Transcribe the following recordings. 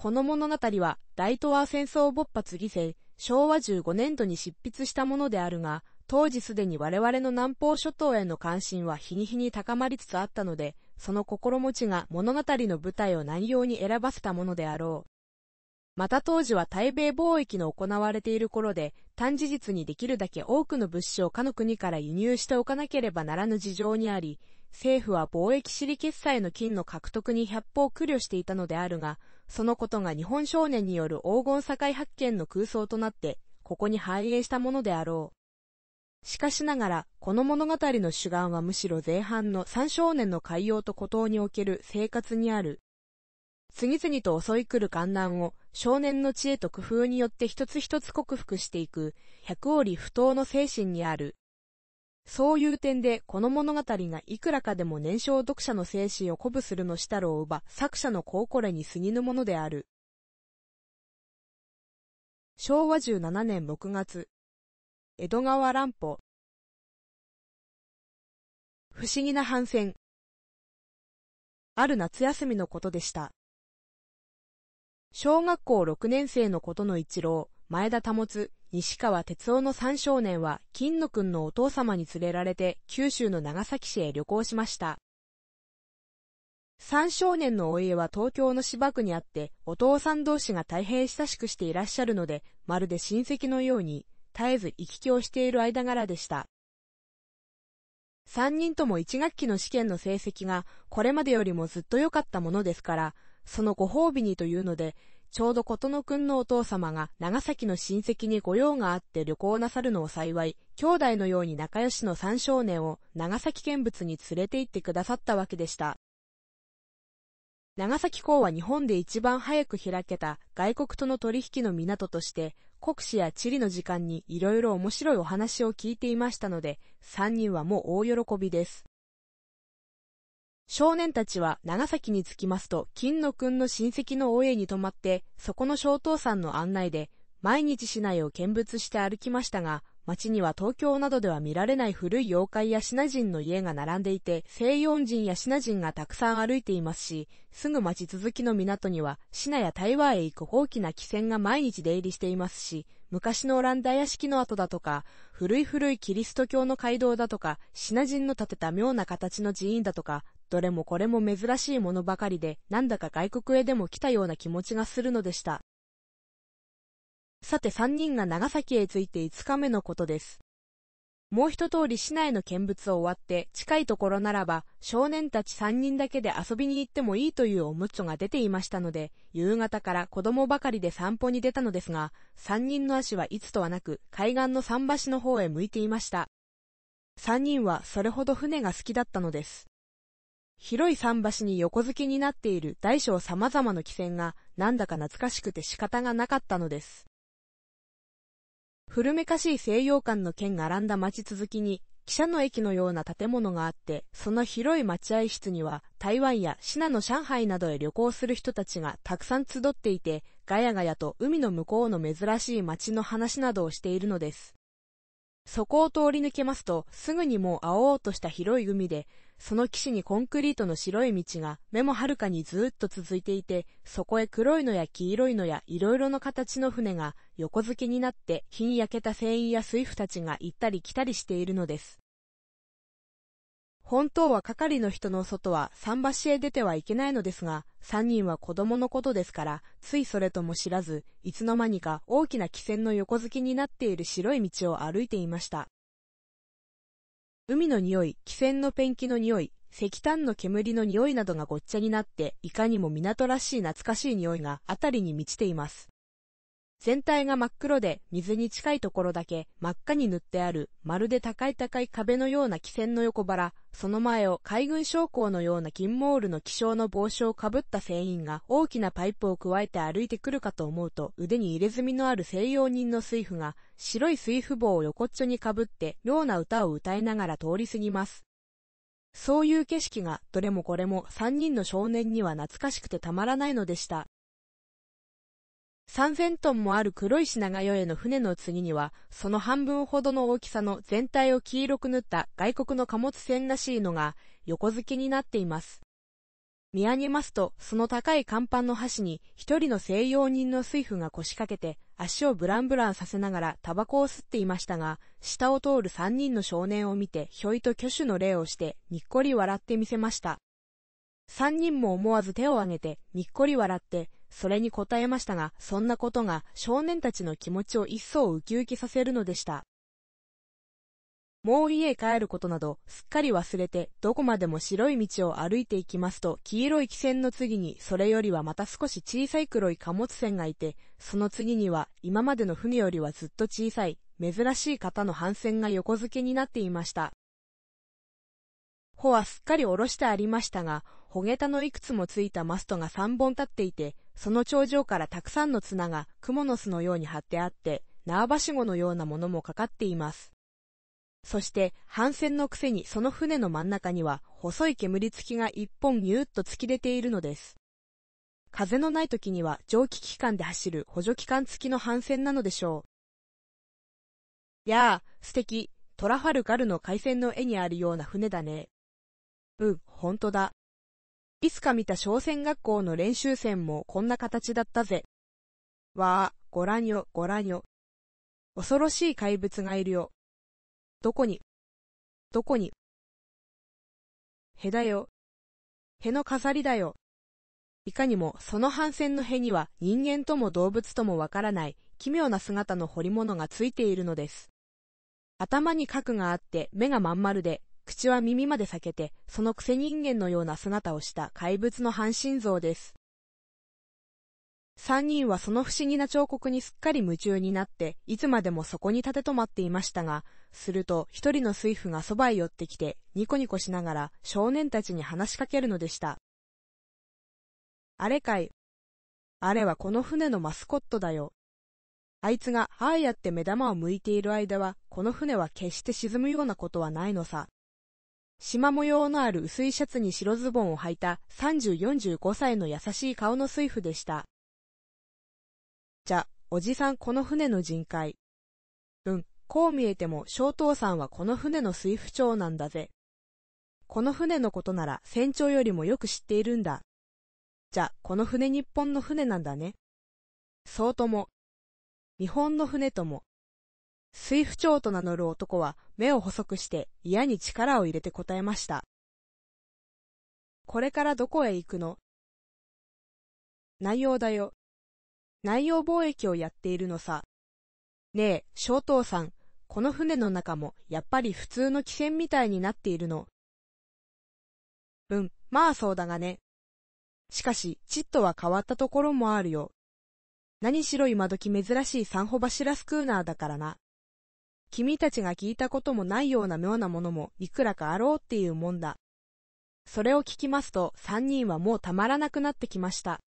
この物語は、大東亜戦争勃発犠牲、昭和15年度に執筆したものであるが、当時すでに我々の南方諸島への関心は日に日に高まりつつあったので、その心持ちが物語の舞台を内容に選ばせたものであろう。また当時は対米貿易の行われている頃で、単事実にできるだけ多くの物資を他の国から輸入しておかなければならぬ事情にあり、政府は貿易尻決済の金の獲得に百歩を苦慮していたのであるが、そのことが日本少年による黄金境発見の空想となって、ここに反映したものであろう。しかしながら、この物語の主眼はむしろ前半の三少年の海洋と孤島における生活にある。次々と襲い来る観覧を少年の知恵と工夫によって一つ一つ克服していく、百折不当の精神にある。そういう点で、この物語がいくらかでも年少読者の精神を鼓舞するのしたろを奪、作者の高これに過ぎぬものである。昭和17年6月、江戸川乱歩。不思議な反戦。ある夏休みのことでした。小学校6年生のことの一郎、前田保、西川哲夫の三少年は、金野くんのお父様に連れられて、九州の長崎市へ旅行しました。三少年のお家は東京の芝区にあって、お父さん同士が大変親しくしていらっしゃるので、まるで親戚のように、絶えず行き来をしている間柄でした。三人とも一学期の試験の成績が、これまでよりもずっと良かったものですから、そのご褒美にというので、ちょうど琴野くんのお父様が長崎の親戚に御用があって旅行なさるのを幸い、兄弟のように仲良しの三少年を長崎見物に連れて行ってくださったわけでした。長崎港は日本で一番早く開けた外国との取引の港として、国史や地理の時間にいろいろ面白いお話を聞いていましたので、三人はもう大喜びです。少年たちは長崎に着きますと、金野くんの親戚の大家に泊まって、そこの小東さんの案内で、毎日市内を見物して歩きましたが、街には東京などでは見られない古い妖怪やシナ人の家が並んでいて、西洋人やシナ人がたくさん歩いていますし、すぐ町続きの港には、シナや台湾へ行く大きな汽船が毎日出入りしていますし、昔のオランダ屋敷の跡だとか、古い古いキリスト教の街道だとか、シナ人の建てた妙な形の寺院だとか、どれもこれも珍しいものばかりで、なんだか外国へでも来たような気持ちがするのでした。さて3人が長崎へ着いて5日目のことです。もう一通り市内の見物を終わって、近いところならば、少年たち3人だけで遊びに行ってもいいというおむつが出ていましたので、夕方から子供ばかりで散歩に出たのですが、3人の足はいつとはなく、海岸の桟橋の方へ向いていました。3人はそれほど船が好きだったのです。広い桟橋に横付けになっている大小様々の汽船が、なんだか懐かしくて仕方がなかったのです。古めかしい西洋館の剣がらんだ町続きに、汽車の駅のような建物があって、その広い待合室には、台湾やシナの上海などへ旅行する人たちがたくさん集っていて、ガヤガヤと海の向こうの珍しい町の話などをしているのです。そこを通り抜けますと、すぐにもう青々とした広い海で、その岸にコンクリートの白い道が目もはるかにずっと続いていて、そこへ黒いのや黄色いのやいろいろの形の船が横付けになって日に焼けた船員や水夫たちが行ったり来たりしているのです。本当は係の人の外は桟橋へ出てはいけないのですが、三人は子供のことですから、ついそれとも知らず、いつの間にか大きな汽船の横付きになっている白い道を歩いていました。海の匂い、汽船のペンキの匂い、石炭の煙の匂いなどがごっちゃになって、いかにも港らしい懐かしい匂いが辺りに満ちています。全体が真っ黒で水に近いところだけ真っ赤に塗ってあるまるで高い高い壁のような汽船の横腹、その前を海軍将校のような金モールの気象の帽子をかぶった船員が大きなパイプをくわえて歩いてくるかと思うと腕に入れ墨のある西洋人の水夫が白い水夫帽を横っちょにかぶって妙な歌を歌いながら通り過ぎます。そういう景色がどれもこれも三人の少年には懐かしくてたまらないのでした。3000トンもある黒い品が世への船の次には、その半分ほどの大きさの全体を黄色く塗った外国の貨物船らしいのが、横付けになっています。見上げますと、その高い甲板の端に、一人の西洋人の水夫が腰掛けて、足をブランブランさせながらタバコを吸っていましたが、下を通る三人の少年を見て、ひょいと挙手の礼をして、にっこり笑ってみせました。三人も思わず手を挙げて、にっこり笑って、それに答えましたが、そんなことが少年たちの気持ちを一層ウキウキさせるのでした。もう家へ帰ることなど、すっかり忘れて、どこまでも白い道を歩いていきますと、黄色い汽船の次に、それよりはまた少し小さい黒い貨物船がいて、その次には、今までの船よりはずっと小さい、珍しい型の帆船が横付けになっていました。帆はすっかり下ろしてありましたが、ほげたのいくつもついたマストが3本立っていて、その頂上からたくさんの綱が蜘蛛の巣のように張ってあって、縄ばしごのようなものもかかっています。そして、帆船のくせにその船の真ん中には、細い煙付きが一本ぎゅーっと突き出ているのです。風のない時には蒸気機関で走る補助機関付きの帆船なのでしょう。やあ、素敵。トラファルガルの海戦の絵にあるような船だね。うん、ほんとだ。いつか見た商船学校の練習船もこんな形だったぜ。わあ、ごらんよ、ごらんよ。恐ろしい怪物がいるよ。どこにどこにへだよ。への飾りだよ。いかにも、その反戦のへには人間とも動物ともわからない奇妙な姿の彫り物がついているのです。頭に核があって目がまん丸で口は耳まで裂けて、その癖人間のような姿をした怪物の半身像です。三人はその不思議な彫刻にすっかり夢中になって、いつまでもそこに立て止まっていましたが、すると一人の水夫がそばへ寄ってきて、ニコニコしながら少年たちに話しかけるのでした。あれかい。あれはこの船のマスコットだよ。あいつがああやって目玉を向いている間は、この船は決して沈むようなことはないのさ。縞模様のある薄いシャツに白ズボンを履いた3045歳の優しい顔の水夫でした。じゃ、おじさんこの船の人海。うん、こう見えても小藤さんはこの船の水夫長なんだぜ。この船のことなら船長よりもよく知っているんだ。じゃ、この船日本の船なんだね。そうとも。日本の船とも、水府長と名乗る男は目を細くして嫌に力を入れて答えました。これからどこへ行くの内容だよ。内容貿易をやっているのさ。ねえ、小東さん、この船の中もやっぱり普通の汽船みたいになっているの。うん、まあそうだがね。しかし、ちっとは変わったところもあるよ。何しろ今時珍しい三歩柱スクーナーだからな。君たちが聞いたこともないような妙なものもいくらかあろうっていうもんだ。それを聞きますと、三人はもうたまらなくなってきました。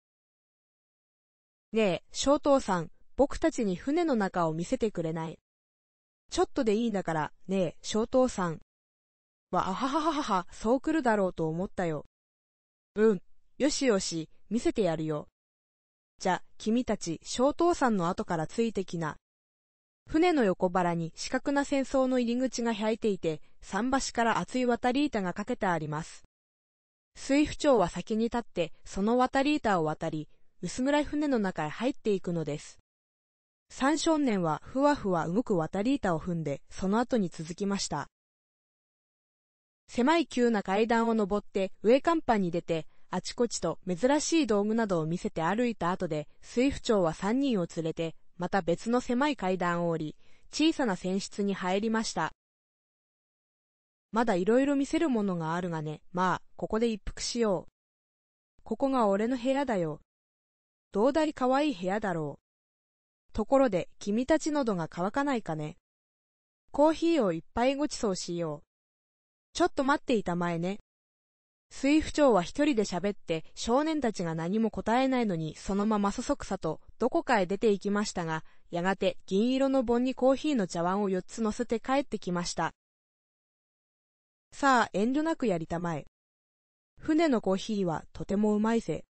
ねえ、小刀さん、僕たちに船の中を見せてくれない。ちょっとでいいんだから、ねえ、小刀さん。はあははははは、そう来るだろうと思ったよ。うん、よしよし、見せてやるよ。じゃ、君たち、小刀さんの後からついてきな。船の横腹に四角な戦争の入り口が開いていて、桟橋から厚い渡り板がかけてあります。水府長は先に立って、その渡り板を渡り、薄暗い船の中へ入っていくのです。三少年はふわふわ動く渡り板を踏んで、その後に続きました。狭い急な階段を登って、上甲板に出て、あちこちと珍しい道具などを見せて歩いた後で、水府長は三人を連れて、また別の狭い階段を降り、小さな船室に入りました。まだ色々見せるものがあるがね、まあ、ここで一服しよう。ここが俺の部屋だよ。どうだり可愛い部屋だろう。ところで、君たち喉が乾かないかね。コーヒーをいっぱいごちそうしよう。ちょっと待っていたまえね。水府長は一人で喋って、少年たちが何も答えないのに、そのままそそくさと、どこかへ出て行きましたが、やがて銀色の盆にコーヒーの茶碗を四つ乗せて帰ってきました。さあ、遠慮なくやりたまえ。船のコーヒーはとてもうまいぜ。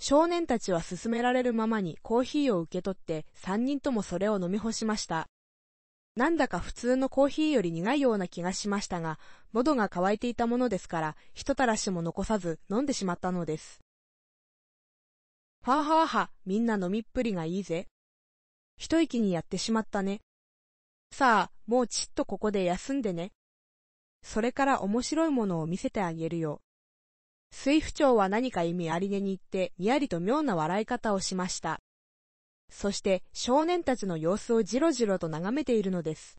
少年たちは勧められるままにコーヒーを受け取って、三人ともそれを飲み干しました。なんだか普通のコーヒーより苦いような気がしましたが、喉が渇いていたものですから、人たらしも残さず飲んでしまったのです。はあはあは、みんな飲みっぷりがいいぜ。一息にやってしまったね。さあ、もうちっとここで休んでね。それから面白いものを見せてあげるよ。水府長は何か意味ありげに言って、にやりと妙な笑い方をしました。そして少年たちの様子をじろじろと眺めているのです。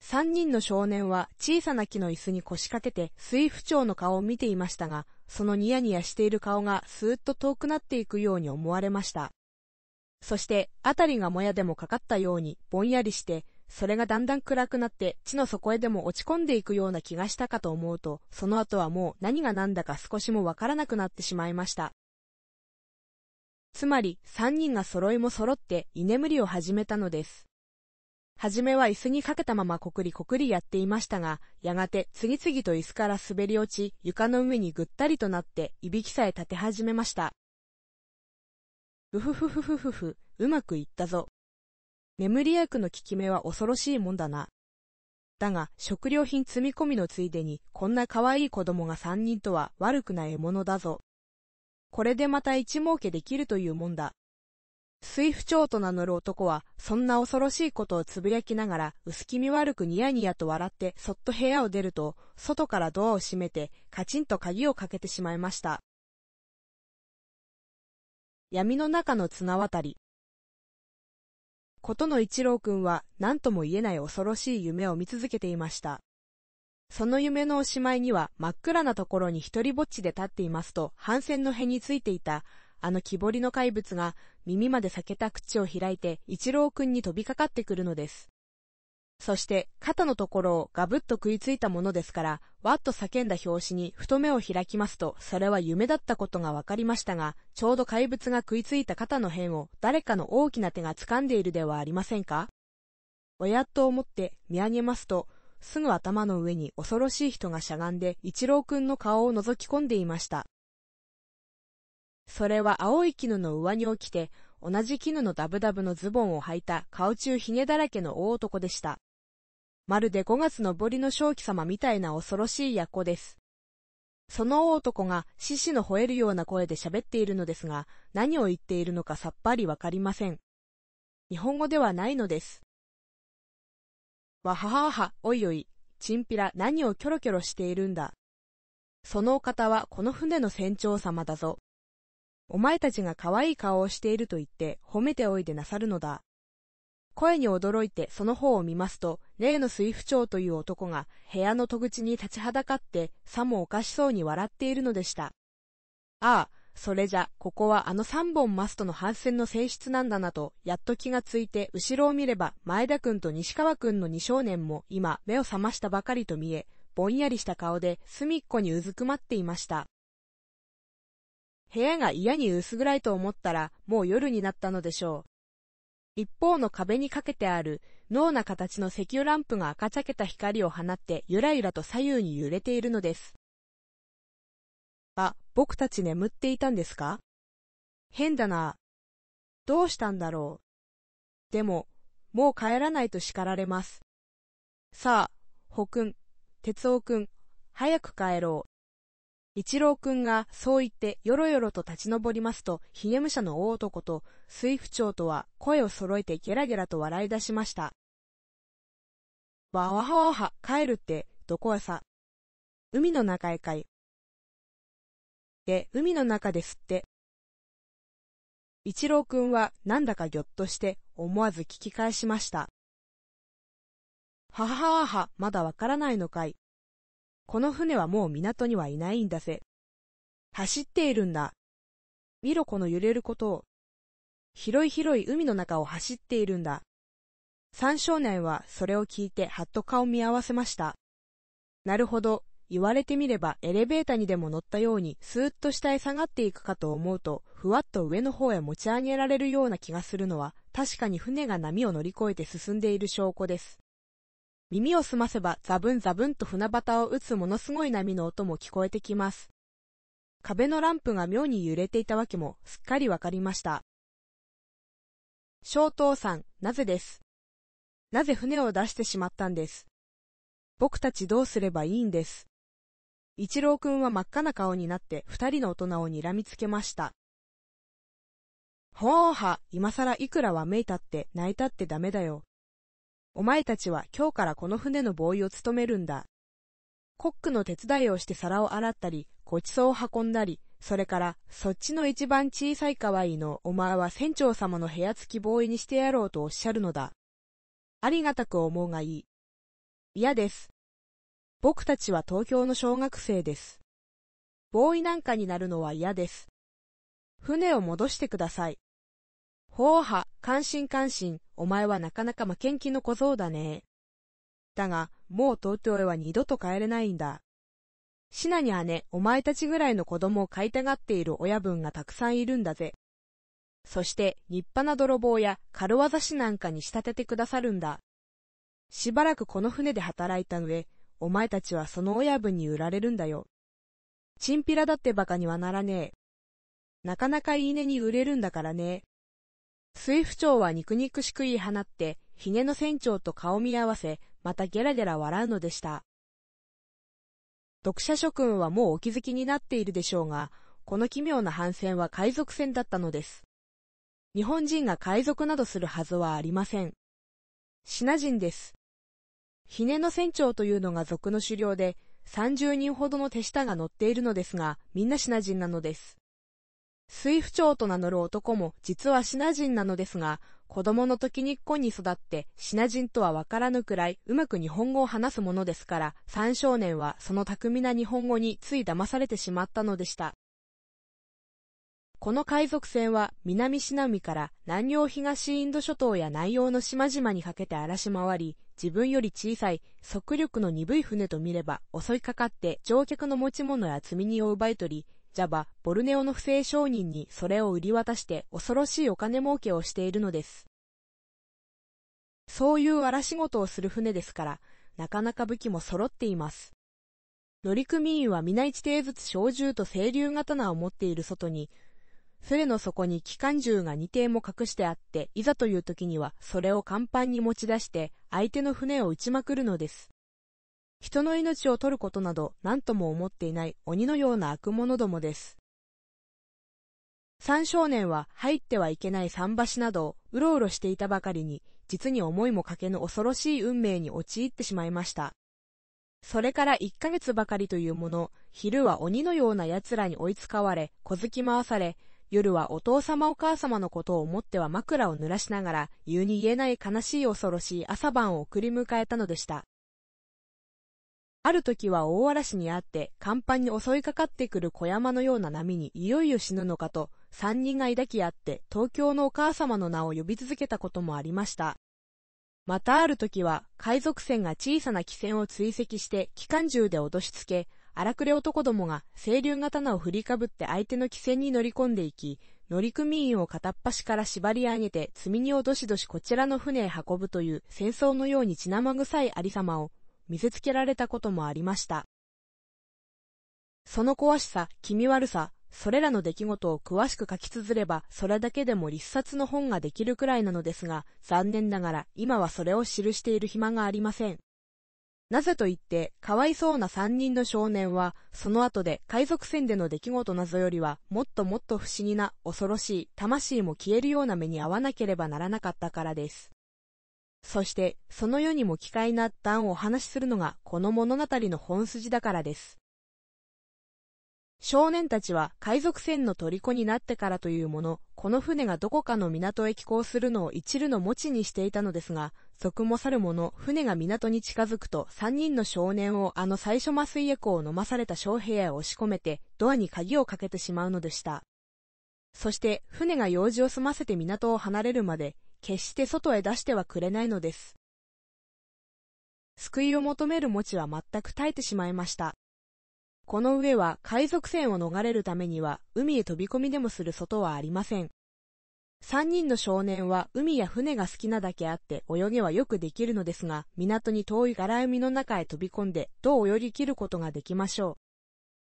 三人の少年は小さな木の椅子に腰掛けて水不調の顔を見ていましたが、そのニヤニヤしている顔がスーッと遠くなっていくように思われました。そして、あたりがもやでもかかったようにぼんやりして、それがだんだん暗くなって地の底へでも落ち込んでいくような気がしたかと思うと、その後はもう何が何だか少しもわからなくなってしまいました。つまり、三人が揃いも揃って居眠りを始めたのです。はじめは椅子にかけたままこくりこくりやっていましたが、やがて次々と椅子から滑り落ち、床の上にぐったりとなって、いびきさえ立て始めました。うふふふふふふ、うまくいったぞ。眠り役の効き目は恐ろしいもんだな。だが、食料品積み込みのついでに、こんな可愛い子供が三人とは悪くない獲物だぞ。これでまた一儲けできるというもんだ。水不長と名乗る男は、そんな恐ろしいことをつぶやきながら、薄気味悪くニヤニヤと笑って、そっと部屋を出ると、外からドアを閉めて、カチンと鍵をかけてしまいました。闇の中の綱渡り。ことの一郎くんは、何とも言えない恐ろしい夢を見続けていました。その夢のおしまいには真っ暗なところに一人ぼっちで立っていますと、反戦の辺についていた、あの木彫りの怪物が、耳まで裂けた口を開いて、一郎くんに飛びかかってくるのです。そして、肩のところをガブッと食いついたものですから、わっと叫んだ拍子に太目を開きますと、それは夢だったことがわかりましたが、ちょうど怪物が食いついた肩の辺を誰かの大きな手が掴んでいるではありませんかおやっと思って見上げますと、すぐ頭の上に恐ろしい人がしゃがんで一郎くんの顔を覗き込んでいました。それは青い絹の上に起きて、同じ絹のダブダブのズボンを履いた顔中ひげだらけの大男でした。まるで5月のぼりの正気様みたいな恐ろしい夜行です。その大男が獅子の吠えるような声で喋っているのですが、何を言っているのかさっぱりわかりません。日本語ではないのです。わははは、おいおい、チンピラ何をキョロキョロしているんだ。そのお方はこの船の船長様だぞ。お前たちが可愛い顔をしていると言って褒めておいでなさるのだ。声に驚いてその方を見ますと、例の水府長という男が部屋の戸口に立ちはだかって、さもおかしそうに笑っているのでした。ああ、それじゃ、ここはあの3本マストの反戦の性質なんだなと、やっと気がついて、後ろを見れば、前田くんと西川くんの2少年も、今、目を覚ましたばかりと見え、ぼんやりした顔で、隅っこにうずくまっていました。部屋が嫌に薄暗いと思ったら、もう夜になったのでしょう。一方の壁にかけてある、脳な形の石油ランプが赤茶けた光を放ってゆらゆらと左右に揺れているのです。あ、僕たち眠っていたんですか変だな。どうしたんだろう。でも、もう帰らないと叱られます。さあ、ほくん、哲夫くん、早く帰ろう。一郎くんがそう言ってよろよろと立ち上りますと、ひげ武者の大男と水府長とは声を揃えてゲラゲラと笑い出しました。わわはわは、帰るって、どこはさ。海の中へ帰、海の中で吸って。一郎くんはなんだかぎょっとして思わず聞き返しました。はははは、まだわからないのかい。この船はもう港にはいないんだぜ。走っているんだ。見ろこの揺れることを。広い広い海の中を走っているんだ。三少年はそれを聞いてはっと顔見合わせました。なるほど、言われてみればエレベーターにでも乗ったように、スーッと下へ下がっていくかと思うと、ふわっと上の方へ持ち上げられるような気がするのは、確かに船が波を乗り越えて進んでいる証拠です。耳を澄ませばザブンザブンと船旗を打つものすごい波の音も聞こえてきます。壁のランプが妙に揺れていたわけもすっかりわかりました。小島さん、なぜですなぜ船を出してしまったんです僕たちどうすればいいんです一郎くんは真っ赤な顔になって二人の大人を睨みつけました。ほーは、今さらいくらわめいたって泣いたってダメだよ。お前たちは今日からこの船のボーイを務めるんだ。コックの手伝いをして皿を洗ったり、ごちそうを運んだり、それから、そっちの一番小さい可愛いのお前は船長様の部屋付きボーイにしてやろうとおっしゃるのだ。ありがたく思うがいい。嫌です。僕たちは東京の小学生です。ボーイなんかになるのは嫌です。船を戻してください。ほうは、関心関心、お前はなかなか負けん気の小僧だね。だが、もう東京へは二度と帰れないんだ。シナに姉、お前たちぐらいの子供を飼いたがっている親分がたくさんいるんだぜ。そして、立派な泥棒や軽業師なんかに仕立ててくださるんだ。しばらくこの船で働いた上、お前たちはその親分に売られるんだよ。チンピラだってバカにはならねえ。なかなかいいねに売れるんだからね。水府長は肉肉しく言い放って、ひげの船長と顔見合わせ、またゲラゲラ笑うのでした。読者諸君はもうお気づきになっているでしょうが、この奇妙な反戦は海賊船だったのです。日本人が海賊などするはずはありません。シナ人です。ひねの船長というのが族の狩猟で、30人ほどの手下が乗っているのですが、みんなシナ人なのです。水府長と名乗る男も実はシナ人なのですが、子供の時にっこに育って、シナ人とはわからぬくらいうまく日本語を話すものですから、三少年はその巧みな日本語につい騙されてしまったのでした。この海賊船は南シナ海から南洋東インド諸島や南洋の島々にかけて荒らし回り、自分より小さい、速力の鈍い船と見れば襲いかかって乗客の持ち物や積み荷を奪い取り、ジャバ、ボルネオの不正商人にそれを売り渡して恐ろしいお金儲けをしているのです。そういう荒仕事をする船ですから、なかなか武器も揃っています。乗組員は皆一定ずつ小銃と清流刀を持っている外に、船の底に機関銃が2艇も隠してあって、いざという時にはそれを甲板に持ち出して、相手の船を撃ちまくるのです。人の命を取ることなど何とも思っていない鬼のような悪者どもです。三少年は入ってはいけない桟橋などをうろうろしていたばかりに、実に思いもかけぬ恐ろしい運命に陥ってしまいました。それから一ヶ月ばかりというもの、昼は鬼のような奴らに追いつかわれ、小突き回され、夜はお父様お母様のことを思っては枕を濡らしながら、言うに言えない悲しい恐ろしい朝晩を送り迎えたのでした。ある時は大嵐にあって、甲板に襲いかかってくる小山のような波にいよいよ死ぬのかと、三人が抱き合って、東京のお母様の名を呼び続けたこともありました。またある時は、海賊船が小さな汽船を追跡して、機関銃で脅しつけ、荒くれ男どもが清流刀を振りかぶって相手の汽船に乗り込んでいき、乗組員を片っ端から縛り上げて積み荷をどしどしこちらの船へ運ぶという戦争のように血生臭いありさまを見せつけられたこともありました。その怖しさ、気味悪さ、それらの出来事を詳しく書き綴れば、それだけでも立冊の本ができるくらいなのですが、残念ながら今はそれを記している暇がありません。なぜと言って、かわいそうな三人の少年は、その後で海賊船での出来事なよりは、もっともっと不思議な、恐ろしい、魂も消えるような目に遭わなければならなかったからです。そして、その世にも奇怪な談をお話しするのが、この物語の本筋だからです。少年たちは海賊船の虜になってからというもの、この船がどこかの港へ寄港するのを一縷の持ちにしていたのですが、賊も去る者、船が港に近づくと、三人の少年をあの最初麻酔エコを飲まされた将兵へ押し込めて、ドアに鍵をかけてしまうのでした。そして、船が用事を済ませて港を離れるまで、決して外へ出してはくれないのです。救いを求める餅は全く耐えてしまいました。この上は海賊船を逃れるためには海へ飛び込みでもする外はありません。三人の少年は海や船が好きなだけあって泳げはよくできるのですが、港に遠い柄海の中へ飛び込んでどう泳ぎ切ることができましょ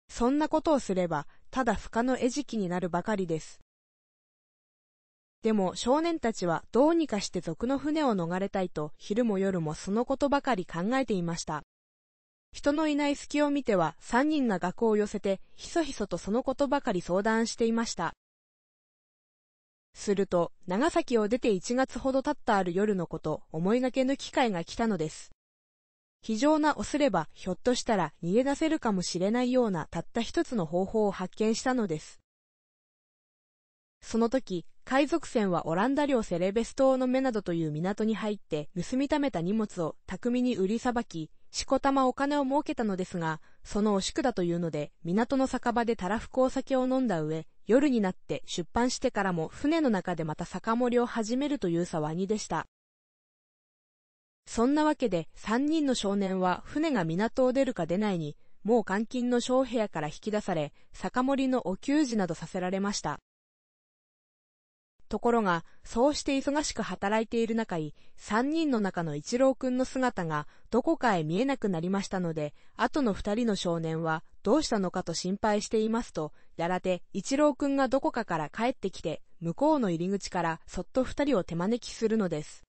う。そんなことをすれば、ただ不可の餌食になるばかりです。でも少年たちはどうにかして賊の船を逃れたいと昼も夜もそのことばかり考えていました。人のいない隙を見ては三人が額を寄せてひそひそとそのことばかり相談していました。すると、長崎を出て1月ほど経ったある夜のこと、思いがけぬ機会が来たのです。非常なおすれば、ひょっとしたら逃げ出せるかもしれないようなたった一つの方法を発見したのです。その時、海賊船はオランダ領セレベス島のメなどという港に入って、盗みためた荷物を巧みに売りさばき、しこたまお金を儲けたのですが、そのお宿だというので、港の酒場でたらふくお酒を飲んだ上、夜になって出版してからも船の中でまた酒盛りを始めるという騒ぎでした。そんなわけで、三人の少年は船が港を出るか出ないに、もう監禁の小部屋から引き出され、酒盛りのお給仕などさせられました。ところが、そうして忙しく働いている中に、三人の中の一郎くんの姿がどこかへ見えなくなりましたので、後の二人の少年はどうしたのかと心配していますと、やらて一郎くんがどこかから帰ってきて、向こうの入り口からそっと二人を手招きするのです。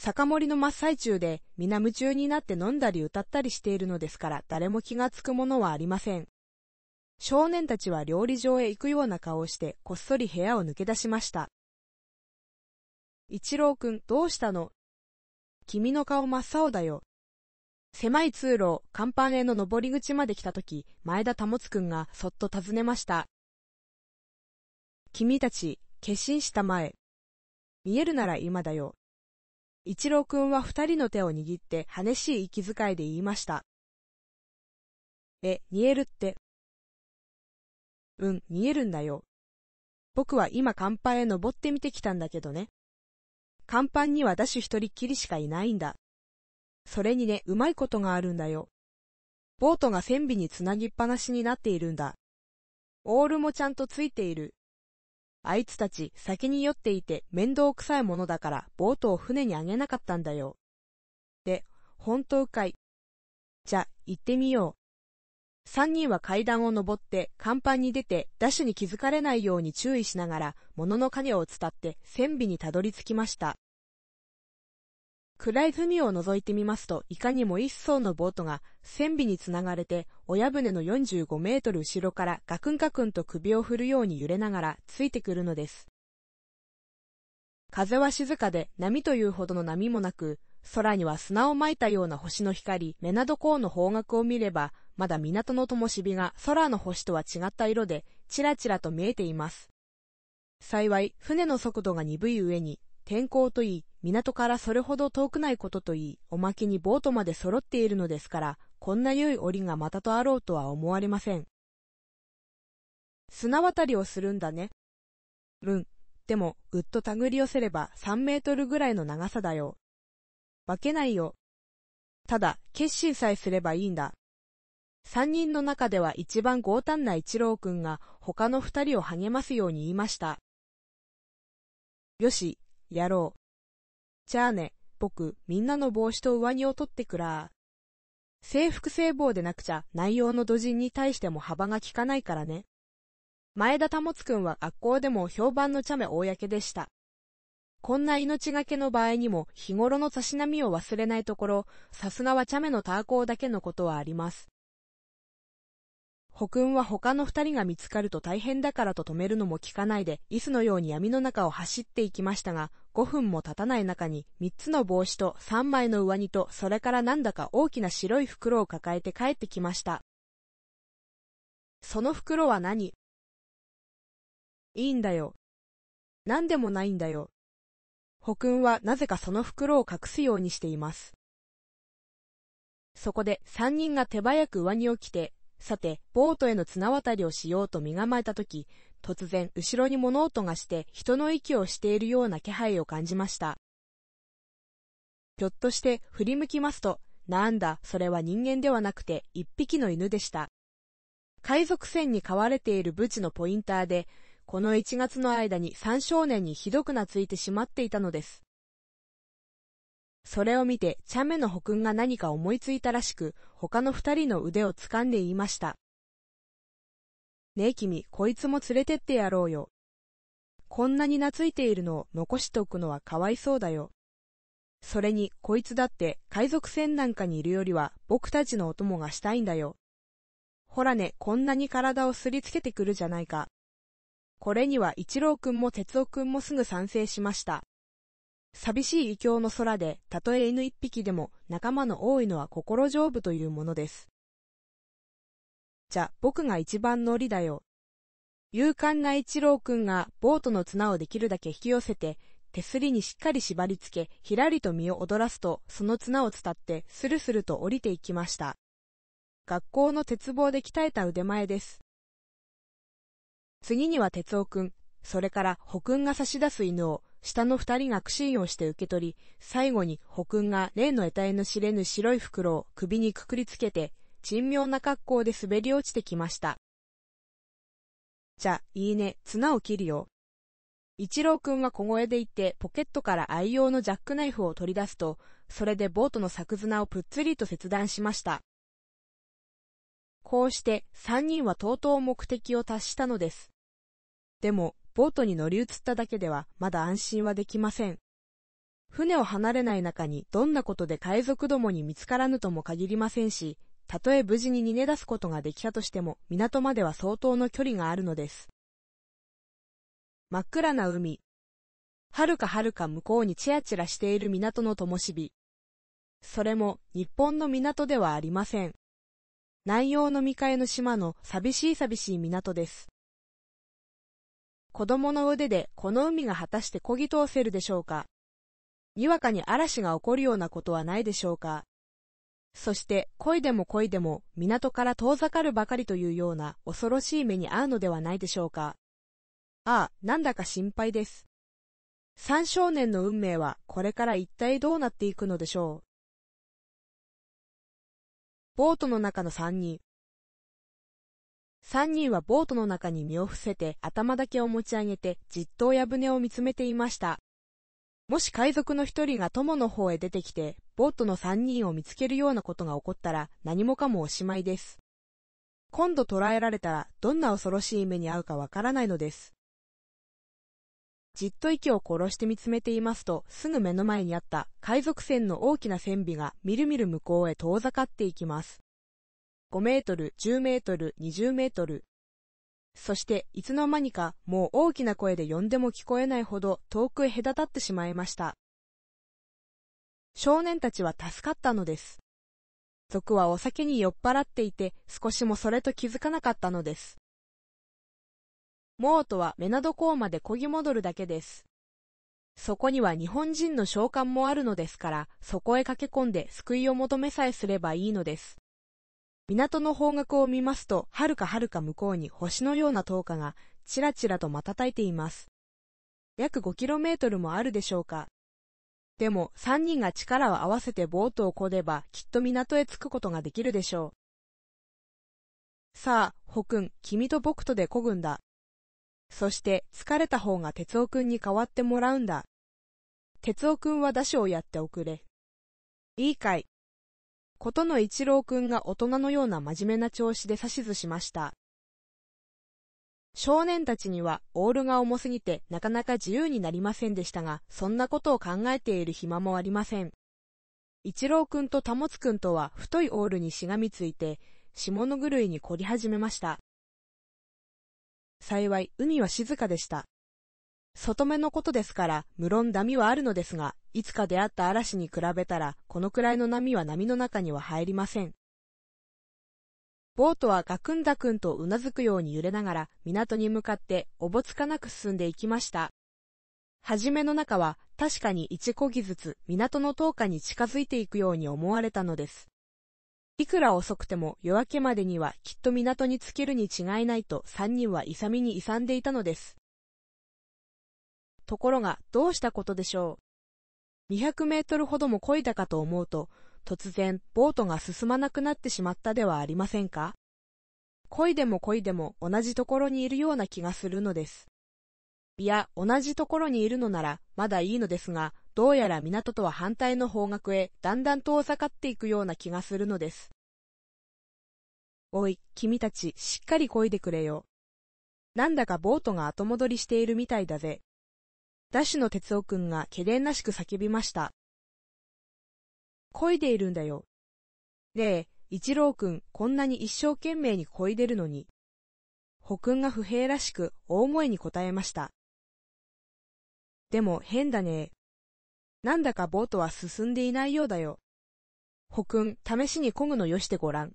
酒盛りの真っ最中で皆夢中になって飲んだり歌ったりしているのですから誰も気がつくものはありません。少年たちは料理場へ行くような顔をして、こっそり部屋を抜け出しました。一郎くん、どうしたの君の顔真っ青だよ。狭い通路、甲板への登り口まで来たとき、前田保くんがそっと尋ねました。君たち、決心した前見えるなら今だよ。一郎くんは二人の手を握って、激しい息遣いで言いました。え、見えるって、分見えるんだよ。僕は今甲板へ登ってみてきたんだけどね。甲板にはダッシュ一人きりしかいないんだ。それにね、うまいことがあるんだよ。ボートが船尾につなぎっぱなしになっているんだ。オールもちゃんとついている。あいつたち先に酔っていて面倒くさいものだからボートを船にあげなかったんだよ。で、本当かい。じゃ、行ってみよう。三人は階段を登って、甲板に出て、ダッシュに気づかれないように注意しながら、物の影を伝って、船尾にたどり着きました。暗い海を覗いてみますと、いかにも一層のボートが、船尾につながれて、親船の45メートル後ろからガクンガクンと首を振るように揺れながら、ついてくるのです。風は静かで、波というほどの波もなく、空には砂をまいたような星の光、メナド港の方角を見れば、まだ港の灯火が空の星とは違った色で、ちらちらと見えています。幸い、船の速度が鈍い上に、天候といい、港からそれほど遠くないことといい、おまけにボートまで揃っているのですから、こんな良い檻がまたとあろうとは思われません。砂渡りをするんだね。うん。でも、ぐっと手繰り寄せれば3メートルぐらいの長さだよ。化けないよ。ただ、決心さえすればいいんだ。三人の中では一番強胆な一郎くんが他の二人を励ますように言いました。よし、やろう。じゃあね、僕、みんなの帽子と上着を取ってくら制服制帽でなくちゃ内容の土人に対しても幅が利かないからね。前田保つくんは学校でも評判の茶目公でした。こんな命がけの場合にも日頃のたしなみを忘れないところ、さすがは茶目のターコーだけのことはあります。保君は他の二人が見つかると大変だからと止めるのも聞かないで、椅子のように闇の中を走っていきましたが、5分も経たない中に、三つの帽子と三枚の上着と、それからなんだか大きな白い袋を抱えて帰ってきました。その袋は何いいんだよ。何でもないんだよ。くんはなぜかその袋を隠すようにしています。そこで三人が手早く上着を着て、さて、ボートへの綱渡りをしようと身構えたとき、突然、後ろに物音がして、人の息をしているような気配を感じました。ひょっとして振り向きますと、なんだ、それは人間ではなくて一匹の犬でした。海賊船に飼われているブチのポインターで、この1月の間に3少年にひどく懐いてしまっていたのです。それを見て、チャメのホ君が何か思いついたらしく、他の二人の腕を掴んで言いました。ねえ君、こいつも連れてってやろうよ。こんなに懐いているのを残しておくのはかわいそうだよ。それに、こいつだって、海賊船なんかにいるよりは、僕たちのお供がしたいんだよ。ほらね、こんなに体をすりつけてくるじゃないか。これには一郎くんも哲夫くんもすぐ賛成しました。寂しい異教の空で、たとえ犬一匹でも、仲間の多いのは心丈夫というものです。じゃ、僕が一番乗りだよ。勇敢な一郎くんが、ボートの綱をできるだけ引き寄せて、手すりにしっかり縛り付け、ひらりと身を踊らすと、その綱を伝って、スルスルと降りていきました。学校の鉄棒で鍛えた腕前です。次には哲夫君、それから保君が差し出す犬を、下の二人が苦心をして受け取り、最後に保君が例の得体の知れぬ白い袋を首にくくりつけて、珍妙な格好で滑り落ちてきました。じゃ、いいね、綱を切るよ。一郎くんは小声で言ってポケットから愛用のジャックナイフを取り出すと、それでボートの作綱をぷっつりと切断しました。こうして、三人はとうとう目的を達したのです。でも、ボートに乗り移っただけではまだ安心はできません。船を離れない中にどんなことで海賊どもに見つからぬとも限りませんし、たとえ無事に逃げ出すことができたとしても港までは相当の距離があるのです。真っ暗な海。はるかはるか向こうにチラチラしている港の灯火。それも日本の港ではありません。南洋の未開の島の寂しい寂しい港です。子供の腕でこの海が果たしてこぎ通せるでしょうか。にわかに嵐が起こるようなことはないでしょうか。そして、恋でも恋でも港から遠ざかるばかりというような恐ろしい目に遭うのではないでしょうか。ああ、なんだか心配です。三少年の運命はこれから一体どうなっていくのでしょう。ボートの中の三人、三人はボートの中に身を伏せて頭だけを持ち上げてじっと親船を見つめていました。もし海賊の一人が友の方へ出てきて、ボートの三人を見つけるようなことが起こったら何もかもおしまいです。今度捕らえられたらどんな恐ろしい目に遭うかわからないのです。じっと息を殺して見つめていますと、すぐ目の前にあった海賊船の大きな船尾がみるみる向こうへ遠ざかっていきます。5メートル、10メートル、20メートル。そして、いつの間にか、もう大きな声で呼んでも聞こえないほど遠くへ隔たってしまいました。少年たちは助かったのです。族はお酒に酔っ払っていて、少しもそれと気づかなかったのです。モートはメナド港までこぎ戻るだけです。そこには日本人の召喚もあるのですから、そこへ駆け込んで救いを求めさえすればいいのです。港の方角を見ますと、はるかはるか向こうに星のような灯火が、ちらちらと瞬いています。約5キロメートルもあるでしょうか。でも、3人が力を合わせてボートをこれば、きっと港へ着くことができるでしょう。さあ、ほくん、君と僕とでこぐんだ。そして、疲れた方が哲夫くんに代わってもらうんだ。哲夫くんは出しをやっておくれ。いいかい。ことの一郎くんが大人のような真面目な調子で指図しました。少年たちにはオールが重すぎてなかなか自由になりませんでしたが、そんなことを考えている暇もありません。一郎くんと保つくんとは太いオールにしがみついて、下の狂いに凝り始めました。幸い、海は静かでした。外目のことですから、無論波はあるのですが、いつか出会った嵐に比べたら、このくらいの波は波の中には入りません。ボートはガクンダクンとうなずくように揺れながら、港に向かって、おぼつかなく進んでいきました。はじめの中は、確かに一こぎずつ、港の灯火に近づいていくように思われたのです。いくら遅くても夜明けまでにはきっと港に着けるに違いないと三人は勇みに勇んでいたのです。ところが、どうしたことでしょう。200メートルほども漕いだかと思うと、突然、ボートが進まなくなってしまったではありませんか漕いでも漕いでも同じところにいるような気がするのです。いや、同じところにいるのなら、まだいいのですが、どうやら港とは反対の方角へ、だんだん遠ざかっていくような気がするのです。おい、君たち、しっかり漕いでくれよ。なんだかボートが後戻りしているみたいだぜ。ダッシュの哲夫くんがけれんらしく叫びました。漕いでいるんだよ。で、一郎くん、こんなに一生懸命に漕いでるのに。ほくんが不平らしく、大声に答えました。でも、変だね。なんだかボートは進んでいないようだよ。ほくん、試しに漕ぐのよしてごらん。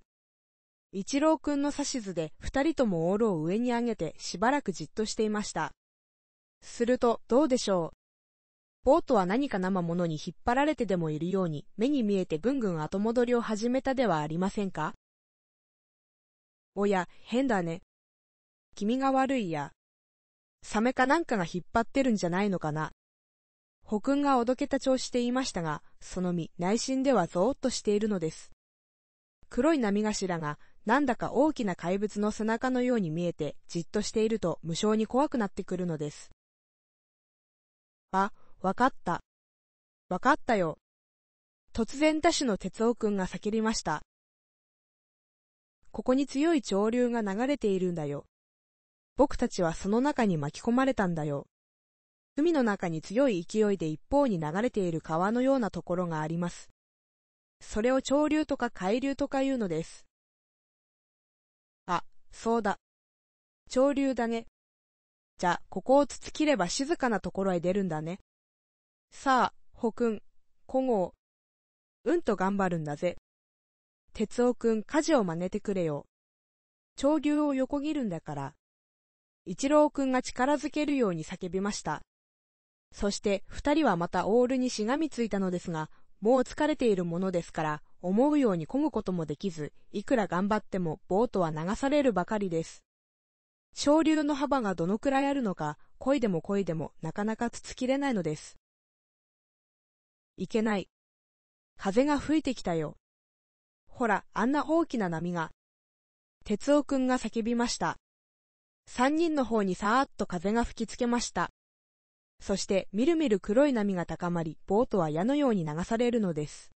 一郎くんの指図で、二人ともオールを上に上げて、しばらくじっとしていました。すると、どうでしょう。ボートは何か生物に引っ張られてでもいるように、目に見えてぐんぐん後戻りを始めたではありませんかおや、変だね。味が悪いや。サメかなんかが引っ張ってるんじゃないのかな。ほくんがおどけた調子で言いましたが、その身、内心ではゾーっとしているのです。黒い波頭が、なんだか大きな怪物の背中のように見えて、じっとしていると無性に怖くなってくるのです。あ、わかった。わかったよ。突然多種の哲夫くんが叫びました。ここに強い潮流が流れているんだよ。僕たちはその中に巻き込まれたんだよ。海の中に強い勢いで一方に流れている川のようなところがあります。それを潮流とか海流とか言うのです。あ、そうだ。潮流だね。じゃ、ここをつつきれば静かなところへ出るんだね。さあ、ほくん、こごう。うんと頑張るんだぜ。哲夫くん、家事を真似てくれよ。潮流を横切るんだから。一郎くんが力づけるように叫びました。そして二人はまたオールにしがみついたのですが、もう疲れているものですから、思うように漕ぐこともできず、いくら頑張ってもボートは流されるばかりです。昇流の幅がどのくらいあるのか、恋でも恋でもなかなかつつきれないのです。いけない。風が吹いてきたよ。ほら、あんな大きな波が。哲夫くんが叫びました。三人の方にさーっと風が吹きつけました。そして、みるみる黒い波が高まり、ボートは矢のように流されるのです。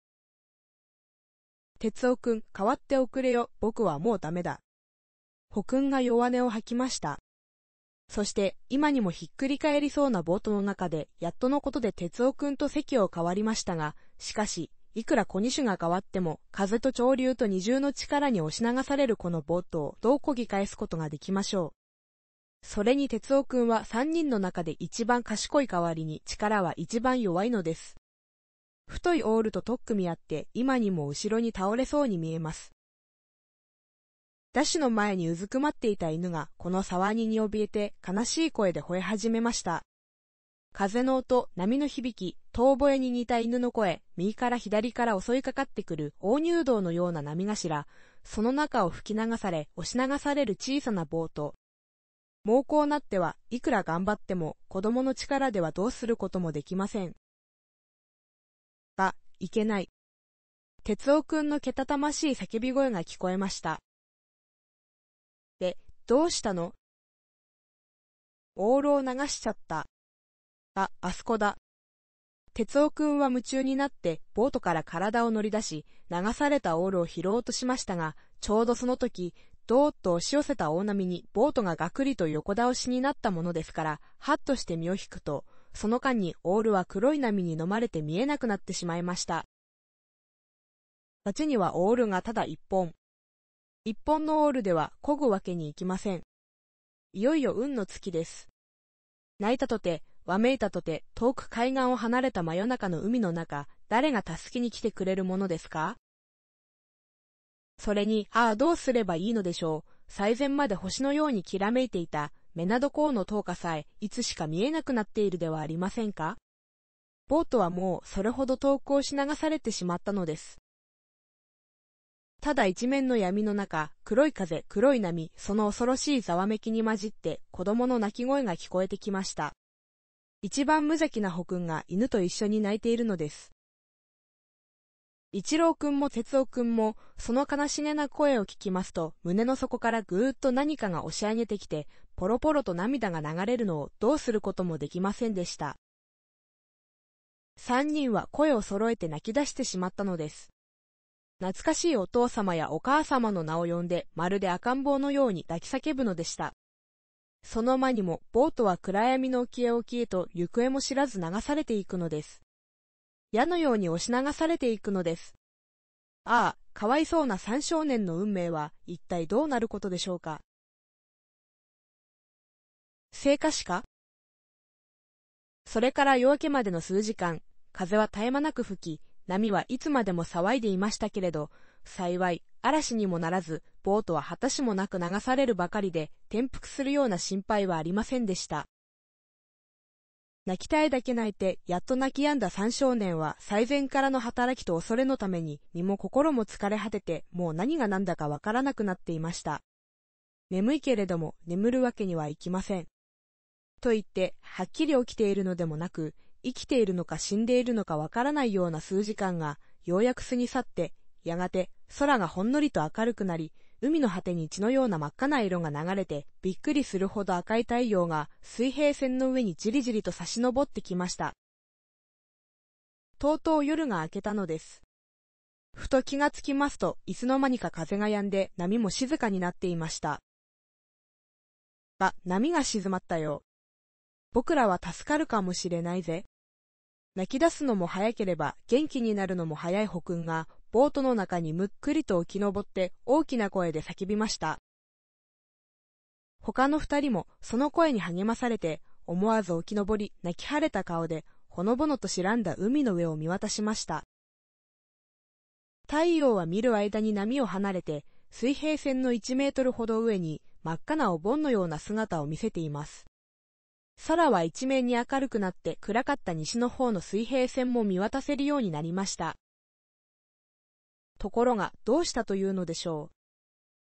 哲夫くん、変わっておくれよ、僕はもうダメだ。保君が弱音を吐きました。そして、今にもひっくり返りそうなボートの中で、やっとのことで哲夫君と席を変わりましたが、しかし、いくら小二種が変わっても、風と潮流と二重の力に押し流されるこのボートをどうこぎ返すことができましょう。それに哲夫君は三人の中で一番賢い代わりに力は一番弱いのです。太いオールととっくみ合って今にも後ろに倒れそうに見えます。ダッシュの前にうずくまっていた犬がこの沢にに怯えて悲しい声で吠え始めました。風の音、波の響き、遠吠えに似た犬の声、右から左から襲いかかってくる大入道のような波頭、その中を吹き流され、押し流される小さなボート。猛攻なってはいくら頑張っても子供の力ではどうすることもできません。が、いけない。哲夫くんのけたたましい叫び声が聞こえました。どうしたのオールを流しちゃった。あ、あそこだ。哲夫くんは夢中になってボートから体を乗り出し、流されたオールを拾おうとしましたが、ちょうどその時、どーっと押し寄せた大波にボートががくりと横倒しになったものですから、ハッとして身を引くと、その間にオールは黒い波に飲まれて見えなくなってしまいました。街にはオールがただ一本。一本のオールでは漕ぐわけにいきません。いよいよ運の月です。泣いたとて、わめいたとて、遠く海岸を離れた真夜中の海の中、誰が助けに来てくれるものですかそれに、ああどうすればいいのでしょう。最前まで星のようにきらめいていた、メナドうの灯火さえ、いつしか見えなくなっているではありませんかボートはもうそれほど遠くをし流されてしまったのです。ただ一面の闇の中、黒い風、黒い波、その恐ろしいざわめきに混じって、子供の泣き声が聞こえてきました。一番無邪気なホ君が犬と一緒に泣いているのです。一郎君も哲夫君も、その悲しげな声を聞きますと、胸の底からぐーっと何かが押し上げてきて、ポロポロと涙が流れるのをどうすることもできませんでした。三人は声を揃えて泣き出してしまったのです。懐かしいお父様やお母様の名を呼んで、まるで赤ん坊のように抱き叫ぶのでした。その間にも、ボートは暗闇の沖へ沖へと行方も知らず流されていくのです。矢のように押し流されていくのです。ああ、かわいそうな三少年の運命は、一体どうなることでしょうか。聖火しかそれから夜明けまでの数時間、風は絶え間なく吹き、波はいつまでも騒いでいましたけれど、幸い、嵐にもならず、ボートは果たしもなく流されるばかりで、転覆するような心配はありませんでした。泣きたいだけ泣いて、やっと泣き止んだ三少年は、最前からの働きと恐れのために、身も心も疲れ果てて、もう何が何だかわからなくなっていました。眠いけれども、眠るわけにはいきません。と言って、はっきり起きているのでもなく、生きているのか死んでいるのかわからないような数時間が、ようやく過ぎ去って、やがて空がほんのりと明るくなり、海の果てに血のような真っ赤な色が流れて、びっくりするほど赤い太陽が水平線の上にじりじりと差し上ってきました。とうとう夜が明けたのです。ふと気がつきますと、いつの間にか風が止んで波も静かになっていました。あ、波が静まったよ。僕らは助かるかもしれないぜ。泣き出すのも早ければ元気になるのも早いホクンがボートの中にむっくりと浮き上って大きな声で叫びました。他の二人もその声に励まされて思わず浮き上り泣き晴れた顔でほのぼのとらんだ海の上を見渡しました。太陽は見る間に波を離れて水平線の1メートルほど上に真っ赤なお盆のような姿を見せています。空は一面に明るくなって暗かった西の方の水平線も見渡せるようになりました。ところが、どうしたというのでしょう。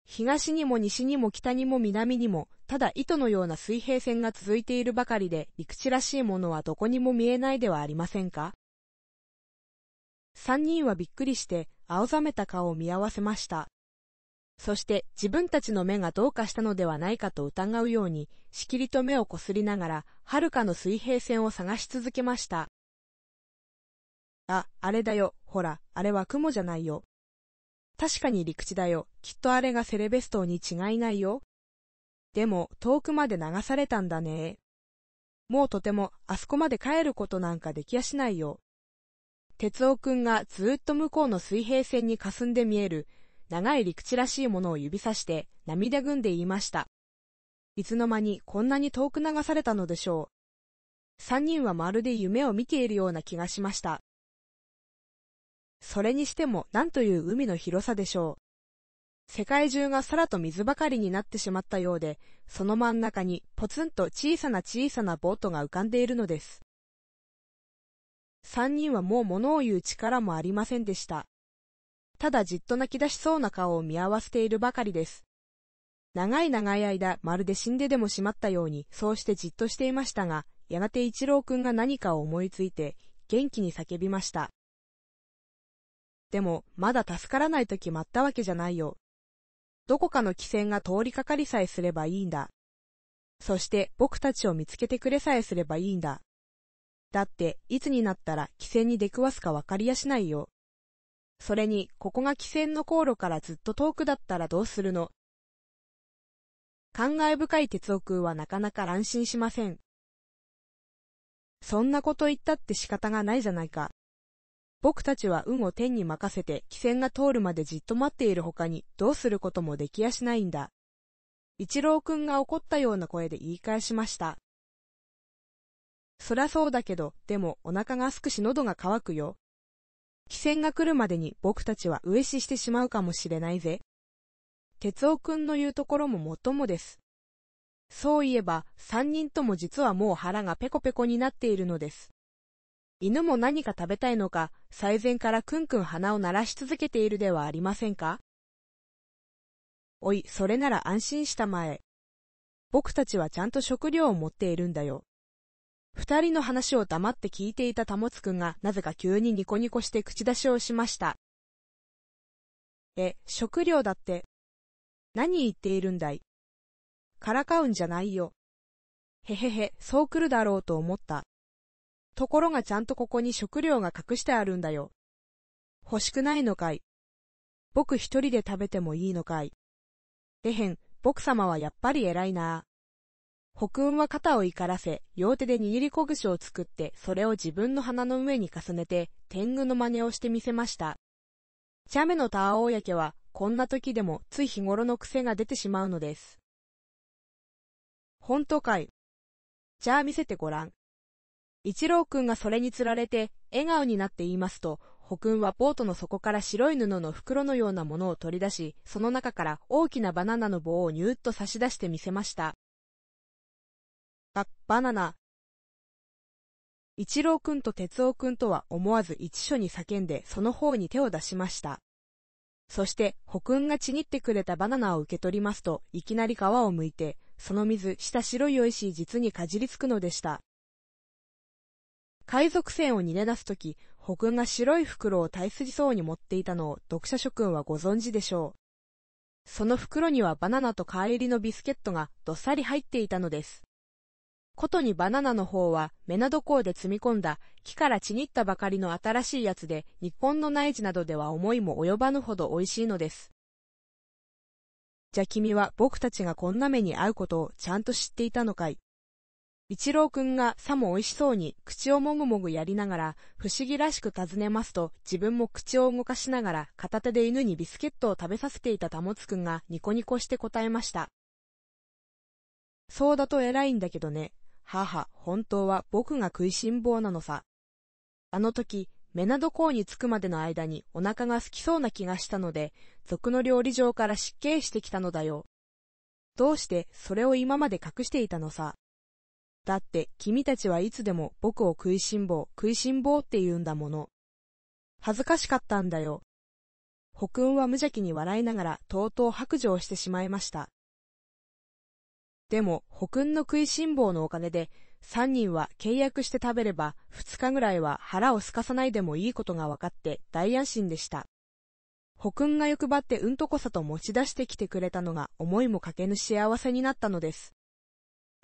東にも西にも北にも南にも、ただ糸のような水平線が続いているばかりで、陸地らしいものはどこにも見えないではありませんか三人はびっくりして、青ざめた顔を見合わせました。そして自分たちの目がどうかしたのではないかと疑うように、しきりと目をこすりながら、はるかの水平線を探し続けました。あ、あれだよ、ほら、あれは雲じゃないよ。確かに陸地だよ、きっとあれがセレベストに違いないよ。でも、遠くまで流されたんだね。もうとても、あそこまで帰ることなんかできやしないよ。哲夫君がずーっと向こうの水平線に霞んで見える、長い陸地らしいものを指さして、涙ぐんで言いました。いつの間にこんなに遠く流されたのでしょう。三人はまるで夢を見ているような気がしました。それにしても何という海の広さでしょう。世界中が空と水ばかりになってしまったようで、その真ん中にポツンと小さな小さなボートが浮かんでいるのです。三人はもう物を言う力もありませんでした。ただじっと泣き出しそうな顔を見合わせているばかりです。長い長い間、まるで死んででもしまったように、そうしてじっとしていましたが、やがて一郎くんが何かを思いついて、元気に叫びました。でも、まだ助からないとき待ったわけじゃないよ。どこかの汽船が通りかかりさえすればいいんだ。そして、僕たちを見つけてくれさえすればいいんだ。だって、いつになったら汽船に出くわすかわかりやしないよ。それに、ここが汽船の航路からずっと遠くだったらどうするの感慨深い鉄んはなかなか乱心しません。そんなこと言ったって仕方がないじゃないか。僕たちは運を天に任せて、汽船が通るまでじっと待っている他に、どうすることもできやしないんだ。一郎くんが怒ったような声で言い返しました。そらそうだけど、でもお腹がすくし喉が渇くよ。汽船が来るまでに僕たちは上死してしまうかもしれないぜ。哲夫君の言うところももっともです。そういえば、三人とも実はもう腹がペコペコになっているのです。犬も何か食べたいのか、最前からくんくん鼻を鳴らし続けているではありませんかおい、それなら安心したまえ。僕たちはちゃんと食料を持っているんだよ。二人の話を黙って聞いていた保つくんが、なぜか急にニコニコして口出しをしました。え、食料だって。何言っているんだい。からかうんじゃないよ。へへへ、そう来るだろうと思った。ところがちゃんとここに食料が隠してあるんだよ。欲しくないのかい。僕一人で食べてもいいのかい。えへん、僕様はやっぱり偉いな北雲は肩を怒らせ、両手で握り拳を作って、それを自分の鼻の上に重ねて、天狗の真似をしてみせました。茶目のターオーヤケは、こんな時でもつい日頃の癖が出てしまうのです。本当かい。じゃあ見せてごらん。一郎くんがそれにつられて、笑顔になって言いますと、ほくんはボートの底から白い布の袋のようなものを取り出し、その中から大きなバナナの棒をニューッと差し出してみせました。バナナ。一郎くんと哲夫くんとは思わず一緒に叫んでその方に手を出しました。そして、ほくんがちぎってくれたバナナを受け取りますと、いきなり皮をむいて、その水、下白いおいしい実にかじりつくのでした。海賊船を逃げ出すとき、ほくんが白い袋を大筋そうに持っていたのを読者諸君はご存知でしょう。その袋にはバナナと皮りのビスケットがどっさり入っていたのです。ことにバナナの方は、メナド港で積み込んだ、木からちぎったばかりの新しいやつで、日本の内地などでは思いも及ばぬほど美味しいのです。じゃ君は僕たちがこんな目に遭うことをちゃんと知っていたのかい。一郎くんがさも美味しそうに口をもぐもぐやりながら不思議らしく尋ねますと自分も口を動かしながら片手で犬にビスケットを食べさせていたたもつくんがニコニコして答えました。そうだと偉いんだけどね。母、本当は僕が食いしん坊なのさ。あの時、などこうに着くまでの間にお腹が空きそうな気がしたので、族の料理場から失敬してきたのだよ。どうしてそれを今まで隠していたのさ。だって君たちはいつでも僕を食いしん坊、食いしん坊って言うんだもの。恥ずかしかったんだよ。北雲は無邪気に笑いながらとうとう白状してしまいました。でも、保君の食いしん坊のお金で、三人は契約して食べれば、二日ぐらいは腹をすかさないでもいいことが分かって大安心でした。保君が欲張ってうんとこさと持ち出してきてくれたのが思いもかけぬ幸せになったのです。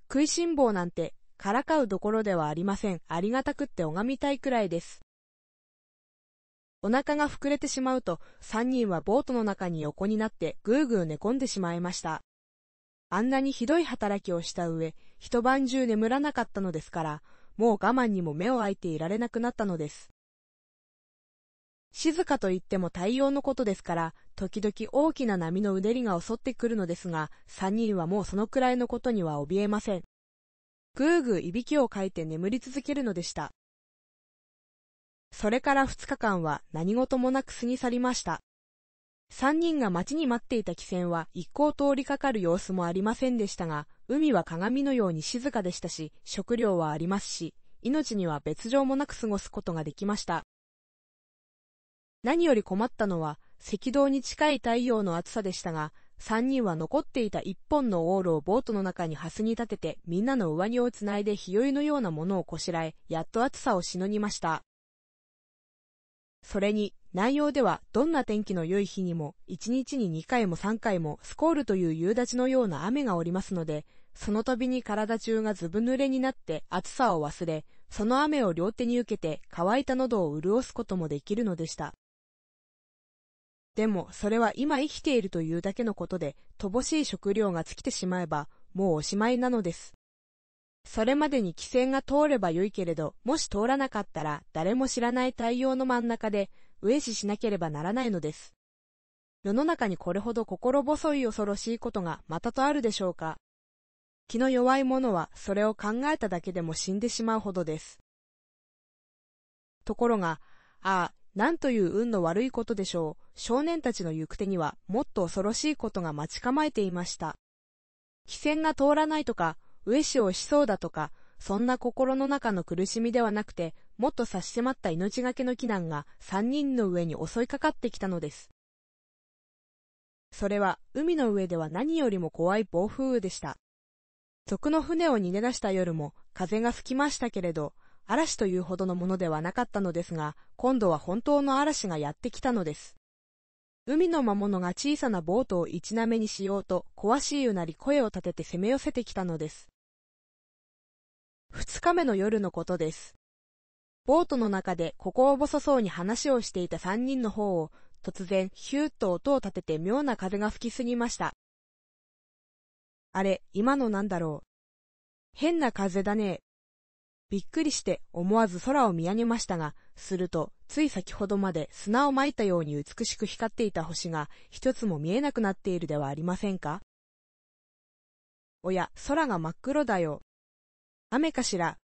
食いしん坊なんて、からかうどころではありません。ありがたくって拝みたいくらいです。お腹が膨れてしまうと、三人はボートの中に横になってぐうぐう寝込んでしまいました。あんなにひどい働きをした上、一晩中眠らなかったのですから、もう我慢にも目を開いていられなくなったのです。静かといっても対応のことですから、時々大きな波のうねりが襲ってくるのですが、三人はもうそのくらいのことには怯えません。ぐーぐーいびきをかいて眠り続けるのでした。それから二日間は何事もなく過ぎ去りました。三人が待ちに待っていた汽船は一向通りかかる様子もありませんでしたが、海は鏡のように静かでしたし、食料はありますし、命には別状もなく過ごすことができました。何より困ったのは、赤道に近い太陽の暑さでしたが、三人は残っていた一本のオールをボートの中に蓮に立てて、みんなの上着をつないで日酔いのようなものをこしらえ、やっと暑さをしのぎました。それに、内容では、どんな天気の良い日にも、1日に2回も3回も、スコールという夕立のような雨がおりますので、その度に体中がずぶ濡れになって暑さを忘れ、その雨を両手に受けて乾いた喉を潤すこともできるのでした。でも、それは今生きているというだけのことで、乏しい食料が尽きてしまえば、もうおしまいなのです。それまでに規制が通れば良いけれど、もし通らなかったら、誰も知らない太陽の真ん中で、飢死しなければならないのです。世の中にこれほど心細い恐ろしいことがまたとあるでしょうか。気の弱い者はそれを考えただけでも死んでしまうほどです。ところが、ああ、なんという運の悪いことでしょう。少年たちの行く手にはもっと恐ろしいことが待ち構えていました。汽船が通らないとか、上死をしそうだとか、そんな心の中の苦しみではなくて、もっと差し迫った命がけの危難が三人の上に襲いかかってきたのです。それは海の上では何よりも怖い暴風雨でした。賊の船を逃げ出した夜も風が吹きましたけれど、嵐というほどのものではなかったのですが、今度は本当の嵐がやってきたのです。海の魔物が小さなボートを一なめにしようと、詳しいうなり声を立てて攻め寄せてきたのです。二日目の夜のことです。ボートの中で心細そうに話をしていた三人の方を、突然、ヒューッと音を立てて妙な風が吹きすぎました。あれ、今のなんだろう。変な風だね。びっくりして思わず空を見上げましたが、すると、つい先ほどまで砂をまいたように美しく光っていた星が一つも見えなくなっているではありませんかおや、空が真っ黒だよ。雨かしら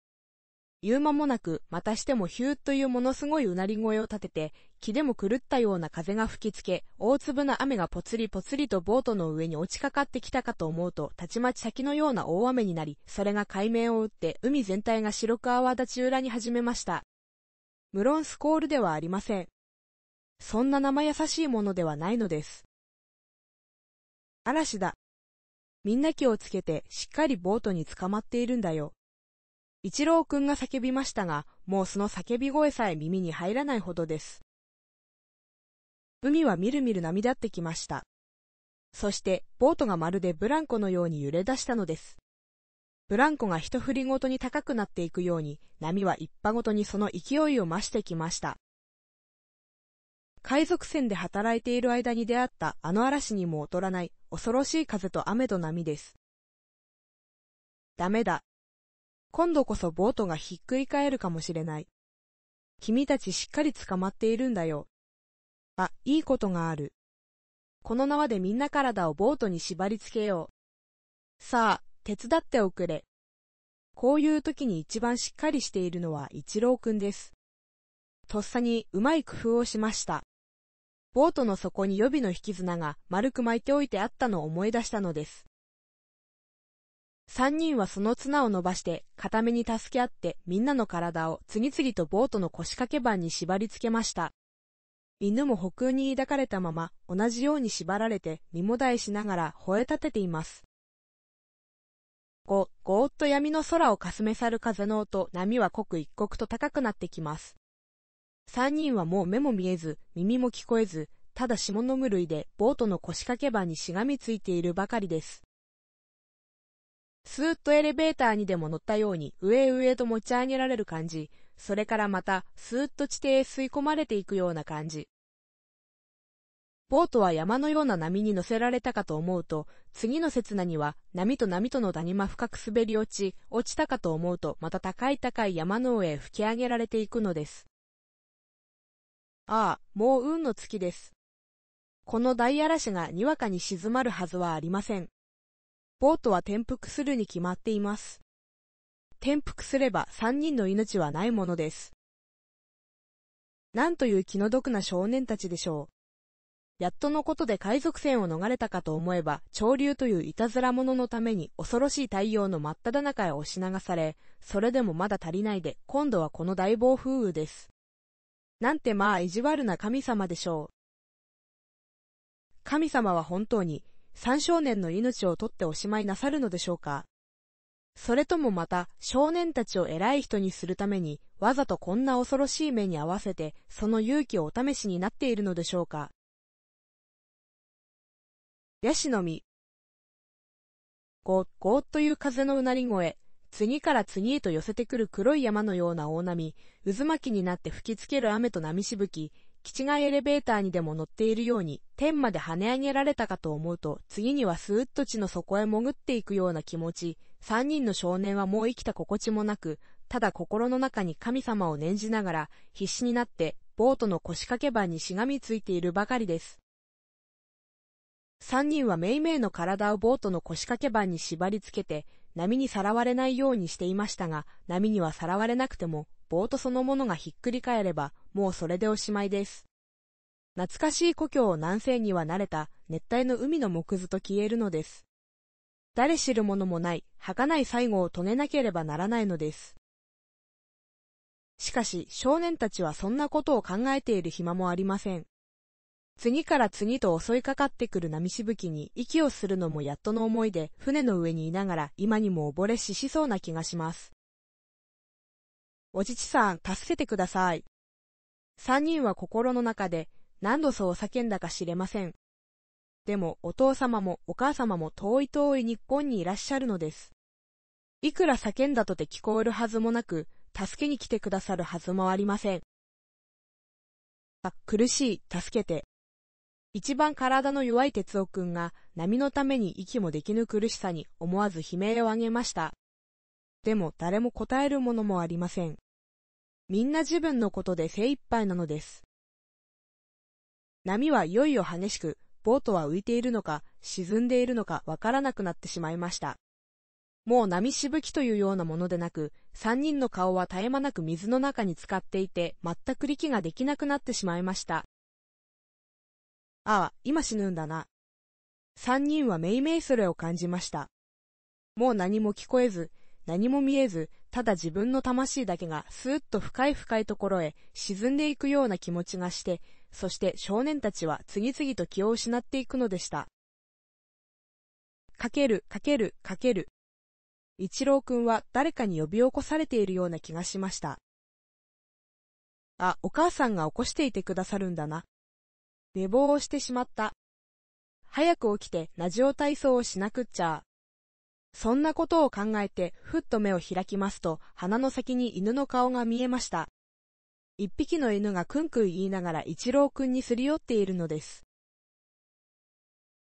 言う間もなく、またしてもヒューというものすごいうなり声を立てて、気でも狂ったような風が吹きつけ、大粒な雨がぽつりぽつりとボートの上に落ちかかってきたかと思うと、たちまち先のような大雨になり、それが海面を打って海全体が白く泡立ち裏に始めました。無論スコールではありません。そんな生優しいものではないのです。嵐だ。みんな気をつけて、しっかりボートに捕まっているんだよ。一郎くんが叫びましたが、もうその叫び声さえ耳に入らないほどです。海はみるみる波立ってきました。そして、ボートがまるでブランコのように揺れ出したのです。ブランコが一振りごとに高くなっていくように、波は一波ごとにその勢いを増してきました。海賊船で働いている間に出会ったあの嵐にも劣らない恐ろしい風と雨と波です。ダメだ、今度こそボートがひっくり返るかもしれない。君たちしっかり捕まっているんだよ。あ、いいことがある。この縄でみんな体をボートに縛り付けよう。さあ、手伝っておくれ。こういう時に一番しっかりしているのは一郎くんです。とっさにうまい工夫をしました。ボートの底に予備の引き綱が丸く巻いておいてあったのを思い出したのです。三人はその綱を伸ばして、固めに助け合って、みんなの体を次々とボートの腰掛け板に縛り付けました。犬も北空に抱かれたまま、同じように縛られて、身もだえしながら吠え立てています。5、ごーっと闇の空をかすめ去る風の音、波は刻一刻と高くなってきます。三人はもう目も見えず、耳も聞こえず、ただ下の無類で、ボートの腰掛け板にしがみついているばかりです。スーッとエレベーターにでも乗ったように上へ上へと持ち上げられる感じ、それからまたスーッと地底へ吸い込まれていくような感じ。ボートは山のような波に乗せられたかと思うと、次の刹那には波と波との谷間深く滑り落ち、落ちたかと思うとまた高い高い山の上へ吹き上げられていくのです。ああ、もう運の月です。この大嵐がにわかに静まるはずはありません。ボートは転覆するに決まっています。転覆すれば3人の命はないものです。なんという気の毒な少年たちでしょう。やっとのことで海賊船を逃れたかと思えば、潮流といういたずら者のために恐ろしい太陽の真っ只中へ押し流され、それでもまだ足りないで、今度はこの大暴風雨です。なんてまあ意地悪な神様でしょう。神様は本当に三少年の命を取っておしまいなさるのでしょうかそれともまた、少年たちを偉い人にするために、わざとこんな恐ろしい目に合わせて、その勇気をお試しになっているのでしょうかヤシの実。ゴッ、ゴーという風のうなり声、次から次へと寄せてくる黒い山のような大波、渦巻きになって吹きつける雨と波しぶき、基地外エレベーターにでも乗っているように、天まで跳ね上げられたかと思うと、次にはスーッと地の底へ潜っていくような気持ち、三人の少年はもう生きた心地もなく、ただ心の中に神様を念じながら、必死になって、ボートの腰掛け板にしがみついているばかりです。三人はめいめいの体をボートの腰掛け板に縛り付けて、波にさらわれないようにしていましたが、波にはさらわれなくても、ボートそのものがひっくり返れば、もうそれでおしまいです。懐かしい故郷を南西には慣れた熱帯の海の木図と消えるのです。誰知るものもない、儚い最後を止めなければならないのです。しかし、少年たちはそんなことを考えている暇もありません。次から次と襲いかかってくる波しぶきに息をするのもやっとの思いで、船の上にいながら今にも溺れ死しそうな気がします。おじちさん、助けてください。三人は心の中で何度そう叫んだか知れません。でもお父様もお母様も遠い遠い日本にいらっしゃるのです。いくら叫んだとて聞こえるはずもなく、助けに来てくださるはずもありません。あ、苦しい、助けて。一番体の弱い哲夫君が波のために息もできぬ苦しさに思わず悲鳴を上げました。でも誰も答えるものもありません。みんな自分のことで精一杯なのです。波はいよいよ激しく、ボートは浮いているのか、沈んでいるのかわからなくなってしまいました。もう波しぶきというようなものでなく、三人の顔は絶え間なく水の中に浸かっていて、全く力ができなくなってしまいました。ああ、今死ぬんだな。三人はめいめいそれを感じました。もう何も聞こえず、何も見えず、ただ自分の魂だけがスーッと深い深いところへ沈んでいくような気持ちがして、そして少年たちは次々と気を失っていくのでした。かける、かける、かける。一郎くんは誰かに呼び起こされているような気がしました。あ、お母さんが起こしていてくださるんだな。寝坊をしてしまった。早く起きてラジオ体操をしなくっちゃそんなことを考えて、ふっと目を開きますと、鼻の先に犬の顔が見えました。一匹の犬がくんくん言いながら一郎くんにすり寄っているのです。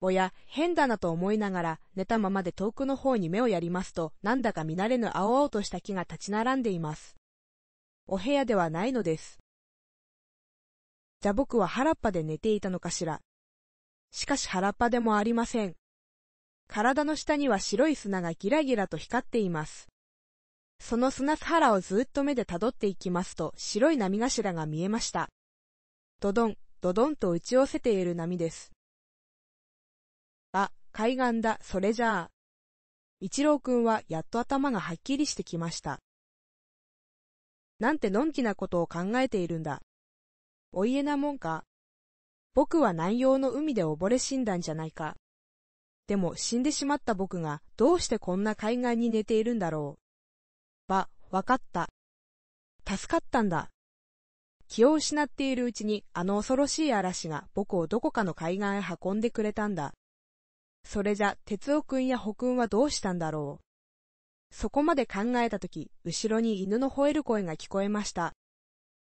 おや、変だなと思いながら、寝たままで遠くの方に目をやりますと、なんだか見慣れぬ青々とした木が立ち並んでいます。お部屋ではないのです。じゃ僕は原っぱで寝ていたのかしら。しかし原っぱでもありません。体の下には白い砂がギラギラと光っています。その砂原をずっと目でたどっていきますと、白い波頭が見えました。ドドン、ドドンと打ち寄せている波です。あ、海岸だ、それじゃあ。一郎くんはやっと頭がはっきりしてきました。なんてのんきなことを考えているんだ。お家なもんか。僕は南洋の海で溺れ死んだんじゃないか。でも死んでしまった僕がどうしてこんな海岸に寝ているんだろう。ば、わかった。助かったんだ。気を失っているうちにあの恐ろしい嵐が僕をどこかの海岸へ運んでくれたんだ。それじゃ、哲夫くんや保くんはどうしたんだろう。そこまで考えたとき、後ろに犬の吠える声が聞こえました。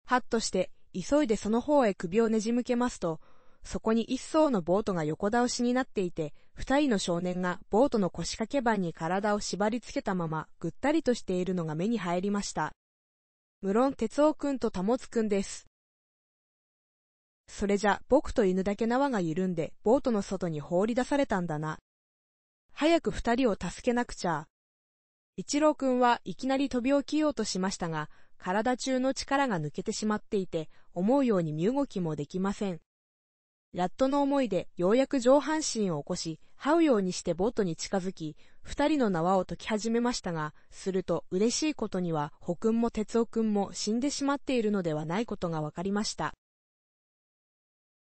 はっとして、急いでその方へ首をねじ向けますと、そこに一層のボートが横倒しになっていて、二人の少年がボートの腰掛け板に体を縛り付けたままぐったりとしているのが目に入りました。無論哲夫くんと保つくんです。それじゃ僕と犬だけ縄が緩んでボートの外に放り出されたんだな。早く二人を助けなくちゃ。一郎くんはいきなり飛び起きようとしましたが、体中の力が抜けてしまっていて、思うように身動きもできません。ラットの思いでようやく上半身を起こし、這うようにしてボートに近づき、二人の縄を解き始めましたが、すると嬉しいことには、保君も哲夫君も死んでしまっているのではないことが分かりました。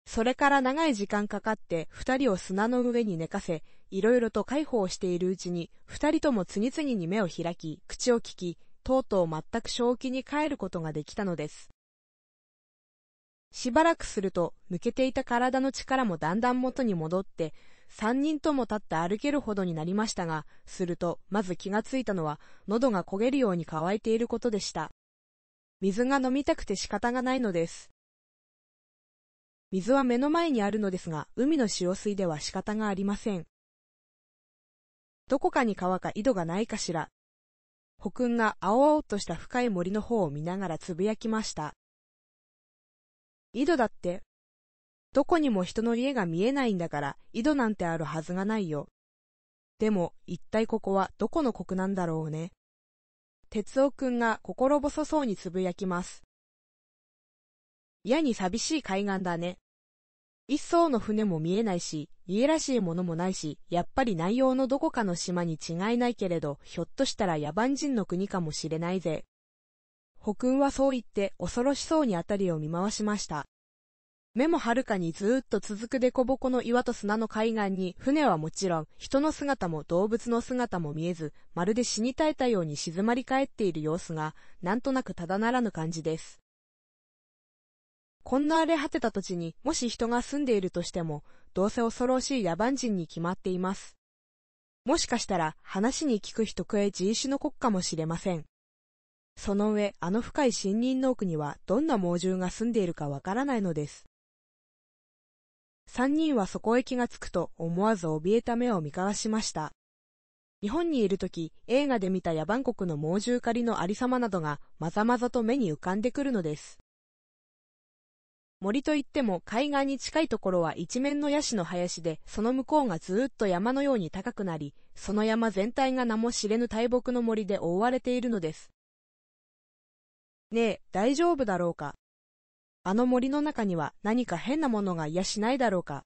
それから長い時間かかって二人を砂の上に寝かせ、いろいろと介抱しているうちに、二人とも次々に目を開き、口を聞き、とうとう全く正気に帰ることができたのです。しばらくすると、抜けていた体の力もだんだん元に戻って、三人とも立って歩けるほどになりましたが、すると、まず気がついたのは、喉が焦げるように乾いていることでした。水が飲みたくて仕方がないのです。水は目の前にあるのですが、海の塩水では仕方がありません。どこかに川か井戸がないかしら。北君が青々とした深い森の方を見ながらつぶやきました。井戸だって。どこにも人の家が見えないんだから、井戸なんてあるはずがないよ。でも、一体ここはどこの国なんだろうね。哲夫くんが心細そうにつぶやきます。嫌に寂しい海岸だね。一艘の船も見えないし、家らしいものもないし、やっぱり内容のどこかの島に違いないけれど、ひょっとしたら野蛮人の国かもしれないぜ。北君はそう言って恐ろしそうにあたりを見回しました。目もはるかにずっと続く凸凹の岩と砂の海岸に船はもちろん人の姿も動物の姿も見えず、まるで死に絶えたように静まり返っている様子が、なんとなくただならぬ感じです。こんな荒れ果てた土地にもし人が住んでいるとしても、どうせ恐ろしい野蛮人に決まっています。もしかしたら話に聞く人食え人種の国かもしれません。その上、あの深い森林の奥にはどんな猛獣が住んでいるかわからないのです。三人はそこへ気がつくと思わず怯えた目を見交わしました。日本にいるとき、映画で見た野蛮国の猛獣狩りのありさまなどがまざまざと目に浮かんでくるのです。森といっても海岸に近いところは一面のヤシの林で、その向こうがずっと山のように高くなり、その山全体が名も知れぬ大木の森で覆われているのです。ねえ、大丈夫だろうか。あの森の中には何か変なものがいやしないだろうか。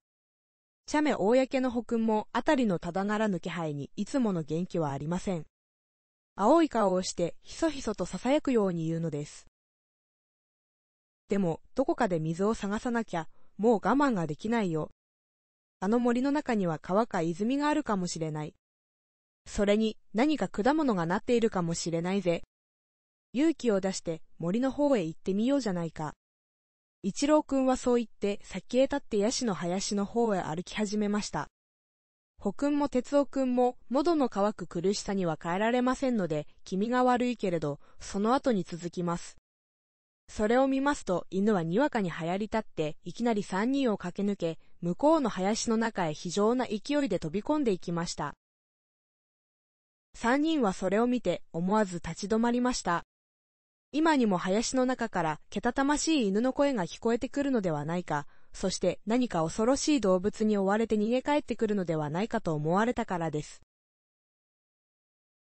茶目公の北もあたりのただならぬ気配にいつもの元気はありません。青い顔をして、ひそひそと囁くように言うのです。でも、どこかで水を探さなきゃ、もう我慢ができないよ。あの森の中には川か泉があるかもしれない。それに、何か果物がなっているかもしれないぜ。勇気を出して森の方へ行ってみようじゃないか。一郎くんはそう言って先へ立ってヤシの林の方へ歩き始めました。ほくんも哲夫くんも、喉の渇く苦しさには変えられませんので、気味が悪いけれど、その後に続きます。それを見ますと、犬はにわかに流行り立って、いきなり三人を駆け抜け、向こうの林の中へ非常な勢いで飛び込んでいきました。三人はそれを見て、思わず立ち止まりました。今にも林の中からけたたましい犬の声が聞こえてくるのではないか、そして何か恐ろしい動物に追われて逃げ帰ってくるのではないかと思われたからです。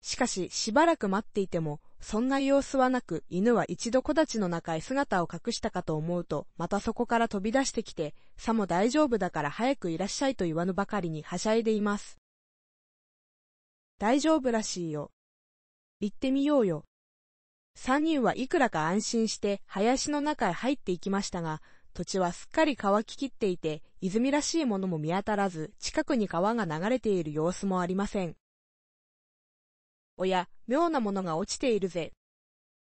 しかし、しばらく待っていても、そんな様子はなく、犬は一度木立の中へ姿を隠したかと思うと、またそこから飛び出してきて、さも大丈夫だから早くいらっしゃいと言わぬばかりにはしゃいでいます。大丈夫らしいよ。行ってみようよ。三人はいくらか安心して林の中へ入っていきましたが、土地はすっかり乾ききっていて、泉らしいものも見当たらず、近くに川が流れている様子もありません。おや、妙なものが落ちているぜ。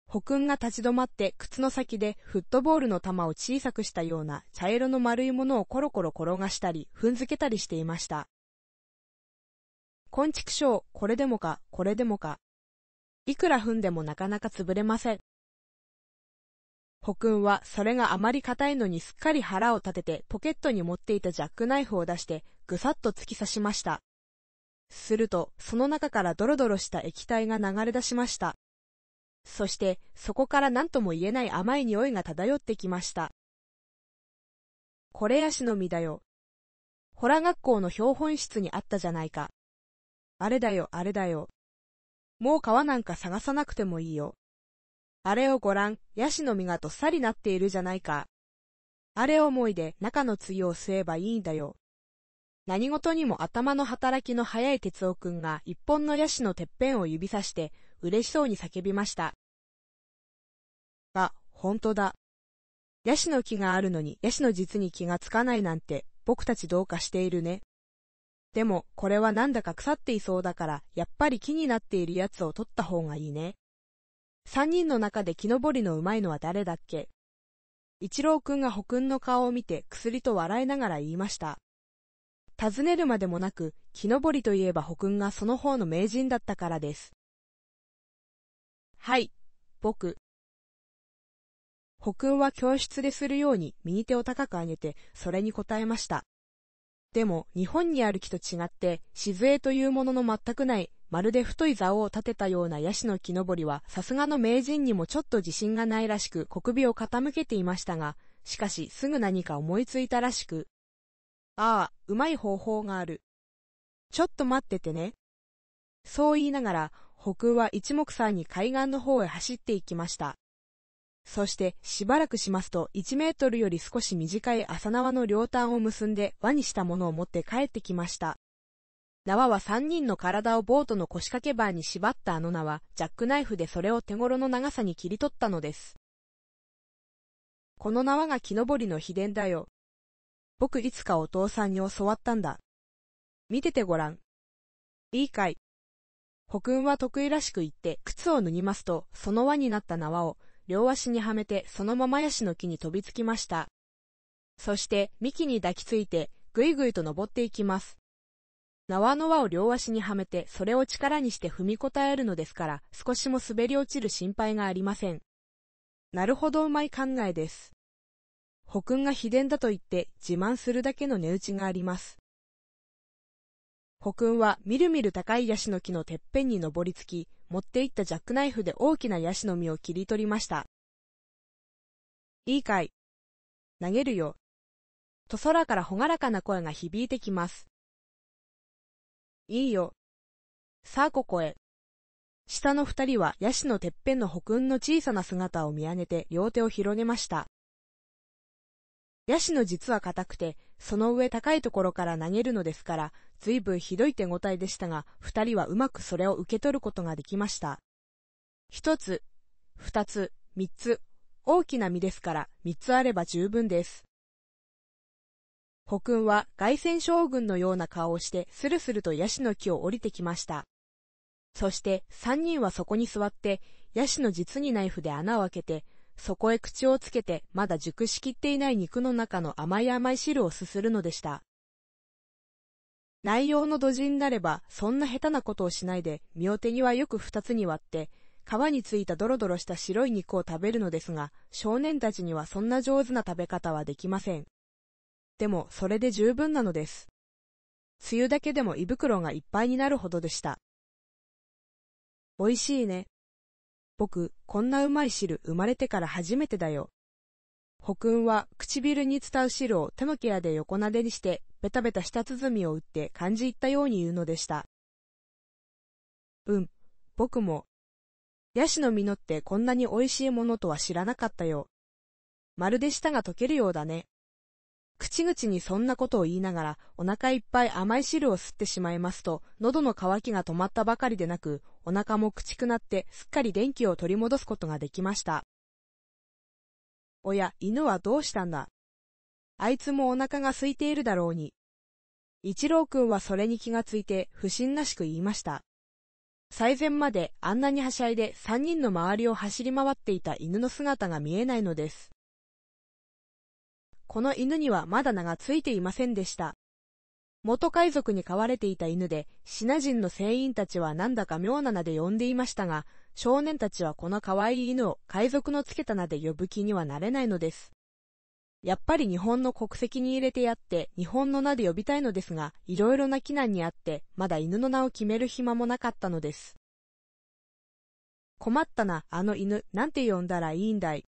ほ訓が立ち止まって靴の先でフットボールの球を小さくしたような茶色の丸いものをコロコロ転がしたり、踏んづけたりしていました。こんちくしょう、これでもか、これでもか。いくら踏んでもなかなか潰れません。ホクンはそれがあまり硬いのにすっかり腹を立ててポケットに持っていたジャックナイフを出してぐさっと突き刺しました。するとその中からドロドロした液体が流れ出しました。そしてそこから何とも言えない甘い匂いが漂ってきました。これやしの実だよ。ホラ学校の標本室にあったじゃないか。あれだよあれだよ。もう川なんか探さなくてもいいよ。あれをご覧、ヤシの実がどっさりなっているじゃないか。あれを思いで中の次を吸えばいいんだよ。何事にも頭の働きの早い哲夫君が一本のヤシのてっぺんを指さして、嬉しそうに叫びました。あ、本当だ。ヤシの木があるのに、ヤシの実に気がつかないなんて、僕たちどうかしているね。でも、これはなんだか腐っていそうだから、やっぱり木になっているやつを取った方がいいね。三人の中で木登りのうまいのは誰だっけ一郎くんが保君の顔を見て薬と笑いながら言いました。尋ねるまでもなく、木登りといえば保君がその方の名人だったからです。はい、僕。保君は教室でするように右手を高く上げて、それに答えました。でも、日本にある木と違って、静江というものの全くない、まるで太い竿を立てたようなヤシの木登りは、さすがの名人にもちょっと自信がないらしく、小首を傾けていましたが、しかし、すぐ何か思いついたらしく。ああ、うまい方法がある。ちょっと待っててね。そう言いながら、北は一目散に海岸の方へ走っていきました。そして、しばらくしますと、1メートルより少し短い浅縄の両端を結んで、輪にしたものを持って帰ってきました。縄は3人の体をボートの腰掛けバーに縛ったあの縄、ジャックナイフでそれを手頃の長さに切り取ったのです。この縄が木登りの秘伝だよ。僕いつかお父さんに教わったんだ。見ててごらん。いいかい。北雲は得意らしく言って、靴を脱ぎますと、その輪になった縄を、両足にはめてそのままヤシの木に飛びつきました。そして幹に抱きついてぐいぐいと登っていきます。縄の輪を両足にはめてそれを力にして踏みこたえるのですから少しも滑り落ちる心配がありません。なるほどうまい考えです。保軍が秘伝だと言って自慢するだけの値打ちがあります。ホクはみるみる高いヤシの木のてっぺんに登りつき、持っていったジャックナイフで大きなヤシの実を切り取りました。いいかい。投げるよ。と空からほがらかな声が響いてきます。いいよ。さあここへ。下の二人はヤシのてっぺんの北雲の小さな姿を見上げて両手を広げました。ヤシの実は硬くて、その上高いところから投げるのですから、ずいぶんひどい手応えでしたが、二人はうまくそれを受け取ることができました。一つ、二つ、三つ、大きな実ですから、三つあれば十分です。北君は外戦将軍のような顔をして、スルスルとヤシの木を降りてきました。そして、三人はそこに座って、ヤシの実にナイフで穴を開けて、そこへ口をつけて、まだ熟しきっていない肉の中の甘い甘い汁をすするのでした。内容の土人なれば、そんな下手なことをしないで、妙手にはよく二つに割って、皮についたドロドロした白い肉を食べるのですが、少年たちにはそんな上手な食べ方はできません。でも、それで十分なのです。梅雨だけでも胃袋がいっぱいになるほどでした。美味しいね。僕、こんなうまい汁生まれてから初めてだよ。ほくんは唇に伝う汁を手のひらで横なでにして、ベタベタ舌鼓を打って感じ入ったように言うのでした。うん、僕も。ヤシの実ってこんなに美味しいものとは知らなかったよ。まるで舌が溶けるようだね。口々にそんなことを言いながら、お腹いっぱい甘い汁を吸ってしまいますと、喉の渇きが止まったばかりでなく、お腹も口くなって、すっかり電気を取り戻すことができました。おや、犬はどうしたんだあいつもお腹が空いているだろうに。一郎くんはそれに気がついて、不審らしく言いました。最前まであんなにはしゃいで三人の周りを走り回っていた犬の姿が見えないのです。この犬にはまだ名がついていませんでした。元海賊に飼われていた犬で、シナ人の船員たちはなんだか妙な名で呼んでいましたが、少年たちはこの可愛い犬を海賊のつけた名で呼ぶ気にはなれないのです。やっぱり日本の国籍に入れてやって、日本の名で呼びたいのですが、いろいろな機難にあって、まだ犬の名を決める暇もなかったのです。困ったな、あの犬、なんて呼んだらいいんだい。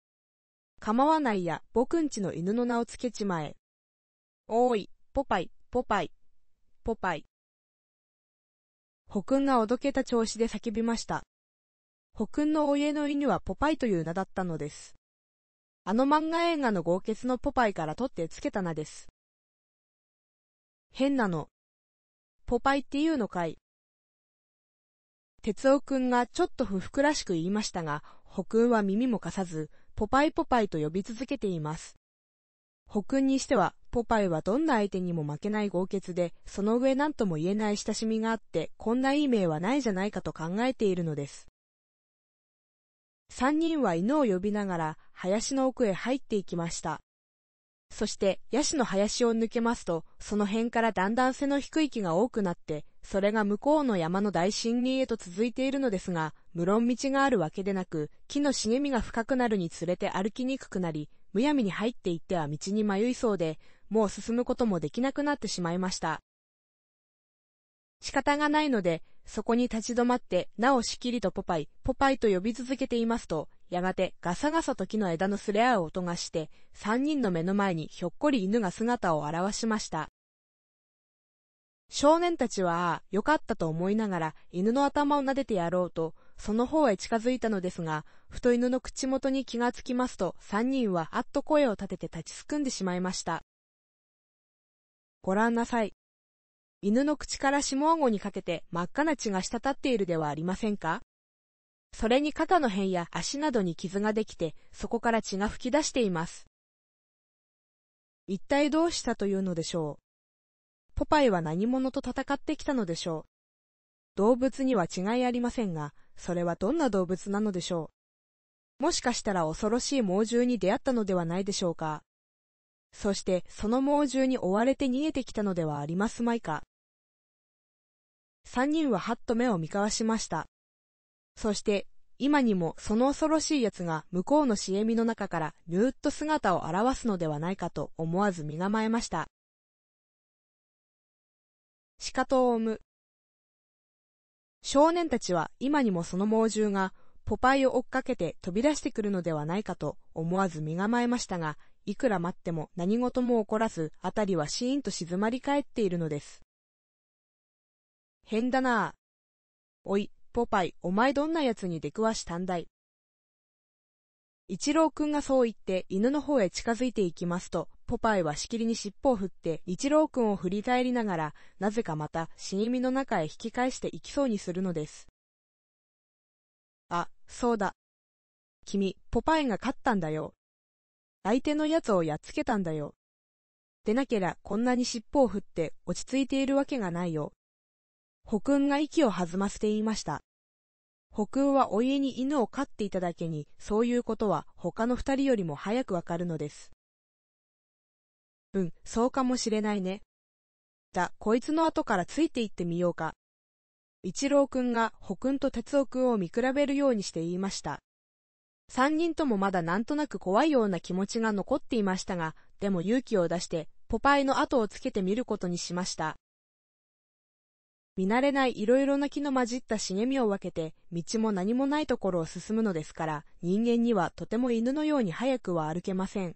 構わないや、僕んちの犬の名をつけちまえ。おーい、ポパイ、ポパイ、ポパイ。ほくんがおどけた調子で叫びました。ほくんのお家の犬はポパイという名だったのです。あの漫画映画の豪傑のポパイから取ってつけた名です。変なの。ポパイっていうのかい。哲夫くんがちょっと不服らしく言いましたが、ほくんは耳も貸さず、ポパイポパイと呼び続けています。北にしては、ポパイはどんな相手にも負けない豪傑で、その上何とも言えない親しみがあって、こんないい名はないじゃないかと考えているのです。三人は犬を呼びながら、林の奥へ入っていきました。そして、ヤシの林を抜けますと、その辺からだんだん背の低い木が多くなって、それが向こうの山の大森林へと続いているのですが、無論道があるわけでなく、木の茂みが深くなるにつれて歩きにくくなり、むやみに入っていっては道に迷いそうで、もう進むこともできなくなってしまいました。仕方がないので、そこに立ち止まって、なおしきりとポパイ、ポパイと呼び続けていますと、やがてガサガサと木の枝のすれ合う音がして、三人の目の前にひょっこり犬が姿を現しました。少年たちは、良かったと思いながら、犬の頭を撫でてやろうと、その方へ近づいたのですが、ふと犬の口元に気がつきますと、三人はあっと声を立てて立ちすくんでしまいました。ご覧なさい。犬の口から下顎にかけて真っ赤な血が滴っているではありませんかそれに肩の辺や足などに傷ができて、そこから血が噴き出しています。一体どうしたというのでしょう。ポパイは何者と戦ってきたのでしょう。動物には違いありませんが、それはどんな動物なのでしょう。もしかしたら恐ろしい猛獣に出会ったのではないでしょうか。そしてその猛獣に追われて逃げてきたのではありますまいか。三人ははっと目を見交わしました。そして、今にもその恐ろしい奴が向こうの茂みの中からニューッと姿を現すのではないかと思わず身構えました。鹿とを生む。少年たちは今にもその猛獣がポパイを追っかけて飛び出してくるのではないかと思わず身構えましたが、いくら待っても何事も起こらず、あたりはシーンと静まり返っているのです。変だなあ。おい、ポパイ、お前どんな奴に出くわしたんだい。一郎くんがそう言って犬の方へ近づいていきますと、ポパイはしきりに尻尾を振って、一郎くんを振り返りながら、なぜかまた死に身の中へ引き返していきそうにするのです。あ、そうだ。君、ポパイが勝ったんだよ。相手の奴をやっつけたんだよ。でなけりゃこんなに尻尾を振って落ち着いているわけがないよ。北んが息を弾ませて言いました。北雲はお家に犬を飼っていただけに、そういうことは他の二人よりも早くわかるのです。うん、そうかもしれないね。じゃ、こいつの後からついていってみようか。一郎くんが北んと哲夫くんを見比べるようにして言いました。三人ともまだなんとなく怖いような気持ちが残っていましたが、でも勇気を出して、ポパイの後をつけてみることにしました。見慣れない色々な木の混じった茂みを分けて、道も何もないところを進むのですから、人間にはとても犬のように早くは歩けません。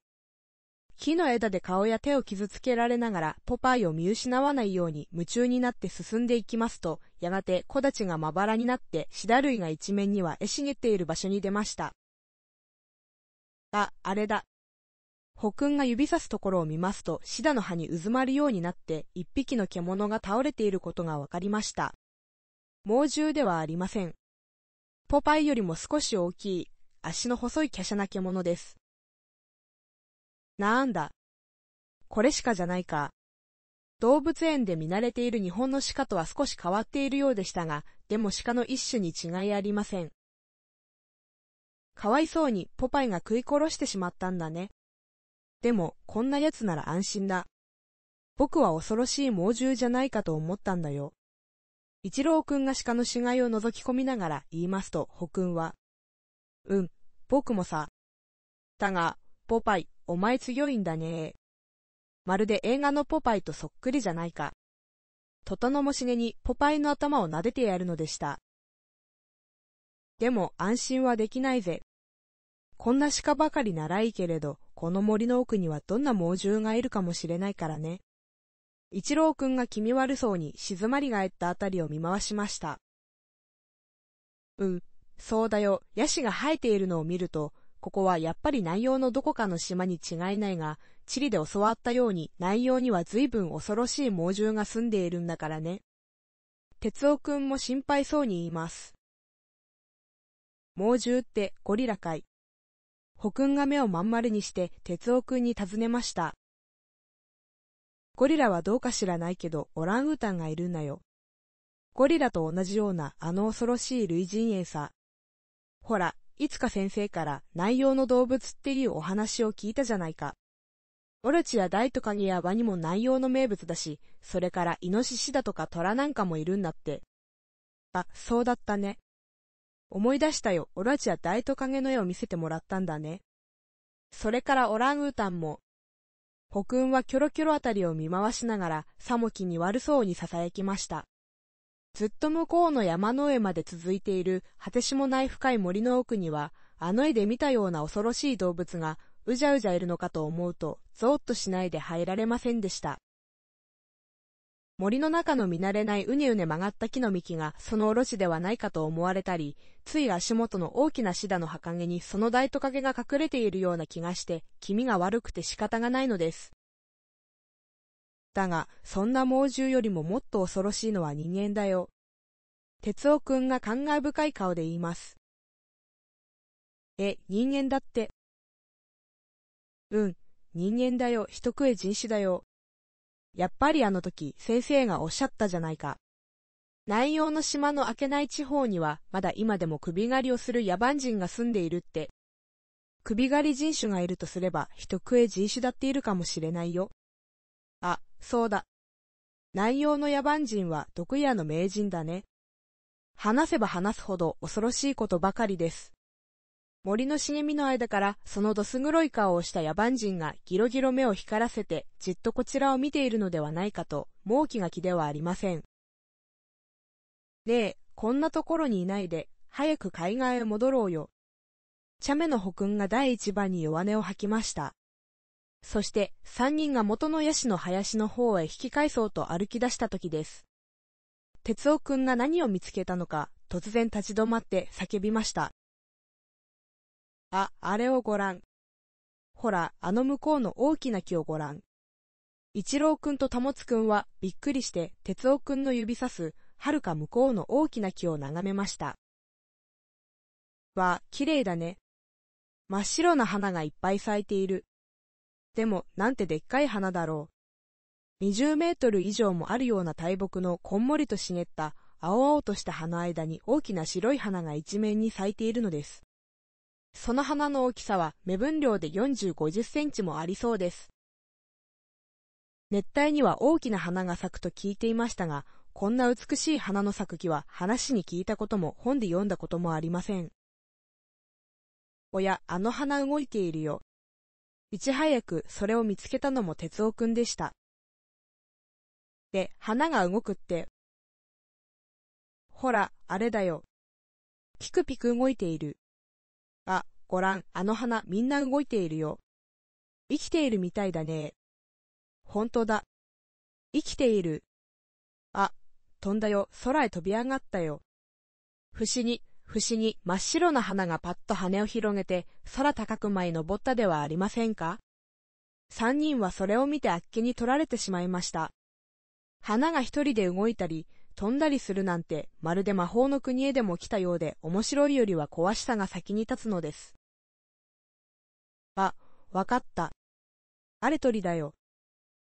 木の枝で顔や手を傷つけられながら、ポパイを見失わないように夢中になって進んでいきますと、やがて木立がまばらになって、シダ類が一面にはえしげっている場所に出ました。あ、あれだ。ほくんが指さすところを見ますと、シダの葉に渦まるようになって、一匹の獣が倒れていることがわかりました。猛獣ではありません。ポパイよりも少し大きい、足の細い華奢な獣です。なんだ。これしかじゃないか。動物園で見慣れている日本の鹿とは少し変わっているようでしたが、でも鹿の一種に違いありません。かわいそうにポパイが食い殺してしまったんだね。でも、こんな奴なら安心だ。僕は恐ろしい猛獣じゃないかと思ったんだよ。一郎くんが鹿の死骸を覗き込みながら言いますと、ほくんは。うん、僕もさ。だが、ポパイ、お前強いんだねまるで映画のポパイとそっくりじゃないか。とたのもしげにポパイの頭を撫でてやるのでした。でも安心はできないぜ。こんな鹿ばかりならいいけれど、この森の奥にはどんな猛獣がいるかもしれないからね。一郎くんが気味悪そうに静まりがえったあたりを見回しました。うん、そうだよ、ヤシが生えているのを見ると、ここはやっぱり内容のどこかの島に違いないが、地理で教わったように内容には随分恐ろしい猛獣が住んでいるんだからね。哲夫くんも心配そうに言います。猛獣ってゴリラかい。古君が目をまん丸にして哲夫んに尋ねました。ゴリラはどうか知らないけど、オランウータンがいるんだよ。ゴリラと同じようなあの恐ろしい類人猿さ。ほら、いつか先生から内容の動物っていうお話を聞いたじゃないか。オロチやダイトカゲやワニも内容の名物だし、それからイノシシだとかトラなんかもいるんだって。あ、そうだったね。思い出したよ、オラチア大トカゲの絵を見せてもらったんだね。それからオランウータンも。ホクンはキョロキョロあたりを見回しながら、さもきに悪そうに囁きました。ずっと向こうの山の上まで続いている果てしもない深い森の奥には、あの絵で見たような恐ろしい動物がうじゃうじゃいるのかと思うと、ゾーッとしないで入られませんでした。森の中の見慣れないうねうね曲がった木の幹がそのおろしではないかと思われたり、つい足元の大きなシダの墓陰にその大トカゲが隠れているような気がして、気味が悪くて仕方がないのです。だが、そんな猛獣よりももっと恐ろしいのは人間だよ。哲夫君が感慨深い顔で言います。え、人間だって。うん、人間だよ、人食え人種だよ。やっぱりあの時先生がおっしゃったじゃないか。南洋の島の明けない地方にはまだ今でも首狩りをする野蛮人が住んでいるって。首狩り人種がいるとすれば人食え人種だっているかもしれないよ。あ、そうだ。南洋の野蛮人は毒矢の名人だね。話せば話すほど恐ろしいことばかりです。森の茂みの間から、そのどす黒い顔をした野蛮人がギロギロ目を光らせて、じっとこちらを見ているのではないかと、う気が気ではありません。ねえ、こんなところにいないで、早く海岸へ戻ろうよ。茶目の保君が第一番に弱音を吐きました。そして、三人が元のヤシの林の方へ引き返そうと歩き出した時です。哲夫君が何を見つけたのか、突然立ち止まって叫びました。あ、あれをご覧。ほら、あの向こうの大きな木をご覧。一郎くんと保つくんはびっくりして哲夫くんの指さす、はるか向こうの大きな木を眺めました。わ、綺麗だね。真っ白な花がいっぱい咲いている。でも、なんてでっかい花だろう。20メートル以上もあるような大木のこんもりと茂った青々とした葉の間に大きな白い花が一面に咲いているのです。その花の大きさは目分量で40-50センチもありそうです。熱帯には大きな花が咲くと聞いていましたが、こんな美しい花の咲く木は話に聞いたことも本で読んだこともありません。おや、あの花動いているよ。いち早くそれを見つけたのも哲夫くんでした。で、花が動くって。ほら、あれだよ。ピクピク動いている。あ、ごらん、あの花みんな動いているよ。生きているみたいだね。ほんとだ。生きている。あ、飛んだよ、空へ飛び上がったよ。不思議、不思議、真っ白な花がパッと羽を広げて、空高く舞い登ったではありませんか三人はそれを見てあっけに取られてしまいました。花が一人で動いたり、飛んだりするなんて、まるで魔法の国へでも来たようで、面白いよりは怖しさが先に立つのです。あ、わかった。あれ鳥だよ。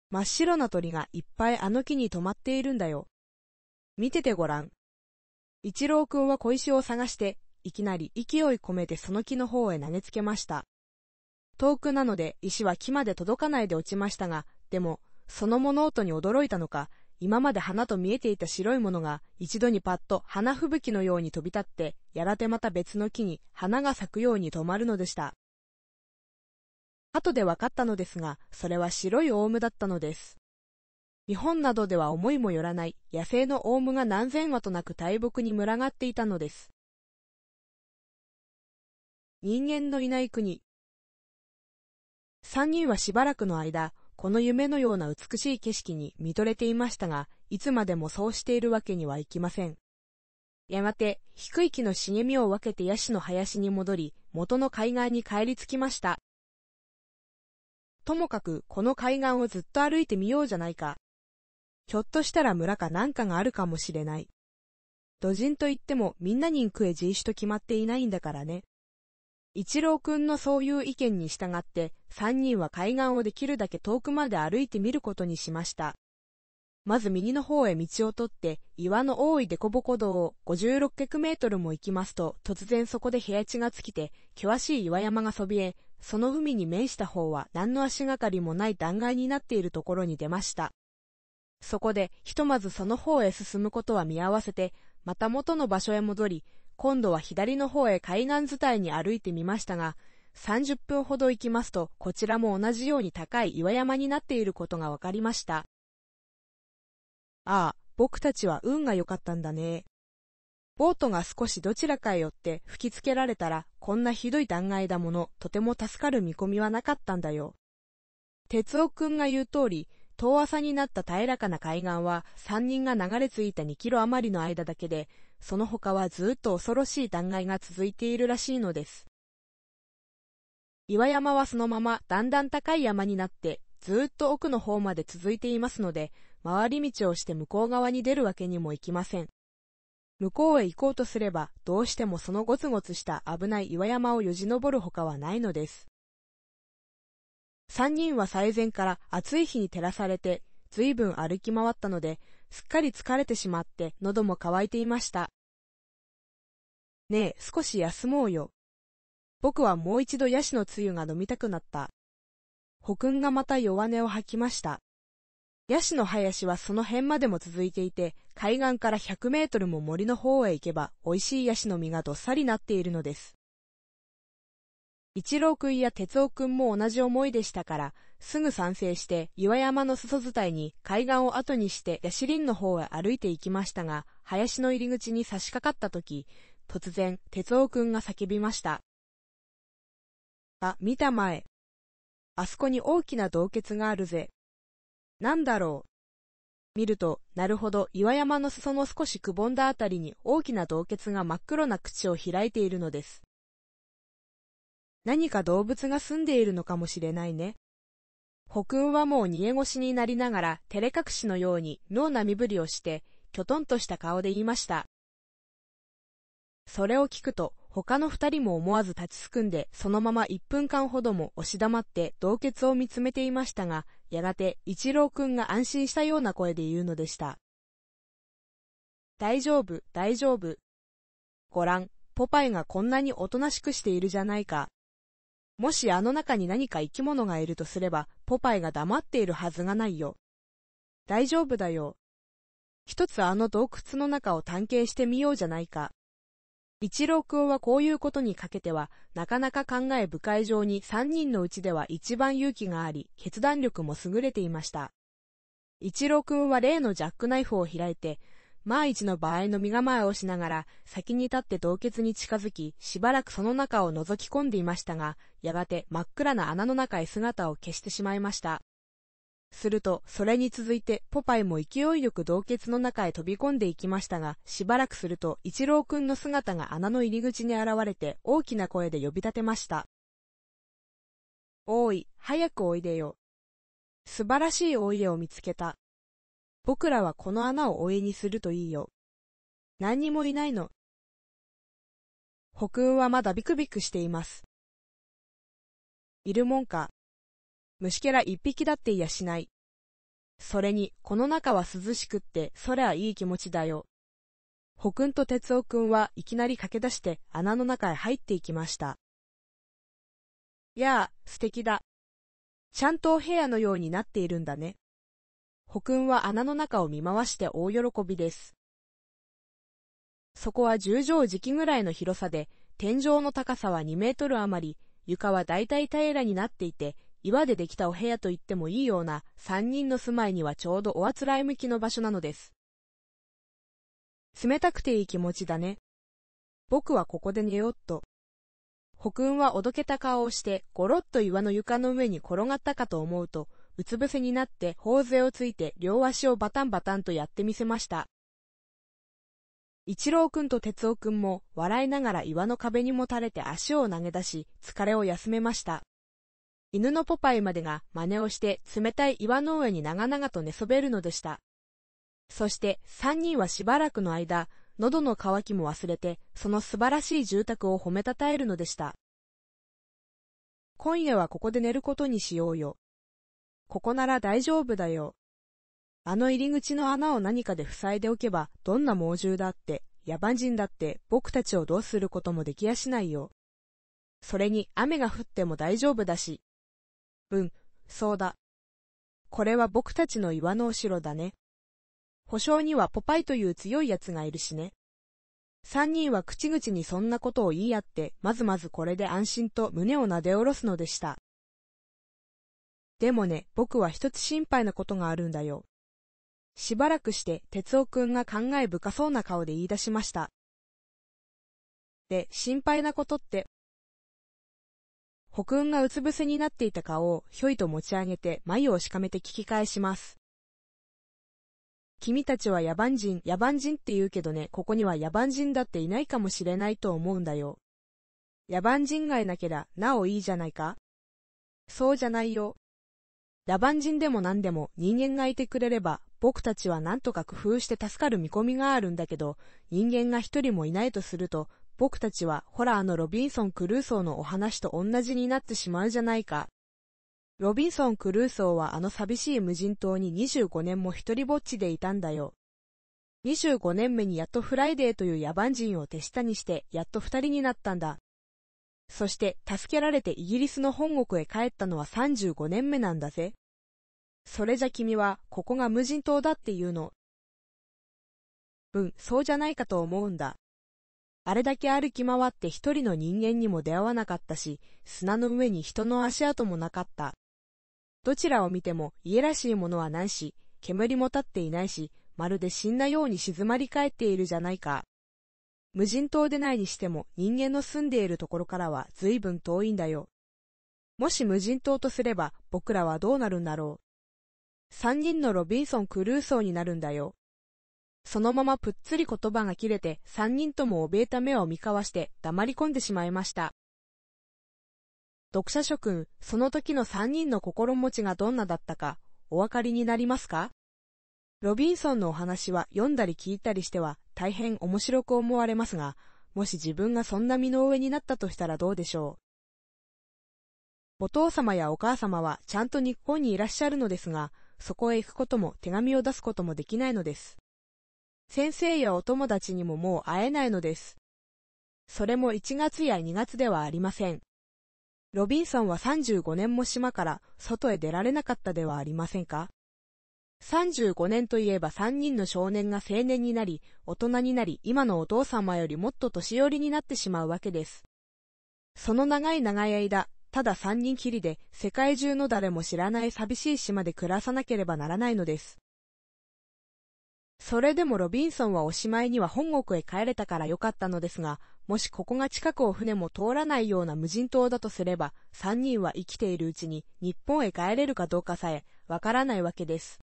真っ白な鳥がいっぱいあの木に止まっているんだよ。見ててごらん。一郎くんは小石を探して、いきなり勢い込めてその木の方へ投げつけました。遠くなので石は木まで届かないで落ちましたが、でも、その物音に驚いたのか、今まで花と見えていた白いものが、一度にパッと花吹雪のように飛び立って、やがてまた別の木に花が咲くように止まるのでした。後で分かったのですが、それは白いオウムだったのです。日本などでは思いもよらない野生のオウムが何千羽となく大木に群がっていたのです。人間のいない国。三人はしばらくの間、この夢のような美しい景色に見とれていましたが、いつまでもそうしているわけにはいきません。やがて、低い木の茂みを分けてヤシの林に戻り、元の海岸に帰り着きました。ともかく、この海岸をずっと歩いてみようじゃないか。ひょっとしたら村かなんかがあるかもしれない。土人といってもみんな人食え人種と決まっていないんだからね。一郎くんのそういう意見に従って、三人は海岸をできるだけ遠くまで歩いてみることにしました。まず右の方へ道を取って、岩の多い凸凹道を56六百メートルも行きますと、突然そこで部屋地が尽きて、険しい岩山がそびえ、その海に面した方は何の足がかりもない断崖になっているところに出ました。そこで、ひとまずその方へ進むことは見合わせて、また元の場所へ戻り、今度は左の方へ海岸伝いに歩いてみましたが、30分ほど行きますと、こちらも同じように高い岩山になっていることが分かりました。ああ、僕たちは運が良かったんだね。ボートが少しどちらかへ寄って吹きつけられたら、こんなひどい断崖だもの、とても助かる見込みはなかったんだよ。哲夫くんが言う通り、遠浅になった平らかな海岸は、3人が流れ着いた2キロ余りの間だけで、その他はずっと恐ろしい断崖が続いているらしいのです。岩山はそのままだんだん高い山になって、ずっと奥の方まで続いていますので、回り道をして向こう側に出るわけにもいきません。向こうへ行こうとすれば、どうしてもそのゴツゴツした危ない岩山をよじ登るほかはないのです。三人は最前から暑い日に照らされて、随分歩き回ったので、すっかり疲れてしまって喉も渇いていました。ねえ、少し休もうよ。僕はもう一度ヤシのつゆが飲みたくなった。ほくんがまた弱音を吐きました。ヤシの林はその辺までも続いていて、海岸から100メートルも森の方へ行けば、美味しいヤシの実がどっさりなっているのです。一郎くんや哲夫くんも同じ思いでしたから、すぐ賛成して、岩山の裾伝いに海岸を後にして、ヤシリンの方へ歩いて行きましたが、林の入り口に差し掛かった時、突然、哲夫くんが叫びました。あ、見た前。あそこに大きな洞穴があるぜ。なんだろう。見ると、なるほど、岩山の裾の少しくぼんだあたりに大きな洞穴が真っ黒な口を開いているのです。何か動物が住んでいるのかもしれないね。北くはもう逃げ腰になりながら、照れ隠しのように、脳な身振りをして、きょとんとした顔で言いました。それを聞くと、他の二人も思わず立ちすくんで、そのまま一分間ほども押し黙って洞穴を見つめていましたが、やがて一郎くんが安心したような声で言うのでした。大丈夫、大丈夫。ご覧、ポパイがこんなにおとなしくしているじゃないか。もしあの中に何か生き物がいるとすれば、ポパイが黙っているはずがないよ。大丈夫だよ。一つあの洞窟の中を探検してみようじゃないか。一郎くんはこういうことにかけては、なかなか考え部会上に三人のうちでは一番勇気があり、決断力も優れていました。一郎くんは例のジャックナイフを開いて、万一の場合の身構えをしながら、先に立って洞穴に近づき、しばらくその中を覗き込んでいましたが、やがて真っ暗な穴の中へ姿を消してしまいました。すると、それに続いて、ポパイも勢いよく洞穴の中へ飛び込んでいきましたが、しばらくすると、一郎くんの姿が穴の入り口に現れて、大きな声で呼び立てました。おい、早くおいでよ。素晴らしいお家を見つけた。僕らはこの穴をお湯にするといいよ。何にもいないの。北雲はまだビクビクしています。いるもんか。虫けら一匹だっていやしない。それに、この中は涼しくって、そりゃいい気持ちだよ。ほくんと哲夫くんはいきなり駆け出して穴の中へ入っていきました。やあ、素敵だ。ちゃんとお部屋のようになっているんだね。保君は穴の中を見回して大喜びです。そこは十畳敷ぐらいの広さで、天井の高さは2メートル余り、床はだいたい平らになっていて、岩でできたお部屋と言ってもいいような、三人の住まいにはちょうどおあつらい向きの場所なのです。冷たくていい気持ちだね。僕はここで寝よっと。北雲はおどけた顔をして、ごろっと岩の床の上に転がったかと思うと、うつ伏せになって頬杖をついて両足をバタンバタンとやってみせました。一郎くんと哲夫くんも笑いながら岩の壁にもたれて足を投げ出し、疲れを休めました。犬のポパイまでが真似をして冷たい岩の上に長々と寝そべるのでした。そして三人はしばらくの間、喉の渇きも忘れて、その素晴らしい住宅を褒めたたえるのでした。今夜はここで寝ることにしようよ。ここなら大丈夫だよ。あの入り口の穴を何かで塞いでおけば、どんな猛獣だって、野蛮人だって、僕たちをどうすることもできやしないよ。それに、雨が降っても大丈夫だし。うん、そうだ。これは僕たちの岩のお城だね。保証にはポパイという強い奴がいるしね。三人は口々にそんなことを言い合って、まずまずこれで安心と胸をなでおろすのでした。でもね、僕は一つ心配なことがあるんだよ。しばらくして、哲夫くんが考え深そうな顔で言い出しました。で、心配なことって、北雲がうつ伏せになっていた顔をひょいと持ち上げて眉をしかめて聞き返します。君たちは野蛮人、野蛮人って言うけどね、ここには野蛮人だっていないかもしれないと思うんだよ。野蛮人がいなけりゃ、なおいいじゃないかそうじゃないよ。野蛮人でも何でも人間がいてくれれば、僕たちは何とか工夫して助かる見込みがあるんだけど、人間が一人もいないとすると、僕たちはホラーのロビンソン・クルーソーのお話と同じになってしまうじゃないか。ロビンソン・クルーソーはあの寂しい無人島に25年も一人ぼっちでいたんだよ。25年目にやっとフライデーという野蛮人を手下にして、やっと二人になったんだ。そして助けられてイギリスの本国へ帰ったのは35年目なんだぜ。それじゃ君はここが無人島だっていうの。うん、そうじゃないかと思うんだ。あれだけ歩き回って一人の人間にも出会わなかったし、砂の上に人の足跡もなかった。どちらを見ても家らしいものはないし、煙も立っていないし、まるで死んだように静まり返っているじゃないか。無人島でないにしても人間の住んでいるところからは随分遠いんだよ。もし無人島とすれば僕らはどうなるんだろう。三人のロビンソン・クルーソーになるんだよ。そのままぷっつり言葉が切れて三人とも怯えた目を見交わして黙り込んでしまいました。読者諸君、その時の三人の心持ちがどんなだったか、お分かりになりますかロビンソンのお話は読んだり聞いたりしては、大変面白く思われますが、もし自分がそんな身の上になったとしたらどうでしょう。お父様やお母様はちゃんと日本にいらっしゃるのですが、そこへ行くことも手紙を出すこともできないのです。先生やお友達にももう会えないのです。それも1月や2月ではありません。ロビンソンは35年も島から外へ出られなかったではありませんか35年といえば3人の少年が青年になり、大人になり、今のお父様よりもっと年寄りになってしまうわけです。その長い長い間、ただ3人きりで、世界中の誰も知らない寂しい島で暮らさなければならないのです。それでもロビンソンはおしまいには本国へ帰れたからよかったのですが、もしここが近くを船も通らないような無人島だとすれば、3人は生きているうちに日本へ帰れるかどうかさえわからないわけです。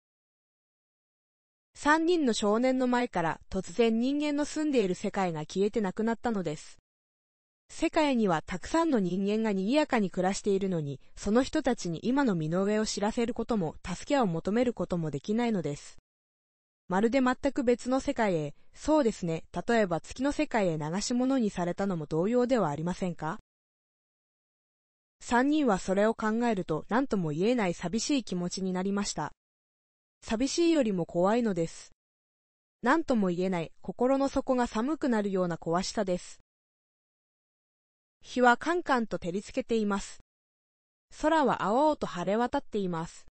三人の少年の前から突然人間の住んでいる世界が消えてなくなったのです。世界にはたくさんの人間が賑やかに暮らしているのに、その人たちに今の身の上を知らせることも、助けを求めることもできないのです。まるで全く別の世界へ、そうですね、例えば月の世界へ流し物にされたのも同様ではありませんか三人はそれを考えると何とも言えない寂しい気持ちになりました。寂しいよりも怖いのです。何とも言えない心の底が寒くなるような怖しさです。日はカンカンと照りつけています。空は青々と晴れ渡っています。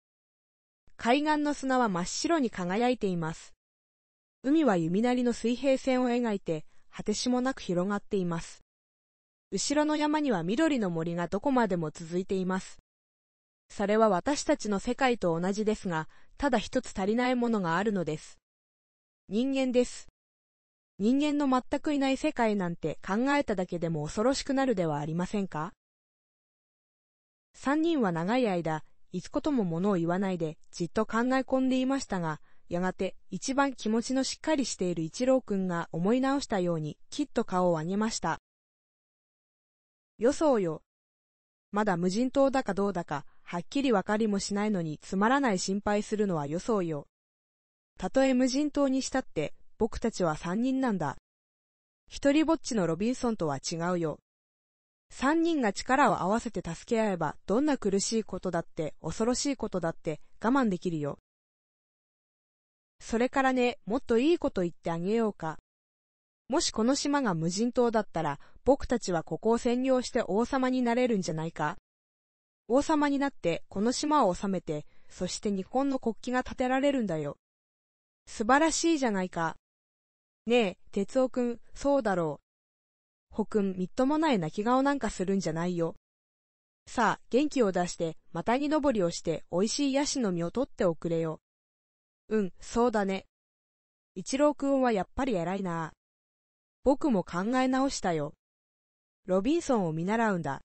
海岸の砂は真っ白に輝いています。海は弓なりの水平線を描いて、果てしもなく広がっています。後ろの山には緑の森がどこまでも続いています。それは私たちの世界と同じですが、ただ一つ足りないものがあるのです。人間です。人間の全くいない世界なんて考えただけでも恐ろしくなるではありませんか三人は長い間、いつことも物を言わないで、じっと考え込んでいましたが、やがて一番気持ちのしっかりしている一郎くんが思い直したように、きっと顔を上げました。よそうよ。まだ無人島だかどうだか、はっきりわかりもしないのにつまらない心配するのはよそうよ。たとえ無人島にしたって、僕たちは三人なんだ。一人ぼっちのロビンソンとは違うよ。三人が力を合わせて助け合えば、どんな苦しいことだって、恐ろしいことだって、我慢できるよ。それからね、もっといいこと言ってあげようか。もしこの島が無人島だったら、僕たちはここを占領して王様になれるんじゃないか王様になってこの島を治めて、そして日本の国旗が建てられるんだよ。素晴らしいじゃないか。ねえ、哲夫くん、そうだろう。ほくん、みっともない泣き顔なんかするんじゃないよ。さあ、元気を出して、またの登りをして、美味しいヤシの実を取っておくれよ。うん、そうだね。一郎くんはやっぱり偉いな。僕も考え直したよ。ロビンソンを見習うんだ。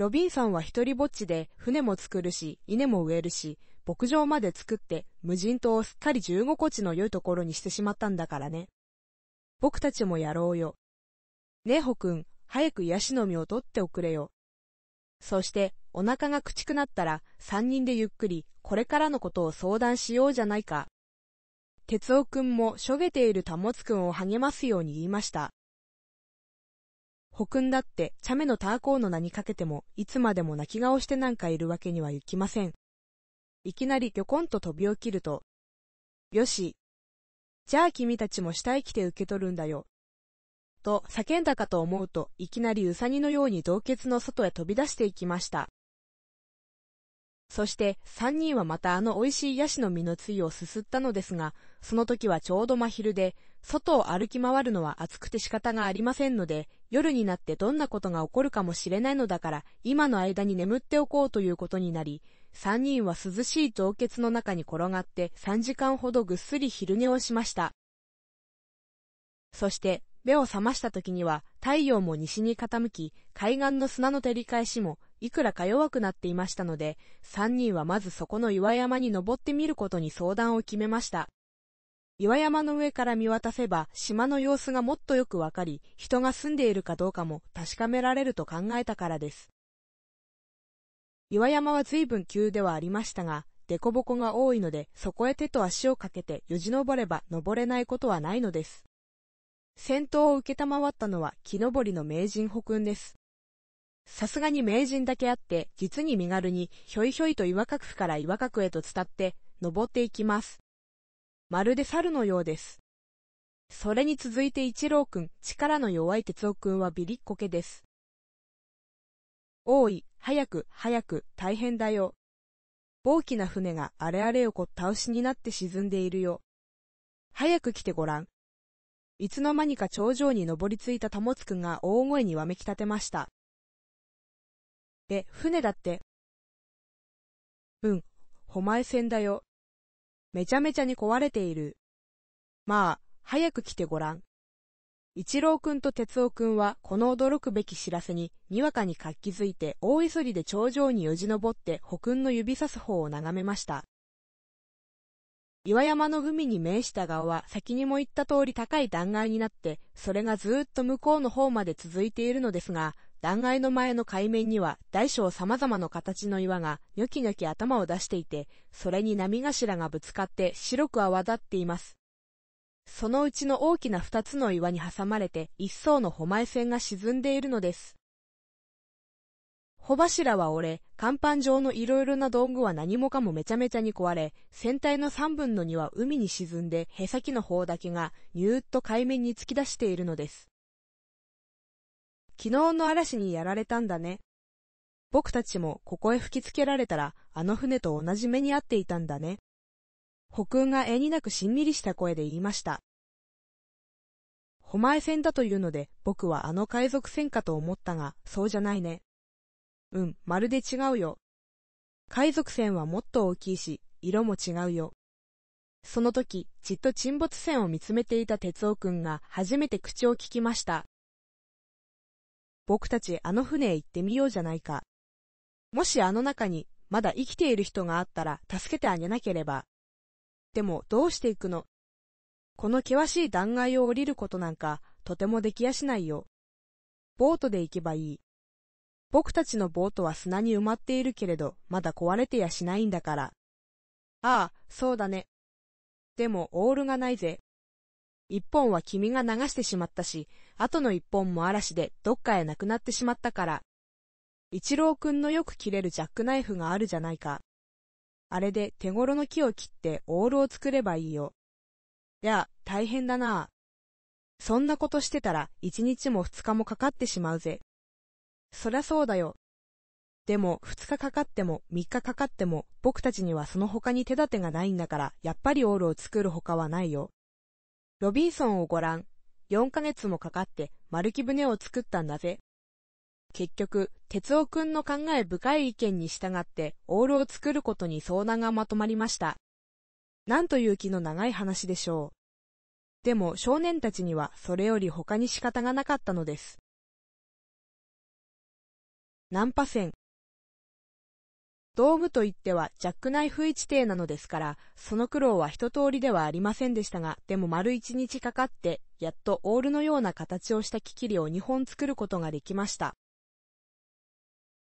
ロビンさんは一人ぼっちで、船も作るし、稲も植えるし、牧場まで作って、無人島をすっかり15個地の良いところにしてしまったんだからね。僕たちもやろうよ。ねほくん、早くヤシの実を取っておくれよ。そして、お腹がくちくなったら、三人でゆっくり、これからのことを相談しようじゃないか。哲夫くんも、しょげているたもつくんを励ますように言いました。ほくんだって、茶目のターコーの名にかけても、いつまでも泣き顔してなんかいるわけにはいきません。いきなりギょこんと飛び起きると、よし。じゃあ君たちも下へ来て受け取るんだよ。と叫んだかと思うといきなりウサギのように洞穴の外へ飛び出していきました。そして三人はまたあの美味しいヤシの実のつゆをすすったのですが、その時はちょうど真昼で、外を歩き回るのは暑くて仕方がありませんので、夜になってどんなことが起こるかもしれないのだから、今の間に眠っておこうということになり、三人は涼しい洞穴の中に転がって三時間ほどぐっすり昼寝をしました。そして目を覚ました時には太陽も西に傾き、海岸の砂の照り返しもいくらか弱くなっていましたので、三人はまずそこの岩山に登ってみることに相談を決めました。岩山の上から見渡せば島の様子がもっとよくわかり、人が住んでいるかどうかも確かめられると考えたからです。岩山は随分急ではありましたが、凸凹が多いので、そこへ手と足をかけてよじ登れば登れないことはないのです。戦闘を受けたまわったのは木登りの名人北雲です。さすがに名人だけあって、実に身軽に、ひょいひょいと岩角から岩角へと伝って、登っていきます。まるで猿のようです。それに続いて一郎くん、力の弱い哲夫くんはビリッコケです。おい、早く、早く、大変だよ。大きな船があれあれ横倒しになって沈んでいるよ。早く来てごらん、いつの間にか頂上に登りついた保津くんが大声にわめき立てました。え、船だって。うん、ほまえ船だよ。めちゃめちゃに壊れている。まあ、早く来てごらん。一郎くんと哲夫くんはこの驚くべき知らせににわかに活気づいて大急ぎで頂上によじ登って保くんの指さす方を眺めました。岩山の海に面した側は先にも言った通り高い断崖になって、それがずっと向こうの方まで続いているのですが、断崖の前の海面には大小様々な形の岩がニョキニョキ頭を出していて、それに波頭がぶつかって白く泡立っています。そのうちの大きな二つの岩に挟まれて一層の保前線が沈んでいるのです。帆柱は折れ、甲板上のいろいろな道具は何もかもめちゃめちゃに壊れ、船体の3分の2は海に沈んで、へさきの方だけが、ニューッと海面に突き出しているのです。昨日の嵐にやられたんだね。僕たちもここへ吹きつけられたら、あの船と同じ目に遭っていたんだね。北空が絵になくしんみりした声で言いました。狛江船だというので、僕はあの海賊船かと思ったが、そうじゃないね。うん、まるで違うよ。海賊船はもっと大きいし、色も違うよ。その時、じっと沈没船を見つめていた哲夫君が初めて口を聞きました。僕たちあの船へ行ってみようじゃないか。もしあの中に、まだ生きている人があったら助けてあげなければ。でも、どうしていくのこの険しい断崖を降りることなんか、とてもできやしないよ。ボートで行けばいい。僕たちのボートは砂に埋まっているけれど、まだ壊れてやしないんだから。ああ、そうだね。でも、オールがないぜ。一本は君が流してしまったし、後の一本も嵐でどっかへなくなってしまったから。一郎くんのよく切れるジャックナイフがあるじゃないか。あれで手頃の木を切ってオールを作ればいいよ。いや、大変だなそんなことしてたら一日も二日もかかってしまうぜ。そりゃそうだよ。でも、二日かかっても、三日かかっても、僕たちにはその他に手立てがないんだから、やっぱりオールを作る他はないよ。ロビンソンをご覧。四ヶ月もかかって、丸木舟を作ったんだぜ。結局、哲夫くんの考え深い意見に従って、オールを作ることに相談がまとまりました。なんという気の長い話でしょう。でも少年たちにはそれより他に仕方がなかったのです。ナンパ船。道具といってはジャックナイフ一艇なのですから、その苦労は一通りではありませんでしたが、でも丸一日かかって、やっとオールのような形をした機器を2本作ることができました。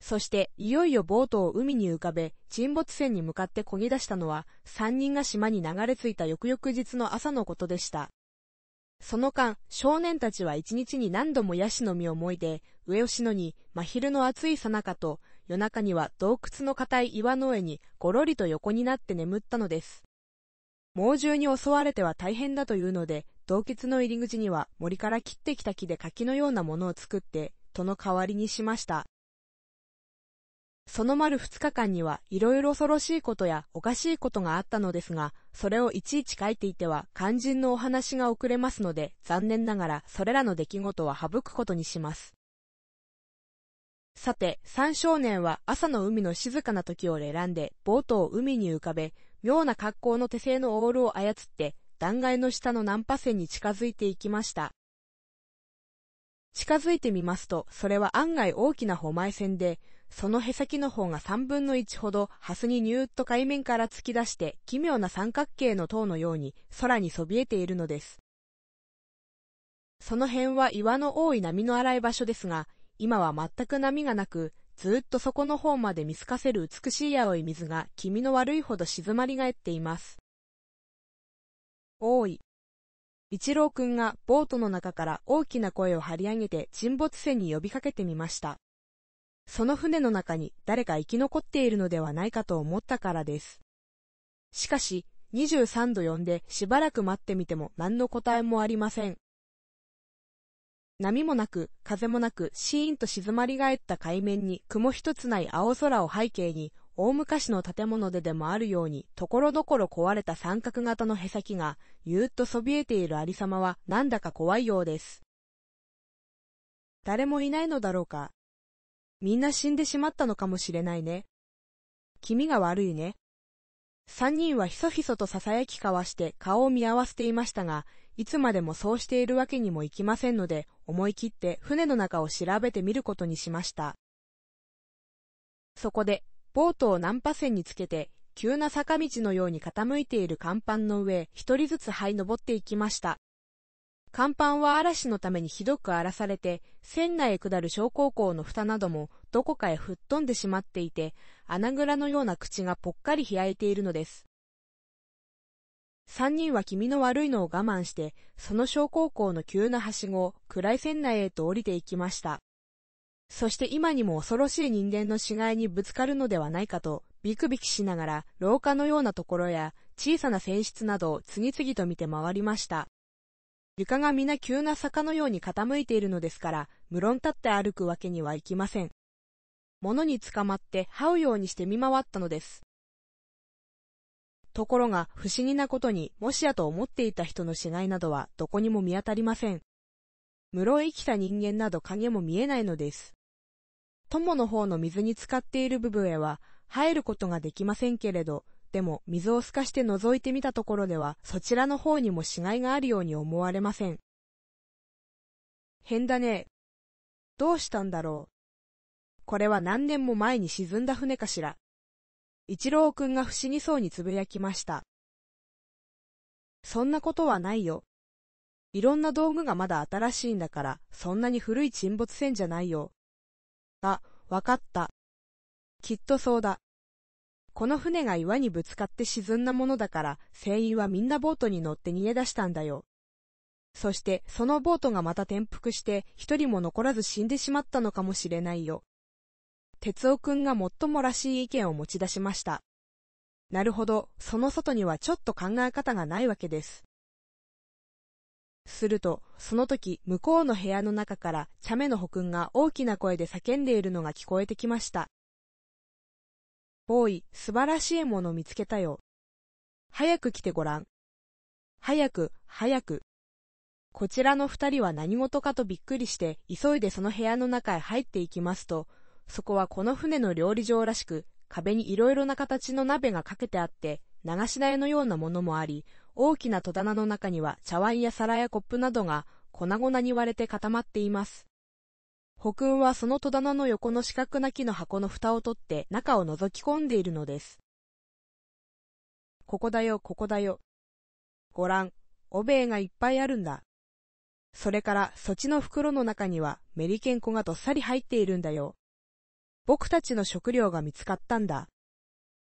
そして、いよいよボートを海に浮かべ、沈没船に向かって漕ぎ出したのは、3人が島に流れ着いた翌々日の朝のことでした。その間、少年たちは一日に何度もヤシの実をもいで、上吉野に、真昼の暑いさなかと、夜中には洞窟の固い岩の上に、ごろりと横になって眠ったのです。猛獣に襲われては大変だというので、洞窟の入り口には森から切ってきた木で柿のようなものを作って、戸の代わりにしました。その丸二日間には、いろいろ恐ろしいことやおかしいことがあったのですが、それをいちいち書いていては、肝心のお話が遅れますので、残念ながら、それらの出来事は省くことにします。さて、三少年は朝の海の静かな時を選んで、ボートを海に浮かべ、妙な格好の手製のオールを操って、断崖の下の難破船に近づいていきました。近づいてみますと、それは案外大きな捕前船で、そのへさきの方が三分の一ほど、ハスにニューッと海面から突き出して、奇妙な三角形の塔のように、空にそびえているのです。その辺は岩の多い波の荒い場所ですが、今は全く波がなく、ずっと底の方まで見透かせる美しい青い水が気味の悪いほど静まり返っています。多い。一郎くんがボートの中から大きな声を張り上げて沈没船に呼びかけてみました。その船の中に誰か生き残っているのではないかと思ったからです。しかし、23度呼んでしばらく待ってみても何の答えもありません。波もなく、風もなく、シーンと静まり返った海面に雲一つない青空を背景に、大昔の建物ででもあるように、ところどころ壊れた三角型のへさきが、ゆーっとそびえているありさまは、なんだか怖いようです。誰もいないのだろうか、みんな死んでしまったのかもしれないね。気味が悪いね。三人はひそひそと囁き交わして顔を見合わせていましたが、いつまでもそうしているわけにもいきませんので、思い切って船の中を調べてみることにしました。そこで、ボートを難破船につけて、急な坂道のように傾いている甲板の上、一人ずつ這い登っていきました。甲板は嵐のためにひどく荒らされて、船内へ下る小高校の蓋などもどこかへ吹っ飛んでしまっていて、穴蔵のような口がぽっかり開いているのです。三人は気味の悪いのを我慢して、その小高校の急なはしごを暗い船内へと降りていきました。そして今にも恐ろしい人間の死骸にぶつかるのではないかと、ビクビクしながら廊下のようなところや小さな船室などを次々と見て回りました。床が皆急な坂のように傾いているのですから、無論立って歩くわけにはいきません。物につかまって這うようにして見回ったのです。ところが不思議なことにもしやと思っていた人の死骸などはどこにも見当たりません。室へ生きた人間など影も見えないのです。友の方の水に浸かっている部分へは入ることができませんけれど、ても水を透かして覗いてみたところでは、そちらの方にも死骸があるように思われません。変だね。どうしたんだろう。これは何年も前に沈んだ船かしら。一郎くんが不思議そうにつぶやきました。そんなことはないよ。いろんな道具がまだ新しいんだから、そんなに古い沈没船じゃないよ。あ、わかった。きっとそうだ。この船が岩にぶつかって沈んだものだから、船員はみんなボートに乗って逃げ出したんだよ。そして、そのボートがまた転覆して、一人も残らず死んでしまったのかもしれないよ。哲夫くんが最もらしい意見を持ち出しました。なるほど、その外にはちょっと考え方がないわけです。すると、その時、向こうの部屋の中から、茶目のほくんが大きな声で叫んでいるのが聞こえてきました。おい、素晴らしいもの見つけたよ。早く来てごらん。早く、早く。こちらの二人は何事かとびっくりして、急いでその部屋の中へ入っていきますと、そこはこの船の料理場らしく、壁にいろいろな形の鍋がかけてあって、流し台のようなものもあり、大きな戸棚の中には茶碗や皿やコップなどが粉々に割れて固まっています。北くはその戸棚の横の四角な木の箱の蓋を取って中を覗き込んでいるのです。ここだよ、ここだよ。ご覧、おべえがいっぱいあるんだ。それから、そちの袋の中には、メリケンコがどっさり入っているんだよ。僕たちの食料が見つかったんだ。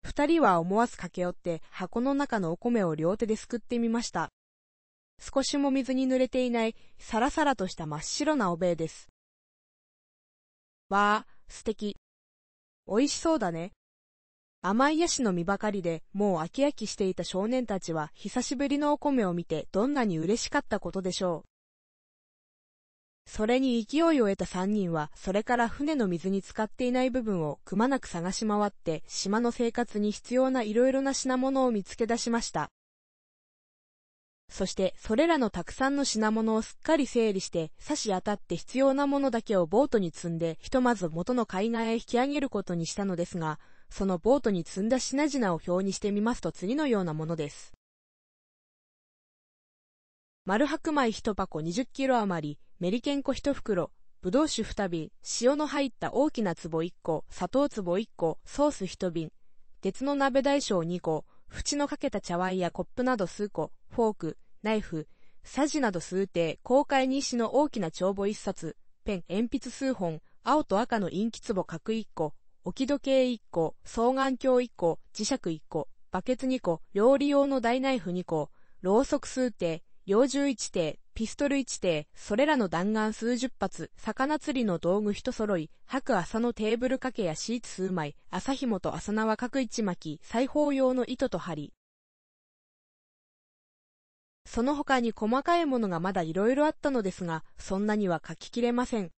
二人は思わず駆け寄って、箱の中のお米を両手ですくってみました。少しも水に濡れていない、さらさらとした真っ白なおべえです。わあ、素敵。美味しそうだね。甘いヤシの実ばかりで、もう飽き飽きしていた少年たちは、久しぶりのお米を見て、どんなに嬉しかったことでしょう。それに勢いを得た三人は、それから船の水にかっていない部分をくまなく探し回って、島の生活に必要な色々な品物を見つけ出しました。そしてそれらのたくさんの品物をすっかり整理して差し当たって必要なものだけをボートに積んでひとまず元の海岸へ引き上げることにしたのですが、そのボートに積んだ品々を表にしてみますと次のようなものです。丸白米1箱20キロ余り、メリケンコ1袋、ぶどう酒2瓶、塩の入った大きな壺1個、砂糖壺1個、ソース1瓶、鉄の鍋大小2個、縁のかけた茶碗やコップなど数個、フォーク、ナイフ、サジなど数手。公開日誌の大きな帳簿一冊、ペン、鉛筆数本、青と赤の陰気壺角一個、置き時計一個、双眼鏡一個、磁石一個、バケツ二個、料理用の大ナイフ二個、ろうそく数手、用獣一艇、ピストル一艇、それらの弾丸数十発、魚釣りの道具一揃い、白麻のテーブル掛けやシーツ数枚、麻紐と麻縄各一巻き、裁縫用の糸と針。その他に細かいものがまだ色々あったのですが、そんなには書ききれません。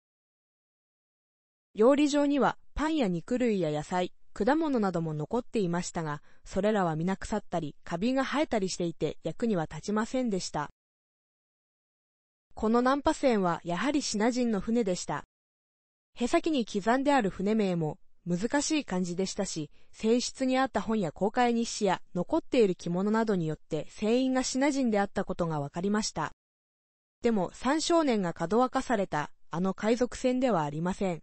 料理上には、パンや肉類や野菜、果物なども残っていましたが、それらは皆腐ったり、カビが生えたりしていて役には立ちませんでした。この難波船はやはりシナ人の船でした。へさきに刻んである船名も難しい漢字でしたし、性質に合った本や公開日誌や残っている着物などによって船員がシナ人であったことが分かりました。でも三少年が門分かされたあの海賊船ではありません。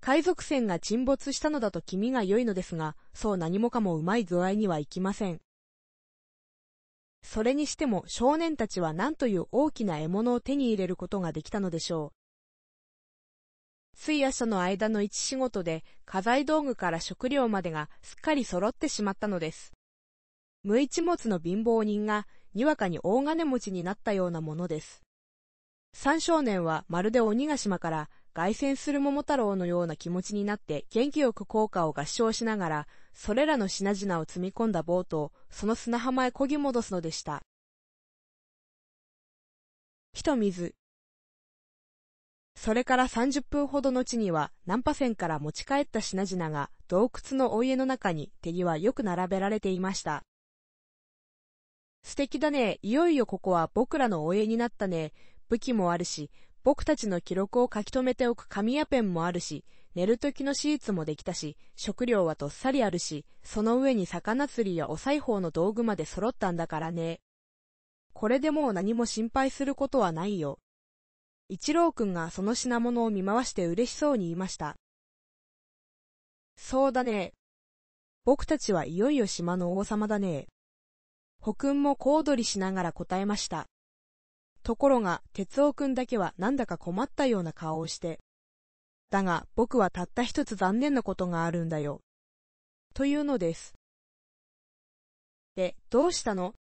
海賊船が沈没したのだと気味が良いのですが、そう何もかもうまい具合にはいきません。それにしても少年たちは何という大きな獲物を手に入れることができたのでしょう。水や書の間の一仕事で、家財道具から食料までがすっかり揃ってしまったのです。無一物の貧乏人が、にわかに大金持ちになったようなものです。三少年はまるで鬼ヶ島から凱旋する桃太郎のような気持ちになって元気よく効果を合唱しながら、それらの品々を積み込んだボートをその砂浜へこぎ戻すのでした。ひと水。それから30分ほどのには、難波船から持ち帰った品々が、洞窟のお家の中に手際よく並べられていました。素敵だね。いよいよここは僕らのお家になったね。武器もあるし、僕たちの記録を書き留めておく紙やペンもあるし、寝る時のシーツもできたし、食料はどっさりあるし、その上に魚釣りやお裁縫の道具まで揃ったんだからね。これでもう何も心配することはないよ。一郎くんがその品物を見回して嬉しそうに言いました。そうだね。僕たちはいよいよ島の王様だね。保君も小躍りしながら答えました。ところが、哲夫くんだけはなんだか困ったような顔をして。だが、僕はたった一つ残念なことがあるんだよ。というのです。で、どうしたの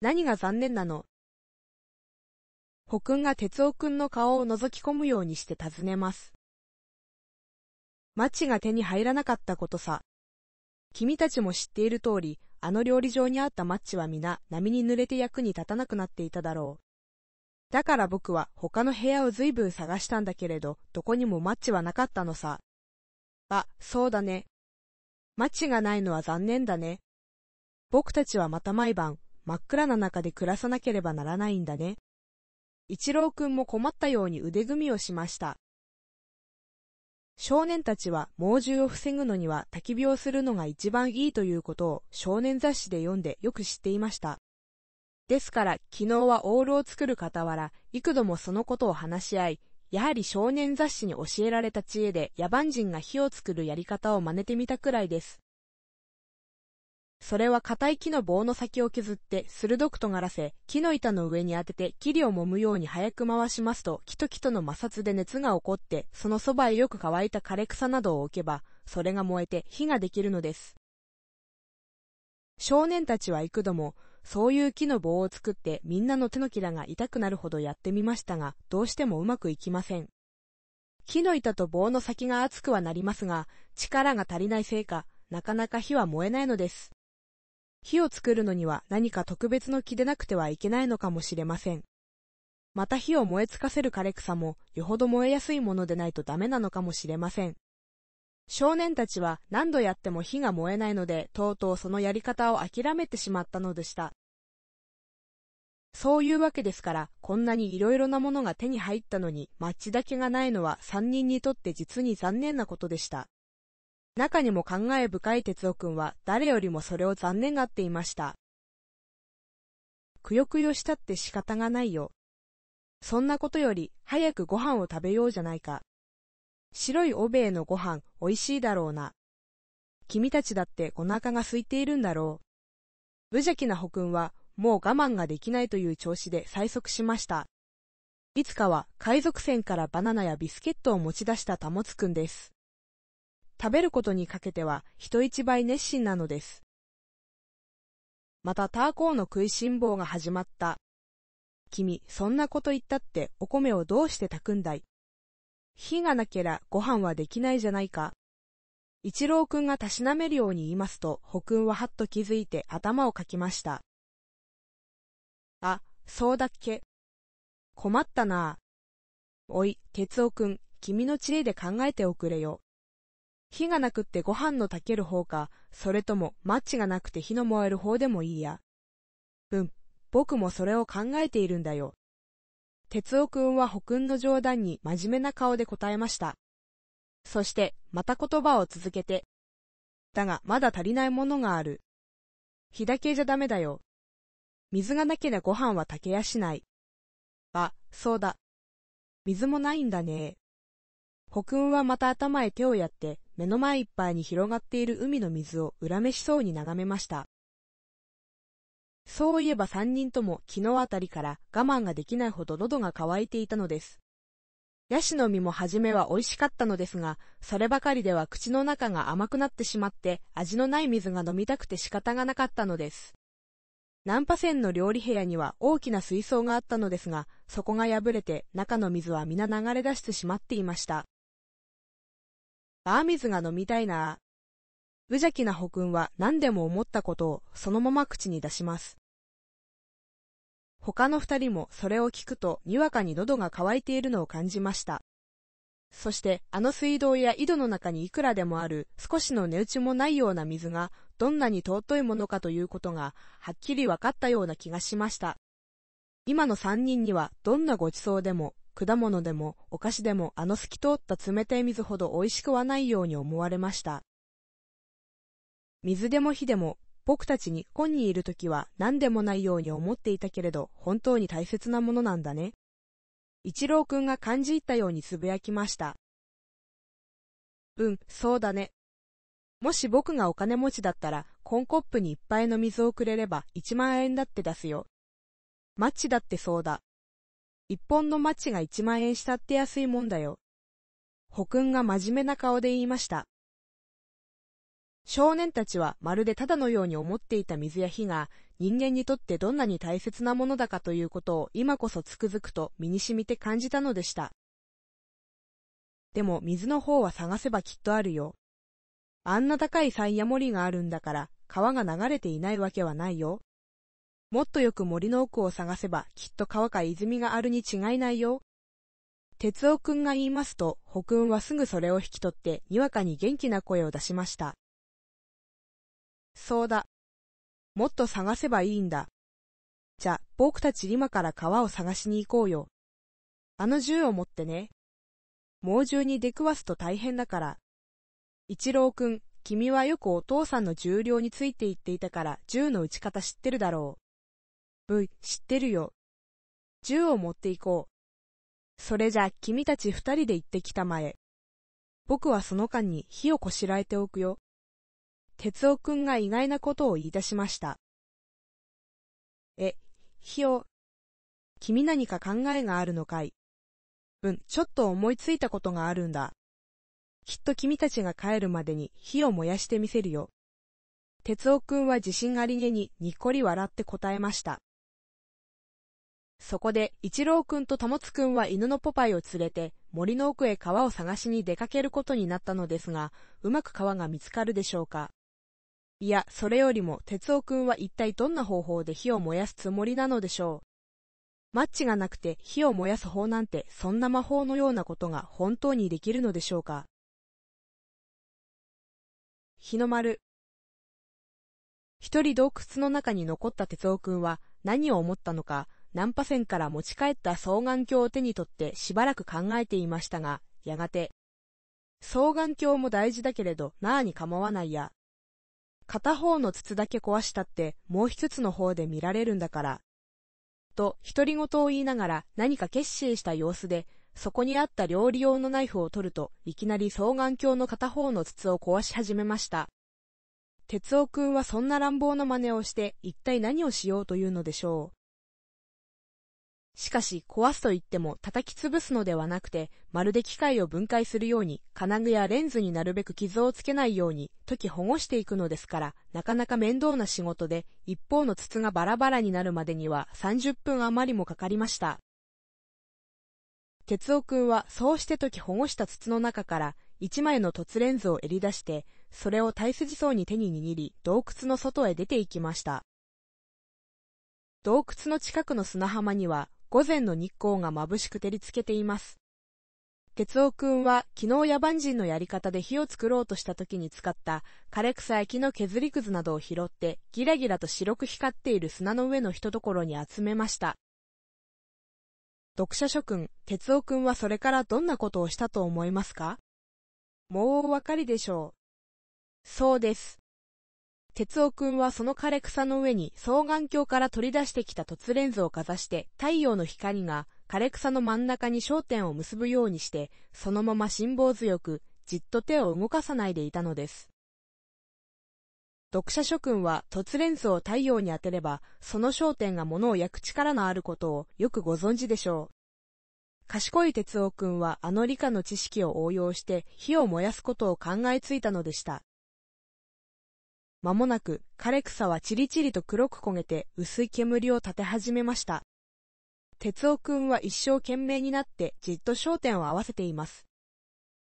何が残念なのほくんが哲夫くんの顔を覗き込むようにして尋ねます。マッチが手に入らなかったことさ。君たちも知っている通り、あの料理場にあったマッチは皆、波に濡れて役に立たなくなっていただろう。だから僕は他の部屋を随分探したんだけれど、どこにもマッチはなかったのさ。あ、そうだね。マッチがないのは残念だね。僕たちはまた毎晩、真っ暗な中で暮らさなければならないんだね。一郎くんも困ったように腕組みをしました。少年たちは猛獣を防ぐのには焚き火をするのが一番いいということを少年雑誌で読んでよく知っていました。ですから、昨日はオールを作る傍ら、幾度もそのことを話し合い、やはり少年雑誌に教えられた知恵で野蛮人が火を作るやり方を真似てみたくらいです。それは硬い木の棒の先を削って鋭く尖らせ、木の板の上に当てて霧を揉むように早く回しますと、木と木との摩擦で熱が起こって、そのそばへよく乾いた枯れ草などを置けば、それが燃えて火ができるのです。少年たちは幾度も、そういう木の棒を作ってみんなの手のひらが痛くなるほどやってみましたが、どうしてもうまくいきません。木の板と棒の先が熱くはなりますが、力が足りないせいか、なかなか火は燃えないのです。火を作るのには何か特別の木でなくてはいけないのかもしれません。また火を燃えつかせる枯れ草も、よほど燃えやすいものでないとダメなのかもしれません。少年たちは何度やっても火が燃えないので、とうとうそのやり方を諦めてしまったのでした。そういうわけですから、こんなに色々なものが手に入ったのに、マッチだけがないのは三人にとって実に残念なことでした。中にも考え深い哲夫君は、誰よりもそれを残念がっていました。くよくよしたって仕方がないよ。そんなことより、早くご飯を食べようじゃないか。白いおべえのご飯、美味しいだろうな。君たちだってお腹が空いているんだろう。無邪気な保君は、もう我慢ができないという調子で催促しました。いつかは海賊船からバナナやビスケットを持ち出したたもつくんです。食べることにかけては人一倍熱心なのです。またターコーの食いしん坊が始まった。君、そんなこと言ったってお米をどうして炊くんだい火がなけりゃご飯はできないじゃないか。一郎くんがたしなめるように言いますと、ほくんははっと気づいて頭をかきました。あ、そうだっけ。困ったなおい、哲夫くん、君の知恵で考えておくれよ。火がなくってご飯の炊ける方か、それともマッチがなくて火の燃える方でもいいや。うん、僕もそれを考えているんだよ。哲夫くんは保君の冗談に真面目な顔で答えました。そして、また言葉を続けて。だが、まだ足りないものがある。日だけじゃダメだよ。水がなけりゃご飯は炊けやしない。あ、そうだ。水もないんだね。保君はまた頭へ手をやって、目の前いっぱいに広がっている海の水を恨めしそうに眺めました。そういえば三人とも昨日あたりから我慢ができないほど喉が渇いていたのです。ヤシの実も初めは美味しかったのですが、そればかりでは口の中が甘くなってしまって味のない水が飲みたくて仕方がなかったのです。ナンパ船の料理部屋には大きな水槽があったのですが、そこが破れて中の水は皆流れ出してしまっていました。バー水が飲みたいな無邪気な保君は何でも思ったことをそのまま口に出します。他の二人もそれを聞くと、にわかに喉が渇いているのを感じました。そして、あの水道や井戸の中にいくらでもある、少しの値打ちもないような水が、どんなに尊いものかということが、はっきりわかったような気がしました。今の三人には、どんなごちそうでも、果物でも、お菓子でも、あの透き通った冷たい水ほど美味しくはないように思われました。水でも火でも、僕たち日本にいる時は何でもないように思っていたけれど、本当に大切なものなんだね。一郎くんが感じ入ったようにつぶやきました。うん、そうだね。もし僕がお金持ちだったら、コンコップにいっぱいの水をくれれば1万円だって出すよ。マッチだってそうだ。一本のマッチが1万円したって安いもんだよ。保くんが真面目な顔で言いました。少年たちはまるでただのように思っていた水や火が人間にとってどんなに大切なものだかということを今こそつくづくと身に染みて感じたのでした。でも水の方は探せばきっとあるよ。あんな高い山や森があるんだから川が流れていないわけはないよ。もっとよく森の奥を探せばきっと川か泉があるに違いないよ。哲夫くんが言いますと、北雲はすぐそれを引き取って、にわかに元気な声を出しました。そうだ。もっと探せばいいんだ。じゃ、僕たち今から川を探しに行こうよ。あの銃を持ってね。猛獣に出くわすと大変だから。一郎くん、君はよくお父さんの重量について言っていたから銃の撃ち方知ってるだろう。ブイ、知ってるよ。銃を持っていこう。それじゃ君たち二人で行ってきたまえ。僕はその間に火をこしらえておくよ。哲夫くんが意外なことを言い出しました。え、ひよ。君何か考えがあるのかいうん、ちょっと思いついたことがあるんだ。きっと君たちが帰るまでに火を燃やしてみせるよ。哲夫くんは自信ありげににっこり笑って答えました。そこで、一郎くんと保つくんは犬のポパイを連れて、森の奥へ川を探しに出かけることになったのですが、うまく川が見つかるでしょうか。いや、それよりも、哲夫くんは一体どんな方法で火を燃やすつもりなのでしょう。マッチがなくて火を燃やす法なんて、そんな魔法のようなことが本当にできるのでしょうか。日の丸。一人洞窟の中に残った哲夫くんは、何を思ったのか、ナンパ船から持ち帰った双眼鏡を手に取ってしばらく考えていましたが、やがて、双眼鏡も大事だけれど、なあに構わないや、片方の筒だけ壊したってもう一つの方で見られるんだから。と、独り言を言いながら何か決心した様子で、そこにあった料理用のナイフを取ると、いきなり双眼鏡の片方の筒を壊し始めました。哲夫くんはそんな乱暴な真似をして、一体何をしようというのでしょう。しかし壊すと言っても叩き潰すのではなくて、まるで機械を分解するように、金具やレンズになるべく傷をつけないように、時保護していくのですから、なかなか面倒な仕事で、一方の筒がバラバラになるまでには30分余りもかかりました。哲夫君はそうして時保護した筒の中から一枚の凸レンズを襟出して、それを大筋そうに手に握り、洞窟の外へ出て行きました。洞窟の近くの砂浜には午前の日光が眩しく照りつけています。哲夫くんは昨日野蛮人のやり方で火を作ろうとした時に使った枯れ草や木の削りくずなどを拾ってギラギラと白く光っている砂の上の人とところに集めました。読者諸君、哲夫くんはそれからどんなことをしたと思いますかもうお分かりでしょう。そうです。哲夫くんはその枯れ草の上に双眼鏡から取り出してきた凸レンズをかざして太陽の光が枯れ草の真ん中に焦点を結ぶようにしてそのまま辛抱強くじっと手を動かさないでいたのです。読者諸君は凸レンズを太陽に当てればその焦点が物を焼く力のあることをよくご存知でしょう。賢い哲夫くんはあの理科の知識を応用して火を燃やすことを考えついたのでした。間もなく枯れ草はチリチリと黒く焦げて薄い煙を立て始めました。哲夫君は一生懸命になってじっと焦点を合わせています。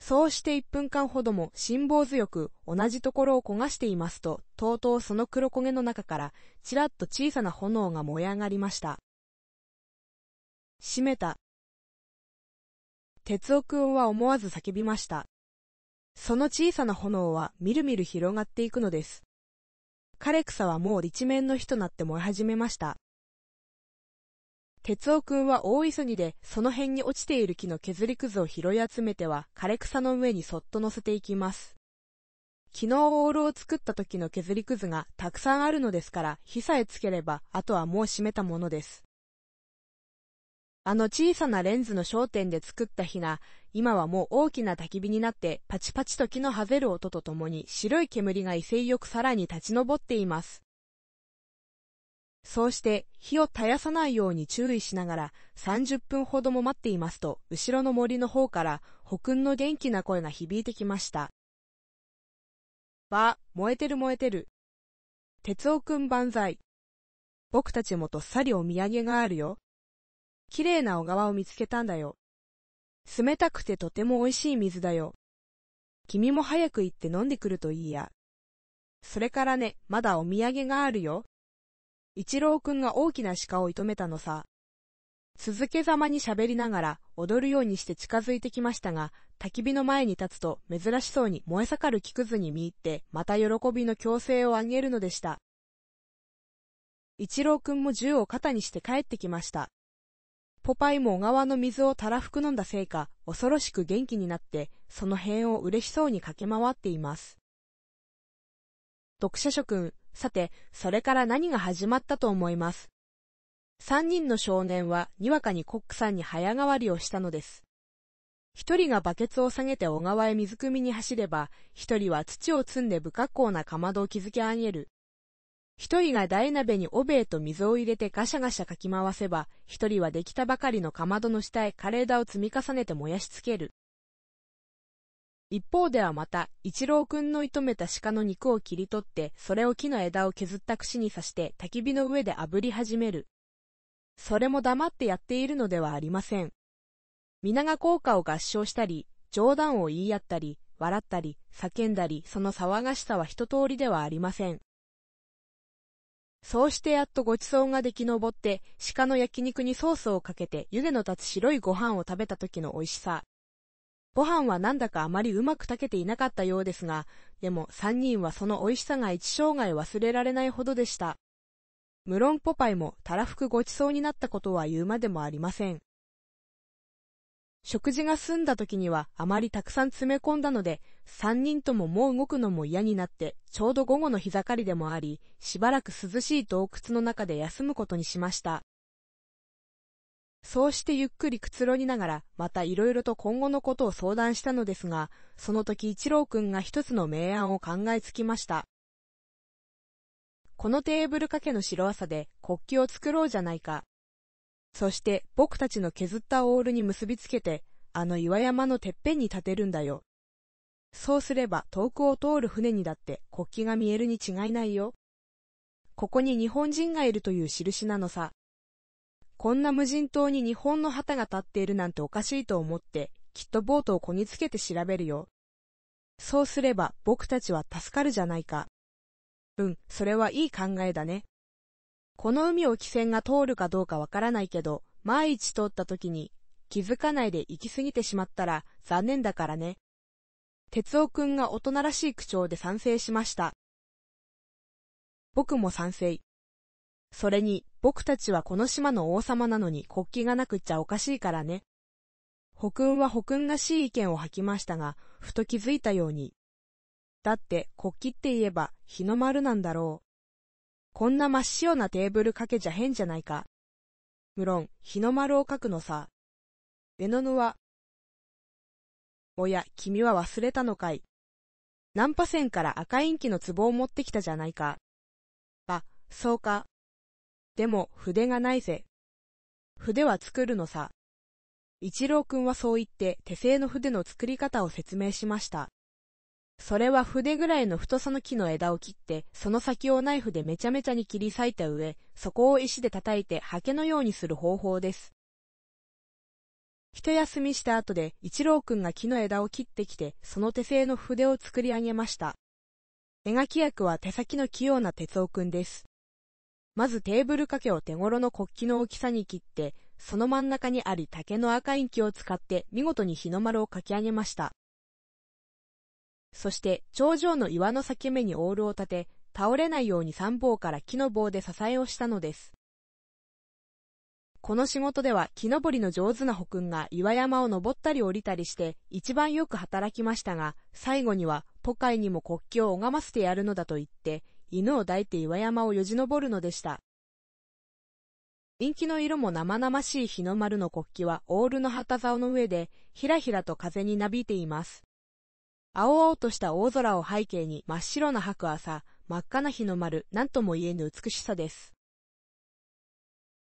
そうして1分間ほども辛抱強く同じところを焦がしていますと、とうとうその黒焦げの中からちらっと小さな炎が燃え上がりました。閉めた。哲夫君は思わず叫びました。その小さな炎はみるみる広がっていくのです。枯れ草はもう一面の火となって燃え始めました。哲夫君は大急ぎで、その辺に落ちている木の削りくずを拾い集めては、枯れ草の上にそっと乗せていきます。昨日オールを作った時の削りくずがたくさんあるのですから、火さえつければ、あとはもう閉めたものです。あの小さなレンズの焦点で作った火が、今はもう大きな焚き火になって、パチパチと木のはぜる音とともに白い煙が威勢よくさらに立ち上っています。そうして、火を絶やさないように注意しながら、30分ほども待っていますと、後ろの森の方から、ほ君の元気な声が響いてきました。ば、燃えてる燃えてる。鉄尾くん万歳。僕たちもとっさりお土産があるよ。綺麗な小川を見つけたんだよ。冷たくてとても美味しい水だよ。君も早く行って飲んでくるといいや。それからね、まだお土産があるよ。一郎くんが大きな鹿を射止めたのさ。続けざまに喋りながら踊るようにして近づいてきましたが、焚き火の前に立つと珍しそうに燃え盛る木くずに見入ってまた喜びの強制を上げるのでした。一郎くんも銃を肩にして帰ってきました。ポパイも小川の水をたらふく飲んだせいか、恐ろしく元気になって、その辺を嬉しそうに駆け回っています。読者諸君、さて、それから何が始まったと思います。三人の少年は、にわかにコックさんに早変わりをしたのです。一人がバケツを下げて小川へ水汲みに走れば、一人は土を積んで不格好なかまどを築き上げる。一人が大鍋におべえと水を入れてガシャガシャかき回せば、一人はできたばかりのかまどの下へ枯れ枝を積み重ねて燃やしつける。一方ではまた、一郎くんの射止めた鹿の肉を切り取って、それを木の枝を削った串に刺して焚き火の上で炙り始める。それも黙ってやっているのではありません。皆が効果を合唱したり、冗談を言い合ったり、笑ったり、叫んだり、その騒がしさは一通りではありません。そうしてやっとごちそうができのぼって、鹿の焼肉にソースをかけて湯気の立つ白いご飯を食べた時の美味しさ。ご飯はなんだかあまりうまく炊けていなかったようですが、でも三人はその美味しさが一生涯忘れられないほどでした。無論ポパイもたらふくごちそうになったことは言うまでもありません。食事が済んだ時にはあまりたくさん詰め込んだので、三人とももう動くのも嫌になって、ちょうど午後の日盛りでもあり、しばらく涼しい洞窟の中で休むことにしました。そうしてゆっくりくつろぎながら、またいろいろと今後のことを相談したのですが、その時一郎くんが一つの明暗を考えつきました。このテーブル掛けの白朝で国旗を作ろうじゃないか。そして僕たちの削ったオールに結びつけて、あの岩山のてっぺんに立てるんだよ。そうすれば遠くを通る船にだって国旗が見えるに違いないよ。ここに日本人がいるという印なのさ。こんな無人島に日本の旗が立っているなんておかしいと思って、きっとボートをこぎつけて調べるよ。そうすれば僕たちは助かるじゃないか。うん、それはいい考えだね。この海を汽船が通るかどうかわからないけど、毎日通った時に気づかないで行き過ぎてしまったら残念だからね。哲夫くんが大人らしい口調で賛成しました。僕も賛成。それに、僕たちはこの島の王様なのに国旗がなくっちゃおかしいからね。北雲は北雲らしい意見を吐きましたが、ふと気づいたように。だって、国旗って言えば、日の丸なんだろう。こんな真っ白なテーブル掛けじゃ変じゃないか。無論、日の丸を書くのさ。ベノヌは、おや、君は忘れたのかい。ナンパ船から赤インキの壺を持ってきたじゃないか。あ、そうか。でも、筆がないぜ。筆は作るのさ。一郎くんはそう言って手製の筆の作り方を説明しました。それは筆ぐらいの太さの木の枝を切って、その先をナイフでめちゃめちゃに切り裂いた上、そこを石で叩いて刷毛のようにする方法です。一休みした後で、一郎くんが木の枝を切ってきて、その手製の筆を作り上げました。描き役は手先の器用な哲夫くんです。まずテーブル掛けを手頃の国旗の大きさに切って、その真ん中にあり竹の赤インキを使って見事に日の丸を書き上げました。そして頂上の岩の裂け目にオールを立て、倒れないように三棒から木の棒で支えをしたのです。この仕事では木登りの上手な保くんが岩山を登ったり降りたりして一番よく働きましたが、最後にはポカイにも国境を拝ませてやるのだと言って、犬を抱いて岩山をよじ登るのでした。人気の色も生々しい日の丸の国旗はオールの旗竿の上で、ひらひらと風になびいています。青々とした大空を背景に真っ白な白朝、真っ赤な日の丸、何とも言えぬ美しさです。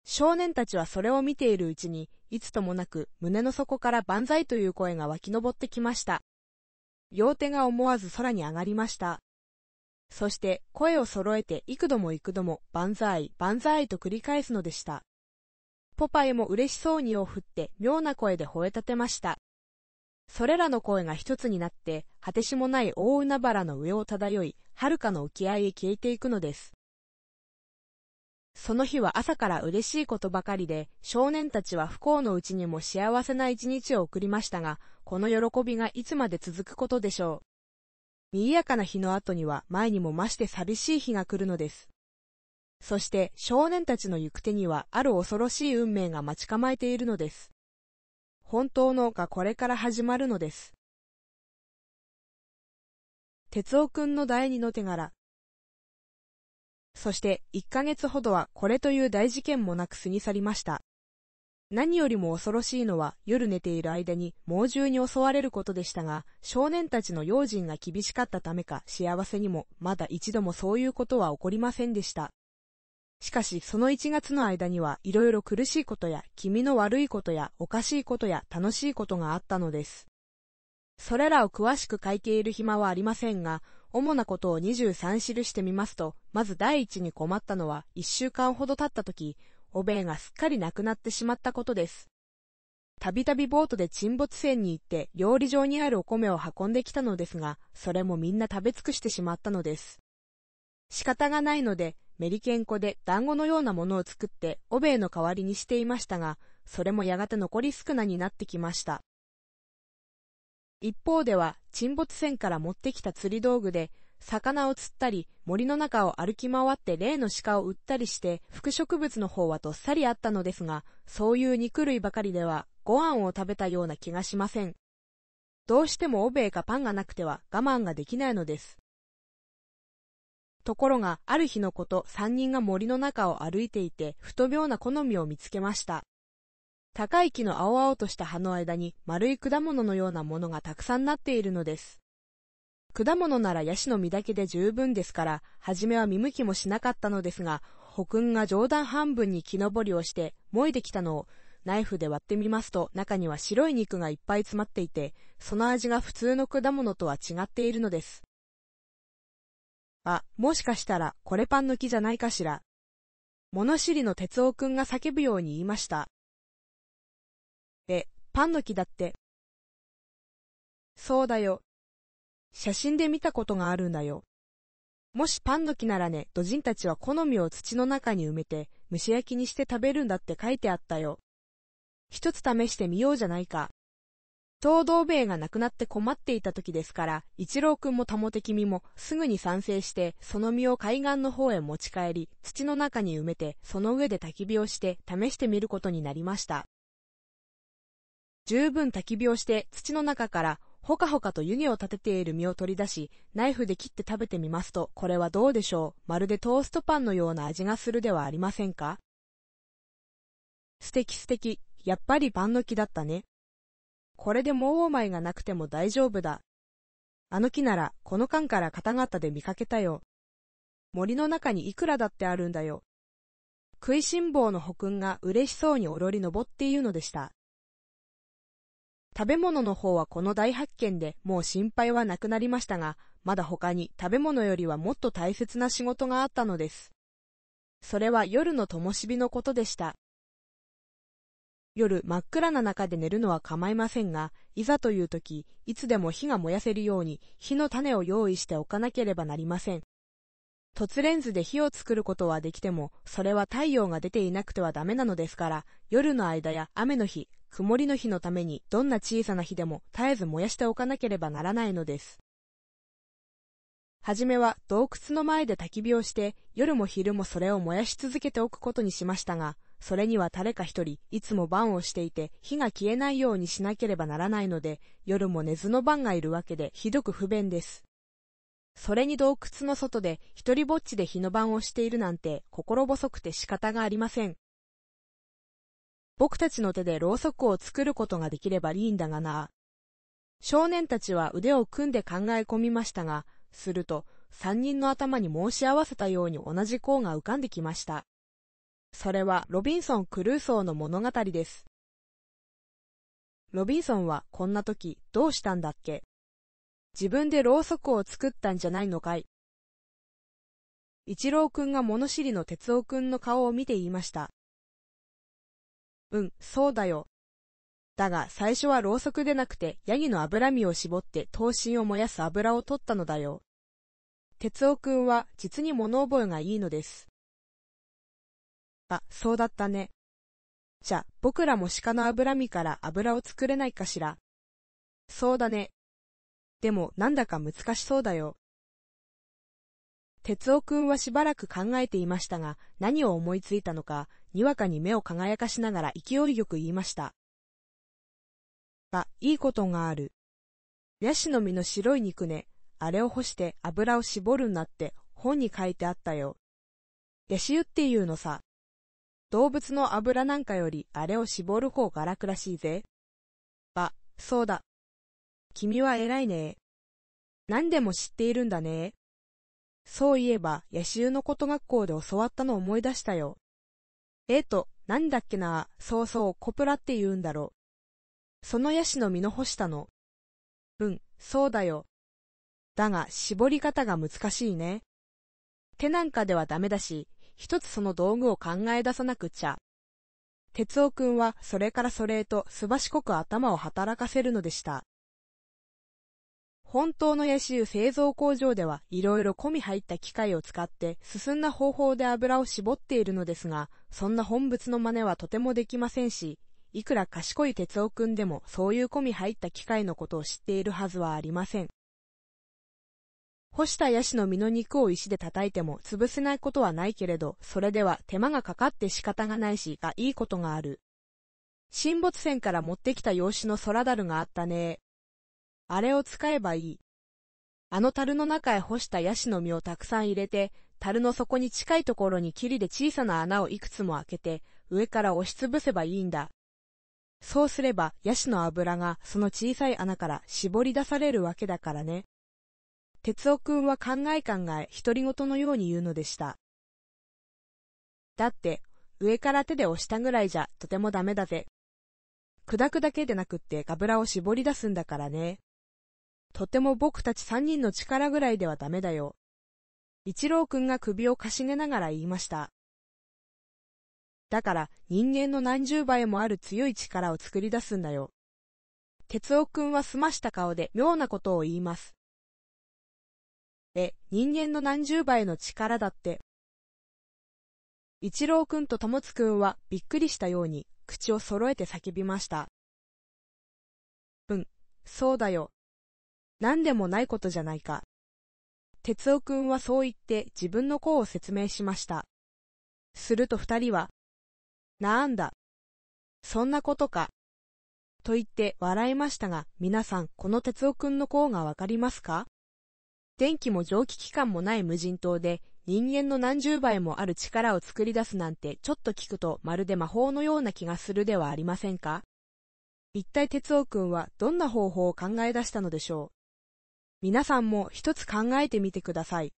少年たちはそれを見ているうちに、いつともなく胸の底から万歳という声が湧き上ってきました。両手が思わず空に上がりました。そして声を揃えて幾度も幾度も万歳、万歳と繰り返すのでした。ポパイも嬉しそうにを振って妙な声で吠え立てました。それらの声が一つになって、果てしもない大海原の上を漂い、遥かの沖合へ消えていくのです。その日は朝から嬉しいことばかりで、少年たちは不幸のうちにも幸せな一日を送りましたが、この喜びがいつまで続くことでしょう。賑やかな日の後には前にも増して寂しい日が来るのです。そして少年たちの行く手にはある恐ろしい運命が待ち構えているのです。本当のがこれから始まるのです。哲夫くんの第二の手柄。そして、一ヶ月ほどはこれという大事件もなく過ぎ去りました。何よりも恐ろしいのは夜寝ている間に猛獣に襲われることでしたが、少年たちの用心が厳しかったためか幸せにもまだ一度もそういうことは起こりませんでした。しかしその一月の間にはいろいろ苦しいことや気味の悪いことやおかしいことや楽しいことがあったのです。それらを詳しく書いている暇はありませんが、主なことを23記してみますと、まず第一に困ったのは1週間ほど経った時、お米がすっかりなくなってしまったことです。たびたびボートで沈没船に行って料理場にあるお米を運んできたのですが、それもみんな食べ尽くしてしまったのです。仕方がないので、メリケン粉で団子のようなものを作ってオベエの代わりにしていましたが、それもやがて残り少なになってきました。一方では沈没船から持ってきた釣り道具で、魚を釣ったり、森の中を歩き回って例の鹿を売ったりして、副植物の方はどっさりあったのですが、そういう肉類ばかりでは、ご飯を食べたような気がしません。どうしてもオベエかパンがなくては我慢ができないのです。ところが、ある日のこと、三人が森の中を歩いていて、ふと妙な好みを見つけました。高い木の青々とした葉の間に、丸い果物のようなものがたくさんなっているのです。果物ならヤシの実だけで十分ですから、初めは見向きもしなかったのですが、ほくんが冗談半分に木登りをして、燃えてきたのを、ナイフで割ってみますと、中には白い肉がいっぱい詰まっていて、その味が普通の果物とは違っているのです。あ、もしかしたら、これパン抜きじゃないかしら。物知りの哲夫くんが叫ぶように言いました。え、パンの木だって。そうだよ。写真で見たことがあるんだよ。もしパンの木ならね、土人たちは好みを土の中に埋めて、蒸し焼きにして食べるんだって書いてあったよ。一つ試してみようじゃないか。東道米が亡くなって困っていた時ですから、一郎くんも保て君もすぐに賛成して、その実を海岸の方へ持ち帰り、土の中に埋めて、その上で焚き火をして試してみることになりました。十分焚き火をして、土の中からほかほかと湯気を立てている実を取り出し、ナイフで切って食べてみますと、これはどうでしょう。まるでトーストパンのような味がするではありませんか素敵素敵。やっぱりパンの木だったね。これでもうお前がなくても大丈夫だ。あの木なら、この間から片方で見かけたよ。森の中にいくらだってあるんだよ。食いしん坊のほくんが嬉しそうにおろり登っているのでした。食べ物の方はこの大発見でもう心配はなくなりましたが、まだ他に食べ物よりはもっと大切な仕事があったのです。それは夜の灯火のことでした。夜真っ暗な中で寝るのは構いませんが、いざという時、いつでも火が燃やせるように火の種を用意しておかなければなりません。凸レンズで火を作ることはできても、それは太陽が出ていなくてはダメなのですから、夜の間や雨の日、曇りの日のために、どんな小さな火でも絶えず燃やしておかなければならないのです。はじめは洞窟の前で焚き火をして、夜も昼もそれを燃やし続けておくことにしましたが、それには誰か一人、いつも番をしていて、火が消えないようにしなければならないので、夜も寝ずの番がいるわけで、ひどく不便です。それに洞窟の外で、一人ぼっちで火の晩をしているなんて、心細くて仕方がありません。僕たちの手でろうそくを作ることができればいいんだがな。少年たちは腕を組んで考え込みましたが、すると、三人の頭に申し合わせたように同じ項が浮かんできました。それはロビンソン・クルーソーの物語です。ロビンソンはこんな時どうしたんだっけ自分でろうそくを作ったんじゃないのかい一郎くんが物知りの哲夫くんの顔を見て言いました。うん、そうだよ。だが最初はろうそくでなくてヤギの脂身を絞って刀身を燃やす油を取ったのだよ。哲夫くんは実に物覚えがいいのです。あ、そうだったね。じゃ、僕らも鹿の脂身から油を作れないかしら。そうだね。でも、なんだか難しそうだよ。哲夫くんはしばらく考えていましたが、何を思いついたのか、にわかに目を輝かしながら勢いよく言いました。あ、いいことがある。ヤシの実の白い肉ね、あれを干して油を絞るんだって本に書いてあったよ。ヤシ油っていうのさ。動物の油なんかよりあれを絞る方が楽らしいぜ。ば、そうだ。君は偉いね。何でも知っているんだね。そういえば、野州のこと学校で教わったの思い出したよ。えっ、ー、と、なんだっけな、そうそう、コプラって言うんだろう。そのヤシの実の干したの。うん、そうだよ。だが、絞り方が難しいね。手なんかではダメだし、一つその道具を考え出さなくちゃ。哲夫君はそれからそれへとすばしこく頭を働かせるのでした。本当の野シ製造工場ではいろいろ込み入った機械を使って進んだ方法で油を絞っているのですが、そんな本物の真似はとてもできませんし、いくら賢い哲夫君でもそういう込み入った機械のことを知っているはずはありません。干したヤシの実の肉を石で叩いても潰せないことはないけれど、それでは手間がかかって仕方がないし、がいいことがある。沈没船から持ってきた用紙の空樽があったねあれを使えばいい。あの樽の中へ干したヤシの実をたくさん入れて、樽の底に近いところに霧で小さな穴をいくつも開けて、上から押しつぶせばいいんだ。そうすれば、ヤシの油がその小さい穴から絞り出されるわけだからね。哲夫君は考え考え独り言のように言うのでした。だって、上から手で押したぐらいじゃとてもダメだぜ。砕くだけでなくってガブラを絞り出すんだからね。とても僕たち三人の力ぐらいではダメだよ。一郎くんが首をかしげながら言いました。だから人間の何十倍もある強い力を作り出すんだよ。哲夫くんは澄ました顔で妙なことを言います。え、人間の何十倍の力だって。一郎くんとともつくんはびっくりしたように口を揃えて叫びました。うん、そうだよ。何でもないことじゃないか。哲夫くんはそう言って自分の子を説明しました。すると二人は、なんだ。そんなことか。と言って笑いましたが、皆さん、この哲夫くんの子がわかりますか電気も蒸気機関もない無人島で、人間の何十倍もある力を作り出すなんてちょっと聞くとまるで魔法のような気がするではありませんか一体哲夫君はどんな方法を考え出したのでしょう皆さんも一つ考えてみてください。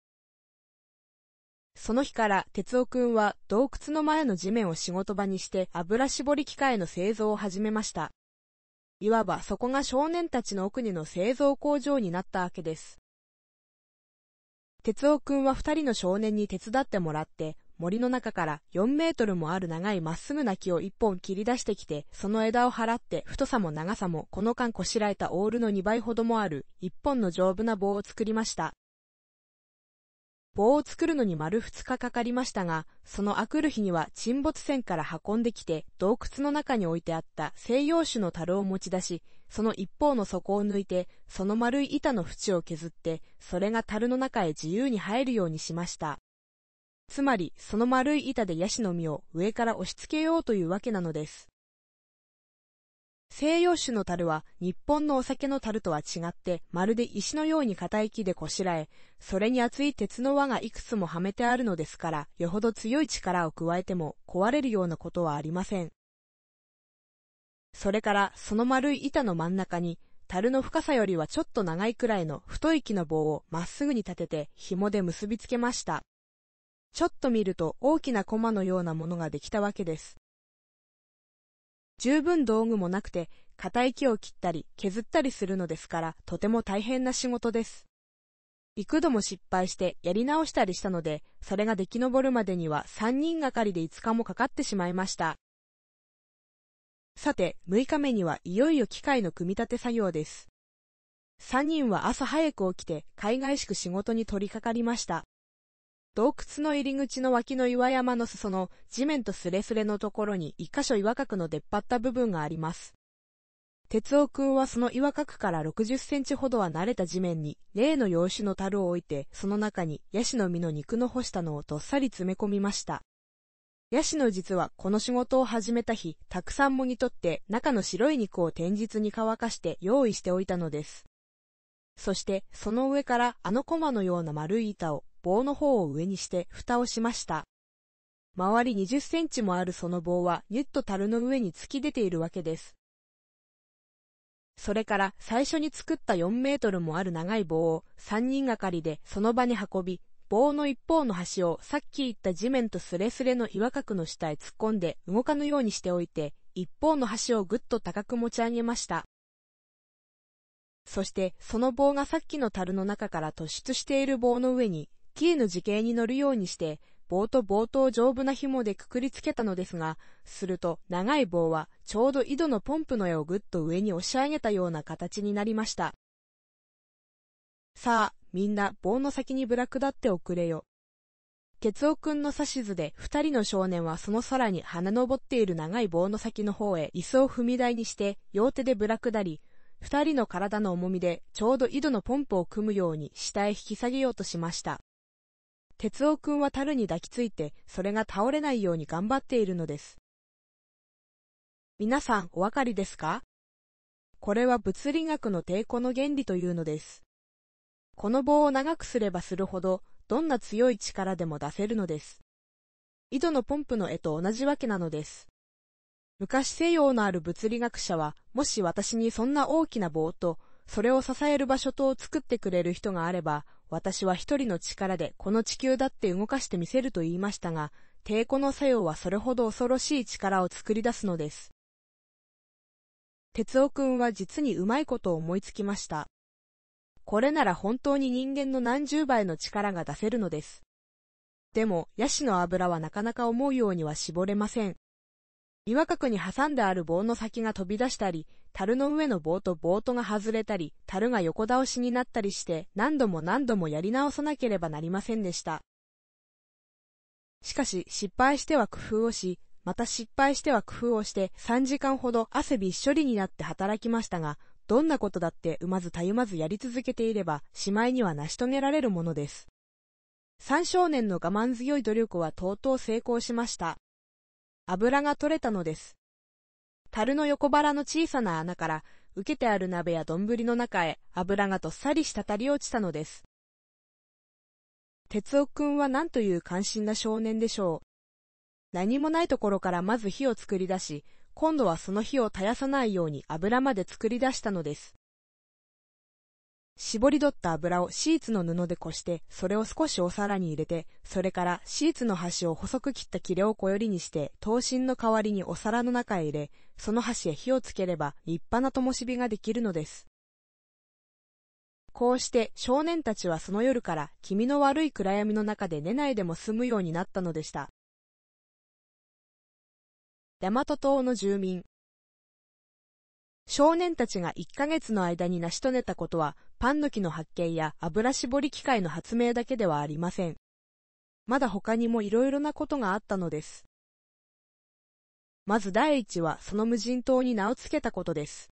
その日から哲夫君は洞窟の前の地面を仕事場にして油絞り機械の製造を始めました。いわばそこが少年たちの奥にの製造工場になったわけです。哲夫くんは二人の少年に手伝ってもらって、森の中から4メートルもある長いまっすぐな木を一本切り出してきて、その枝を払って太さも長さもこの間こしらえたオールの2倍ほどもある一本の丈夫な棒を作りました。棒を作るのに丸2日かかりましたが、そのあくる日には沈没船から運んできて、洞窟の中に置いてあった西洋種の樽を持ち出し、その一方の底を抜いて、その丸い板の縁を削って、それが樽の中へ自由に入るようにしました。つまり、その丸い板でヤシの実を上から押し付けようというわけなのです。西洋酒の樽は日本のお酒の樽とは違ってまるで石のように硬い木でこしらえ、それに厚い鉄の輪がいくつもはめてあるのですから、よほど強い力を加えても壊れるようなことはありません。それからその丸い板の真ん中に、樽の深さよりはちょっと長いくらいの太い木の棒をまっすぐに立てて紐で結びつけました。ちょっと見ると大きなコマのようなものができたわけです。十分道具もなくて、硬い木を切ったり削ったりするのですから、とても大変な仕事です。幾度も失敗してやり直したりしたので、それが出来上るまでには3人がかりで5日もかかってしまいました。さて、6日目にはいよいよ機械の組み立て作業です。3人は朝早く起きて、海外しく仕事に取り掛かりました。洞窟の入り口の脇の岩山の裾の地面とスレスレのところに一箇所岩角の出っ張った部分があります。哲夫君はその岩角から60センチほどは慣れた地面に、例の洋酒の樽を置いて、その中にヤシの実の肉の干したのをどっさり詰め込みました。ヤシの実はこの仕事を始めた日、たくさんもぎ取って中の白い肉を天日に乾かして用意しておいたのです。そしてその上からあのコマのような丸い板を棒の方を上にして蓋をしました。周り20センチもあるその棒はニュッと樽の上に突き出ているわけです。それから最初に作った4メートルもある長い棒を3人がかりでその場に運び、棒の一方の端をさっき言った地面とすれすれの岩角の下へ突っ込んで動かぬようにしておいて、一方の端をぐっと高く持ち上げました。そして、その棒がさっきの樽の中から突出している棒の上に、キーの時形に乗るようにして、棒と棒とを丈夫な紐でくくりつけたのですが、すると長い棒はちょうど井戸のポンプの絵をぐっと上に押し上げたような形になりました。さあ、みんな棒の先にックだっておくれよ。ケツオくんの指図で二人の少年はその空にの登っている長い棒の先の方へ椅子を踏み台にして両手でぶら下り、二人の体の重みでちょうど井戸のポンプを組むように下へ引き下げようとしました。哲夫くんは樽に抱きついて、それが倒れないように頑張っているのです。皆さんお分かりですかこれは物理学の抵抗の原理というのです。この棒を長くすればするほど、どんな強い力でも出せるのです。井戸のポンプの絵と同じわけなのです。昔西洋のある物理学者は、もし私にそんな大きな棒と、それを支える場所とを作ってくれる人があれば、私は一人の力でこの地球だって動かしてみせると言いましたが、抵抗の作用はそれほど恐ろしい力を作り出すのです。哲夫君は実にうまいことを思いつきました。これなら本当に人間の何十倍の力が出せるのです。でも、ヤシの油はなかなか思うようには絞れません。岩角に挟んである棒の先が飛び出したり、樽の上の棒と棒とが外れたり、樽が横倒しになったりして、何度も何度もやり直さなければなりませんでした。しかし、失敗しては工夫をし、また失敗しては工夫をして3時間ほど汗びっしょりになって働きましたが、どんなことだってうまずたゆまずやり続けていれば、しまいには成し遂げられるものです。三少年の我慢強い努力はとうとう成功しました。油が取れたのです。樽の横腹の小さな穴から、受けてある鍋や丼の中へ油がどっさり滴り落ちたのです。哲夫くんは何という関心な少年でしょう。何もないところからまず火を作り出し、今度はその火を絶やさないように油まで作り出したのです。絞り取った油をシーツの布でこして、それを少しお皿に入れて、それからシーツの端を細く切った切れを小よりにして、刀身の代わりにお皿の中へ入れ、その端へ火をつければ立派な灯火ができるのです。こうして少年たちはその夜から気味の悪い暗闇の中で寝ないでも済むようになったのでした。大和島の住民。少年たちが1ヶ月の間に成し遂げたことは、パンの木の発見や油絞り機械の発明だけではありません。まだ他にもいろいろなことがあったのです。まず第一はその無人島に名を付けたことです。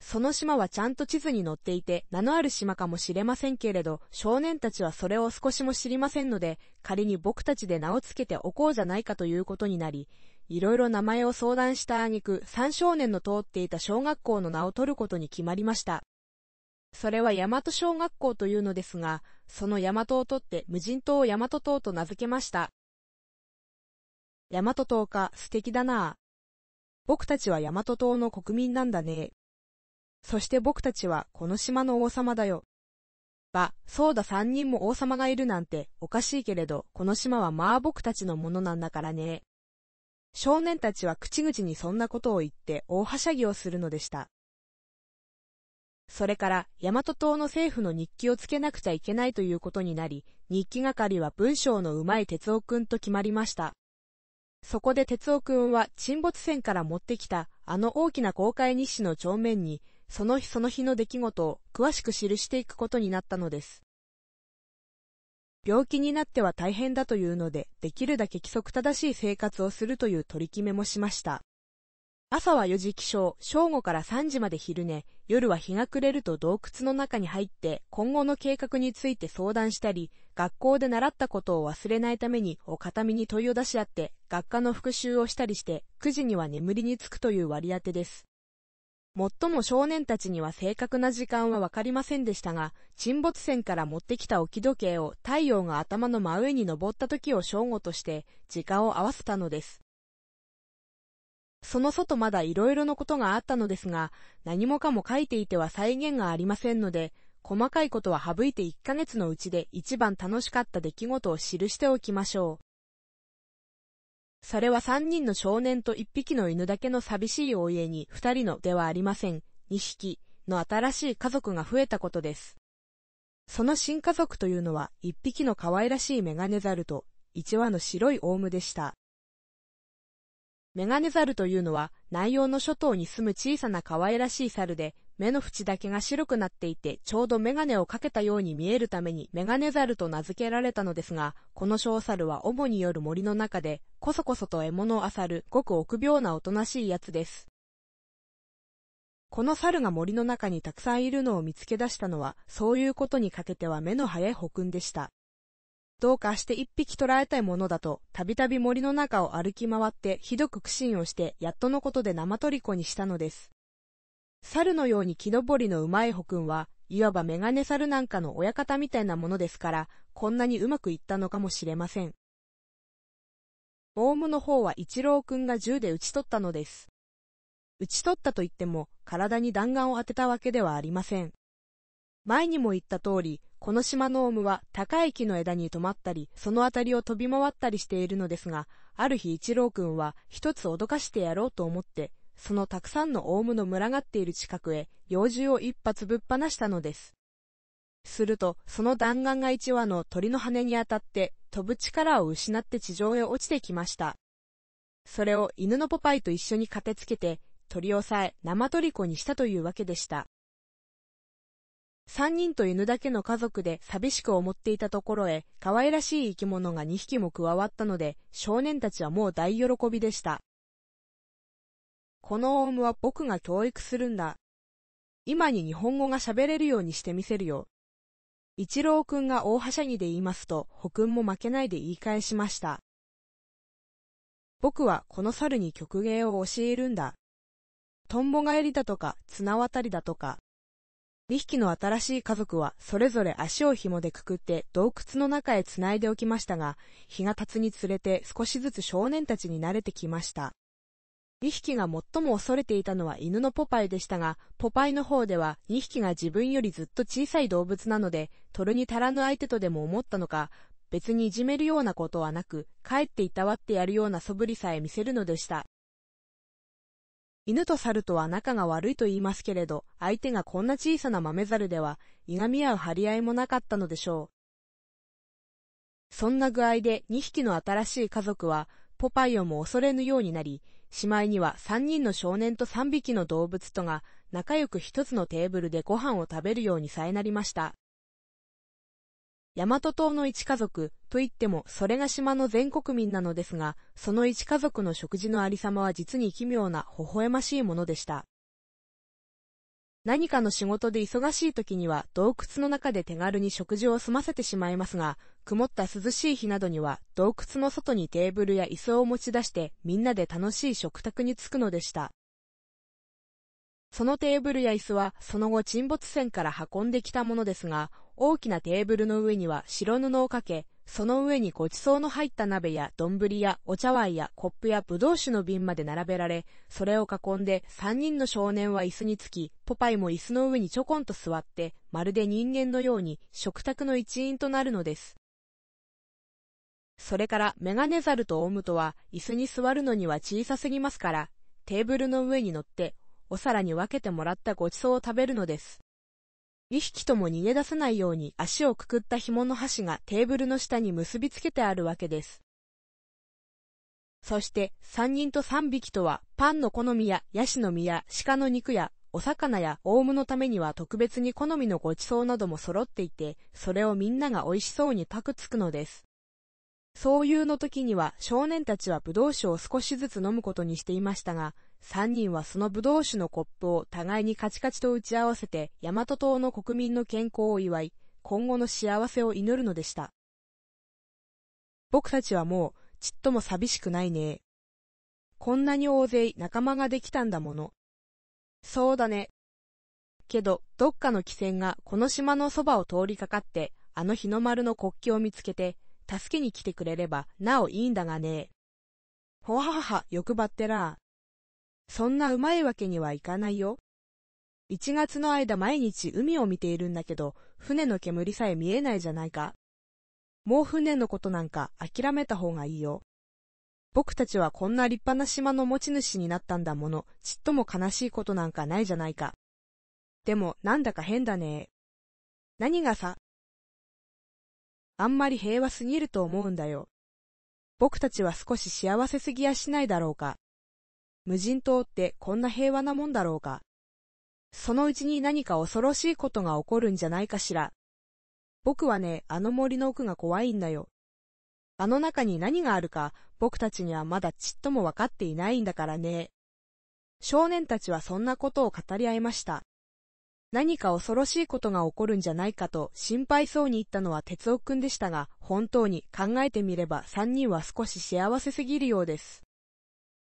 その島はちゃんと地図に載っていて名のある島かもしれませんけれど、少年たちはそれを少しも知りませんので、仮に僕たちで名を付けておこうじゃないかということになり、いろいろ名前を相談した挙句、三少年の通っていた小学校の名を取ることに決まりました。それは大和小学校というのですが、その大和を取って無人島を大和島と名付けました。大和島か、素敵だな僕たちは大和島の国民なんだね。そして僕たちはこの島の王様だよ。ば、そうだ三人も王様がいるなんておかしいけれど、この島はまあ僕たちのものなんだからね。少年たちは口々にそんなことを言って大はしゃぎをするのでした。それから、大和島の政府の日記をつけなくちゃいけないということになり、日記係は文章のうまい哲夫君と決まりました。そこで哲夫君は沈没船から持ってきた、あの大きな公開日誌の帳面に、その日その日の出来事を詳しく記していくことになったのです。病気になっては大変だというので、できるだけ規則正しい生活をするという取り決めもしました。朝は4時起床、正午から3時まで昼寝、夜は日が暮れると洞窟の中に入って、今後の計画について相談したり、学校で習ったことを忘れないために、お片身に問いを出し合って、学科の復習をしたりして、9時には眠りにつくという割り当てです。もっとも少年たちには正確な時間はわかりませんでしたが、沈没船から持ってきた置き時計を太陽が頭の真上に登った時を正午として、時間を合わせたのです。その外まだ色々なことがあったのですが、何もかも書いていては再現がありませんので、細かいことは省いて1ヶ月のうちで一番楽しかった出来事を記しておきましょう。それは三人の少年と一匹の犬だけの寂しいお家に二人のではありません、二匹の新しい家族が増えたことです。その新家族というのは一匹の可愛らしいメガネザルと一羽の白いオウムでした。メガネザルというのは内洋の諸島に住む小さな可愛らしい猿で、目の縁だけが白くなっていて、ちょうどメガネをかけたように見えるためにメガネザルと名付けられたのですが、この小猿は主による森の中で、こそこそと獲物を漁る、ごく臆病なおとなしいやつです。この猿が森の中にたくさんいるのを見つけ出したのは、そういうことにかけては目の早い保んでした。どうかして一匹捕らえたいものだと、たびたび森の中を歩き回って、ひどく苦心をして、やっとのことで生トリコにしたのです。猿のように木登りのうまいほくんは、いわばメガネ猿なんかの親方みたいなものですから、こんなにうまくいったのかもしれません。オウムの方は一郎くんが銃で撃ち取ったのです。撃ち取ったと言っても、体に弾丸を当てたわけではありません。前にも言った通り、この島のオウムは高い木の枝に止まったり、その辺りを飛び回ったりしているのですが、ある日一郎くんは一つ脅かしてやろうと思って、そのたくさんのオウムの群がっている近くへ、幼獣を一発ぶっ放したのです。すると、その弾丸が一羽の鳥の羽に当たって、飛ぶ力を失って地上へ落ちてきました。それを犬のポパイと一緒に駆けつけて、鳥をさえ生子にしたというわけでした。三人と犬だけの家族で寂しく思っていたところへ、可愛らしい生き物が二匹も加わったので、少年たちはもう大喜びでした。このオウムは僕が教育するんだ。今に日本語が喋れるようにしてみせるよ。一郎くんが大はしゃぎで言いますと、ほ君も負けないで言い返しました。僕はこの猿に曲芸を教えるんだ。トンボ帰りだとか、綱渡りだとか。2匹の新しい家族はそれぞれ足を紐でくくって洞窟の中へ繋いでおきましたが、日が経つにつれて少しずつ少年たちに慣れてきました。2匹が最も恐れていたのは犬のポパイでしたが、ポパイの方では2匹が自分よりずっと小さい動物なので、取るに足らぬ相手とでも思ったのか、別にいじめるようなことはなく、帰っていたわってやるような素振りさえ見せるのでした。犬と猿とは仲が悪いと言いますけれど、相手がこんな小さな豆猿では、いがみ合う張り合いもなかったのでしょう。そんな具合で2匹の新しい家族は、ポパイをも恐れぬようになり、しまいには三人の少年と三匹の動物とが、仲良く一つのテーブルでご飯を食べるようにさえなりました。大和島の一家族、といってもそれが島の全国民なのですが、その一家族の食事のありさまは実に奇妙な微笑ましいものでした。何かの仕事で忙しい時には洞窟の中で手軽に食事を済ませてしまいますが、曇った涼しい日などには洞窟の外にテーブルや椅子を持ち出してみんなで楽しい食卓に着くのでした。そのテーブルや椅子はその後沈没船から運んできたものですが、大きなテーブルの上には白布をかけ、その上にごちそうの入った鍋や丼やお茶碗やコップやぶどう酒の瓶まで並べられ、それを囲んで三人の少年は椅子につき、ポパイも椅子の上にちょこんと座って、まるで人間のように食卓の一員となるのです。それからメガネザルとオウムとは椅子に座るのには小さすぎますから、テーブルの上に乗って、お皿に分けてもらったごちそうを食べるのです。2匹とも逃げ出さないように足をくくった紐の端がテーブルの下に結びつけてあるわけです。そして3人と3匹とはパンの好みやヤシの実や鹿の肉やお魚やオウムのためには特別に好みのごちそうなども揃っていて、それをみんなが美味しそうにパクつくのです。そういうの時には少年たちはブドウ酒を少しずつ飲むことにしていましたが、三人はそのブドウ酒のコップを互いにカチカチと打ち合わせて、大和島の国民の健康を祝い、今後の幸せを祈るのでした。僕たちはもう、ちっとも寂しくないね。こんなに大勢仲間ができたんだもの。そうだね。けど、どっかの汽船がこの島のそばを通りかかって、あの日の丸の国旗を見つけて、助けに来てくれれば、なおいいんだがね。ほははは、欲張ってら。そんなうまいわけにはいかないよ。一月の間毎日海を見ているんだけど、船の煙さえ見えないじゃないか。もう船のことなんか諦めた方がいいよ。僕たちはこんな立派な島の持ち主になったんだもの、ちっとも悲しいことなんかないじゃないか。でも、なんだか変だね。何がさ、あんまり平和すぎると思うんだよ。僕たちは少し幸せすぎやしないだろうか。無人島ってこんな平和なもんだろうか。そのうちに何か恐ろしいことが起こるんじゃないかしら。僕はね、あの森の奥が怖いんだよ。あの中に何があるか、僕たちにはまだちっともわかっていないんだからね。少年たちはそんなことを語り合いました。何か恐ろしいことが起こるんじゃないかと心配そうに言ったのは哲夫くんでしたが、本当に考えてみれば3人は少し幸せすぎるようです。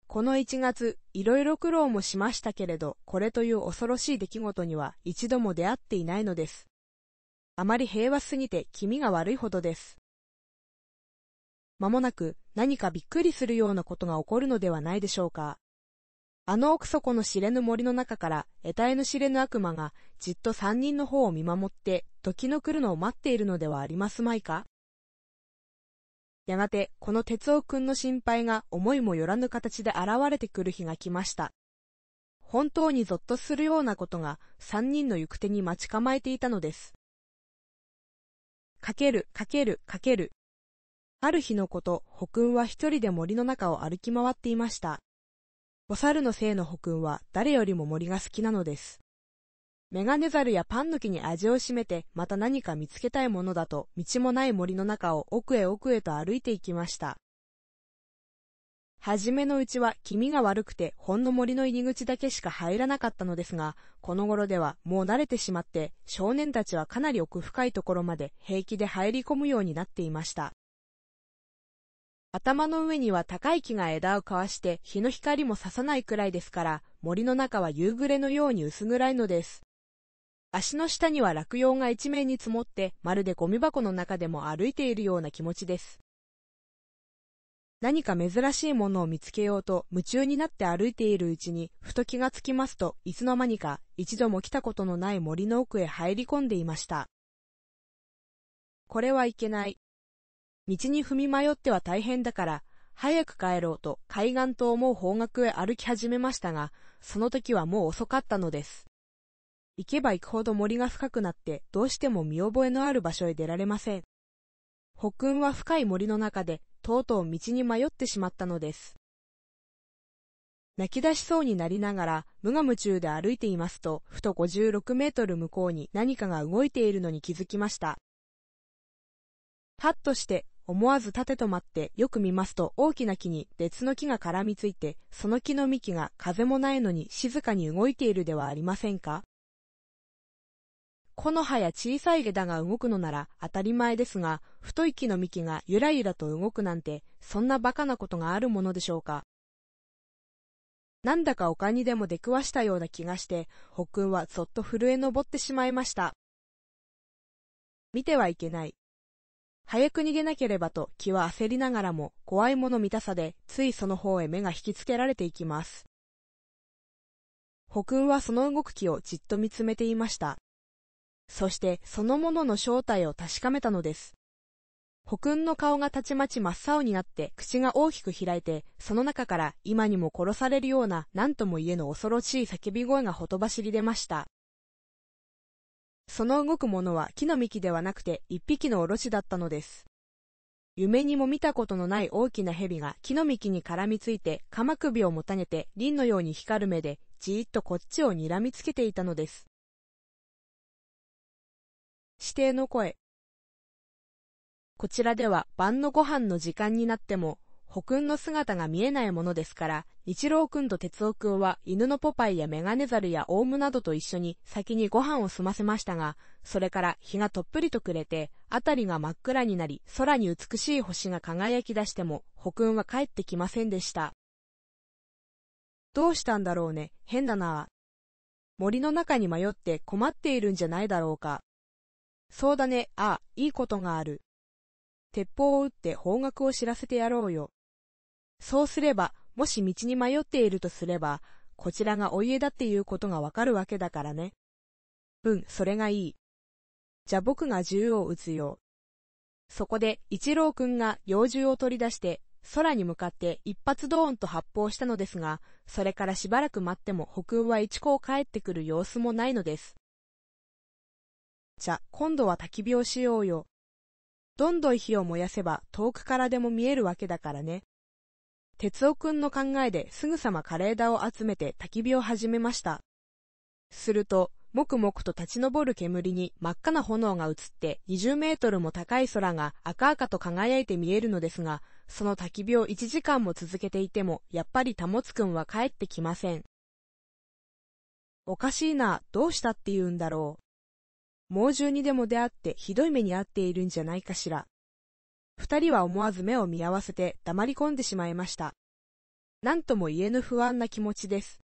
この1月、いろいろ苦労もしましたけれど、これという恐ろしい出来事には一度も出会っていないのです。あまり平和すぎて気味が悪いほどです。まもなく何かびっくりするようなことが起こるのではないでしょうか。あの奥底の知れぬ森の中から、得体の知れぬ悪魔が、じっと三人の方を見守って、時の来るのを待っているのではありますまいかやがて、この哲夫くんの心配が思いもよらぬ形で現れてくる日が来ました。本当にぞっとするようなことが、三人の行く手に待ち構えていたのです。かける、かける、かける。ある日のこと、北雲は一人で森の中を歩き回っていました。お猿のせいの北君は誰よりも森が好きなのです。メガネザルやパンの木に味をしめて、また何か見つけたいものだと、道もない森の中を奥へ奥へと歩いていきました。はじめのうちは気味が悪くて、ほんの森の入り口だけしか入らなかったのですが、この頃ではもう慣れてしまって、少年たちはかなり奥深いところまで平気で入り込むようになっていました。頭の上には高い木が枝をかわして日の光もささないくらいですから、森の中は夕暮れのように薄暗いのです。足の下には落葉が一面に積もって、まるでゴミ箱の中でも歩いているような気持ちです。何か珍しいものを見つけようと夢中になって歩いているうちに、ふと気がつきますといつの間にか一度も来たことのない森の奥へ入り込んでいました。これはいけない。道に踏み迷っては大変だから、早く帰ろうと海岸と思う方角へ歩き始めましたが、その時はもう遅かったのです。行けば行くほど森が深くなって、どうしても見覚えのある場所へ出られません。北雲は深い森の中で、とうとう道に迷ってしまったのです。泣き出しそうになりながら、無我夢中で歩いていますと、ふと56メートル向こうに何かが動いているのに気づきました。はっとして、思わず盾止まってよく見ますと大きな木に別の木が絡みついて、その木の幹が風もないのに静かに動いているではありませんか木の葉や小さい枝が動くのなら当たり前ですが、太い木の幹がゆらゆらと動くなんて、そんな馬鹿なことがあるものでしょうか。なんだか丘にでも出くわしたような気がして、北君はそっと震え上ってしまいました。見てはいけない。早く逃げなければと気は焦りながらも怖いもの見たさでついその方へ目が引きつけられていきます。北君はその動く木をじっと見つめていました。そしてそのものの正体を確かめたのです。北君の顔がたちまち真っ青になって口が大きく開いて、その中から今にも殺されるような何とも言えぬ恐ろしい叫び声がほとばしり出ました。その動くものは木の幹ではなくて一匹のおろしだったのです。夢にも見たことのない大きな蛇が木の幹に絡みついて、鎌首をもたげて、輪のように光る目で、じーっとこっちを睨みつけていたのです。指定の声こちらでは晩のご飯の時間になっても、保君の姿が見えないものですから、日郎君と哲夫君は犬のポパイやメガネザルやオウムなどと一緒に先にご飯を済ませましたが、それから日がとっぷりと暮れて、あたりが真っ暗になり、空に美しい星が輝き出しても、保君は帰ってきませんでした。どうしたんだろうね、変だな。森の中に迷って困っているんじゃないだろうか。そうだね、ああ、いいことがある。鉄砲を撃って方角を知らせてやろうよ。そうすれば、もし道に迷っているとすれば、こちらがお家だっていうことがわかるわけだからね。うん、それがいい。じゃ僕が銃を撃つよ。そこで、一郎くんが幼銃を取り出して、空に向かって一発ドーンと発砲したのですが、それからしばらく待っても北欧は一行帰ってくる様子もないのです。じゃ、今度は焚き火をしようよ。どんどん火を燃やせば遠くからでも見えるわけだからね。哲夫くんの考えですぐさま枯れ枝を集めて焚き火を始めました。すると、もくもくと立ち上る煙に真っ赤な炎が映って20メートルも高い空が赤々と輝いて見えるのですが、その焚き火を1時間も続けていても、やっぱり保つくんは帰ってきません。おかしいな、どうしたって言うんだろう。猛獣にでも出会ってひどい目に遭っているんじゃないかしら。二人は思わず目を見合わせて黙り込んでしまいました。何とも言えぬ不安な気持ちです。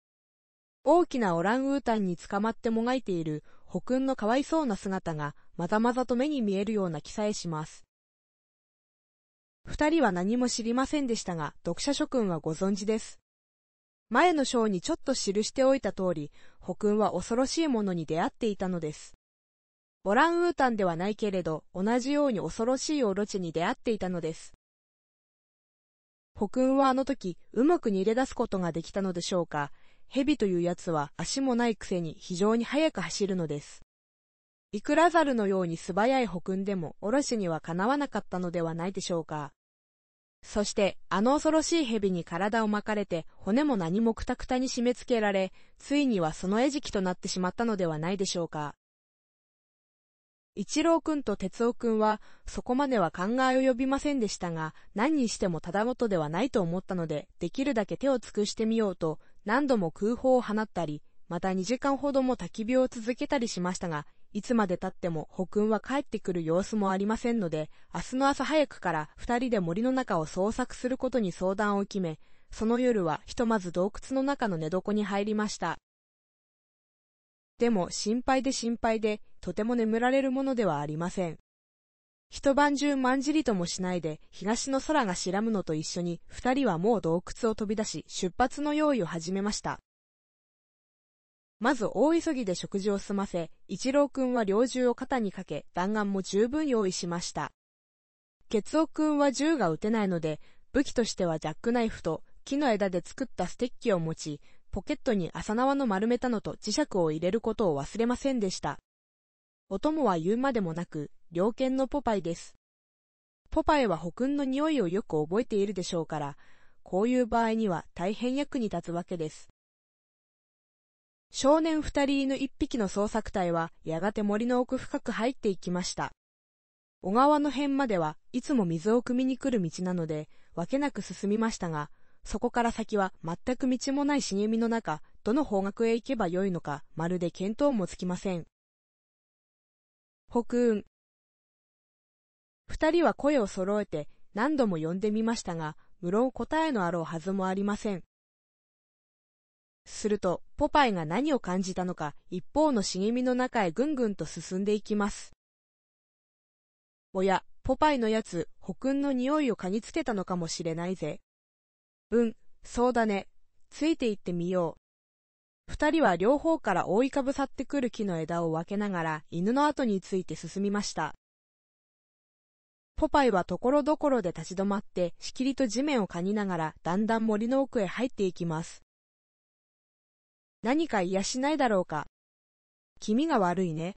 大きなオランウータンに捕まってもがいている保君のかわいそうな姿がまざまざと目に見えるような気さえします。二人は何も知りませんでしたが、読者諸君はご存知です。前の章にちょっと記しておいた通り、保君は恐ろしいものに出会っていたのです。オランウータンではないけれど、同じように恐ろしいオロチに出会っていたのです。北クはあの時、うまく逃げ出すことができたのでしょうか。蛇というやつは足もないくせに非常に速く走るのです。いくら猿のように素早い捕君でも、おろしにはかなわなかったのではないでしょうか。そして、あの恐ろしい蛇に体を巻かれて、骨も何もくたくたに締め付けられ、ついにはその餌食となってしまったのではないでしょうか。一郎くと哲夫君は、そこまでは考え及びませんでしたが、何にしてもただごとではないと思ったので、できるだけ手を尽くしてみようと、何度も空砲を放ったり、また2時間ほども焚き火を続けたりしましたが、いつまでたっても保君は帰ってくる様子もありませんので、明日の朝早くから2人で森の中を捜索することに相談を決め、その夜はひとまず洞窟の中の寝床に入りました。でも心配で心配で、とても眠られるものではありません。一晩中まんじりともしないで、東の空が白むのと一緒に、二人はもう洞窟を飛び出し、出発の用意を始めました。まず大急ぎで食事を済ませ、一郎くんは猟銃を肩にかけ、弾丸も十分用意しました。ケツオくんは銃が撃てないので、武器としてはジャックナイフと、木の枝で作ったステッキを持ち、ポケットに浅縄の丸めたのと磁石を入れることを忘れませんでした。お供は言うまでもなく、猟犬のポパイです。ポパイは保君の匂いをよく覚えているでしょうから、こういう場合には大変役に立つわけです。少年二人犬一匹の捜索隊はやがて森の奥深く入っていきました。小川の辺まではいつも水を汲みに来る道なので、わけなく進みましたが、そこから先は全く道もない茂みの中、どの方角へ行けばよいのか、まるで見当もつきません。北雲。二人は声を揃えて何度も呼んでみましたが、無論答えのあろうはずもありません。すると、ポパイが何を感じたのか、一方の茂みの中へぐんぐんと進んでいきます。おや、ポパイのやつ、ほくんの匂いを嗅ぎつけたのかもしれないぜ。うん、そうだね。ついていってみよう。二人は両方から覆いかぶさってくる木の枝を分けながら犬の後について進みました。ポパイはところどころで立ち止まって、しきりと地面をかにながら、だんだん森の奥へ入っていきます。何か癒しないだろうか。気味が悪いね。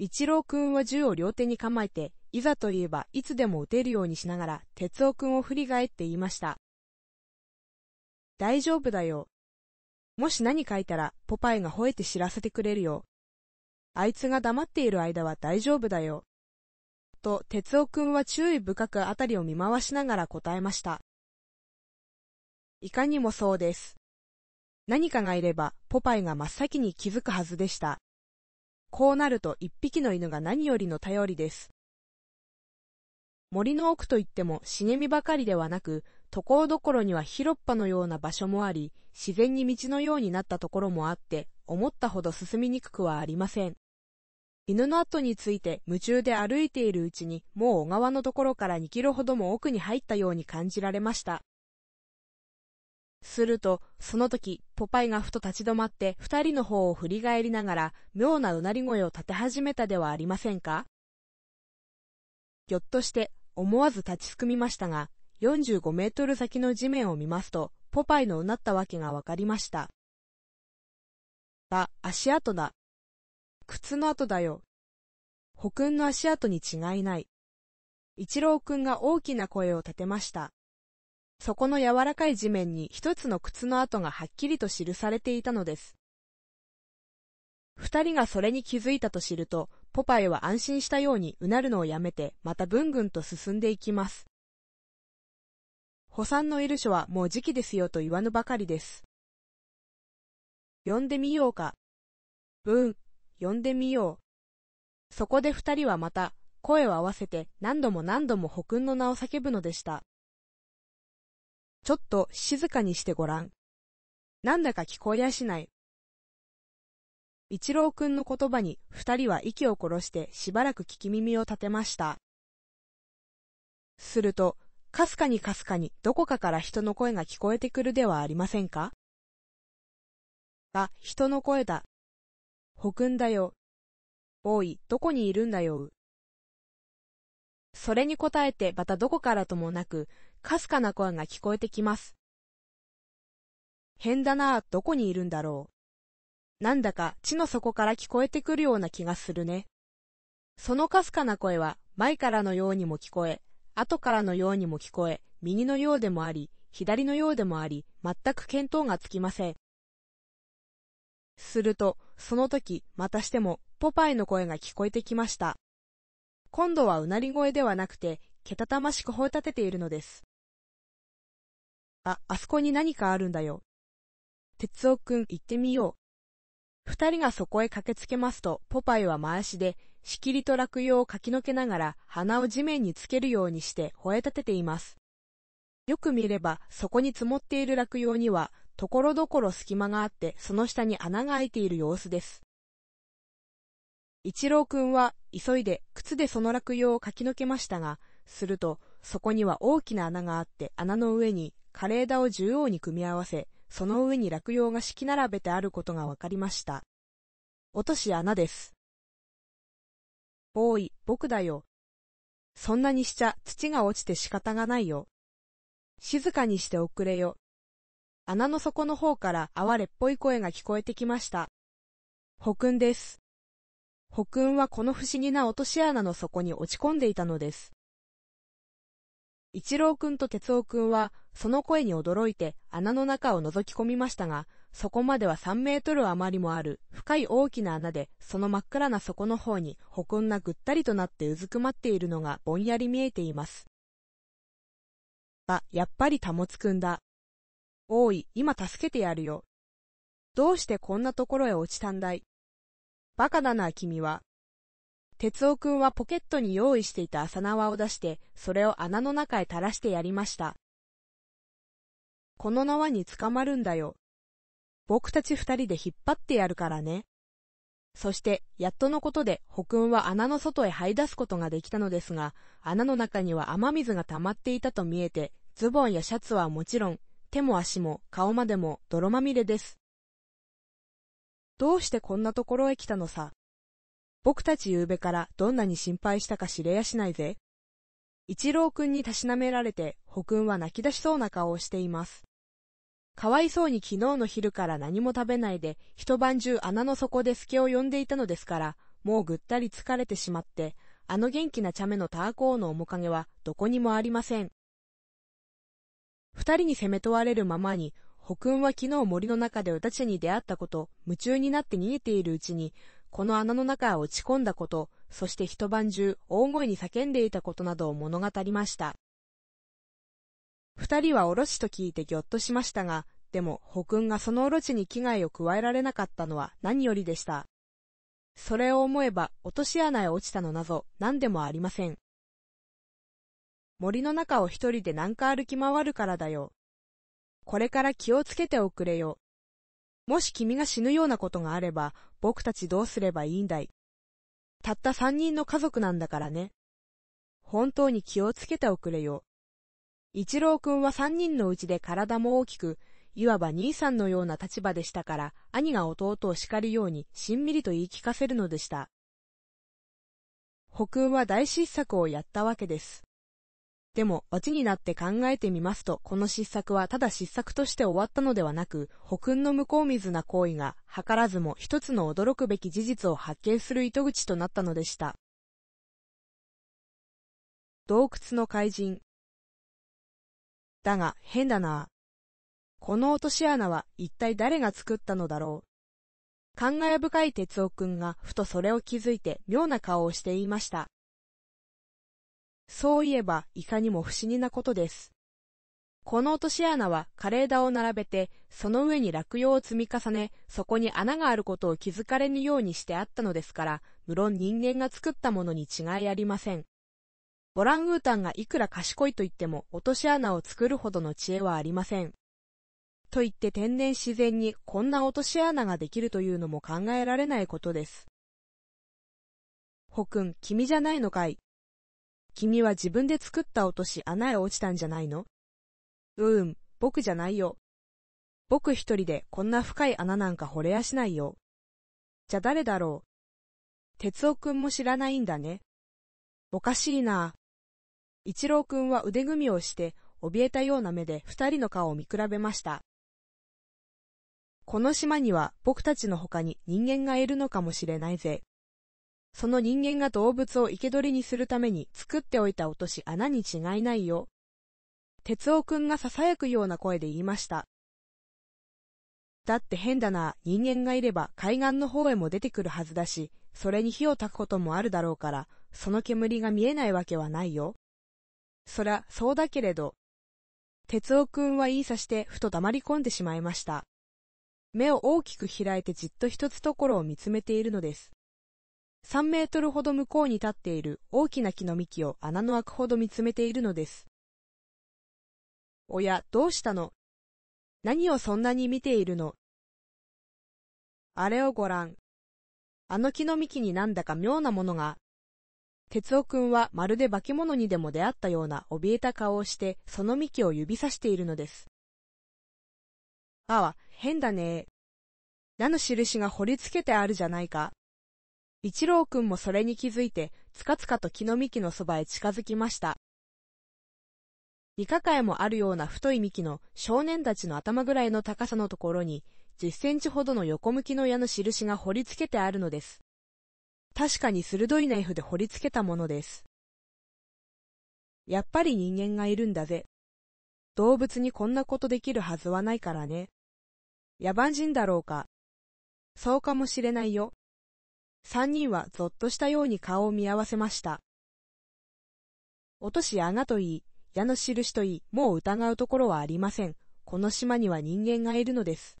一郎くんは銃を両手に構えて、いざといえばいつでも撃てるようにしながら、哲夫くんを振り返って言いました。大丈夫だよ。もし何かいたら、ポパイが吠えて知らせてくれるよ。あいつが黙っている間は大丈夫だよ。と、哲夫君は注意深くあたりを見回しながら答えました。いかにもそうです。何かがいれば、ポパイが真っ先に気づくはずでした。こうなると一匹の犬が何よりの頼りです。森の奥といっても茂みばかりではなく、ところどころには広っぱのような場所もあり、自然に道のようになったところもあって、思ったほど進みにくくはありません。犬の後について夢中で歩いているうちに、もう小川のところから2キロほども奥に入ったように感じられました。すると、その時、ポパイがふと立ち止まって二人の方を振り返りながら、妙なうなり声を立て始めたではありませんかぎょっとして、思わず立ちすくみましたが、45メートル先の地面を見ますと、ポパイのうなったわけがわかりました。だ、足跡だ。靴の跡だよ。保君の足跡に違いない。一郎君が大きな声を立てました。そこの柔らかい地面に一つの靴の跡がはっきりと記されていたのです。二人がそれに気づいたと知ると、ポパイは安心したようにうなるのをやめて、またぐんぐんと進んでいきます。補産のいる書はもう時期ですよと言わぬばかりです。呼んでみようか。うん、呼んでみよう。そこで二人はまた、声を合わせて何度も何度も保君の名を叫ぶのでした。ちょっと静かにしてごらん。なんだか聞こえやしない。一郎くんの言葉に二人は息を殺してしばらく聞き耳を立てました。すると、かすかにかすかに、どこかから人の声が聞こえてくるではありませんかあ、人の声だ。ほくんだよ。おい、どこにいるんだよ。それに答えてまたどこからともなく、かすかな声が聞こえてきます。変だなどこにいるんだろう。なんだか地の底から聞こえてくるような気がするね。そのかすかな声は前からのようにも聞こえ、後からのようにも聞こえ、右のようでもあり、左のようでもあり、全く見当がつきません。すると、その時、またしても、ポパイの声が聞こえてきました。今度はうなり声ではなくて、けたたましく吠え立てているのです。あ、あそこに何かあるんだよ。哲夫くん行ってみよう。二人がそこへ駆けつけますと、ポパイは前足で、しきりと落葉をかきのけながら、鼻を地面につけるようにして吠え立てています。よく見れば、そこに積もっている落葉には、ところどころ隙間があって、その下に穴が開いている様子です。一郎くんは、急いで、靴でその落葉をかきのけましたが、すると、そこには大きな穴があって、穴の上に、枯れ枝を縦横に組み合わせ、その上に落葉が敷き並べてあることがわかりました。落とし穴です。おーい、僕だよ。そんなにしちゃ土が落ちて仕方がないよ。静かにしておくれよ。穴の底の方から哀れっぽい声が聞こえてきました。ほくんです。ほくんはこの不思議な落とし穴の底に落ち込んでいたのです。一郎くんと哲夫くんは、その声に驚いて穴の中を覗き込みましたが、そこまでは3メートル余りもある深い大きな穴で、その真っ暗な底の方に、ほこんなぐったりとなってうずくまっているのがぼんやり見えています。あ、やっぱりたもつくんだ。おい、今助けてやるよ。どうしてこんなところへ落ちたんだい。バカだな、君は。哲夫くんはポケットに用意していた麻縄を出して、それを穴の中へ垂らしてやりました。この縄につかまるんだよ。僕たち二人で引っ張ってやるからね。そして、やっとのことで、保君は穴の外へ這い出すことができたのですが、穴の中には雨水が溜まっていたと見えて、ズボンやシャツはもちろん、手も足も顔までも泥まみれです。どうしてこんなところへ来たのさ。僕たち夕べからどんなに心配したか知れやしないぜ。一郎君にたしなめられて、保君は泣き出しそうな顔をしています。かわいそうに昨日の昼から何も食べないで、一晩中穴の底でケを呼んでいたのですから、もうぐったり疲れてしまって、あの元気な茶目のターコーの面影はどこにもありません。二人に責め問われるままに、ほくは昨日森の中でうたちに出会ったこと、夢中になって逃げているうちに、この穴の中へ落ち込んだこと、そして一晩中大声に叫んでいたことなどを物語りました。二人はおろしと聞いてぎょっとしましたが、でも、保君がそのおろちに危害を加えられなかったのは何よりでした。それを思えば、落とし穴へ落ちたの謎、何でもありません。森の中を一人で何か歩き回るからだよ。これから気をつけておくれよ。もし君が死ぬようなことがあれば、僕たちどうすればいいんだい。たった三人の家族なんだからね。本当に気をつけておくれよ。一郎くんは三人のうちで体も大きく、いわば兄さんのような立場でしたから、兄が弟を叱るように、しんみりと言い聞かせるのでした。北空は大失策をやったわけです。でも、おちになって考えてみますと、この失策はただ失策として終わったのではなく、北雲の向こう水な行為が、図らずも一つの驚くべき事実を発見する糸口となったのでした。洞窟の怪人、だが、変だな。この落とし穴は一体誰が作ったのだろう。感慨深い哲夫君がふとそれを気づいて妙な顔をしていました。そういえば、いかにも不思議なことです。この落とし穴は枯れ枝を並べて、その上に落葉を積み重ね、そこに穴があることを気づかれぬようにしてあったのですから、無論人間が作ったものに違いありません。オランウータンがいくら賢いと言っても落とし穴を作るほどの知恵はありません。と言って天然自然にこんな落とし穴ができるというのも考えられないことです。ほくん、君じゃないのかい。君は自分で作った落とし穴へ落ちたんじゃないのうーん、僕じゃないよ。僕一人でこんな深い穴なんか掘れやしないよ。じゃ誰だろう。哲夫くんも知らないんだね。おかしいな一郎くんは腕組みをして、怯えたような目で二人の顔を見比べました。この島には僕たちの他に人間がいるのかもしれないぜ。その人間が動物を生け捕りにするために作っておいた落とし穴に違いないよ。哲夫くんが囁くような声で言いました。だって変だな、人間がいれば海岸の方へも出てくるはずだし、それに火を焚くこともあるだろうから、その煙が見えないわけはないよ。そら、そうだけれど。哲夫くんは言いさしてふと黙り込んでしまいました。目を大きく開いてじっと一つところを見つめているのです。3メートルほど向こうに立っている大きな木の幹を穴の開くほど見つめているのです。おや、どうしたの何をそんなに見ているのあれをご覧。あの木の幹になんだか妙なものが。哲夫君はまるで化け物にでも出会ったような怯えた顔をして、その幹を指さしているのです。ああ、変だねー。なの印が掘りつけてあるじゃないか。一郎君もそれに気づいて、つかつかと木の幹のそばへ近づきました。理科えもあるような太い幹の少年たちの頭ぐらいの高さのところに、10センチほどの横向きの矢の印が掘りつけてあるのです。確かに鋭いナイフで掘りつけたものです。やっぱり人間がいるんだぜ。動物にこんなことできるはずはないからね。野蛮人だろうか。そうかもしれないよ。三人はぞっとしたように顔を見合わせました。落とし穴といい、矢の印といい、もう疑うところはありません。この島には人間がいるのです。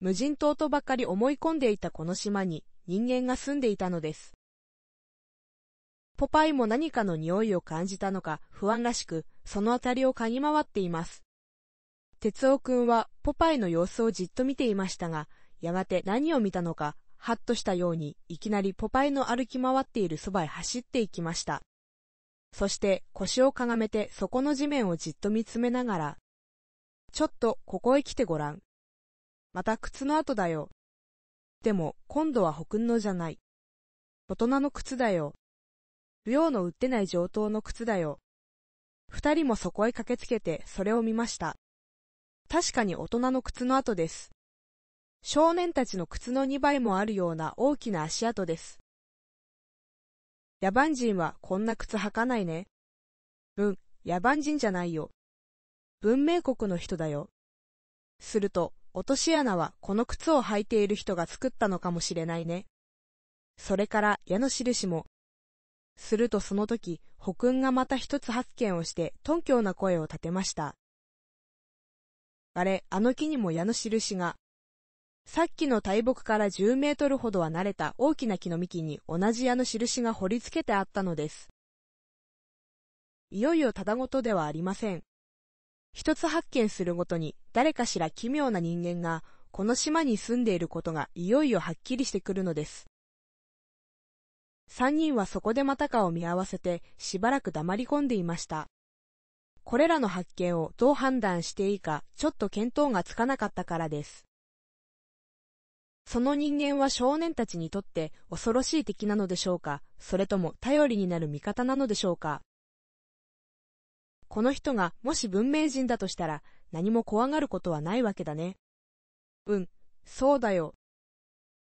無人島とばかり思い込んでいたこの島に、人間が住んでいたのです。ポパイも何かの匂いを感じたのか不安らしく、そのあたりを嗅ぎ回っています。哲夫くんはポパイの様子をじっと見ていましたが、やがて何を見たのか、ハッとしたように、いきなりポパイの歩き回っているそばへ走っていきました。そして腰をかがめてそこの地面をじっと見つめながら、ちょっとここへ来てごらん。また靴の跡だよ。でも、今度は北んのじゃない。大人の靴だよ。要の売ってない上等の靴だよ。二人もそこへ駆けつけて、それを見ました。確かに大人の靴の跡です。少年たちの靴の2倍もあるような大きな足跡です。野蛮人はこんな靴履かないね。うん、野蛮人じゃないよ。文明国の人だよ。すると、落とし穴はこの靴を履いている人が作ったのかもしれないね。それから矢の印も。するとその時、北雲がまた一つ発見をして、頓強な声を立てました。あれ、あの木にも矢の印が。さっきの大木から10メートルほどは慣れた大きな木の幹に同じ矢の印が掘り付けてあったのです。いよいよただごとではありません。一つ発見するごとに誰かしら奇妙な人間がこの島に住んでいることがいよいよはっきりしてくるのです。三人はそこでまたかを見合わせてしばらく黙り込んでいました。これらの発見をどう判断していいかちょっと見当がつかなかったからです。その人間は少年たちにとって恐ろしい敵なのでしょうか、それとも頼りになる味方なのでしょうか。この人がもし文明人だとしたら何も怖がることはないわけだね。うん、そうだよ。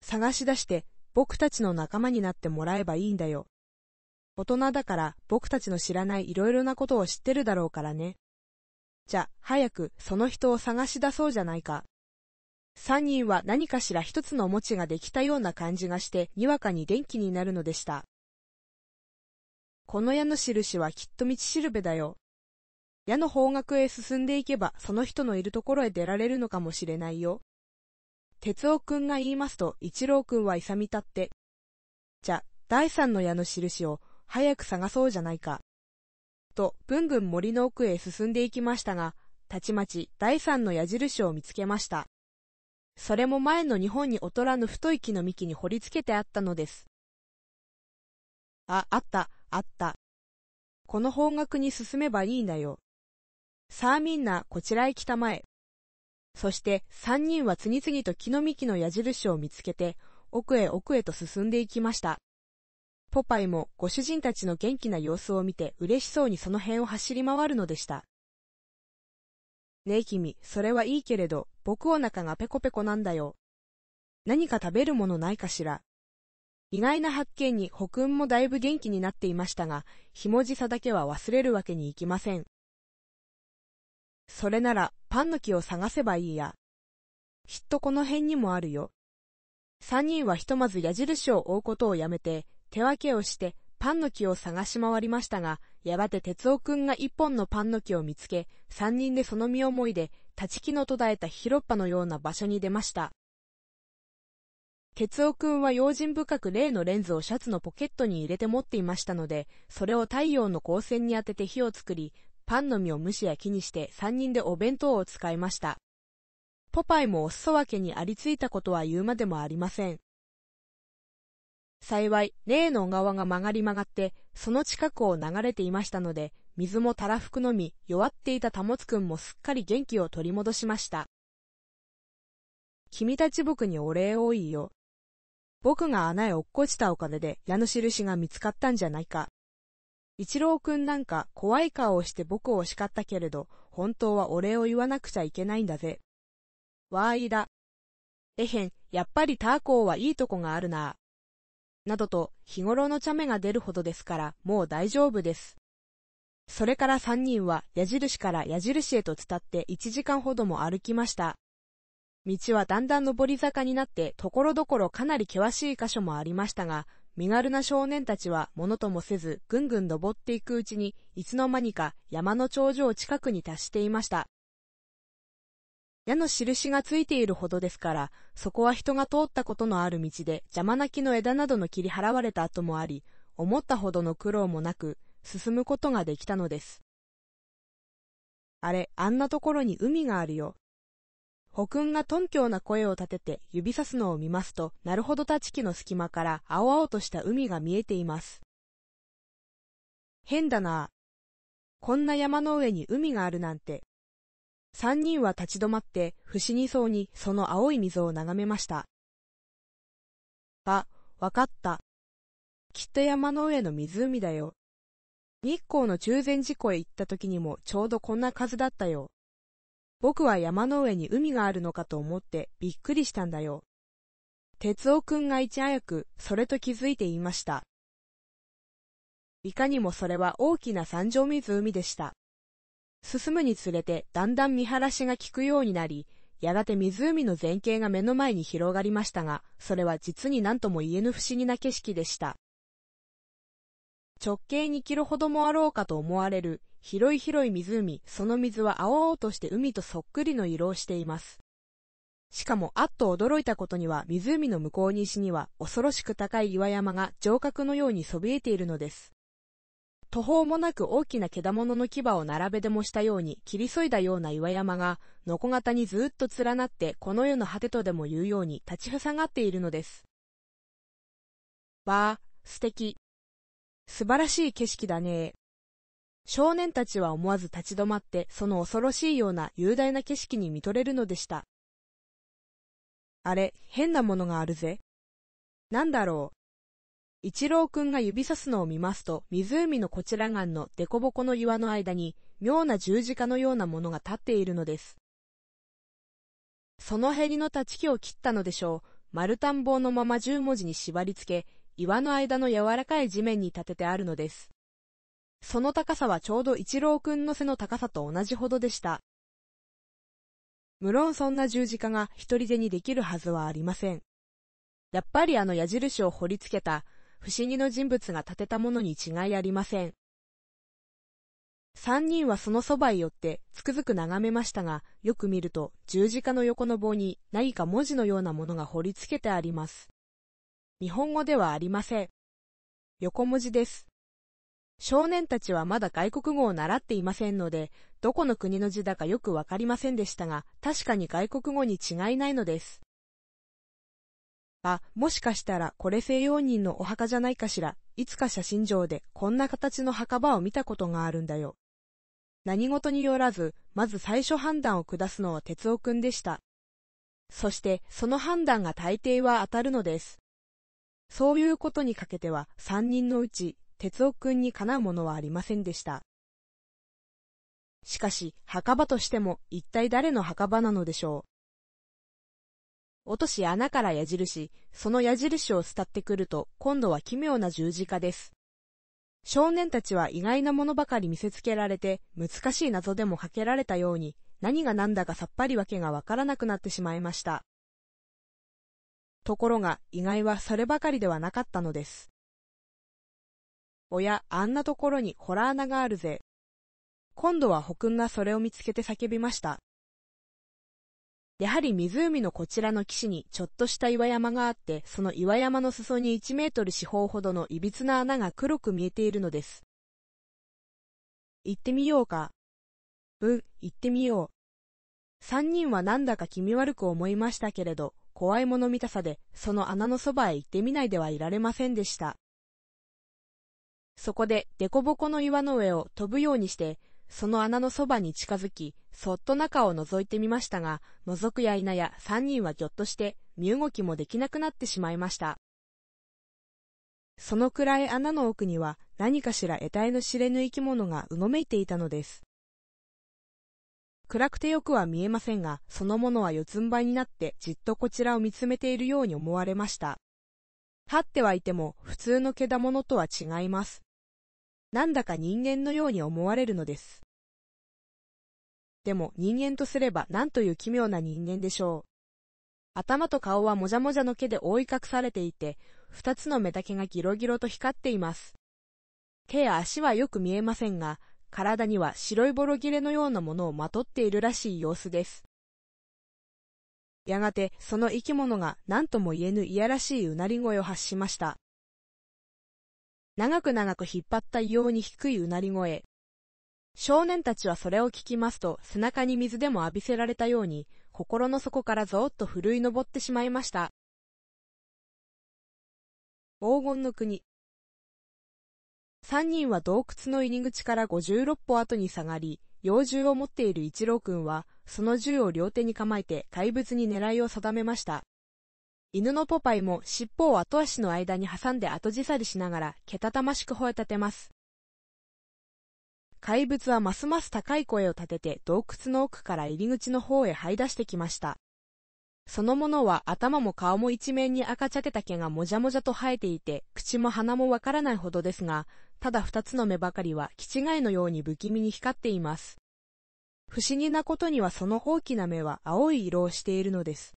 探し出して僕たちの仲間になってもらえばいいんだよ。大人だから僕たちの知らない色々なことを知ってるだろうからね。じゃ、早くその人を探し出そうじゃないか。三人は何かしら一つのお餅ができたような感じがして、にわかに元気になるのでした。この矢の印はきっと道しるべだよ。矢の方角へ進んでいけば、その人のいるところへ出られるのかもしれないよ。哲夫君が言いますと、一郎君は勇み立って。じゃ、第三の矢の印を、早く探そうじゃないか。と、ぐんぐん森の奥へ進んでいきましたが、たちまち第三の矢印を見つけました。それも前の日本に劣らぬ太い木の幹に掘り付けてあったのです。あ、あった、あった。この方角に進めばいいんだよ。さあみんな、こちらへ来たまえ。そして三人は次々と木の幹の矢印を見つけて、奥へ奥へと進んでいきました。ポパイもご主人たちの元気な様子を見て嬉しそうにその辺を走り回るのでした。ねえ君、それはいいけれど、僕お腹がペコペコなんだよ。何か食べるものないかしら。意外な発見に北雲もだいぶ元気になっていましたが、ひもじさだけは忘れるわけにいきません。それなら、パンの木を探せばいいや。きっとこの辺にもあるよ。三人はひとまず矢印を追うことをやめて、手分けをして、パンの木を探し回りましたが、やがて哲夫くんが一本のパンの木を見つけ、三人でその身をもいで、立ち木の途絶えた広っ端のような場所に出ました。哲夫くんは用心深く例のレンズをシャツのポケットに入れて持っていましたので、それを太陽の光線に当てて火を作り、パンの実を蒸しやきにして3人でお弁当を使いました。ポパイもお裾分けにありついたことは言うまでもありません。幸い、例の小川が曲がり曲がって、その近くを流れていましたので、水もたらふくのみ、弱っていたたもつくんもすっかり元気を取り戻しました。君たち僕にお礼を言いよ。僕が穴へ落っこちたおかげで矢の印が見つかったんじゃないか。一郎くんなんか怖い顔をして僕を叱ったけれど、本当はお礼を言わなくちゃいけないんだぜ。わーいだ。えへん、やっぱりターコーはいいとこがあるな。などと、日頃の茶目が出るほどですから、もう大丈夫です。それから三人は矢印から矢印へと伝って一時間ほども歩きました。道はだんだん上り坂になって、ところどころかなり険しい箇所もありましたが、身軽な少年たちは物ともせずぐんぐん登っていくうちにいつの間にか山の頂上近くに達していました。矢の印がついているほどですから、そこは人が通ったことのある道で邪魔な木の枝などの切り払われた跡もあり、思ったほどの苦労もなく進むことができたのです。あれ、あんなところに海があるよ。保くんが頓んな声を立てて指さすのを見ますと、なるほど立ち木の隙間から青々とした海が見えています。変だなこんな山の上に海があるなんて。三人は立ち止まって、不思議そうにその青い溝を眺めました。あ、わかった。きっと山の上の湖だよ。日光の中禅寺湖へ行った時にもちょうどこんな数だったよ。僕は山の上に海があるのかと思ってびっくりしたんだよ。哲夫くんがいち早くそれと気づいていました。いかにもそれは大きな三条湖でした。進むにつれてだんだん見晴らしが効くようになり、やがて湖の全景が目の前に広がりましたが、それは実に何とも言えぬ不思議な景色でした。直径2キロほどもあろうかと思われる広い広い湖、その水は青々として海とそっくりの色をしています。しかも、あっと驚いたことには、湖の向こう西には、恐ろしく高い岩山が城郭のようにそびえているのです。途方もなく大きな獣玉の牙を並べでもしたように切り添いだような岩山が、のこ型にずっと連なってこの世の果てとでも言うように立ちふさがっているのです。わあ、素敵。素晴らしい景色だね少年たちは思わず立ち止まって、その恐ろしいような雄大な景色に見とれるのでした。あれ、変なものがあるぜ。なんだろう。一郎くんが指さすのを見ますと、湖のこちら岸の凸凹の岩の間に、妙な十字架のようなものが立っているのです。そのへりの立ち木を切ったのでしょう。丸田んぼのまま十文字に縛り付け、岩の間の柔らかい地面に立ててあるのです。その高さはちょうど一郎くんの背の高さと同じほどでした。無論そんな十字架が一人でにできるはずはありません。やっぱりあの矢印を掘りつけた、不思議の人物が建てたものに違いありません。三人はそのそばへ寄って、つくづく眺めましたが、よく見ると、十字架の横の棒に何か文字のようなものが掘りつけてあります。日本語ではありません。横文字です。少年たちはまだ外国語を習っていませんので、どこの国の字だかよくわかりませんでしたが、確かに外国語に違いないのです。あ、もしかしたらこれ西洋人のお墓じゃないかしら、いつか写真上でこんな形の墓場を見たことがあるんだよ。何事によらず、まず最初判断を下すのは哲夫くんでした。そして、その判断が大抵は当たるのです。そういうことにかけては、三人のうち、哲夫君にかなうものはありませんでした。しかし、墓場としても一体誰の墓場なのでしょう。落とし穴から矢印、その矢印を伝ってくると、今度は奇妙な十字架です。少年たちは意外なものばかり見せつけられて、難しい謎でもかけられたように、何が何だかさっぱりわけがわからなくなってしまいました。ところが、意外はそればかりではなかったのです。おや、あんなところにホラー穴があるぜ。今度はほくんがそれを見つけて叫びました。やはり湖のこちらの岸にちょっとした岩山があって、その岩山の裾に1メートル四方ほどのいびつな穴が黒く見えているのです。行ってみようか。うん、行ってみよう。三人はなんだか気味悪く思いましたけれど、怖いもの見たさで、その穴のそばへ行ってみないではいられませんでした。そこで、凸凹の岩の上を飛ぶようにして、その穴のそばに近づき、そっと中を覗いてみましたが、覗くや否や三人はぎょっとして、身動きもできなくなってしまいました。その暗い穴の奥には、何かしら得体の知れぬ生き物がうのめいていたのです。暗くてよくは見えませんが、そのものは四つん這いになってじっとこちらを見つめているように思われました。立ってはいても普通ののとは違います。なんだか人間のように思われるのです。でも人間とすれば何という奇妙な人間でしょう。頭と顔はもじゃもじゃの毛で覆い隠されていて、二つの目だけがギロギロと光っています。手や足はよく見えませんが、体には白いボロ切れのようなものをまとっているらしい様子です。やがてその生き物が何とも言えぬいやらしいうなり声を発しました。長く長く引っ張った異様に低いうなり声。少年たちはそれを聞きますと、背中に水でも浴びせられたように、心の底からぞーっと震い上ってしまいました。黄金の国。三人は洞窟の入り口から56歩後に下がり、幼獣を持っている一郎君は、その銃を両手に構えて怪物に狙いを定めました。犬のポパイも尻尾を後足の間に挟んで後じさりしながら、けたたましく吠え立てます。怪物はますます高い声を立てて洞窟の奥から入り口の方へ這い出してきました。そのものは頭も顔も一面に赤茶けた毛がもじゃもじゃと生えていて、口も鼻もわからないほどですが、ただ二つの目ばかりは、気違いのように不気味に光っています。不思議なことにはその大きな目は青い色をしているのです。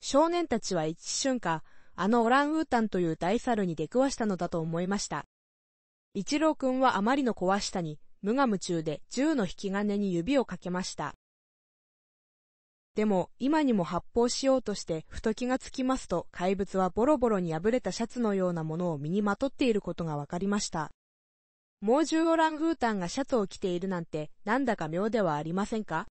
少年たちは一瞬か、あのオランウータンという大猿に出くわしたのだと思いました。一郎くんはあまりの怖したに、無我夢中で銃の引き金に指をかけました。でも、今にも発砲しようとして、ふと気がつきますと、怪物はボロボロに破れたシャツのようなものを身にまとっていることがわかりました。猛獣オランウータンがシャツを着ているなんて、なんだか妙ではありませんか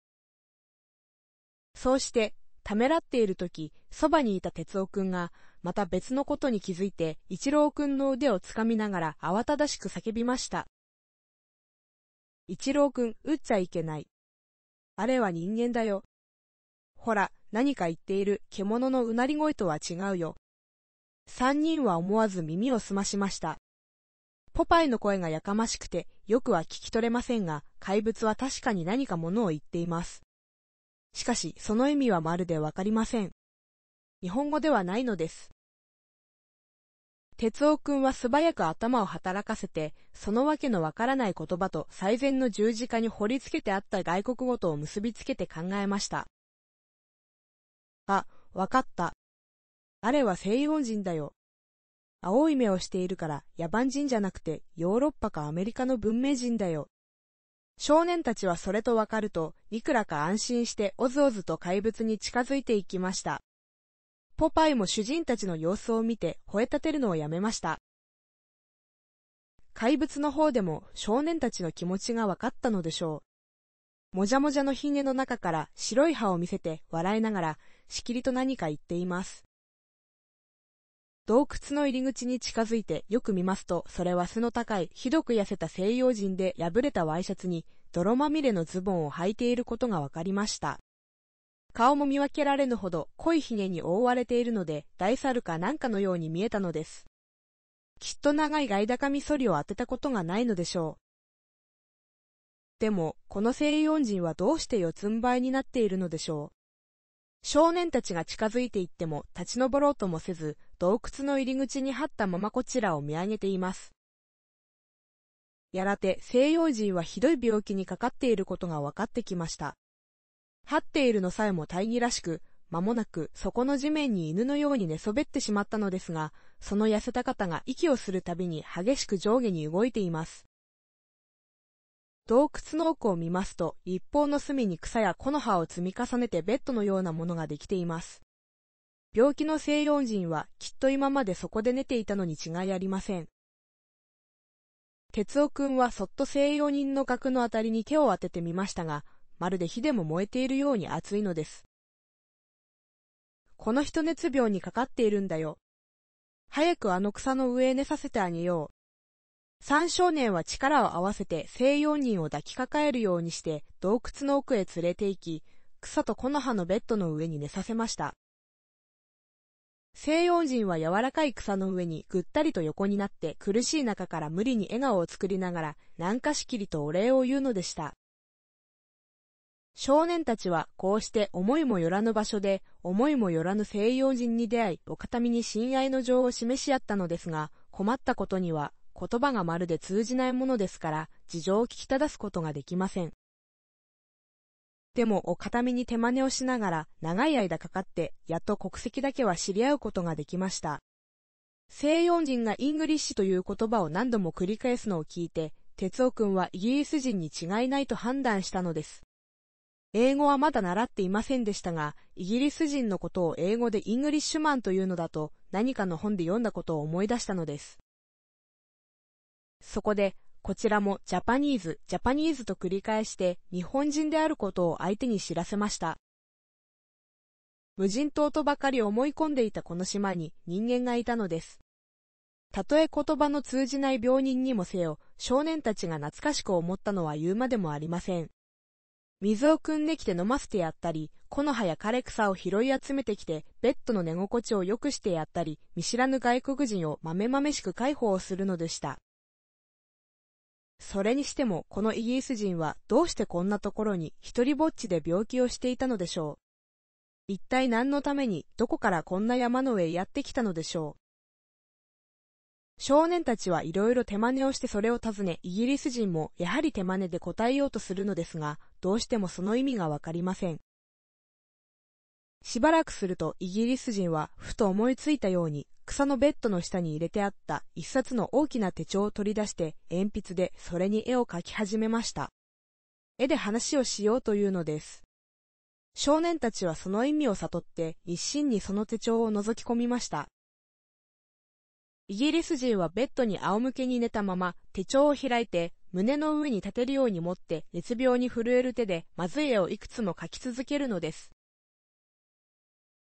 そうして、ためらっている時、そばにいた哲夫くんが、また別のことに気づいて、一郎くんの腕をつかみながら慌ただしく叫びました。一郎くん、撃っちゃいけない。あれは人間だよ。ほら、何か言っている獣のうなり声とは違うよ。三人は思わず耳を澄ましました。ポパイの声がやかましくて、よくは聞き取れませんが、怪物は確かに何かものを言っています。しかし、その意味はまるでわかりません。日本語ではないのです。哲夫君は素早く頭を働かせて、そのわけのわからない言葉と最善の十字架に掘り付けてあった外国語とを結びつけて考えました。あ、わかった。あれは西洋人だよ。青い目をしているから野蛮人じゃなくてヨーロッパかアメリカの文明人だよ。少年たちはそれとわかると、いくらか安心しておずおずと怪物に近づいていきました。ポパイも主人たちの様子を見て吠え立てるのをやめました。怪物の方でも少年たちの気持ちがわかったのでしょう。もじゃもじゃのひげの中から白い歯を見せて笑いながら、しきりと何か言っています。洞窟の入り口に近づいてよく見ますと、それは背の高い、ひどく痩せた西洋人で破れたワイシャツに、泥まみれのズボンを履いていることがわかりました。顔も見分けられぬほど濃いひげに覆われているので、大猿かなんかのように見えたのです。きっと長いガイダカみそりを当てたことがないのでしょう。でも、この西洋人はどうして四つん這いになっているのでしょう。少年たちが近づいていっても立ち上ろうともせず、洞窟の入り口に張ったままこちらを見上げています。やらて西洋人はひどい病気にかかっていることが分かってきました。張っているのさえも大義らしく、間もなく底の地面に犬のように寝そべってしまったのですが、その痩せた方が息をするたびに激しく上下に動いています。洞窟の奥を見ますと、一方の隅に草や木の葉を積み重ねてベッドのようなものができています。病気の西洋人は、きっと今までそこで寝ていたのに違いありません。哲夫君はそっと西洋人の額のあたりに手を当ててみましたが、まるで火でも燃えているように熱いのです。この人熱病にかかっているんだよ。早くあの草の上へ寝させてあげよう。三少年は力を合わせて西洋人を抱きかかえるようにして洞窟の奥へ連れて行き、草と木の葉のベッドの上に寝させました。西洋人は柔らかい草の上にぐったりと横になって苦しい中から無理に笑顔を作りながら何かしきりとお礼を言うのでした。少年たちはこうして思いもよらぬ場所で思いもよらぬ西洋人に出会いお片見に親愛の情を示し合ったのですが困ったことには言葉がまるで通じないものですから、事情を聞き正すことができません。でも、お片身に手真似をしながら、長い間かかって、やっと国籍だけは知り合うことができました。西洋人がイングリッシュという言葉を何度も繰り返すのを聞いて、哲夫君はイギリス人に違いないと判断したのです。英語はまだ習っていませんでしたが、イギリス人のことを英語でイングリッシュマンというのだと、何かの本で読んだことを思い出したのです。そこで、こちらもジャパニーズ、ジャパニーズと繰り返して日本人であることを相手に知らせました。無人島とばかり思い込んでいたこの島に人間がいたのです。たとえ言葉の通じない病人にもせよ、少年たちが懐かしく思ったのは言うまでもありません。水を汲んできて飲ませてやったり、木の葉や枯れ草を拾い集めてきて、ベッドの寝心地を良くしてやったり、見知らぬ外国人をまめまめしく介抱するのでした。それにしても、このイギリス人はどうしてこんなところに一りぼっちで病気をしていたのでしょう。一体何のためにどこからこんな山の上へやってきたのでしょう。少年たちはいろいろ手真似をしてそれを尋ね、イギリス人もやはり手真似で答えようとするのですが、どうしてもその意味がわかりません。しばらくするとイギリス人はふと思いついたように草のベッドの下に入れてあった一冊の大きな手帳を取り出して鉛筆でそれに絵を描き始めました。絵で話をしようというのです。少年たちはその意味を悟って一心にその手帳を覗き込みました。イギリス人はベッドに仰向けに寝たまま手帳を開いて胸の上に立てるように持って熱病に震える手でまずい絵をいくつも描き続けるのです。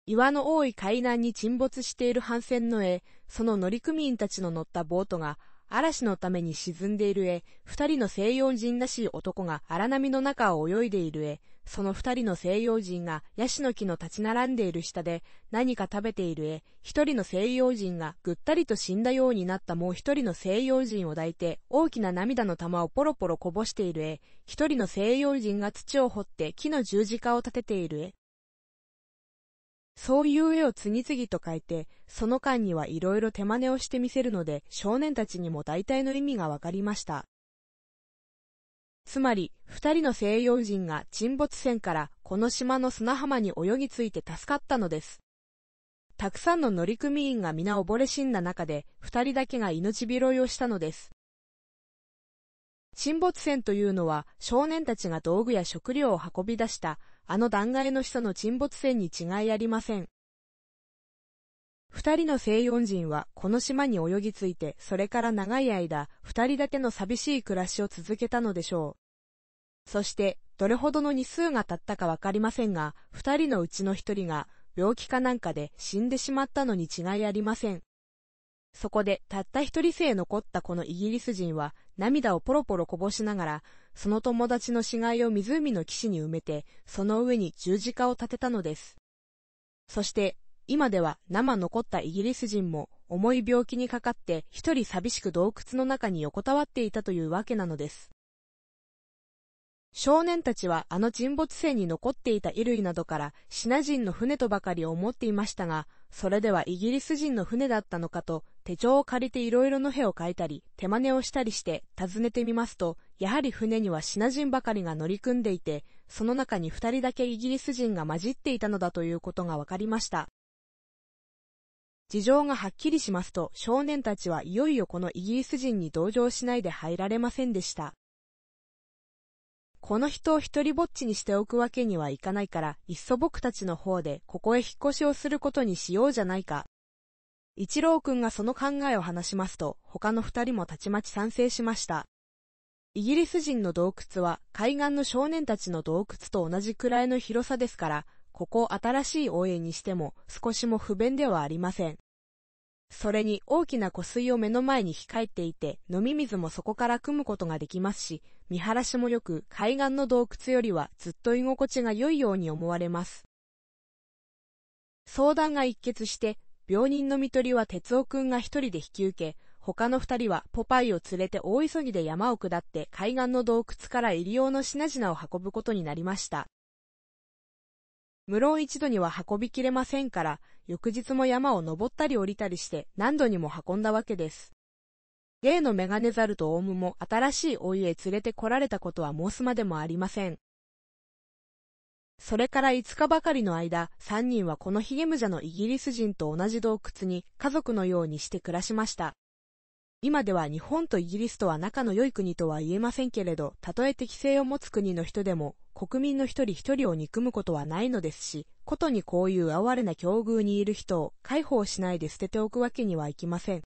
岩の多い海岸に沈没している帆船の絵、その乗組員たちの乗ったボートが、嵐のために沈んでいる絵、二人の西洋人らしい男が荒波の中を泳いでいる絵、その二人の西洋人がヤシの木の立ち並んでいる下で何か食べている絵、一人の西洋人がぐったりと死んだようになったもう一人の西洋人を抱いて大きな涙の玉をポロポロこぼしている絵、一人の西洋人が土を掘って木の十字架を立てている絵、そういう絵を次々と描いて、その間にはいろいろ手真似をしてみせるので、少年たちにも大体の意味がわかりました。つまり、二人の西洋人が沈没船からこの島の砂浜に泳ぎ着いて助かったのです。たくさんの乗組員が皆溺れ死んだ中で、二人だけが命拾いをしたのです。沈没船というのは、少年たちが道具や食料を運び出した、あの断崖の下の沈没船に違いありません。二人の西洋人はこの島に泳ぎ着いて、それから長い間、二人だけの寂しい暮らしを続けたのでしょう。そして、どれほどの日数が経ったかわかりませんが、二人のうちの一人が、病気かなんかで死んでしまったのに違いありません。そこで、たった一人生残ったこのイギリス人は、涙をポロポロこぼしながら、その友達の死骸を湖の岸に埋めて、その上に十字架を立てたのです。そして、今では生残ったイギリス人も重い病気にかかって一人寂しく洞窟の中に横たわっていたというわけなのです。少年たちはあの沈没船に残っていた衣類などからシナ人の船とばかり思っていましたが、それではイギリス人の船だったのかと手帳を借りていろいろの絵を描いたり、手真似をしたりして訪ねてみますと、やはり船には品ナ人ばかりが乗り組んでいて、その中に二人だけイギリス人が混じっていたのだということが分かりました。事情がはっきりしますと、少年たちはいよいよこのイギリス人に同情しないで入られませんでした。この人を一人ぼっちにしておくわけにはいかないから、いっそ僕たちの方でここへ引っ越しをすることにしようじゃないか、一郎くんがその考えを話しますと、他の二人もたちまち賛成しました。イギリス人の洞窟は、海岸の少年たちの洞窟と同じくらいの広さですから、ここを新しい応援にしても、少しも不便ではありません。それに大きな湖水を目の前に控えていて、飲み水もそこから汲むことができますし、見晴らしも良く、海岸の洞窟よりはずっと居心地が良いように思われます。相談が一決して、病人の看取りは哲夫くんが一人で引き受け、他の二人はポパイを連れて大急ぎで山を下って海岸の洞窟から入り用の品々を運ぶことになりました。無論一度には運びきれませんから、翌日も山を登ったり降りたりして何度にも運んだわけです。例のメガネザルとオウムも新しいお家へ連れて来られたことは申すまでもありません。それから5日ばかりの間、3人はこのヒゲムジャのイギリス人と同じ洞窟に家族のようにして暮らしました。今では日本とイギリスとは仲の良い国とは言えませんけれど、たとえ適性を持つ国の人でも、国民の一人一人を憎むことはないのですし、ことにこういう哀れな境遇にいる人を解放しないで捨てておくわけにはいきません。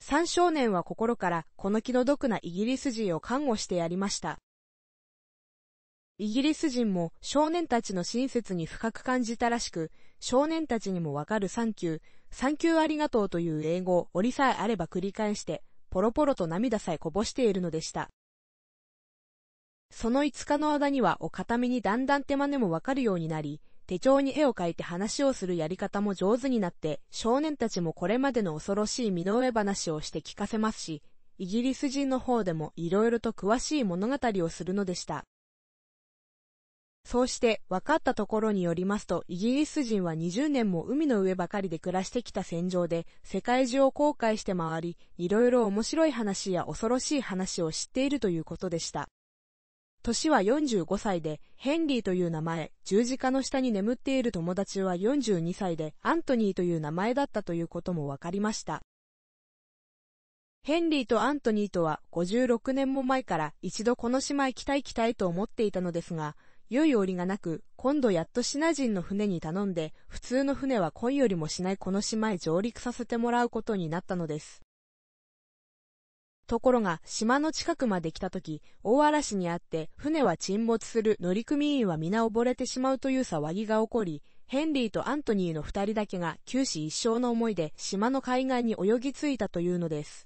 三少年は心からこの気の毒なイギリス人を看護してやりました。イギリス人も少年たちの親切に深く感じたらしく、少年たちにもわかるサンキュー、サンキューありがとうという英語を折りさえあれば繰り返して、ポロポロと涙さえこぼしているのでした。その5日の間にはお固めにだんだん手真似もわかるようになり、手帳に絵を描いて話をするやり方も上手になって、少年たちもこれまでの恐ろしい身の上話をして聞かせますし、イギリス人の方でも色々と詳しい物語をするのでした。そうして分かったところによりますと、イギリス人は20年も海の上ばかりで暮らしてきた戦場で、世界中を航海して回り、いろいろ面白い話や恐ろしい話を知っているということでした。年は45歳で、ヘンリーという名前、十字架の下に眠っている友達は42歳で、アントニーという名前だったということも分かりました。ヘンリーとアントニーとは56年も前から一度この島へ来たい来たいと思っていたのですが、良い折りがなく、今度やっとシナ人の船に頼んで、普通の船は恋よりもしないこの島へ上陸させてもらうことになったのです。ところが、島の近くまで来た時、大嵐にあって、船は沈没する乗組員は皆溺れてしまうという騒ぎが起こり、ヘンリーとアントニーの二人だけが九死一生の思いで島の海岸に泳ぎ着いたというのです。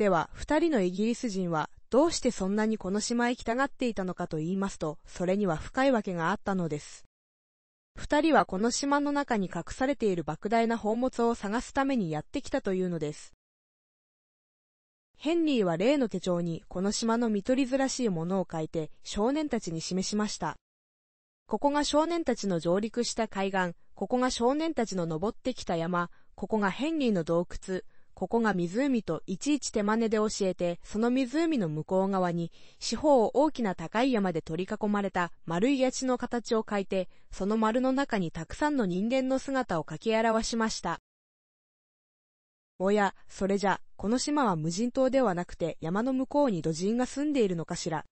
では、二人のイギリス人は、どうしてそんなにこの島へ来たがっていたのかと言いますと、それには深いわけがあったのです。二人はこの島の中に隠されている莫大な宝物を探すためにやってきたというのです。ヘンリーは例の手帳にこの島の見取り図らしいものを書いて少年たちに示しました。ここが少年たちの上陸した海岸、ここが少年たちの登ってきた山、ここがヘンリーの洞窟、ここが湖といちいち手真似で教えて、その湖の向こう側に、四方を大きな高い山で取り囲まれた丸い八の形を描いて、その丸の中にたくさんの人間の姿を描き表しました。おや、それじゃ、この島は無人島ではなくて山の向こうに土人が住んでいるのかしら。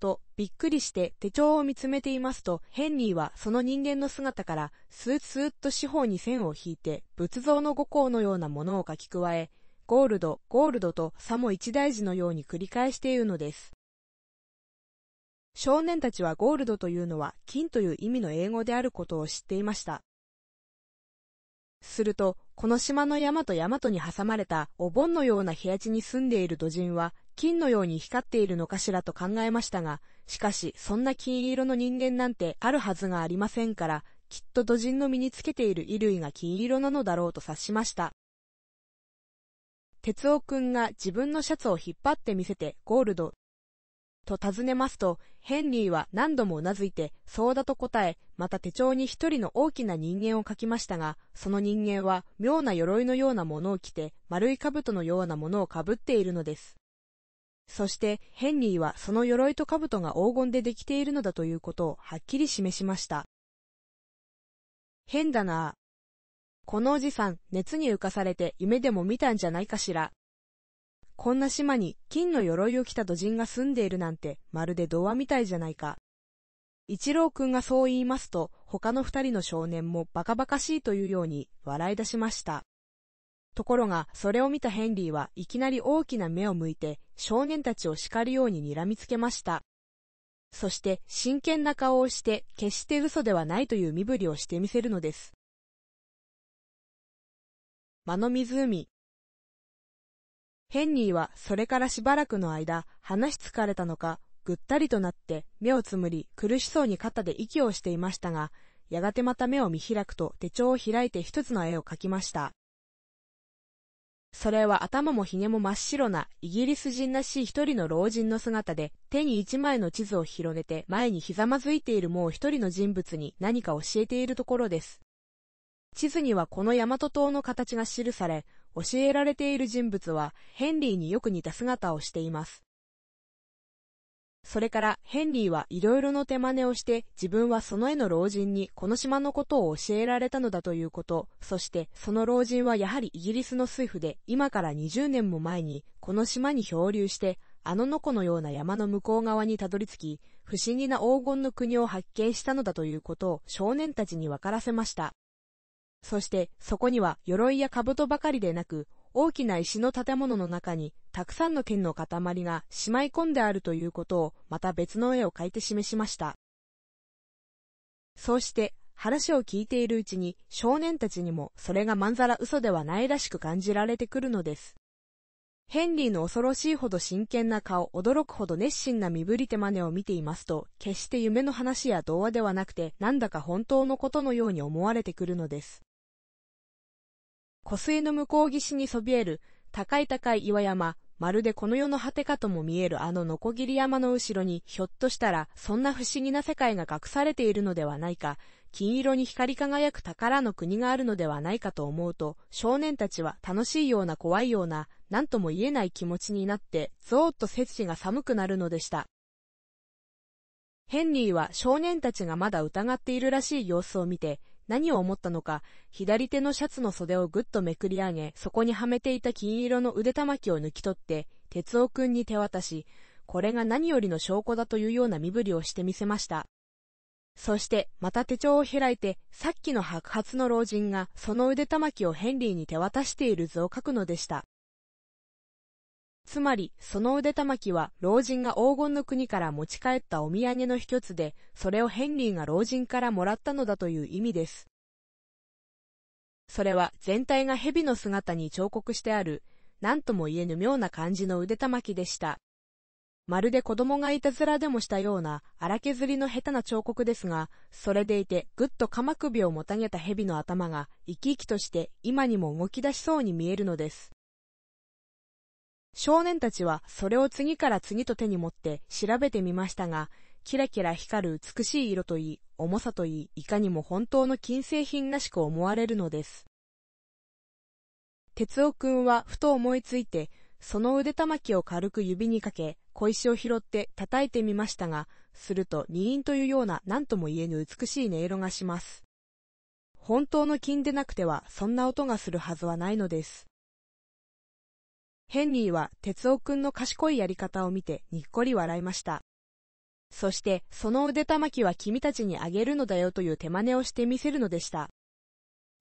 と、びっくりして手帳を見つめていますと、ヘンリーはその人間の姿から、スーツーッと四方に線を引いて、仏像の五行のようなものを書き加え、ゴールド、ゴールドとさも一大事のように繰り返しているのです。少年たちはゴールドというのは金という意味の英語であることを知っていました。すると、この島の山と山とに挟まれたお盆のような部屋地に住んでいる土人は、金のように光っているのかしらと考えましたが、しかしそんな金色の人間なんてあるはずがありませんから、きっと土人の身につけている衣類が金色なのだろうと察しました。哲夫君が自分のシャツを引っ張って見せて、ゴールド。と尋ねますと、ヘンリーは何度もうなずいて、そうだと答え、また手帳に一人の大きな人間を描きましたが、その人間は妙な鎧のようなものを着て、丸い兜のようなものをかぶっているのです。そして、ヘンリーはその鎧と兜が黄金でできているのだということをはっきり示しました。変だなこのおじさん、熱に浮かされて夢でも見たんじゃないかしら。こんな島に金の鎧を着た土人が住んでいるなんて、まるで童話みたいじゃないか。一郎くんがそう言いますと、他の二人の少年もバカバカしいというように笑い出しました。ところが、それを見たヘンリーはいきなり大きな目を向いて、少年たちを叱るように睨みつけました。そして、真剣な顔をして、決して嘘ではないという身振りをしてみせるのです。間の湖。ヘンリーは、それからしばらくの間、話し疲れたのか、ぐったりとなって、目をつむり、苦しそうに肩で息をしていましたが、やがてまた目を見開くと手帳を開いて一つの絵を描きました。それは頭もひげも真っ白な、イギリス人らしい一人の老人の姿で、手に一枚の地図を広げて、前にひざまずいているもう一人の人物に何か教えているところです。地図にはこの大和島の形が記され、教えられている人物は、ヘンリーによく似た姿をしています。それからヘンリーはいろいろの手真似をして自分はその絵の老人にこの島のことを教えられたのだということ、そしてその老人はやはりイギリスの水夫で今から20年も前にこの島に漂流してあのノコのような山の向こう側にたどり着き不思議な黄金の国を発見したのだということを少年たちに分からせました。そしてそこには鎧や兜ばかりでなく大きな石の建物の中に、たくさんの剣の塊がしまい込んであるということを、また別の絵を描いて示しました。そうして、話を聞いているうちに、少年たちにもそれがまんざら嘘ではないらしく感じられてくるのです。ヘンリーの恐ろしいほど真剣な顔、驚くほど熱心な身振り手真似を見ていますと、決して夢の話や童話ではなくて、なんだか本当のことのように思われてくるのです。湖水の向こう岸にそびえる、高い高い岩山、まるでこの世の果てかとも見えるあのノコギリ山の後ろに、ひょっとしたら、そんな不思議な世界が隠されているのではないか、金色に光り輝く宝の国があるのではないかと思うと、少年たちは楽しいような怖いような、なんとも言えない気持ちになって、ぞーっと背筋が寒くなるのでした。ヘンリーは少年たちがまだ疑っているらしい様子を見て、何を思ったのか、左手のシャツの袖をぐっとめくり上げ、そこにはめていた金色の腕玉きを抜き取って、哲夫君に手渡し、これが何よりの証拠だというような身振りをしてみせました。そして、また手帳を開いて、さっきの白髪の老人が、その腕玉きをヘンリーに手渡している図を書くのでした。つまり、その腕玉きは老人が黄金の国から持ち帰ったお土産の一つで、それをヘンリーが老人からもらったのだという意味です。それは全体が蛇の姿に彫刻してある、何とも言えぬ妙な感じの腕玉きでした。まるで子供がいたずらでもしたような荒削りの下手な彫刻ですが、それでいてぐっと鎌首をもたげた蛇の頭が生き生きとして今にも動き出しそうに見えるのです。少年たちはそれを次から次と手に持って調べてみましたが、キラキラ光る美しい色といい、重さといい、いかにも本当の金製品らしく思われるのです。哲夫くんはふと思いついて、その腕たまきを軽く指にかけ、小石を拾って叩いてみましたが、すると二印というような何とも言えぬ美しい音色がします。本当の金でなくてはそんな音がするはずはないのです。ヘンリーは哲夫君の賢いやり方を見てにっこり笑いました。そして、その腕玉きは君たちにあげるのだよという手真似をしてみせるのでした。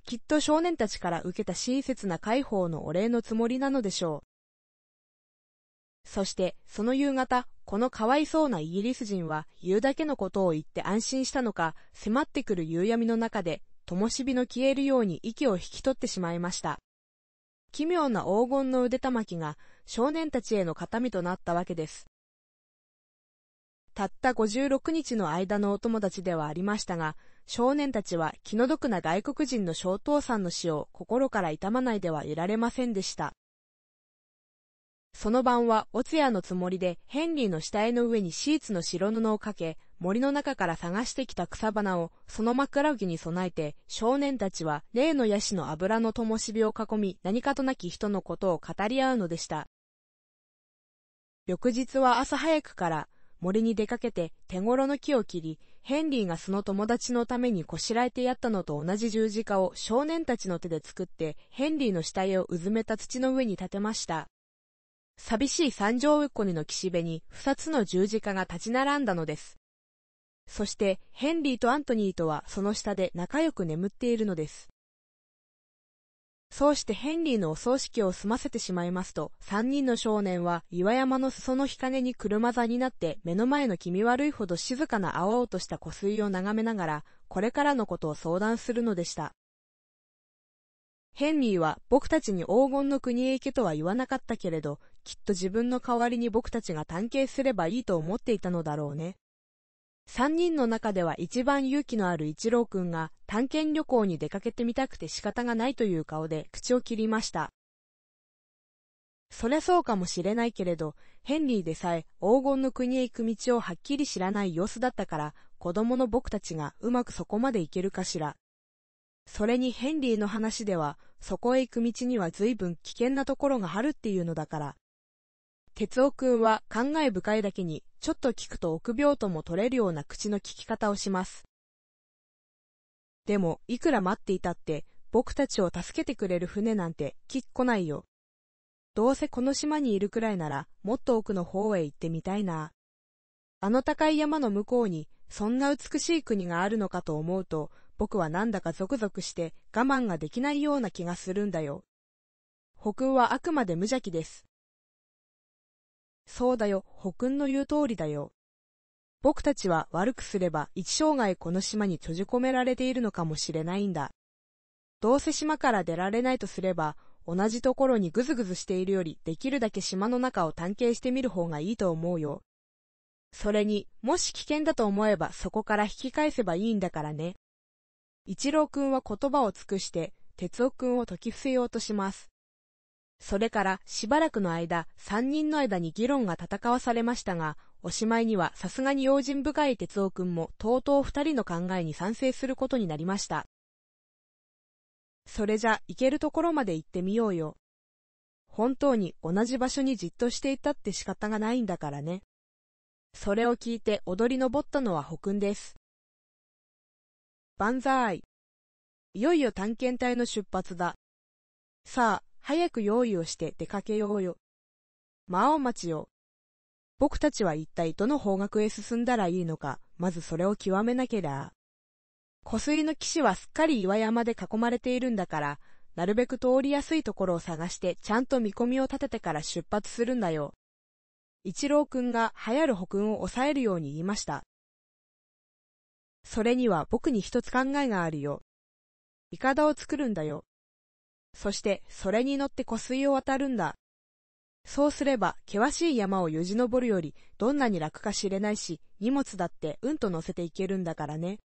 きっと少年たちから受けた親切な解放のお礼のつもりなのでしょう。そして、その夕方、このかわいそうなイギリス人は言うだけのことを言って安心したのか、迫ってくる夕闇の中で、灯火の消えるように息を引き取ってしまいました。奇妙な黄金の腕玉きが少年たちへの形見となったわけです。たった56日の間のお友達ではありましたが、少年たちは気の毒な外国人の小父さんの死を心から痛まないではいられませんでした。その晩はお通夜のつもりでヘンリーの死体の上にシーツの白布をかけ、森の中から探してきた草花をその枕木に備えて少年たちは例のヤシの油の灯火を囲み何かとなき人のことを語り合うのでした。翌日は朝早くから森に出かけて手頃の木を切り、ヘンリーがその友達のためにこしらえてやったのと同じ十字架を少年たちの手で作ってヘンリーの死体をうずめた土の上に立てました。寂しい三条うっこにの岸辺に二つの十字架が立ち並んだのです。そしてヘンリーとアントニーとはその下で仲良く眠っているのです。そうしてヘンリーのお葬式を済ませてしまいますと、三人の少年は岩山の裾の日陰に車座になって目の前の気味悪いほど静かな青々とした湖水を眺めながら、これからのことを相談するのでした。ヘンリーは僕たちに黄金の国へ行けとは言わなかったけれど、きっと自分の代わりに僕たちが探検すればいいと思っていたのだろうね。三人の中では一番勇気のある一郎くんが探検旅行に出かけてみたくて仕方がないという顔で口を切りました。そりゃそうかもしれないけれど、ヘンリーでさえ黄金の国へ行く道をはっきり知らない様子だったから、子供の僕たちがうまくそこまで行けるかしら。それにヘンリーの話では、そこへ行く道には随分危険なところがあるっていうのだから。哲夫くんは感慨深いだけにちょっと聞くと臆病とも取れるような口の聞き方をします。でも、いくら待っていたって、僕たちを助けてくれる船なんて、きっこないよ。どうせこの島にいるくらいなら、もっと奥の方へ行ってみたいな。あの高い山の向こうに、そんな美しい国があるのかと思うと、僕はなんだかゾクゾクして我慢ができないような気がするんだよ。北欧はあくまで無邪気です。そうだよ、保君の言う通りだよ。僕たちは悪くすれば一生涯この島に閉じ込められているのかもしれないんだ。どうせ島から出られないとすれば、同じところにぐずぐずしているよりできるだけ島の中を探検してみる方がいいと思うよ。それに、もし危険だと思えばそこから引き返せばいいんだからね。一郎君は言葉を尽くして、哲夫君を解き伏せようとします。それからしばらくの間、三人の間に議論が戦わされましたが、おしまいにはさすがに用心深い哲夫君もとうとう二人の考えに賛成することになりました。それじゃ、行けるところまで行ってみようよ。本当に同じ場所にじっとしていたって仕方がないんだからね。それを聞いて踊り登ったのは北君です。万歳。いよいよ探検隊の出発だ。さあ、早く用意をして出かけようよ。魔王町よ。僕たちは一体どの方角へ進んだらいいのか、まずそれを極めなけりゃ。湖水の岸はすっかり岩山で囲まれているんだから、なるべく通りやすいところを探してちゃんと見込みを立ててから出発するんだよ。一郎くんが流行る北訓を抑えるように言いました。それには僕に一つ考えがあるよ。イカダを作るんだよ。そしてそれに乗って湖水を渡るんだ。そうすれば、険しい山をよじ登るより、どんなに楽か知れないし、荷物だってうんと乗せていけるんだからね。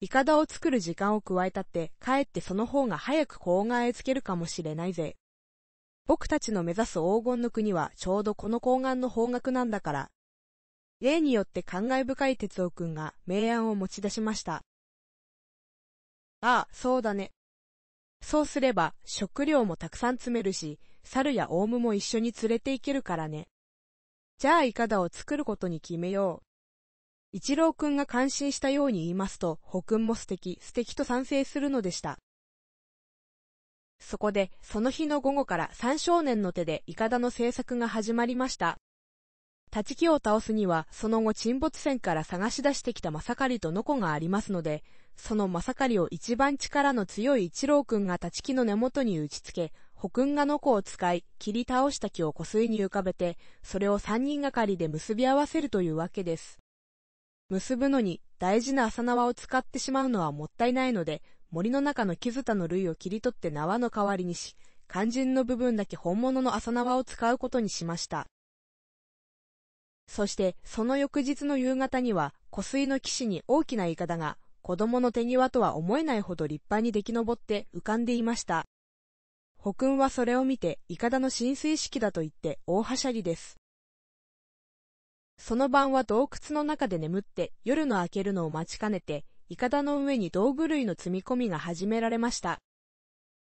いかだを作る時間を加えたって、かえってその方が早く高岩へつけるかもしれないぜ。僕たちの目指す黄金の国はちょうどこの高岸の方角なんだから。例によって感慨深い哲夫君が明暗を持ち出しました。ああ、そうだね。そうすれば、食料もたくさん詰めるし、猿やオウムも一緒に連れて行けるからね。じゃあイカダを作ることに決めよう。一郎くんが感心したように言いますと、ホくんも素敵、素敵と賛成するのでした。そこで、その日の午後から三少年の手でイカダの制作が始まりました。立ち木を倒すには、その後沈没船から探し出してきたマサカリとノコがありますので、そのまさかりを一番力の強い一郎君が立木の根元に打ちつけ、保君がノコを使い、切り倒した木を湖水に浮かべて、それを三人がかりで結び合わせるというわけです。結ぶのに、大事な浅縄を使ってしまうのはもったいないので、森の中の木蓋の類を切り取って縄の代わりにし、肝心の部分だけ本物の浅縄を使うことにしました。そして、その翌日の夕方には、湖水の岸に大きなイカダが、子供の手際とは思えないほど立派に出来上って浮かんでいました。保君はそれを見て、いかだの浸水式だと言って大はしゃぎです。その晩は洞窟の中で眠って夜の明けるのを待ちかねて、いかだの上に道具類の積み込みが始められました。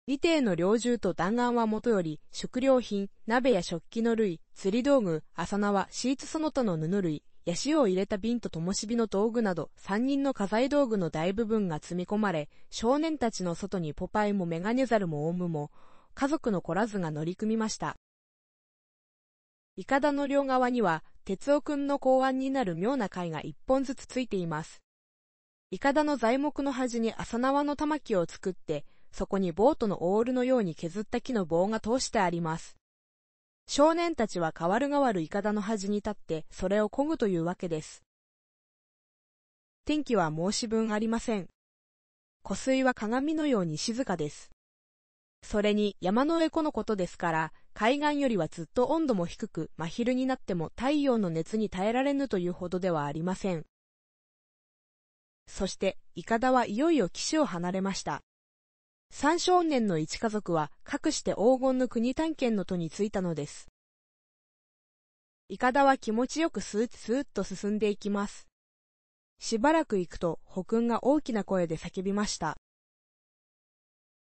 李帝の猟銃と弾丸はもとより、食料品、鍋や食器の類、釣り道具、浅縄、シーツその他の布類、ヤシを入れた瓶と灯火の道具など、三人の家財道具の大部分が積み込まれ、少年たちの外にポパイもメガネザルもオウムも、家族のコラズが乗り組みました。イカダの両側には、哲夫くんの考案になる妙な貝が一本ずつついています。イカダの材木の端に浅縄の玉木を作って、そこにボートのオールのように削った木の棒が通してあります。少年たちは変わる変わる筏の端に立って、それを漕ぐというわけです。天気は申し分ありません。湖水は鏡のように静かです。それに山の上コのことですから、海岸よりはずっと温度も低く、真昼になっても太陽の熱に耐えられぬというほどではありません。そして、イカダはいよいよ岸を離れました。三少年の一家族は、かくして黄金の国探検の都に着いたのです。イカダは気持ちよくスーッスーッと進んでいきます。しばらく行くと、ホくんが大きな声で叫びました。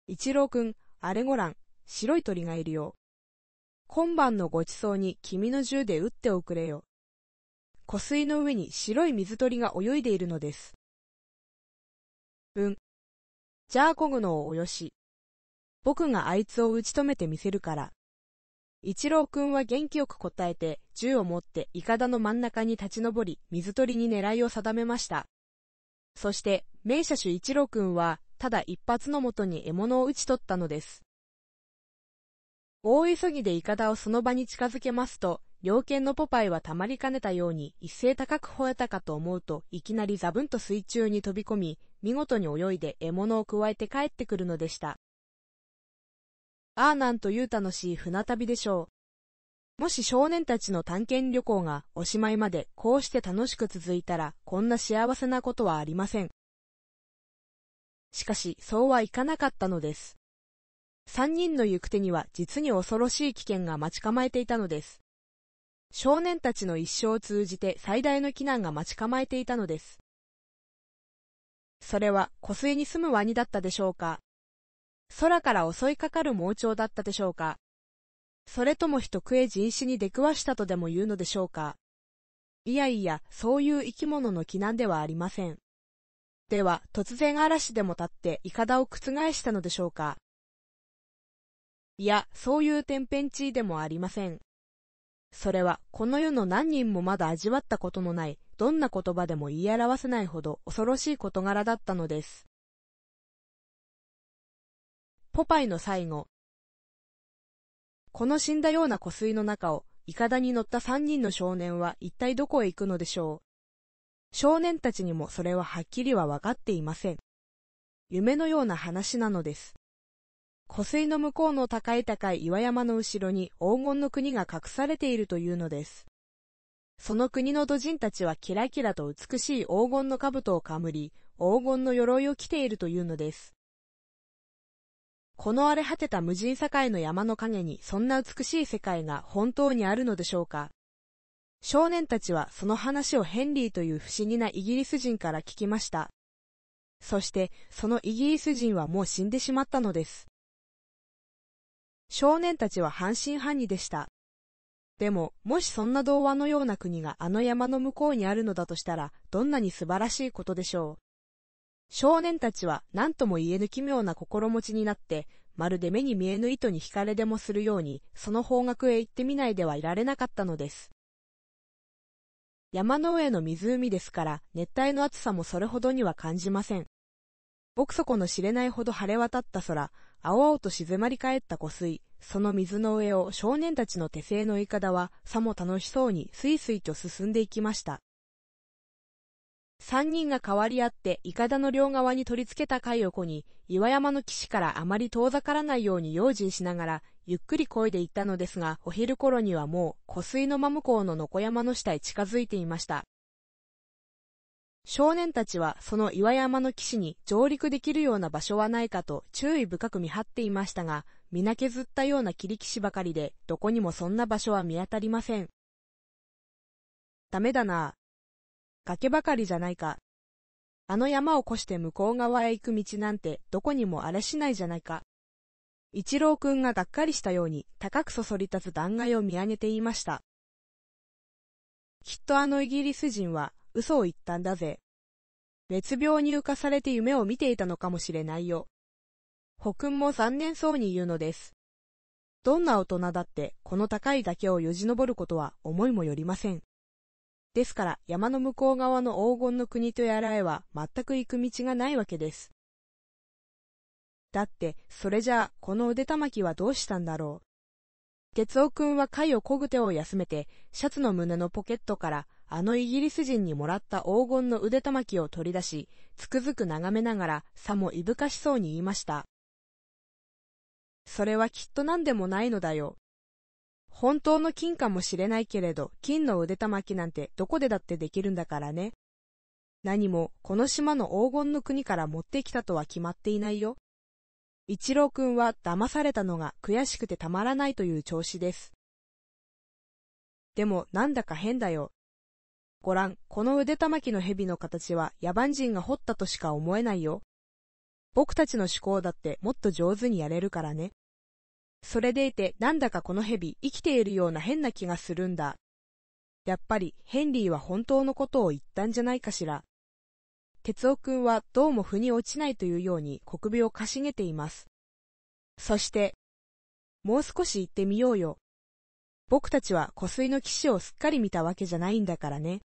一郎くん、あれごらん、白い鳥がいるよ。今晩のごちそうに君の銃で撃っておくれよ。湖水の上に白い水鳥が泳いでいるのです。じゃあこぐのをおよし。僕があいつを打ち止めてみせるから。一郎くんは元気よく答えて、銃を持ってイカダの真ん中に立ち上り、水鳥に狙いを定めました。そして、名車手一郎くんは、ただ一発のもとに獲物を撃ち取ったのです。大急ぎでイカダをその場に近づけますと、猟犬のポパイはたまりかねたように一斉高く吠えたかと思うといきなりザブンと水中に飛び込み、見事に泳いで獲物をくわえて帰ってくるのでした。ああなんという楽しい船旅でしょう。もし少年たちの探検旅行がおしまいまでこうして楽しく続いたらこんな幸せなことはありません。しかしそうはいかなかったのです。三人の行く手には実に恐ろしい危険が待ち構えていたのです。少年たちの一生を通じて最大の危難が待ち構えていたのです。それは湖水に住むワニだったでしょうか空から襲いかかる猛鳥だったでしょうかそれとも人食え人種に出くわしたとでも言うのでしょうかいやいや、そういう生き物の危難ではありません。では、突然嵐でも立って、いかだを覆したのでしょうかいや、そういう天変地異でもありません。それはこの世の何人もまだ味わったことのない、どんな言葉でも言い表せないほど恐ろしい事柄だったのです。ポパイの最後。この死んだような湖水の中を、いかだに乗った三人の少年は一体どこへ行くのでしょう。少年たちにもそれははっきりはわかっていません。夢のような話なのです。湖水の向こうの高い高い岩山の後ろに黄金の国が隠されているというのです。その国の土人たちはキラキラと美しい黄金の兜をかむり、黄金の鎧を着ているというのです。この荒れ果てた無人境の山の陰にそんな美しい世界が本当にあるのでしょうか少年たちはその話をヘンリーという不思議なイギリス人から聞きました。そして、そのイギリス人はもう死んでしまったのです。少年たちは半信半疑でした。でも、もしそんな童話のような国があの山の向こうにあるのだとしたら、どんなに素晴らしいことでしょう。少年たちは何とも言えぬ奇妙な心持ちになって、まるで目に見えぬ糸に惹かれでもするように、その方角へ行ってみないではいられなかったのです。山の上の湖ですから、熱帯の暑さもそれほどには感じません。僕底の知れないほど晴れ渡った空、青々と静まり返った湖水、その水の上を少年たちの手製のいかだは、さも楽しそうにスイスイと進んでいきました。三人が代わり合って、いかだの両側に取り付けた貝をこに、岩山の岸からあまり遠ざからないように用心しながら、ゆっくり漕いでいったのですが、お昼頃にはもう、湖水の真向こうの野山の下へ近づいていました。少年たちはその岩山の岸に上陸できるような場所はないかと注意深く見張っていましたが、皆削ったような切り岸ばかりで、どこにもそんな場所は見当たりません。ダメだな。崖ばかりじゃないか。あの山を越して向こう側へ行く道なんてどこにもあれしないじゃないか。一郎くんががっかりしたように高くそそり立つ断崖を見上げていました。きっとあのイギリス人は嘘を言ったんだぜ。熱病に浮かされて夢を見ていたのかもしれないよ。北君も残念そうに言うのです。どんな大人だってこの高い崖をよじ登ることは思いもよりません。ですから山の向こう側の黄金の国とやらへは全く行く道がないわけです。だって、それじゃあ、この腕たまきはどうしたんだろう。哲夫君は貝をこぐ手を休めて、シャツの胸のポケットから、あのイギリス人にもらった黄金の腕玉きを取り出し、つくづく眺めながら、さもいぶかしそうに言いました。それはきっと何でもないのだよ。本当の金かもしれないけれど、金の腕玉きなんてどこでだってできるんだからね。何も、この島の黄金の国から持ってきたとは決まっていないよ。一郎くんは騙されたのが悔しくてたまらないという調子です。でもなんだか変だよ。ご覧、この腕玉木の蛇の形は野蛮人が掘ったとしか思えないよ。僕たちの思考だってもっと上手にやれるからね。それでいて、なんだかこの蛇、生きているような変な気がするんだ。やっぱり、ヘンリーは本当のことを言ったんじゃないかしら。哲夫君はどうも腑に落ちないというように国首をかしげています。そして、もう少し行ってみようよ。僕たちは湖水の騎士をすっかり見たわけじゃないんだからね。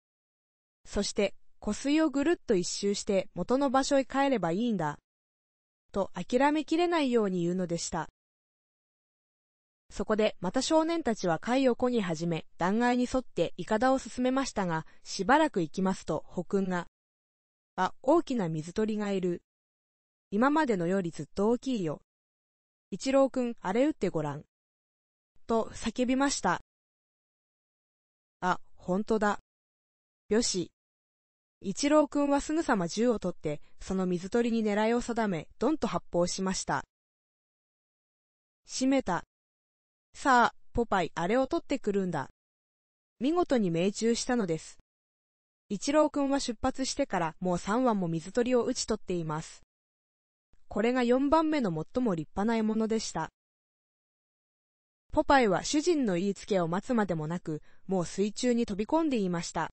そして、湖水をぐるっと一周して元の場所へ帰ればいいんだ。と諦めきれないように言うのでした。そこでまた少年たちは貝をこぎ始め、断崖に沿ってイカダを進めましたが、しばらく行きますと、北君が、あ、大きな水鳥がいる。今までのよりずっと大きいよ。一郎君、あれ打ってごらん。と叫びました。あ、ほんとだ。よし。一郎くんはすぐさま銃を取って、その水鳥に狙いを定め、ドンと発砲しました。閉めた。さあ、ポパイ、あれを取ってくるんだ。見事に命中したのです。一郎くんは出発してからもう3羽も水鳥を打ち取っています。これが4番目の最も立派な獲物でした。ポパイは主人の言いつけを待つまでもなく、もう水中に飛び込んでいました。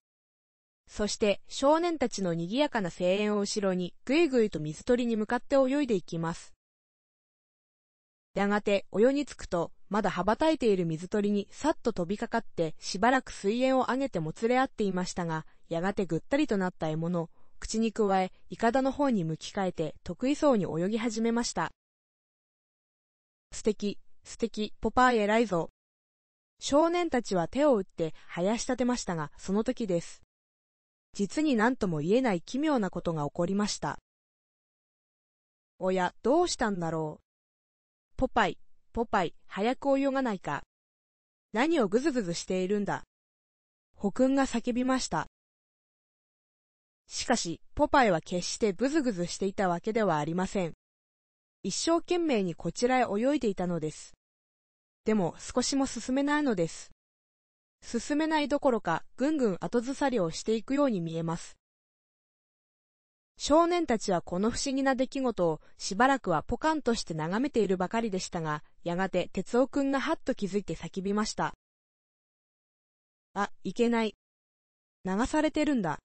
そして少年たちの賑やかな声援を後ろにぐいぐいと水鳥に向かって泳いでいきます。やがて泳につくとまだ羽ばたいている水鳥にさっと飛びかかってしばらく水煙を上げてもつれ合っていましたがやがてぐったりとなった獲物を口に加えイカダの方に向き替えて得意そうに泳ぎ始めました。素敵、素敵、ポパイ偉いぞ。少年たちは手を打って生やし立てましたがその時です。実に何とも言えない奇妙なことが起こりました。おや、どうしたんだろう。ポパイ、ポパイ、早く泳がないか。何をぐずぐずしているんだ。ホクンが叫びました。しかし、ポパイは決してぐずぐずしていたわけではありません。一生懸命にこちらへ泳いでいたのです。でも少しも進めないのです。進めないどころか、ぐんぐん後ずさりをしていくように見えます。少年たちはこの不思議な出来事をしばらくはポカンとして眺めているばかりでしたが、やがて哲夫君がはっと気づいて叫びました。あ、いけない。流されてるんだ。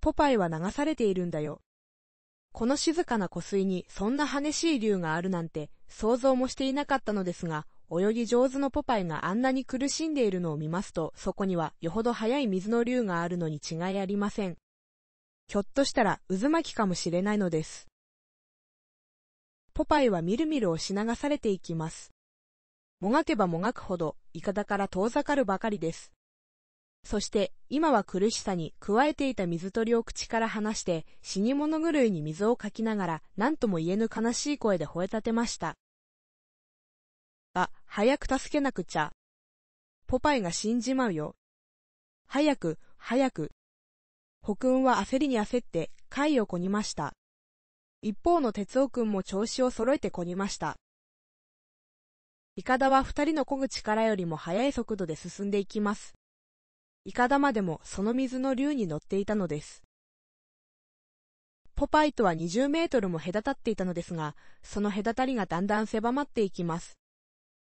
ポパイは流されているんだよ。この静かな湖水にそんな激しい竜があるなんて想像もしていなかったのですが、泳ぎ上手のポパイがあんなに苦しんでいるのを見ますと、そこにはよほど速い水の流があるのに違いありません。ひょっとしたら渦巻きかもしれないのです。ポパイはみるみる押し流されていきます。もがけばもがくほど、いかだから遠ざかるばかりです。そして、今は苦しさに加えていた水鳥を口から離して、死に物狂いに水をかきながら、何とも言えぬ悲しい声で吠え立てました。あ、早く助けなくちゃ。ポパイが死んじまうよ。早く、早く。ホくは焦りに焦って、貝をこぎました。一方の鉄尾くんも調子を揃えてこぎました。イカダは二人の漕ぐ力よりも速い速度で進んでいきます。イカダまでもその水の竜に乗っていたのです。ポパイとは20メートルも隔たっていたのですが、その隔たりがだんだん狭まっていきます。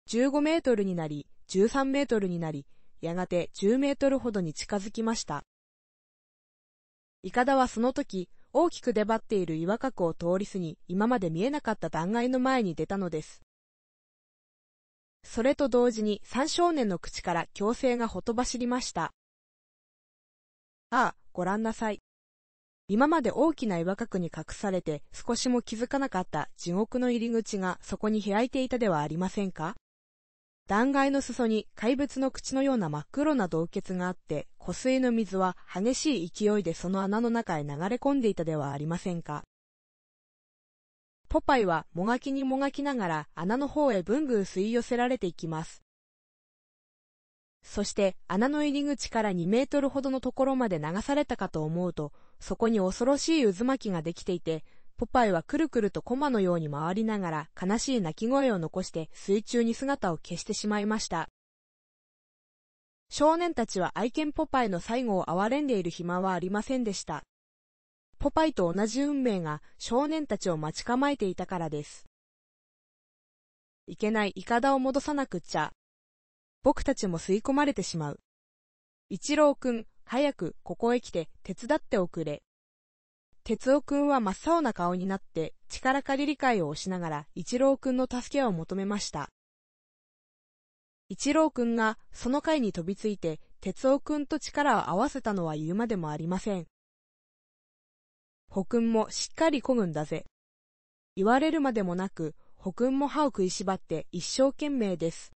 15メートルになり、13メートルになり、やがて10メートルほどに近づきました。イカダはその時、大きく出張っている岩角を通り過ぎ、今まで見えなかった断崖の前に出たのです。それと同時に三少年の口から強制がほとばしりました。ああ、ご覧なさい。今まで大きな岩角に隠されて少しも気づかなかった地獄の入り口がそこに開いていたではありませんか断崖の裾に怪物の口のような真っ黒な洞穴があって、湖水の水は激しい勢いでその穴の中へ流れ込んでいたではありませんか。ポパイはもがきにもがきながら穴の方へぶんぐん吸い寄せられていきます。そして穴の入り口から2メートルほどのところまで流されたかと思うと、そこに恐ろしい渦巻きができていて、ポパイはくるくるとコマのように回りながら悲しい泣き声を残して水中に姿を消してしまいました。少年たちは愛犬ポパイの最後を憐れんでいる暇はありませんでした。ポパイと同じ運命が少年たちを待ち構えていたからです。いけない、いかだを戻さなくっちゃ。僕たちも吸い込まれてしまう。一郎くん、早く、ここへ来て、手伝っておくれ。哲夫くんは真っ青な顔になって、力借り理解を押しながら、一郎くんの助けを求めました。一郎くんが、その階に飛びついて、哲夫くんと力を合わせたのは言うまでもありません。保くんもしっかりこぐんだぜ。言われるまでもなく、保くんも歯を食いしばって一生懸命です。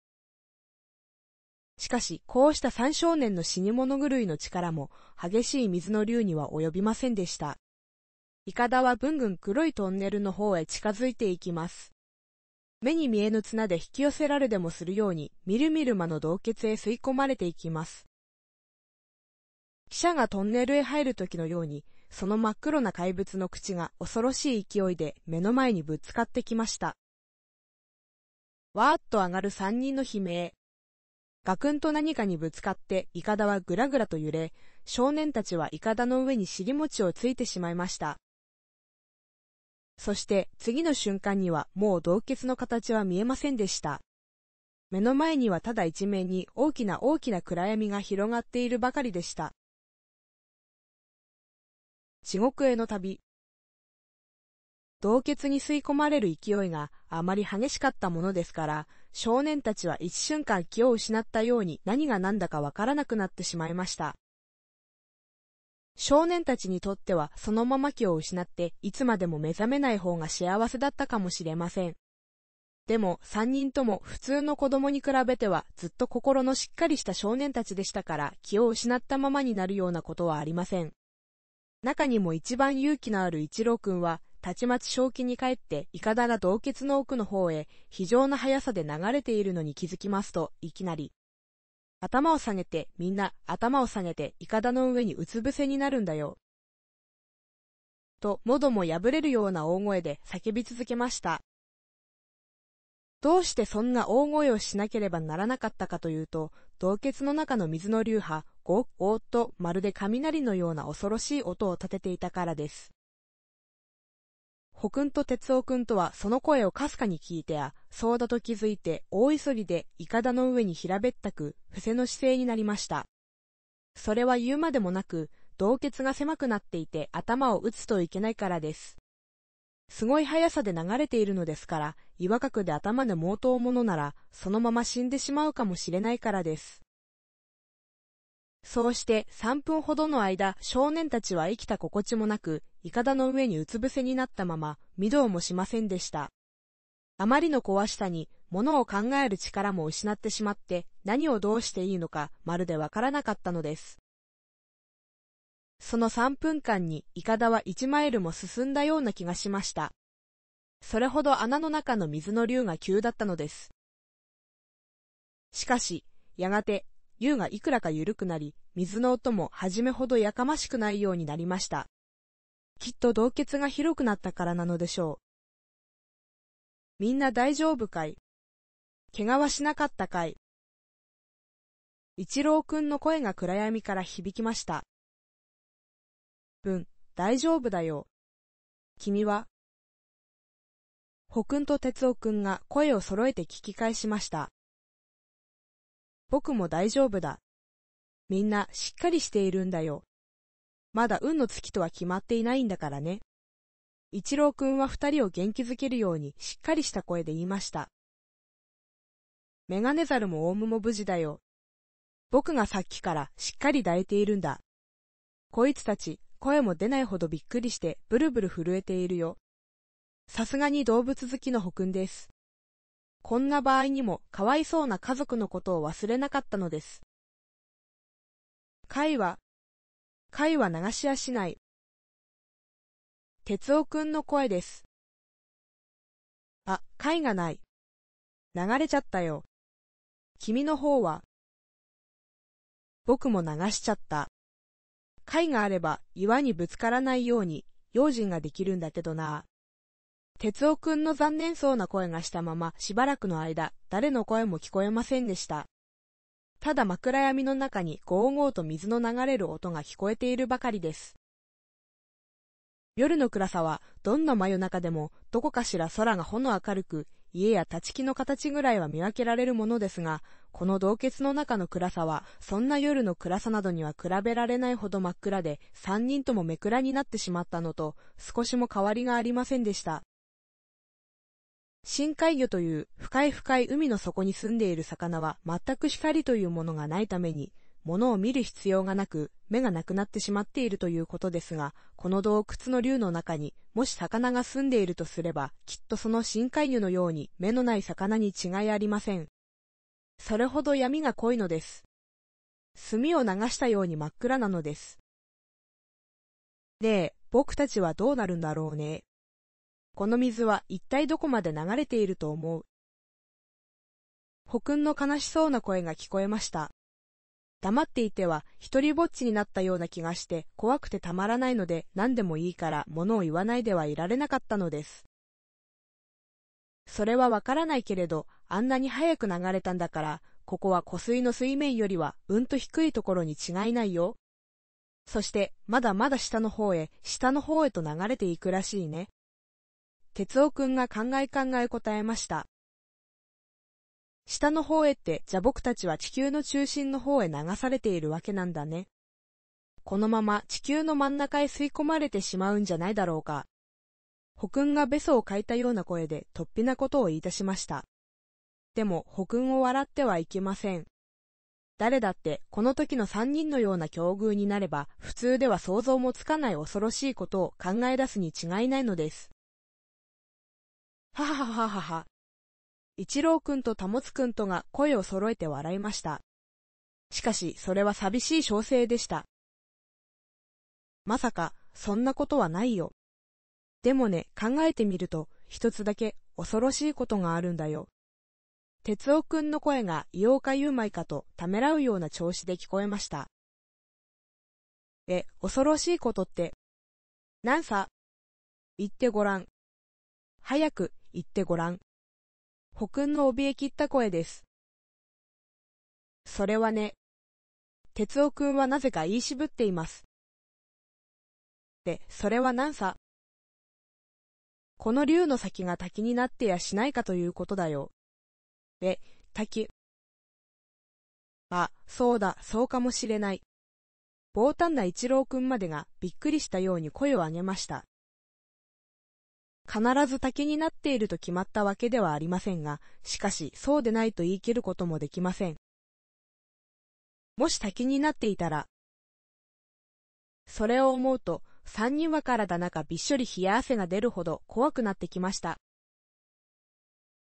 しかし、こうした三少年の死に物狂いの力も、激しい水の流には及びませんでした。イカダはぐんぐん黒いトンネルの方へ近づいていきます。目に見えぬ綱で引き寄せられでもするように、みるみる間の洞穴へ吸い込まれていきます。記者がトンネルへ入る時のように、その真っ黒な怪物の口が恐ろしい勢いで目の前にぶつかってきました。わーっと上がる三人の悲鳴。ガクンと何かにぶつかって、イカダはぐらぐらと揺れ、少年たちはイカダの上に尻餅をついてしまいました。そして次の瞬間にはもう洞穴の形は見えませんでした。目の前にはただ一面に大きな大きな暗闇が広がっているばかりでした。地獄への旅。洞穴に吸い込まれる勢いがあまり激しかったものですから、少年たちは一瞬間気を失ったように何が何だかわからなくなってしまいました。少年たちにとってはそのまま気を失っていつまでも目覚めない方が幸せだったかもしれません。でも三人とも普通の子供に比べてはずっと心のしっかりした少年たちでしたから気を失ったままになるようなことはありません。中にも一番勇気のある一郎くんはたちまち正気に帰っていかだが洞穴の奥の方へ非常な速さで流れているのに気づきますといきなり頭を下げて、みんな、頭を下げて、いかだの上にうつ伏せになるんだよ。と、喉も破れるような大声で叫び続けました。どうしてそんな大声をしなければならなかったかというと、洞穴の中の水の流派、ゴッ、ゴーとまるで雷のような恐ろしい音を立てていたからです。古と哲夫君とはその声をかすかに聞いてや、そうだと気づいて大急ぎでいかだの上に平べったく、伏せの姿勢になりました。それは言うまでもなく、洞穴が狭くなっていて頭を打つといけないからです。すごい速さで流れているのですから、岩角で頭で毛頭ものなら、そのまま死んでしまうかもしれないからです。そうして3分ほどの間、少年たちは生きた心地もなく、イカダの上にうつ伏せになったまま、見堂もしませんでした。あまりの怖さに、物を考える力も失ってしまって、何をどうしていいのか、まるでわからなかったのです。その3分間に、いかだは1マイルも進んだような気がしました。それほど穴の中の水の流が急だったのです。しかし、やがて、湯がいくらか緩くなり、水の音も初めほどやかましくないようになりました。きっと洞穴が広くなったからなのでしょう。みんな大丈夫かい怪我はしなかったかい一郎くんの声が暗闇から響きました。ん、大丈夫だよ。君は、ほくんと哲夫くんが声を揃えて聞き返しました。僕も大丈夫だ。みんなしっかりしているんだよ。まだ運の月とは決まっていないんだからね。一郎くんは二人を元気づけるようにしっかりした声で言いました。メガネザルもオウムも無事だよ。僕がさっきからしっかり抱いているんだ。こいつたち、声も出ないほどびっくりしてブルブル震えているよ。さすがに動物好きのほくんです。こんな場合にもかわいそうな家族のことを忘れなかったのです。会は、会は流しやしない。哲夫くんの声です。あ、会がない。流れちゃったよ。君の方は僕も流しちゃった。貝があれば岩にぶつからないように用心ができるんだけどな。哲夫くんの残念そうな声がしたまま、しばらくの間、誰の声も聞こえませんでした。ただ枕闇の中にゴーゴーと水の流れる音が聞こえているばかりです。夜の暗さは、どんな真夜中でも、どこかしら空がほの明るく、家や立ち木の形ぐらいは見分けられるものですが、この洞穴の中の暗さは、そんな夜の暗さなどには比べられないほど真っ暗で、3人ともめくらになってしまったのと、少しも変わりがありませんでした。深海魚という深い深い海の底に住んでいる魚は全く光というものがないために、物を見る必要がなく、目がなくなってしまっているということですが、この洞窟の竜の中にもし魚が住んでいるとすれば、きっとその深海魚のように目のない魚に違いありません。それほど闇が濃いのです。炭を流したように真っ暗なのです。で、僕たちはどうなるんだろうね。この水は一体どこまで流れていると思う。ほくんの悲しそうな声が聞こえました。黙っていては、一りぼっちになったような気がして、怖くてたまらないので、何でもいいから、物を言わないではいられなかったのです。それはわからないけれど、あんなに早く流れたんだから、ここは湖水の水面よりは、うんと低いところに違いないよ。そして、まだまだ下の方へ、下の方へと流れていくらしいね。哲夫くんが考え考え答えました。下の方へって、じゃ僕たちは地球の中心の方へ流されているわけなんだね。このまま地球の真ん中へ吸い込まれてしまうんじゃないだろうか。ほ君がベソをかいたような声で、突飛なことを言い出しました。でも、ほ君を笑ってはいけません。誰だって、この時の三人のような境遇になれば、普通では想像もつかない恐ろしいことを考え出すに違いないのです。はははははは。一郎くんと保つくんとが声を揃えて笑いました。しかし、それは寂しい小生でした。まさか、そんなことはないよ。でもね、考えてみると、一つだけ恐ろしいことがあるんだよ。哲夫くんの声がいようか言うまいかとためらうような調子で聞こえました。え、恐ろしいことって。なんさ。言ってごらん。早く言ってごらん。ほくんの怯えきった声です。それはね。哲夫くんはなぜか言い渋っています。で、それは何さこの竜の先が滝になってやしないかということだよ。で、滝。あ、そうだ、そうかもしれない。冒涜な一郎くんまでがびっくりしたように声を上げました。必ず竹になっていると決まったわけではありませんが、しかしそうでないと言い切ることもできません。もし滝になっていたら、それを思うと、三人は体中びっしょり冷や汗が出るほど怖くなってきました。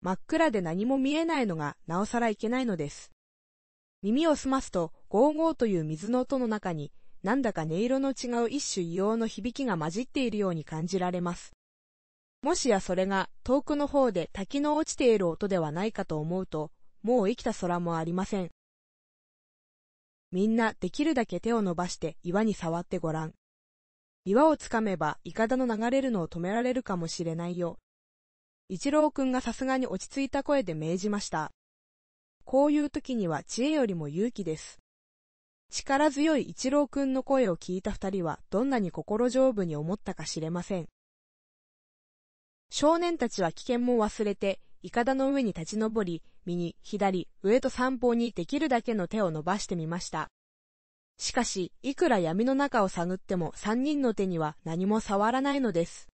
真っ暗で何も見えないのがなおさらいけないのです。耳を澄ますと、ゴーゴーという水の音の中に、なんだか音色の違う一種異様の響きが混じっているように感じられます。もしやそれが遠くの方で滝の落ちている音ではないかと思うと、もう生きた空もありません。みんなできるだけ手を伸ばして岩に触ってごらん。岩をつかめばイカダの流れるのを止められるかもしれないよ。一郎くんがさすがに落ち着いた声で命じました。こういう時には知恵よりも勇気です。力強い一郎くんの声を聞いた二人はどんなに心丈夫に思ったか知れません。少年たちは危険も忘れて、いかだの上に立ち上り、右、左、上と三方にできるだけの手を伸ばしてみました。しかし、いくら闇の中を探っても三人の手には何も触らないのです。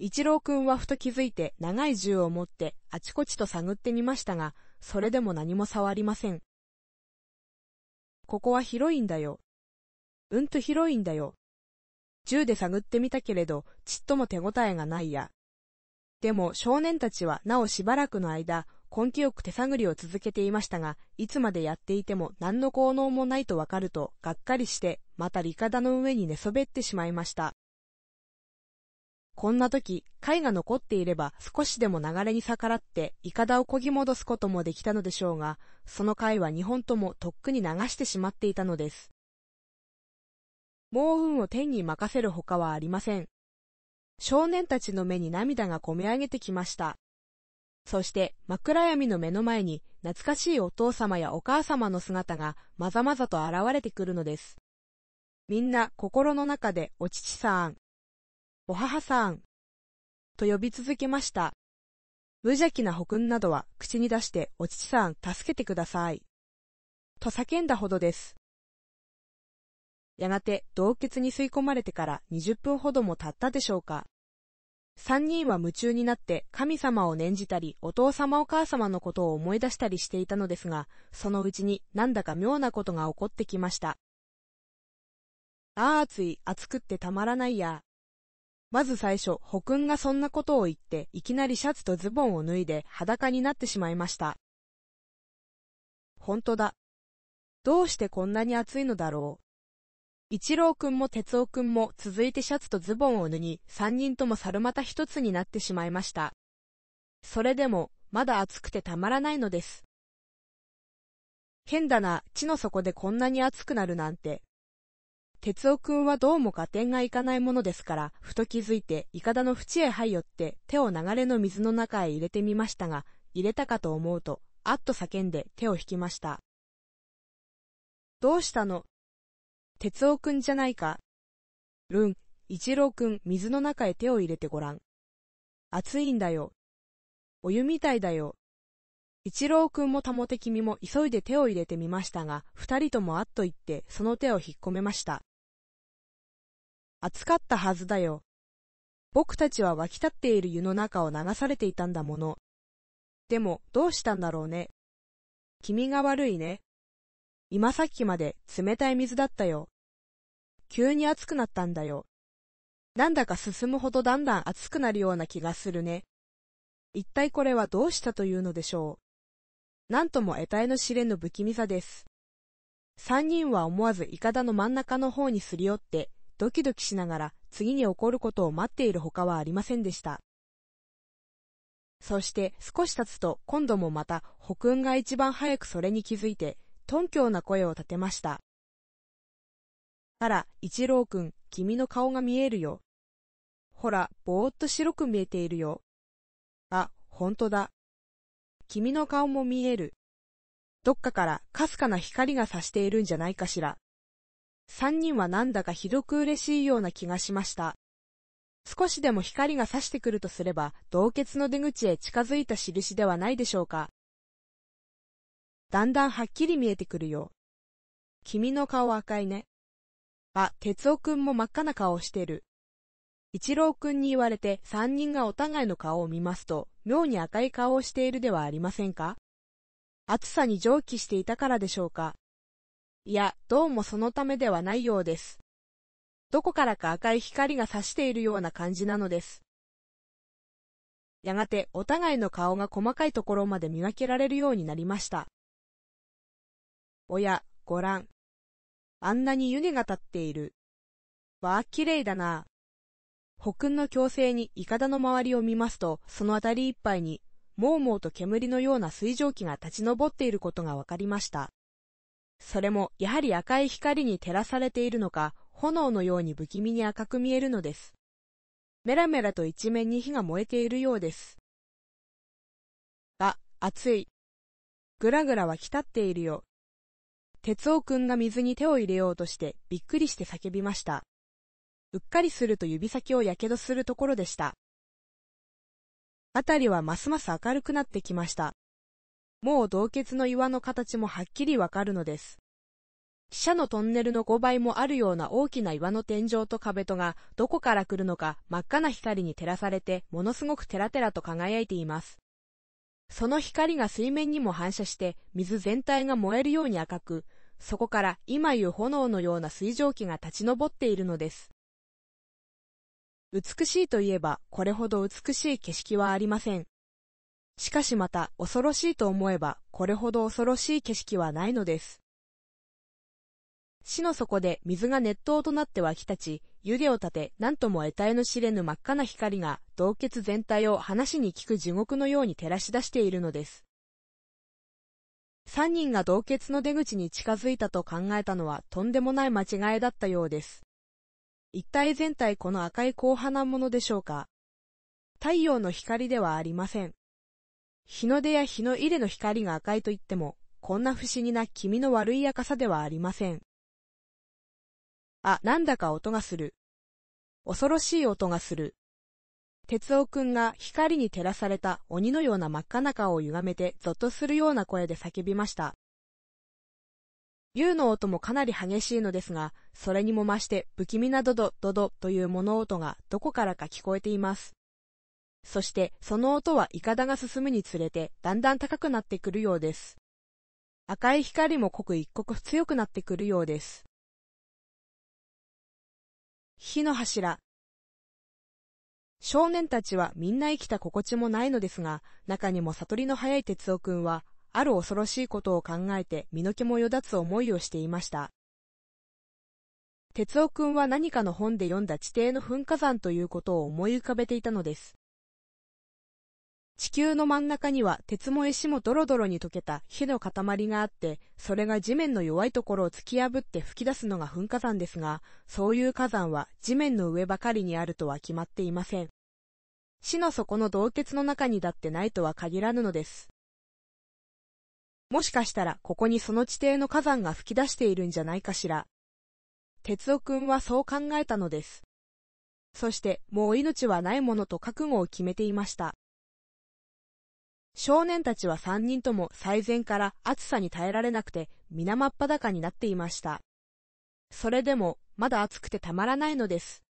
一郎くんはふと気づいて長い銃を持ってあちこちと探ってみましたが、それでも何も触りません。ここは広いんだよ。うんと広いんだよ。銃で探ってみたけれど、ちっとも手応えがないや。でも少年たちはなおしばらくの間、根気よく手探りを続けていましたが、いつまでやっていても何の効能もないとわかると、がっかりして、またリカダの上に寝そべってしまいました。こんな時、貝が残っていれば少しでも流れに逆らって、イカダをこぎ戻すこともできたのでしょうが、その貝は2本ともとっくに流してしまっていたのです。もう運を天に任せるほかはありません。少年たちの目に涙がこみ上げてきました。そして枕闇の目の前に懐かしいお父様やお母様の姿がまざまざと現れてくるのです。みんな心の中でお父さん、お母さん、と呼び続けました。無邪気な保訓などは口に出してお父さん助けてください。と叫んだほどです。やがて洞穴に吸い込まれてから20分ほども経ったでしょうか。三人は夢中になって神様を念じたり、お父様お母様のことを思い出したりしていたのですが、そのうちになんだか妙なことが起こってきました。ああ暑い、暑くってたまらないや。まず最初、保君がそんなことを言って、いきなりシャツとズボンを脱いで裸になってしまいました。本当だ。どうしてこんなに暑いのだろう。一郎くんも哲夫くんも続いてシャツとズボンを脱ぎ、三人とも猿股一つになってしまいました。それでも、まだ暑くてたまらないのです。変だな、地の底でこんなに暑くなるなんて。哲夫くんはどうも合点がいかないものですから、ふと気づいて、いかだの縁へ入よって、手を流れの水の中へ入れてみましたが、入れたかと思うと、あっと叫んで手を引きました。どうしたの哲夫くんじゃないか。ルン、一郎くん、水の中へ手を入れてごらん。暑いんだよ。お湯みたいだよ。一郎くんも保て君も急いで手を入れてみましたが、二人ともあっと言って、その手を引っ込めました。暑かったはずだよ。僕たちは沸き立っている湯の中を流されていたんだもの。でも、どうしたんだろうね。君が悪いね。今さっきまで冷たい水だったよ。急に暑くなったんだよ。なんだか進むほどだんだん暑くなるような気がするね。一体これはどうしたというのでしょう。なんとも得体の知れぬ不気味さです。三人は思わずイカダの真ん中の方にすり寄って、ドキドキしながら次に起こることを待っているほかはありませんでした。そして少し経つと今度もまた北雲が一番早くそれに気づいて頓強な声を立てました。あら、一郎くん、君の顔が見えるよ。ほら、ぼーっと白く見えているよ。あ、ほんとだ。君の顔も見える。どっかからかすかな光が差しているんじゃないかしら。三人はなんだかひどく嬉しいような気がしました。少しでも光が差してくるとすれば、洞穴の出口へ近づいた印ではないでしょうか。だんだんはっきり見えてくるよ。君の顔赤いね。あ、哲夫くんも真っ赤な顔をしてる。一郎くんに言われて三人がお互いの顔を見ますと、妙に赤い顔をしているではありませんか暑さに蒸気していたからでしょうかいや、どうもそのためではないようです。どこからか赤い光が差しているような感じなのです。やがてお互いの顔が細かいところまで見分けられるようになりました。おや、ごらん。あんなに湯気が立っている。わあ、綺麗だな。北訓の強制にイカダの周りを見ますと、そのあたりいっぱいに、もうもうと煙のような水蒸気が立ち上っていることがわかりました。それも、やはり赤い光に照らされているのか、炎のように不気味に赤く見えるのです。メラメラと一面に火が燃えているようです。あ、暑い。ぐらぐら湧き立っているよ。哲夫くんが水に手を入れようとしてびっくりして叫びました。うっかりすると指先をやけどするところでした。あたりはますます明るくなってきました。もう洞穴の岩の形もはっきりわかるのです。汽車のトンネルの5倍もあるような大きな岩の天井と壁とがどこから来るのか真っ赤な光に照らされてものすごくテラテラと輝いています。その光が水面にも反射して水全体が燃えるように赤く、そこから今いう炎のような水蒸気が立ち上っているのです。美しいといえばこれほど美しい景色はありません。しかしまた恐ろしいと思えばこれほど恐ろしい景色はないのです。死の底で水が熱湯となって湧き立ち、湯気を立て、何とも得体の知れぬ真っ赤な光が、洞穴全体を話に聞く地獄のように照らし出しているのです。三人が洞穴の出口に近づいたと考えたのはとんでもない間違いだったようです。一体全体この赤い硬派なものでしょうか太陽の光ではありません。日の出や日の入れの光が赤いと言っても、こんな不思議な気味の悪い赤さではありません。あ、なんだか音がする。恐ろしい音がする。哲夫くんが光に照らされた鬼のような真っ赤な顔を歪めてゾッとするような声で叫びました。竜の音もかなり激しいのですが、それにも増して不気味なドド、ドドという物音がどこからか聞こえています。そしてその音はイカダが進むにつれてだんだん高くなってくるようです。赤い光も刻一刻強くなってくるようです。火の柱。少年たちはみんな生きた心地もないのですが、中にも悟りの早い哲夫君は、ある恐ろしいことを考えて身の毛もよだつ思いをしていました。哲夫君は何かの本で読んだ地底の噴火山ということを思い浮かべていたのです。地球の真ん中には鉄も石もドロドロに溶けた火の塊があって、それが地面の弱いところを突き破って吹き出すのが噴火山ですが、そういう火山は地面の上ばかりにあるとは決まっていません。死の底の洞穴の中にだってないとは限らぬのです。もしかしたらここにその地底の火山が噴き出しているんじゃないかしら。哲夫君はそう考えたのです。そしてもう命はないものと覚悟を決めていました。少年たちは三人とも最前から暑さに耐えられなくて皆真っ裸になっていました。それでもまだ暑くてたまらないのです。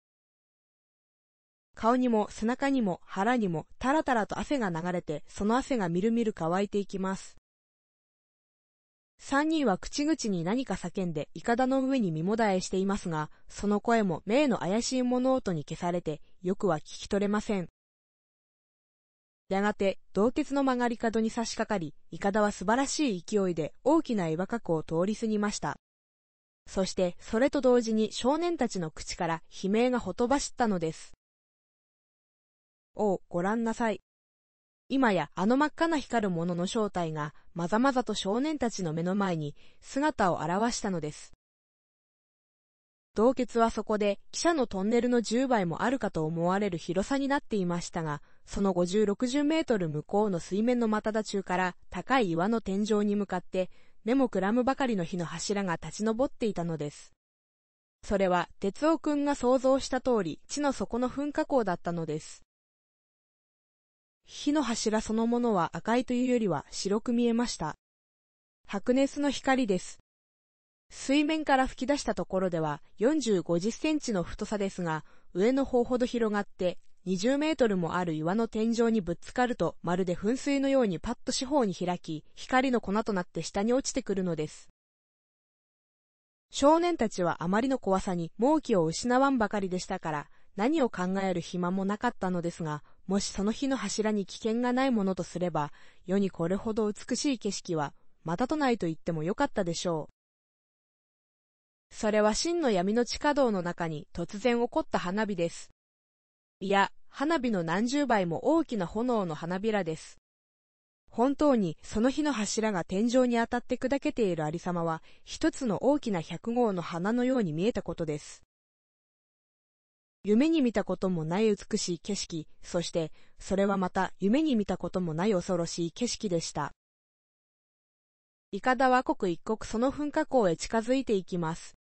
顔にも背中にも腹にもタラタラと汗が流れてその汗がみるみる乾いていきます。三人は口々に何か叫んでイカダの上に身もだえしていますが、その声も目の怪しい物音に消されてよくは聞き取れません。やがて、洞穴の曲がり角に差し掛かり、イカダは素晴らしい勢いで大きな岩加工を通り過ぎました。そして、それと同時に少年たちの口から悲鳴がほとばしったのです。おう、ご覧なさい。今やあの真っ赤な光るものの正体が、まざまざと少年たちの目の前に姿を現したのです。洞穴はそこで、汽車のトンネルの10倍もあるかと思われる広さになっていましたが、その50、60メートル向こうの水面の股立中から高い岩の天井に向かって、目もくらむばかりの火の柱が立ち上っていたのです。それは、哲夫くんが想像した通り、地の底の噴火口だったのです。火の柱そのものは赤いというよりは白く見えました。白熱の光です。水面から吹き出したところでは45 0センチの太さですが、上の方ほど広がって20メートルもある岩の天井にぶつかると、まるで噴水のようにパッと四方に開き、光の粉となって下に落ちてくるのです。少年たちはあまりの怖さに猛気を失わんばかりでしたから、何を考える暇もなかったのですが、もしその日の柱に危険がないものとすれば、世にこれほど美しい景色は、またとないと言ってもよかったでしょう。それは真の闇の地下道の中に突然起こった花火です。いや、花火の何十倍も大きな炎の花びらです。本当にその日の柱が天井に当たって砕けている有様は、一つの大きな百号の花のように見えたことです。夢に見たこともない美しい景色、そして、それはまた夢に見たこともない恐ろしい景色でした。いかだは刻一刻その噴火口へ近づいていきます。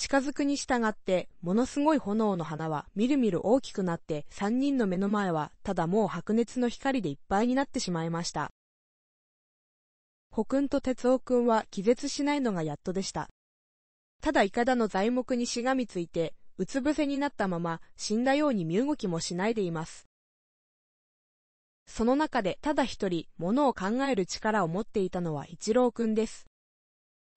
近づくに従って、ものすごい炎の花はみるみる大きくなって、三人の目の前は、ただもう白熱の光でいっぱいになってしまいました。古君と哲夫君は気絶しないのがやっとでした。ただいかだの材木にしがみついて、うつ伏せになったまま、死んだように身動きもしないでいます。その中でただ一人、ものを考える力を持っていたのは一郎くんです。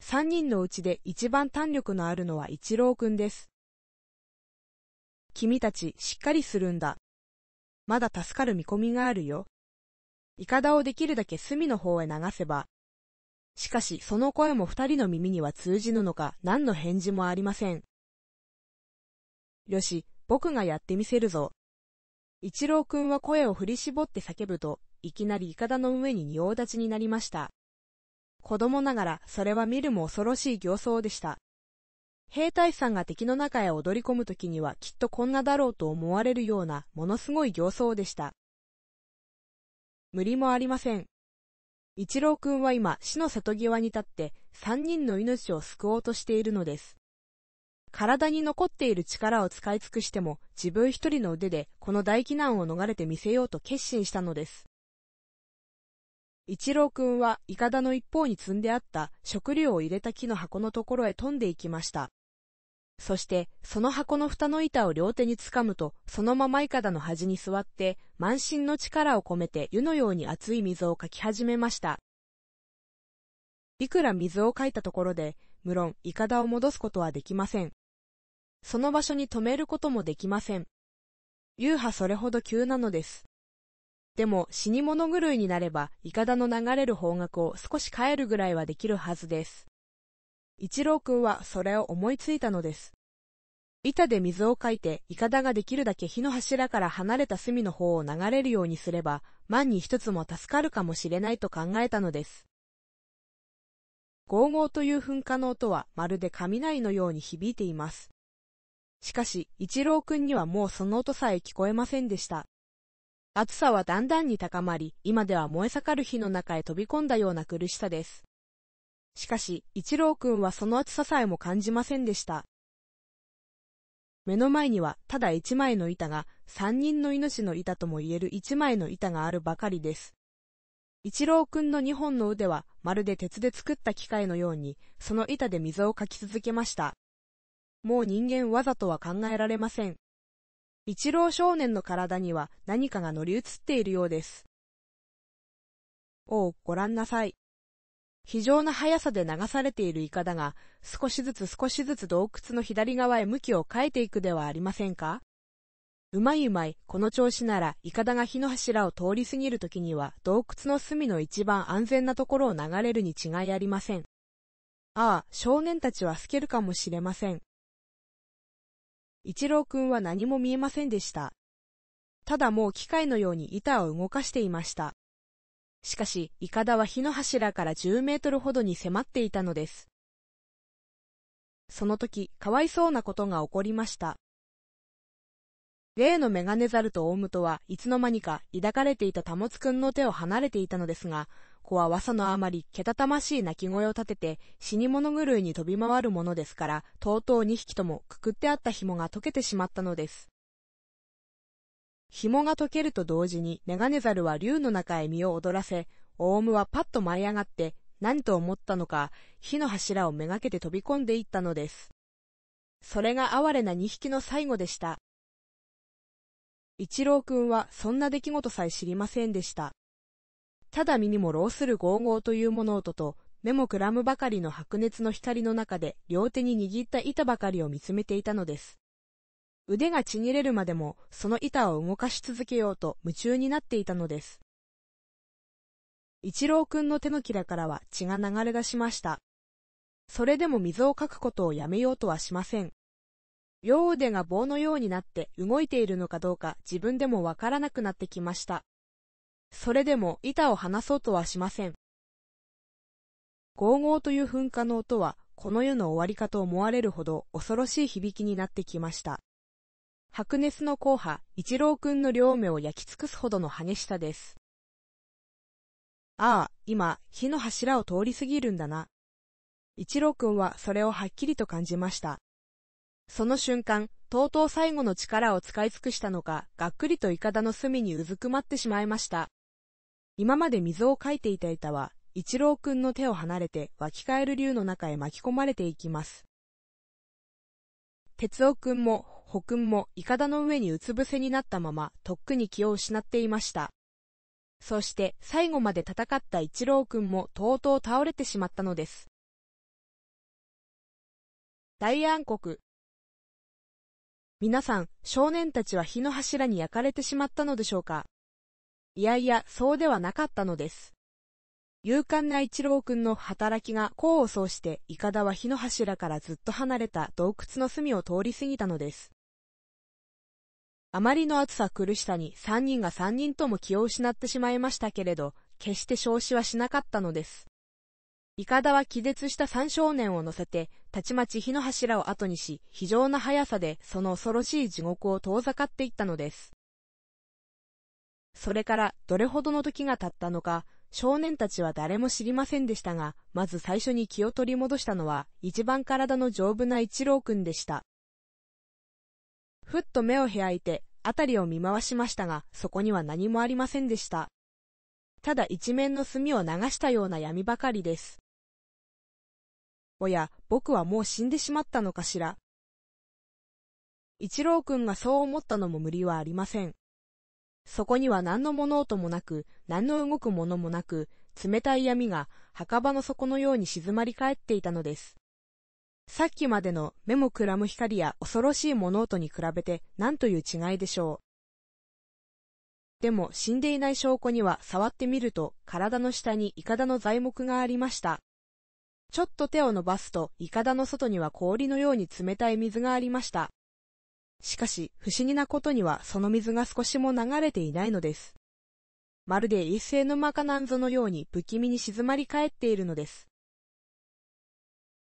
3人のうちで一番胆力のあるのは一郎くんです。君たち、しっかりするんだ。まだ助かる見込みがあるよ。いかだをできるだけ隅の方へ流せば。しかし、その声も二人の耳には通じぬのか、何の返事もありません。よし、僕がやってみせるぞ。一郎くんは声を振り絞って叫ぶと、いきなりいかだの上に仁王立ちになりました。子供ながらそれは見るも恐ろしい形相でした。兵隊さんが敵の中へ踊り込む時にはきっとこんなだろうと思われるようなものすごい形相でした。無理もありません。一郎ー君は今死の里際に立って三人の命を救おうとしているのです。体に残っている力を使い尽くしても自分一人の腕でこの大避難を逃れてみせようと決心したのです。一郎くんは、イカダの一方に積んであった食料を入れた木の箱のところへ飛んでいきました。そして、その箱の蓋の板を両手につかむと、そのままイカダの端に座って、満身の力を込めて湯のように熱い水をかき始めました。いくら水をかいたところで、無論、イカダを戻すことはできません。その場所に止めることもできません。流派それほど急なのです。でも死に物狂いになれば、いかだの流れる方角を少し変えるぐらいはできるはずです。一郎くんはそれを思いついたのです。板で水をかいて、いかだができるだけ火の柱から離れた隅の方を流れるようにすれば、万に一つも助かるかもしれないと考えたのです。ゴーゴーという噴火の音はまるで雷のように響いています。しかし、一郎くんにはもうその音さえ聞こえませんでした。暑さはだんだんに高まり、今では燃え盛る火の中へ飛び込んだような苦しさです。しかし、一郎くんはその暑ささえも感じませんでした。目の前には、ただ一枚の板が、三人の命の板とも言える一枚の板があるばかりです。一郎くんの二本の腕は、まるで鉄で作った機械のように、その板で溝をかき続けました。もう人間わざとは考えられません。一郎少年の体には何かが乗り移っているようです。おう、ご覧なさい。非常な速さで流されているイカだが、少しずつ少しずつ洞窟の左側へ向きを変えていくではありませんかうまいうまい、この調子なら、イカダが火の柱を通り過ぎるときには、洞窟の隅の一番安全なところを流れるに違いありません。ああ、少年たちは透けるかもしれません。一郎くんは何も見えませんでした。ただもう機械のように板を動かしていました。しかし、イカダは火の柱から10メートルほどに迫っていたのです。その時、かわいそうなことが起こりました。例のメガネザルとオウムとはいつの間にか抱かれていたタモツくんの手を離れていたのですが、子は噂のあまりけたたましい鳴き声を立てて死に物狂いに飛び回るものですから、とうとう2匹ともくくってあった紐が溶けてしまったのです。紐が溶けると同時にメガネザルは竜の中へ身を踊らせ、オウムはパッと舞い上がって何と思ったのか、火の柱をめがけて飛び込んでいったのです。それが哀れな2匹の最後でした。一郎くはそんな出来事さえ知りませんでした。ただ身にも老するゴーという物音と、目もくらむばかりの白熱の光の中で両手に握った板ばかりを見つめていたのです。腕がちぎれるまでもその板を動かし続けようと夢中になっていたのです。一郎君の手のひらからは血が流れ出しました。それでも水をかくことをやめようとはしません。両腕が棒のようになって動いているのかどうか自分でもわからなくなってきました。それでも板を離そうとはしません。ゴーゴーという噴火の音は、この世の終わりかと思われるほど恐ろしい響きになってきました。白熱の硬派、一郎くんの両目を焼き尽くすほどの激しさです。ああ、今、火の柱を通り過ぎるんだな。一郎くんはそれをはっきりと感じました。その瞬間、とうとう最後の力を使い尽くしたのか、がっくりとイカダの隅にうずくまってしまいました。今まで溝をかいていた板は、一郎くんの手を離れて湧き返る竜の中へ巻き込まれていきます。哲夫くんも、ほくんも、イカダの上にうつ伏せになったまま、とっくに気を失っていました。そして、最後まで戦った一郎くんも、とうとう倒れてしまったのです。大暗黒皆さん、少年たちは火の柱に焼かれてしまったのでしょうかいやいや、そうではなかったのです。勇敢な一郎君の働きが功を奏して、イカダは火の柱からずっと離れた洞窟の隅を通り過ぎたのです。あまりの暑さ苦しさに三人が三人とも気を失ってしまいましたけれど、決して消死はしなかったのです。いかだは気絶した三少年を乗せて、たちまち火の柱を後にし、非常な速さでその恐ろしい地獄を遠ざかっていったのです。それからどれほどの時が経ったのか、少年たちは誰も知りませんでしたが、まず最初に気を取り戻したのは、一番体の丈夫な一郎くんでした。ふっと目を開いて、あたりを見回しましたが、そこには何もありませんでした。ただ一面の墨を流したような闇ばかりです。おや、僕はもう死んでしまったのかしら。一郎君がそう思ったのも無理はありません。そこには何の物音もなく、何の動くものもなく、冷たい闇が墓場の底のように静まり返っていたのです。さっきまでの目もくらむ光や恐ろしい物音に比べて何という違いでしょう。でも死んでいない証拠には触ってみると体の下にイカダの材木がありました。ちょっと手を伸ばすと、いかだの外には氷のように冷たい水がありました。しかし、不思議なことにはその水が少しも流れていないのです。まるで一斉のマカナンゾのように不気味に静まり返っているのです。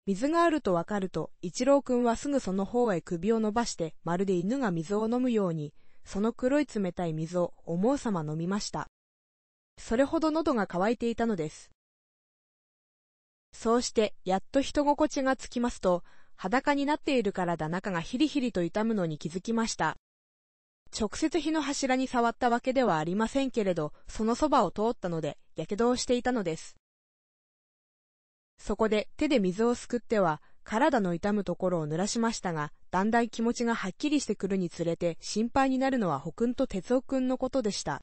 水があるとわかると、一郎くんはすぐその方へ首を伸ばして、まるで犬が水を飲むように、その黒い冷たい水を思うさま飲みました。それほど喉が渇いていたのです。そうしてやっと人心地がつきますと、裸になっているからだ中がヒリヒリと痛むのに気づきました。直接火の柱に触ったわけではありませんけれど、そのそばを通ったので、火傷をしていたのです。そこで手で水をすくっては、体の痛むところを濡らしましたが、だんだん気持ちがはっきりしてくるにつれて心配になるのはほくんと哲夫くんのことでした。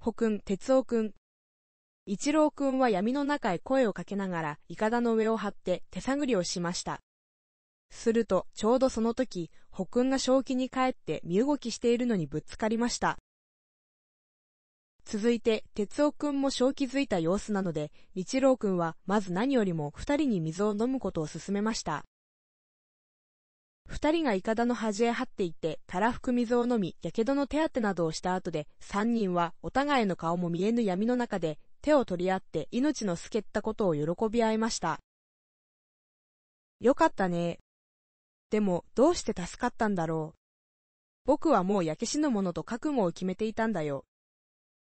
ほくん、哲夫くん、一郎くんは闇の中へ声をかけながら、イカダの上を張って手探りをしました。すると、ちょうどその時、北君が正気に帰って身動きしているのにぶつかりました。続いて、哲夫くんも正気づいた様子なので、一郎くんは、まず何よりも二人に水を飲むことを勧めました。二人がイカダの端へ張っていって、たらふく水を飲み、やけどの手当てなどをした後で、三人はお互いの顔も見えぬ闇の中で、手を取り合って命のけったことを喜び合いました。よかったね。でも、どうして助かったんだろう。僕はもう焼け死ぬものと覚悟を決めていたんだよ。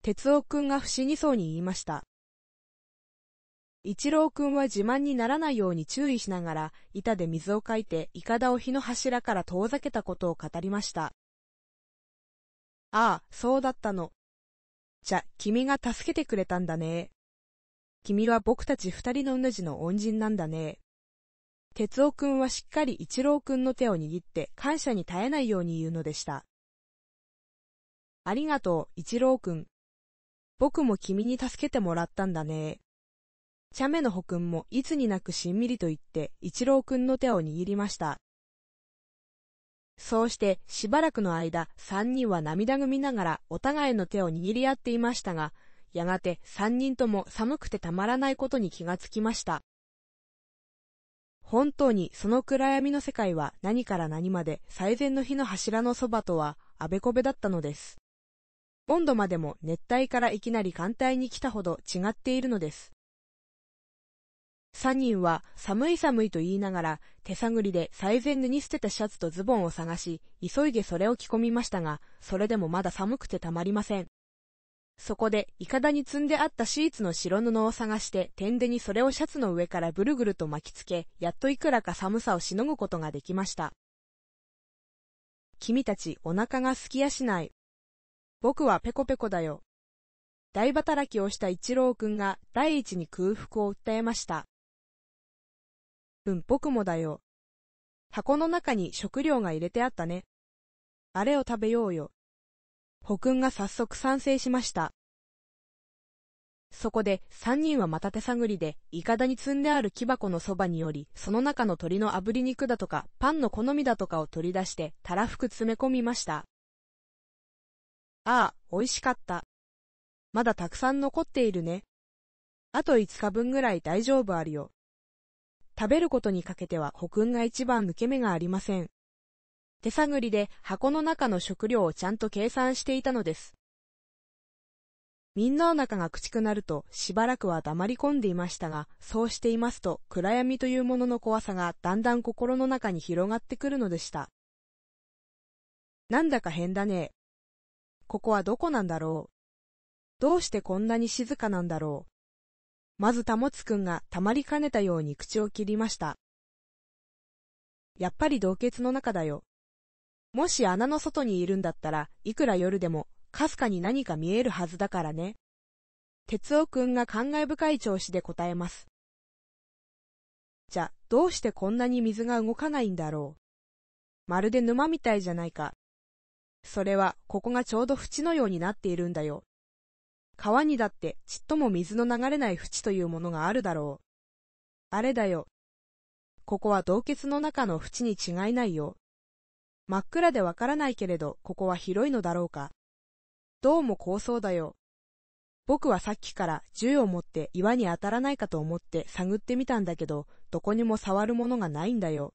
哲夫くんが不思議そうに言いました。一郎くんは自慢にならないように注意しながら、板で水をかいて、イカダを火の柱から遠ざけたことを語りました。ああ、そうだったの。じゃ、君が助けてくれたんだね。君は僕たち二人のうなじの恩人なんだね。哲夫くんはしっかり一郎くんの手を握って感謝に耐えないように言うのでした。ありがとう、一郎くん。僕も君に助けてもらったんだね。茶目のほくんもいつになくしんみりと言って一郎くんの手を握りました。そうしてしばらくの間、三人は涙ぐみながらお互いの手を握り合っていましたが、やがて三人とも寒くてたまらないことに気がつきました。本当にその暗闇の世界は何から何まで最善の日の柱のそばとはあべこべだったのです。温度までも熱帯からいきなり寒帯に来たほど違っているのです。三人は寒い寒いと言いながら手探りで最前脱に捨てたシャツとズボンを探し、急いでそれを着込みましたが、それでもまだ寒くてたまりません。そこで、いかだに積んであったシーツの白布を探して、天でにそれをシャツの上からぐるぐると巻きつけ、やっといくらか寒さをしのぐことができました。君たち、お腹がすきやしない。僕はペコペコだよ。大働きをした一郎くんが、第一に空腹を訴えました。うん僕もだよ。箱の中に食料が入れてあったね。あれを食べようよ。ほくんが早速賛成しました。そこで三人はまた手探りで、いかだに積んである木箱のそばにより、その中の鳥の炙り肉だとか、パンの好みだとかを取り出して、たらふく詰め込みました。ああ、美味しかった。まだたくさん残っているね。あと5日分ぐらい大丈夫あるよ。食べることにかけては古訓が一番抜け目がありません。手探りで箱の中の食料をちゃんと計算していたのです。みんなお腹がくちくなるとしばらくは黙り込んでいましたが、そうしていますと暗闇というものの怖さがだんだん心の中に広がってくるのでした。なんだか変だねここはどこなんだろうどうしてこんなに静かなんだろうまずたもつくんがたまりかねたように口を切りました。やっぱり洞穴の中だよ。もし穴の外にいるんだったらいくら夜でもかすかに何か見えるはずだからね。哲夫くんが感慨深い調子で答えます。じゃ、どうしてこんなに水が動かないんだろう。まるで沼みたいじゃないか。それは、ここがちょうど縁のようになっているんだよ。川にだってちっとも水の流れない淵というものがあるだろう。あれだよ。ここは洞穴の中の淵に違いないよ。真っ暗でわからないけれど、ここは広いのだろうか。どうも高層だよ。僕はさっきから銃を持って岩に当たらないかと思って探ってみたんだけど、どこにも触るものがないんだよ。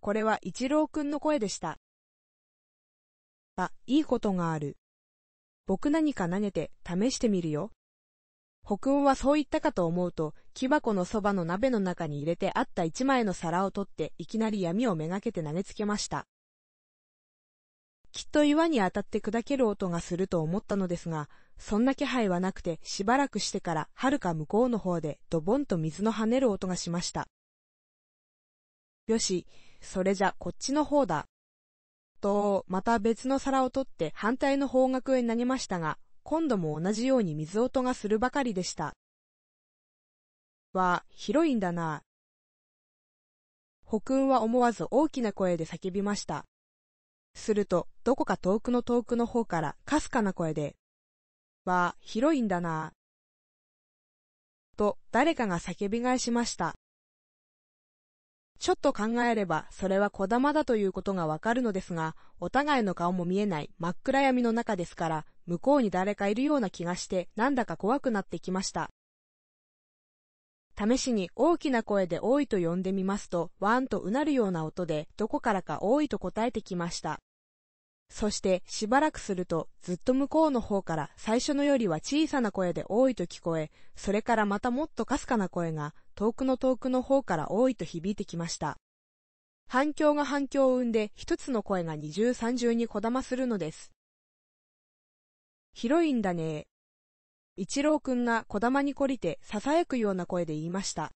これは一郎くんの声でした。あ、いいことがある。僕何か投げて試してみるよ。北欧はそう言ったかと思うと、木箱のそばの鍋の中に入れてあった一枚の皿を取っていきなり闇をめがけて投げつけました。きっと岩に当たって砕ける音がすると思ったのですが、そんな気配はなくてしばらくしてからはるか向こうの方でドボンと水の跳ねる音がしました。よし、それじゃこっちの方だ。と、また別の皿を取って反対の方角へ投げましたが、今度も同じように水音がするばかりでした。は、広いんだな。北くは思わず大きな声で叫びました。すると、どこか遠くの遠くの方から、かすかな声で、は、広いんだな。と、誰かが叫び返しました。ちょっと考えれば、それは小玉だということがわかるのですが、お互いの顔も見えない真っ暗闇の中ですから、向こうに誰かいるような気がして、なんだか怖くなってきました。試しに大きな声で多いと呼んでみますと、ワンとうなるような音で、どこからか多いと答えてきました。そしてしばらくするとずっと向こうの方から最初のよりは小さな声で多いと聞こえ、それからまたもっとかすかな声が、遠くの遠くの方から多いと響いてきました。反響が反響を生んで一つの声が二重三重にこだまするのです。広いんだね一郎くんが小玉に懲りて囁くような声で言いました。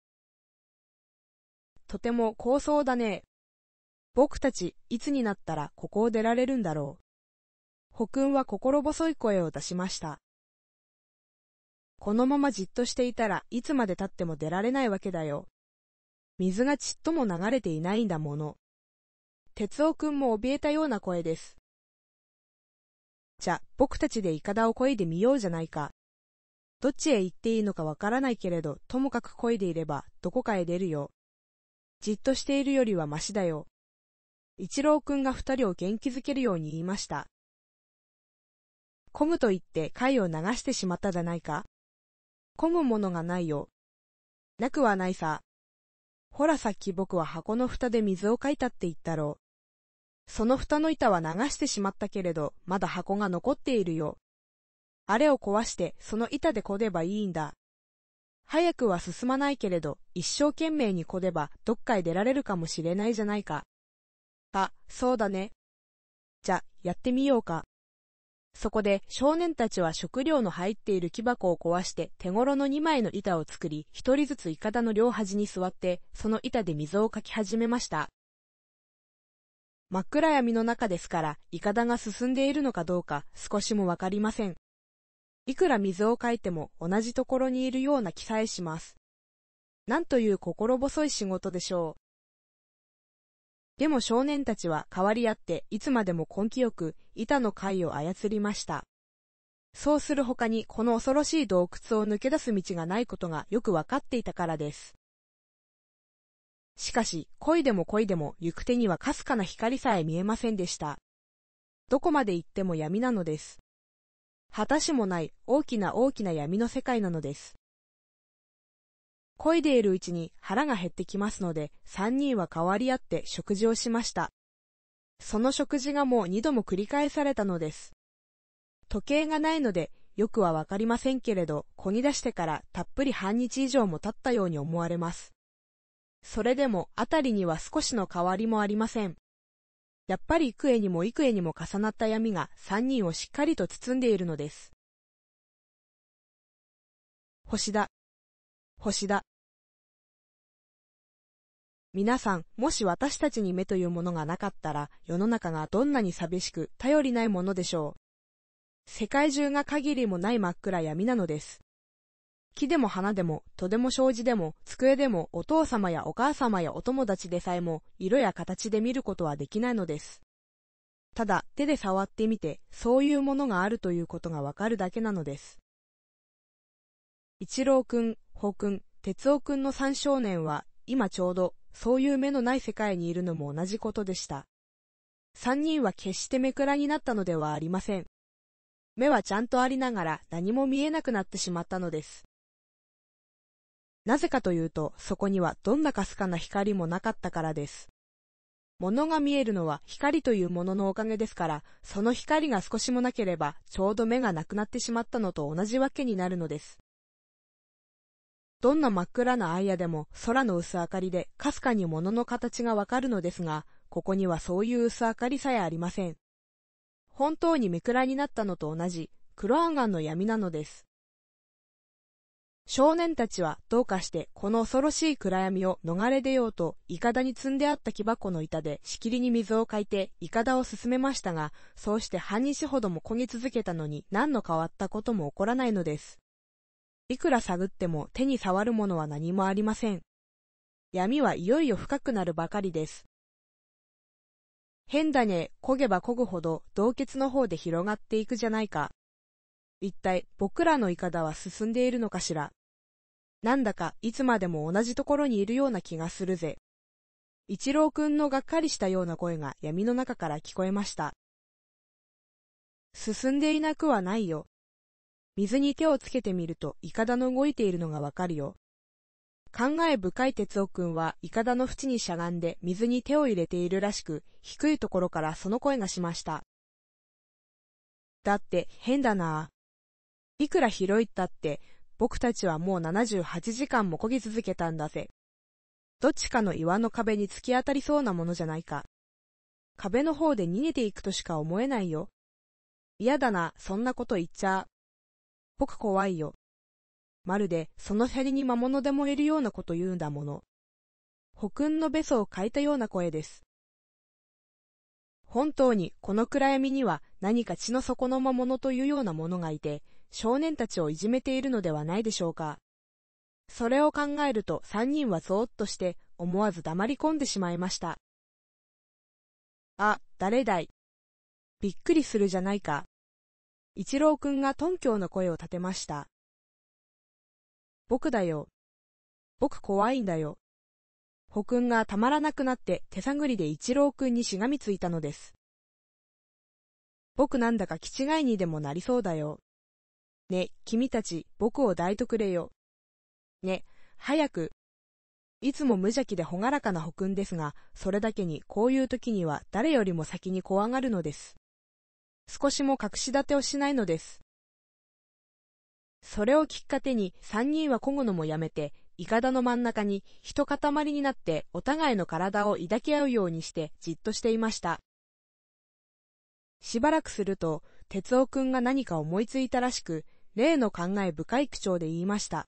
とても高層だね僕たち、いつになったらここを出られるんだろう。ほくんは心細い声を出しました。このままじっとしていたらいつまでたっても出られないわけだよ。水がちっとも流れていないんだもの。哲夫くんも怯えたような声です。じゃ、僕たちでイカダを漕いでみようじゃないか。どっちへ行っていいのかわからないけれど、ともかく漕いでいれば、どこかへ出るよ。じっとしているよりはましだよ。一郎くんが二人を元気づけるように言いました。こむと言って貝を流してしまったじゃないか。混むものがないよ。なくはないさ。ほらさっき僕は箱の蓋で水をかいたって言ったろう。その蓋の板は流してしまったけれど、まだ箱が残っているよ。あれを壊して、その板でこればいいんだ。早くは進まないけれど、一生懸命にこでば、どっかへ出られるかもしれないじゃないか。あ、そうだね。じゃ、やってみようか。そこで少年たちは食料の入っている木箱を壊して手頃の2枚の板を作り、1人ずつイカダの両端に座って、その板で水をかき始めました。真っ暗闇の中ですから、いかだが進んでいるのかどうか少しもわかりません。いくら水をかいても同じところにいるような気さえします。なんという心細い仕事でしょう。でも少年たちは変わり合っていつまでも根気よく板の貝を操りました。そうする他にこの恐ろしい洞窟を抜け出す道がないことがよくわかっていたからです。しかし、恋でも恋でも行く手にはかすかな光さえ見えませんでした。どこまで行っても闇なのです。果たしもない大きな大きな闇の世界なのです。恋いでいるうちに腹が減ってきますので、三人は代わり合って食事をしました。その食事がもう二度も繰り返されたのです。時計がないので、よくはわかりませんけれど、こぎ出してからたっぷり半日以上も経ったように思われます。それでも、あたりには少しの変わりもありません。やっぱり幾重にも幾重にも重なった闇が三人をしっかりと包んでいるのです。星だ。星だ。皆さん、もし私たちに目というものがなかったら、世の中がどんなに寂しく、頼りないものでしょう。世界中が限りもない真っ暗闇なのです。木でも花でも、とでも障子でも、机でも、お父様やお母様やお友達でさえも、色や形で見ることはできないのです。ただ、手で触ってみて、そういうものがあるということがわかるだけなのです。一郎くん、ほくん、哲夫くんの三少年は、今ちょうどそういう目のない世界にいるのも同じことでした。三人は決して目くらになったのではありません。目はちゃんとありながら何も見えなくなってしまったのです。なぜかというと、そこにはどんなかすかな光もなかったからです。物が見えるのは光というもののおかげですから、その光が少しもなければ、ちょうど目がなくなってしまったのと同じわけになるのです。どんな真っ暗なアイアでも空の薄明かりでかすかに物の形がわかるのですが、ここにはそういう薄明かりさえありません。本当に目暗になったのと同じ、クロアガンの闇なのです。少年たちはどうかしてこの恐ろしい暗闇を逃れ出ようと、いかだに積んであった木箱の板でしきりに水をかいて、いかだを進めましたが、そうして半日ほども漕ぎ続けたのに何の変わったことも起こらないのです。いくら探っても手に触るものは何もありません。闇はいよいよ深くなるばかりです。変だね、焦げば焦ぐほど洞穴の方で広がっていくじゃないか。一体僕らのイカダは進んでいるのかしら。なんだかいつまでも同じところにいるような気がするぜ。一郎くんのがっかりしたような声が闇の中から聞こえました。進んでいなくはないよ。水に手をつけてみると、イカダの動いているのがわかるよ。考え深い哲夫くんは、イカダの縁にしゃがんで水に手を入れているらしく、低いところからその声がしました。だって、変だなぁ。いくら広いったって、僕たちはもう78時間も漕ぎ続けたんだぜ。どっちかの岩の壁に突き当たりそうなものじゃないか。壁の方で逃げていくとしか思えないよ。嫌だな、そんなこと言っちゃ。僕怖いよ。まるで、そのシャリに魔物でもいるようなこと言うんだもの。北くのべそをかいたような声です。本当に、この暗闇には、何か血の底の魔物というようなものがいて、少年たちをいじめているのではないでしょうか。それを考えると三人はぞーっとして、思わず黙り込んでしまいました。あ、誰だい。びっくりするじゃないか。一郎くんがトンの声を立てました。僕だよ。僕怖いんだよ。ほくんがたまらなくなって手探りで一郎くんにしがみついたのです。僕なんだか気違いにでもなりそうだよ。ね、君たち、僕を抱いとくれよ。ね、早く。いつも無邪気で朗らかなほくんですが、それだけにこういう時には誰よりも先に怖がるのです。少しも隠し立てをしないのです。それをきっかけに、三人はこぐのもやめて、いかだの真ん中に、一塊になって、お互いの体を抱き合うようにして、じっとしていました。しばらくすると、哲夫くんが何か思いついたらしく、例の考え深い口調で言いました。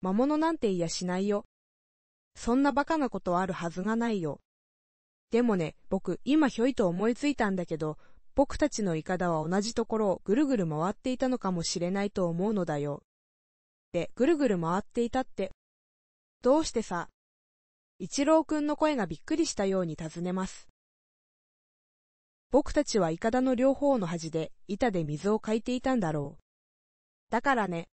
魔物なんていやしないよ。そんなバカなことあるはずがないよ。でもね、僕、今ひょいと思いついたんだけど、僕たちのイカダは同じところをぐるぐる回っていたのかもしれないと思うのだよ。で、ぐるぐる回っていたって。どうしてさ。一郎くんの声がびっくりしたように尋ねます。僕たちはイカダの両方の端で板で水をかいていたんだろう。だからね。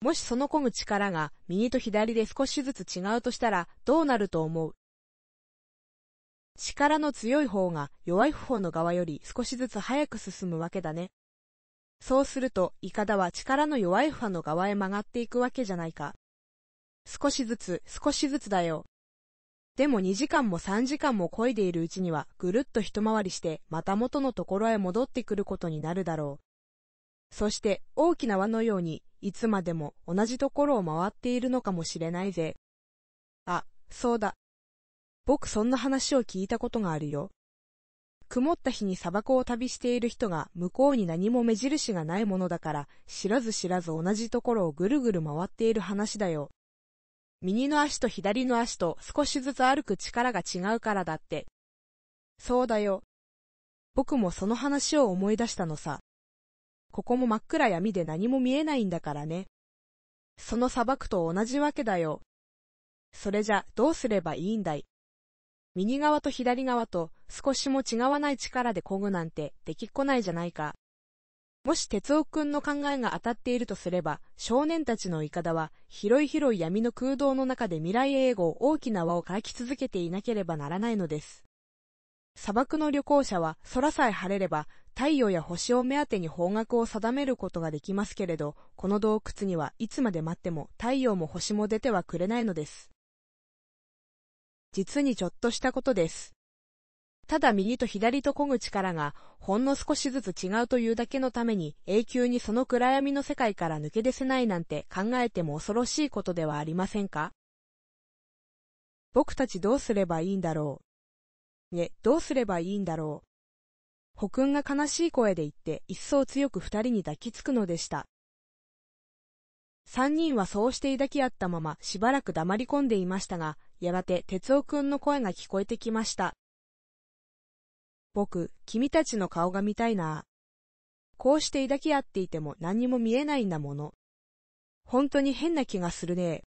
もしその込む力が右と左で少しずつ違うとしたらどうなると思う力の強い方が弱い方の側より少しずつ早く進むわけだね。そうすると、イカダは力の弱い方の側へ曲がっていくわけじゃないか。少しずつ、少しずつだよ。でも2時間も3時間も漕いでいるうちには、ぐるっと一回りして、また元のところへ戻ってくることになるだろう。そして、大きな輪のように、いつまでも同じところを回っているのかもしれないぜ。あ、そうだ。僕そんな話を聞いたことがあるよ。曇った日に砂漠を旅している人が向こうに何も目印がないものだから、知らず知らず同じところをぐるぐる回っている話だよ。右の足と左の足と少しずつ歩く力が違うからだって。そうだよ。僕もその話を思い出したのさ。ここも真っ暗闇で何も見えないんだからね。その砂漠と同じわけだよ。それじゃどうすればいいんだい右側と左側と少しも違わない力でこぐなんてできっこないじゃないか。もし哲夫君の考えが当たっているとすれば、少年たちのいかだは、広い広い闇の空洞の中で未来永劫大きな輪を描き続けていなければならないのです。砂漠の旅行者は空さえ晴れれば太陽や星を目当てに方角を定めることができますけれど、この洞窟にはいつまで待っても太陽も星も出てはくれないのです。実にちょっとしたことです。ただ右と左と漕ぐ力がほんの少しずつ違うというだけのために永久にその暗闇の世界から抜け出せないなんて考えても恐ろしいことではありませんか僕たちどうすればいいんだろうね、どうすればいいんだろう保君が悲しい声で言って一層強く二人に抱きつくのでした。三人はそうして抱き合ったまましばらく黙り込んでいましたが、やがて哲夫くんの声が聞こえてきました。僕、君たちの顔が見たいな。こうして抱き合っていても何にも見えないんだもの。本当に変な気がするね。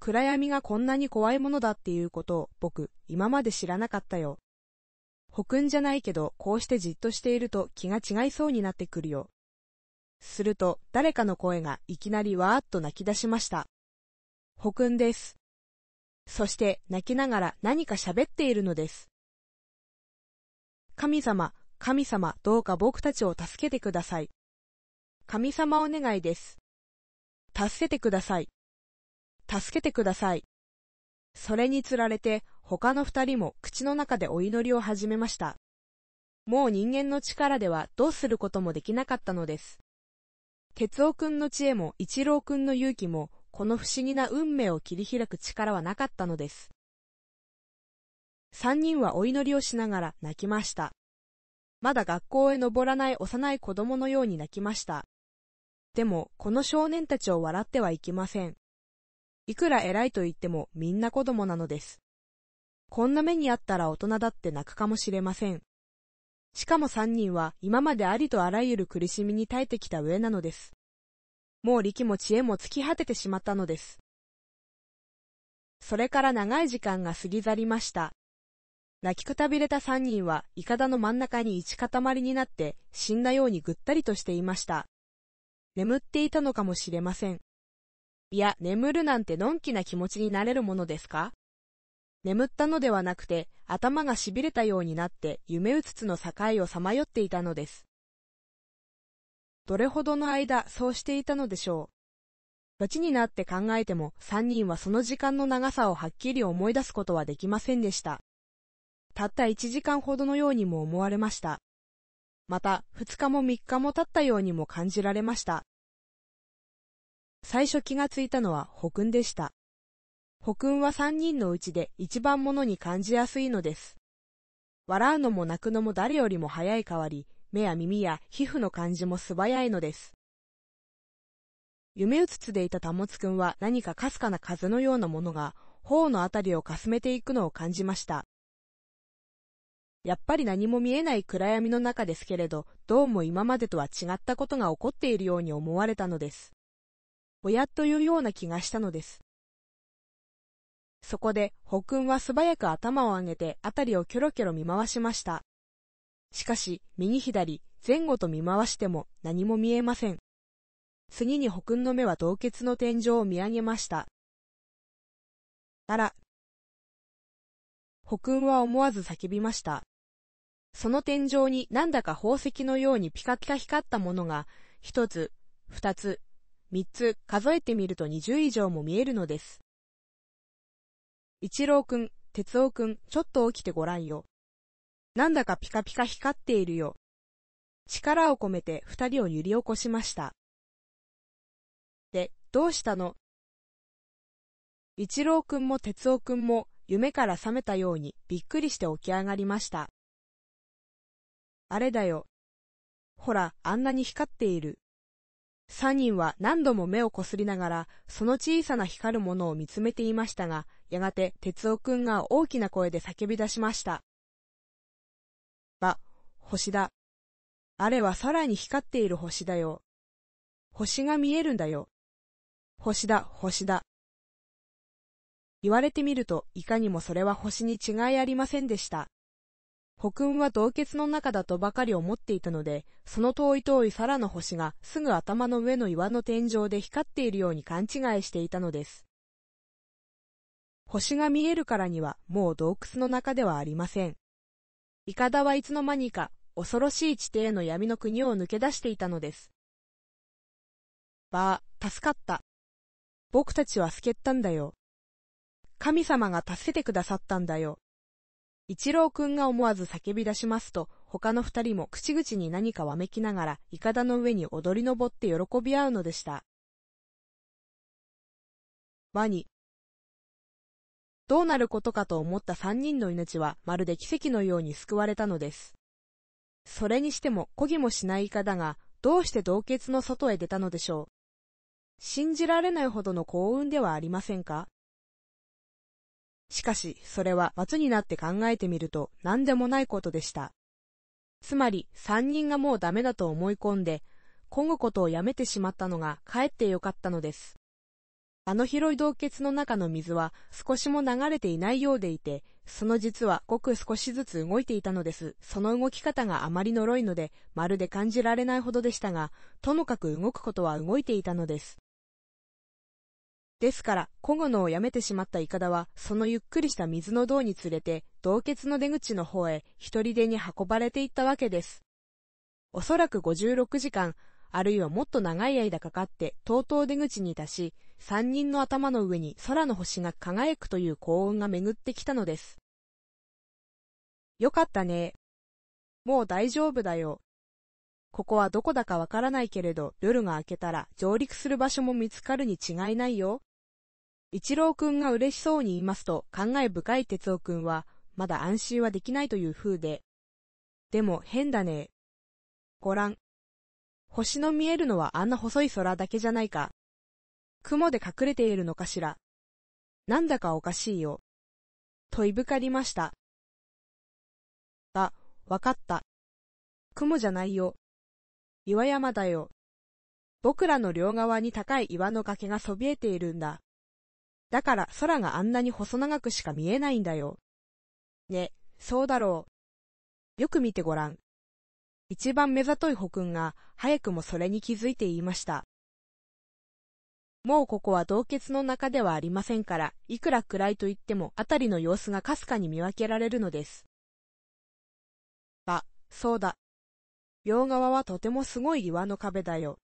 暗闇がこんなに怖いものだっていうことを僕、今まで知らなかったよ。ほくんじゃないけど、こうしてじっとしていると気が違いそうになってくるよ。すると、誰かの声がいきなりわーっと泣き出しました。ほくんです。そして泣きながら何か喋っているのです。神様、神様、どうか僕たちを助けてください。神様お願いです。助けてください。助けてください。それにつられて、他の二人も口の中でお祈りを始めました。もう人間の力ではどうすることもできなかったのです。哲夫くんの知恵も一郎くんの勇気もこの不思議な運命を切り開く力はなかったのです。三人はお祈りをしながら泣きました。まだ学校へ登らない幼い子供のように泣きました。でも、この少年たちを笑ってはいけません。いくら偉いと言ってもみんな子供なのです。こんな目にあったら大人だって泣くかもしれません。しかも三人は今までありとあらゆる苦しみに耐えてきた上なのです。もう力も知恵も尽き果ててしまったのです。それから長い時間が過ぎ去りました。泣きくたびれた三人は、イカダの真ん中に一塊になって、死んだようにぐったりとしていました。眠っていたのかもしれません。いや、眠るなんてのんきな気持ちになれるものですか眠ったのではなくて、頭が痺れたようになって、夢うつつの境をさまよっていたのです。どれほどの間そうしていたのでしょう。後になって考えても三人はその時間の長さをはっきり思い出すことはできませんでした。たった一時間ほどのようにも思われました。また、二日も三日も経ったようにも感じられました。最初気がついたのは北訓でした。北訓は三人のうちで一番ものに感じやすいのです。笑うのも泣くのも誰よりも早い代わり、目や耳や皮膚の感じも素早いのです。夢うつつでいた保つくんは何かかすかな風のようなものが、頬のあたりをかすめていくのを感じました。やっぱり何も見えない暗闇の中ですけれど、どうも今までとは違ったことが起こっているように思われたのです。ぼやっというような気がしたのです。そこで、ほくんは素早く頭を上げて、あたりをキョロキョロ見回しました。しかし、右左、前後と見回しても何も見えません。次に北君の目は洞穴の天井を見上げました。あら、北君は思わず叫びました。その天井になんだか宝石のようにピカピカ光ったものが、一つ、二つ、三つ、数えてみると二十以上も見えるのです。一郎君、哲夫君、ちょっと起きてごらんよ。なんだかピカピカ光っているよ。力を込めて二人を揺り起こしました。で、どうしたの一郎くんも哲夫くんも夢から覚めたようにびっくりして起き上がりました。あれだよ。ほら、あんなに光っている。三人は何度も目をこすりながら、その小さな光るものを見つめていましたが、やがて哲夫くんが大きな声で叫び出しました。星だ。あれはさらに光っている星だよ。星が見えるんだよ。星だ、星だ。言われてみると、いかにもそれは星に違いありませんでした。北雲は洞穴の中だとばかり思っていたので、その遠い遠い空の星がすぐ頭の上の岩の天井で光っているように勘違いしていたのです。星が見えるからにはもう洞窟の中ではありません。いかだはいつの間にか恐ろしい地底の闇の国を抜け出していたのです。ばあ、助かった。僕たちは救ったんだよ。神様が助けてくださったんだよ。一郎くんが思わず叫び出しますと、他の二人も口々に何かわめきながら、イカダの上に踊り登って喜び合うのでした。ワニ。どうなることかと思った三人の命は、まるで奇跡のように救われたのです。それにしても、こぎもしないイカだが、どうして洞穴の外へ出たのでしょう。信じられないほどの幸運ではありませんかしかし、それは罰になって考えてみると、何でもないことでした。つまり、三人がもうダメだと思い込んで、こぐことをやめてしまったのが、かえってよかったのです。あの広い洞穴の中の水は少しも流れていないようでいて、その実はごく少しずつ動いていたのです。その動き方があまりろいので、まるで感じられないほどでしたが、ともかく動くことは動いていたのです。ですから、こぐのをやめてしまったイカダは、そのゆっくりした水の胴につれて、洞穴の出口の方へ、一人でに運ばれていったわけです。おそらく56時間、あるいはもっと長い間かかって、とうとう出口にいたし、三人の頭の上に空の星が輝くという幸運が巡ってきたのです。よかったね。もう大丈夫だよ。ここはどこだかわからないけれど、夜が明けたら上陸する場所も見つかるに違いないよ。一郎くんが嬉しそうに言いますと、考え深い哲夫くんは、まだ安心はできないという風で。でも変だね。ご覧。星の見えるのはあんな細い空だけじゃないか。雲で隠れているのかしら。なんだかおかしいよ。といぶかりました。あ、わかった。雲じゃないよ。岩山だよ。僕らの両側に高い岩の崖がそびえているんだ。だから空があんなに細長くしか見えないんだよ。ね、そうだろう。よく見てごらん。一番目ざとい保君が早くもそれに気づいて言いました。もうここは洞穴の中ではありませんから、いくら暗いと言っても、あたりの様子がかすかに見分けられるのです。あ、そうだ。両側はとてもすごい岩の壁だよ。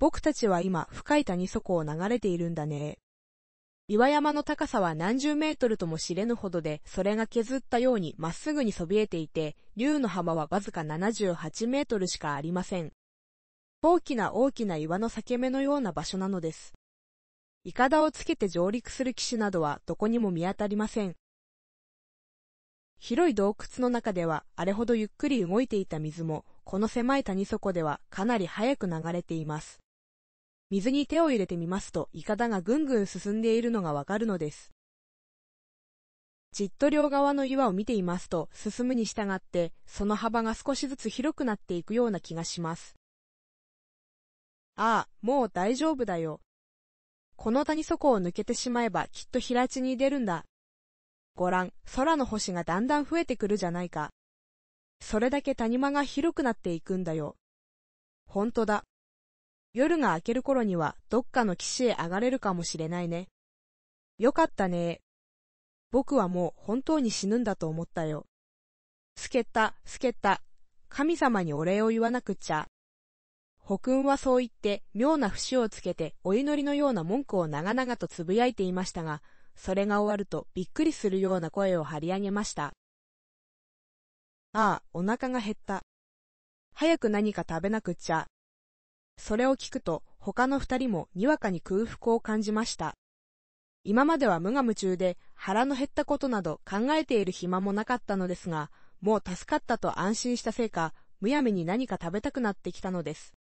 僕たちは今、深い谷底を流れているんだね。岩山の高さは何十メートルとも知れぬほどで、それが削ったようにまっすぐにそびえていて、竜の幅はわずか78メートルしかありません。大きな大きな岩の裂け目のような場所なのです。いかだをつけて上陸する騎士などはどこにも見当たりません。広い洞窟の中ではあれほどゆっくり動いていた水も、この狭い谷底ではかなり速く流れています。水に手を入れてみますと、いかだがぐんぐん進んでいるのがわかるのです。じっと両側の岩を見ていますと、進むに従って、その幅が少しずつ広くなっていくような気がします。ああ、もう大丈夫だよ。この谷底を抜けてしまえばきっと平地に出るんだ。ご覧、空の星がだんだん増えてくるじゃないか。それだけ谷間が広くなっていくんだよ。ほんとだ。夜が明ける頃にはどっかの岸へ上がれるかもしれないね。よかったね僕はもう本当に死ぬんだと思ったよ。スケッタ、スケッタ、神様にお礼を言わなくちゃ。保君はそう言って、妙な節をつけて、お祈りのような文句を長々とつぶやいていましたが、それが終わるとびっくりするような声を張り上げました。ああ、お腹が減った。早く何か食べなくっちゃ。それを聞くと、他の二人もにわかに空腹を感じました。今までは無我夢中で腹の減ったことなど考えている暇もなかったのですが、もう助かったと安心したせいか、むやみに何か食べたくなってきたのです。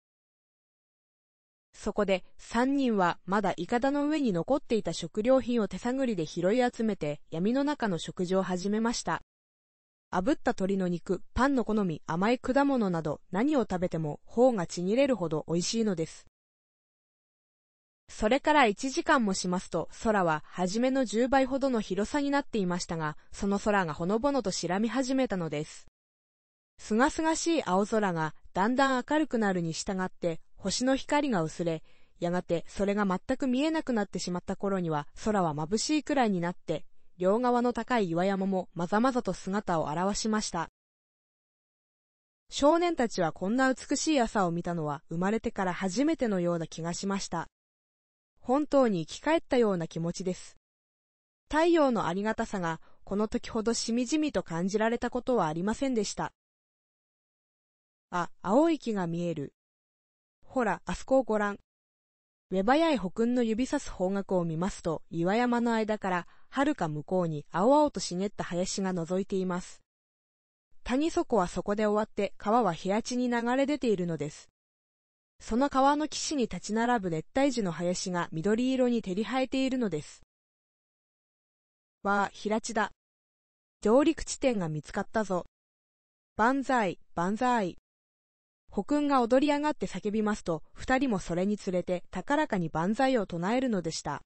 そこで、三人はまだイカダの上に残っていた食料品を手探りで拾い集めて闇の中の食事を始めました。炙った鶏の肉、パンの好み、甘い果物など何を食べても頬がちぎれるほど美味しいのです。それから1時間もしますと空は初めの10倍ほどの広さになっていましたが、その空がほのぼのと白み始めたのです。すがすがしい青空がだんだん明るくなるに従って星の光が薄れ、やがてそれが全く見えなくなってしまった頃には空は眩しいくらいになって、両側の高い岩山もまざまざと姿を現しました。少年たちはこんな美しい朝を見たのは生まれてから初めてのような気がしました。本当に生き返ったような気持ちです。太陽のありがたさがこの時ほどしみじみと感じられたことはありませんでした。あ、青い木が見える。ほら、あそこをご覧。目早い北くの指さす方角を見ますと、岩山の間から、はるか向こうに青々と茂った林が覗いています。谷底はそこで終わって、川は平地に流れ出ているのです。その川の岸に立ち並ぶ熱帯樹の林が緑色に照り生えているのです。わあ、平地だ。上陸地点が見つかったぞ。万歳、万歳。保君が踊り上がって叫びますと、二人もそれにつれて、高らかに万歳を唱えるのでした。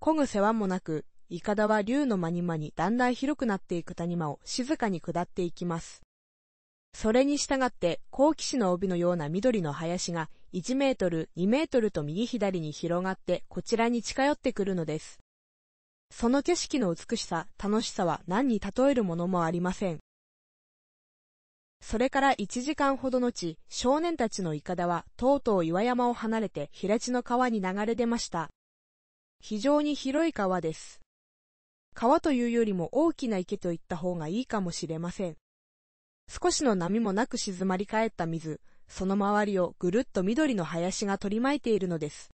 こぐ世話もなく、いかだは竜の間に間にだんだん広くなっていく谷間を静かに下っていきます。それに従って、好奇心の帯のような緑の林が、1メートル、2メートルと右左に広がって、こちらに近寄ってくるのです。その景色の美しさ、楽しさは何に例えるものもありません。それから一時間ほどのち、少年たちのダは、とうとう岩山を離れて平地の川に流れ出ました。非常に広い川です。川というよりも大きな池といった方がいいかもしれません。少しの波もなく静まり返った水、その周りをぐるっと緑の林が取り巻いているのです。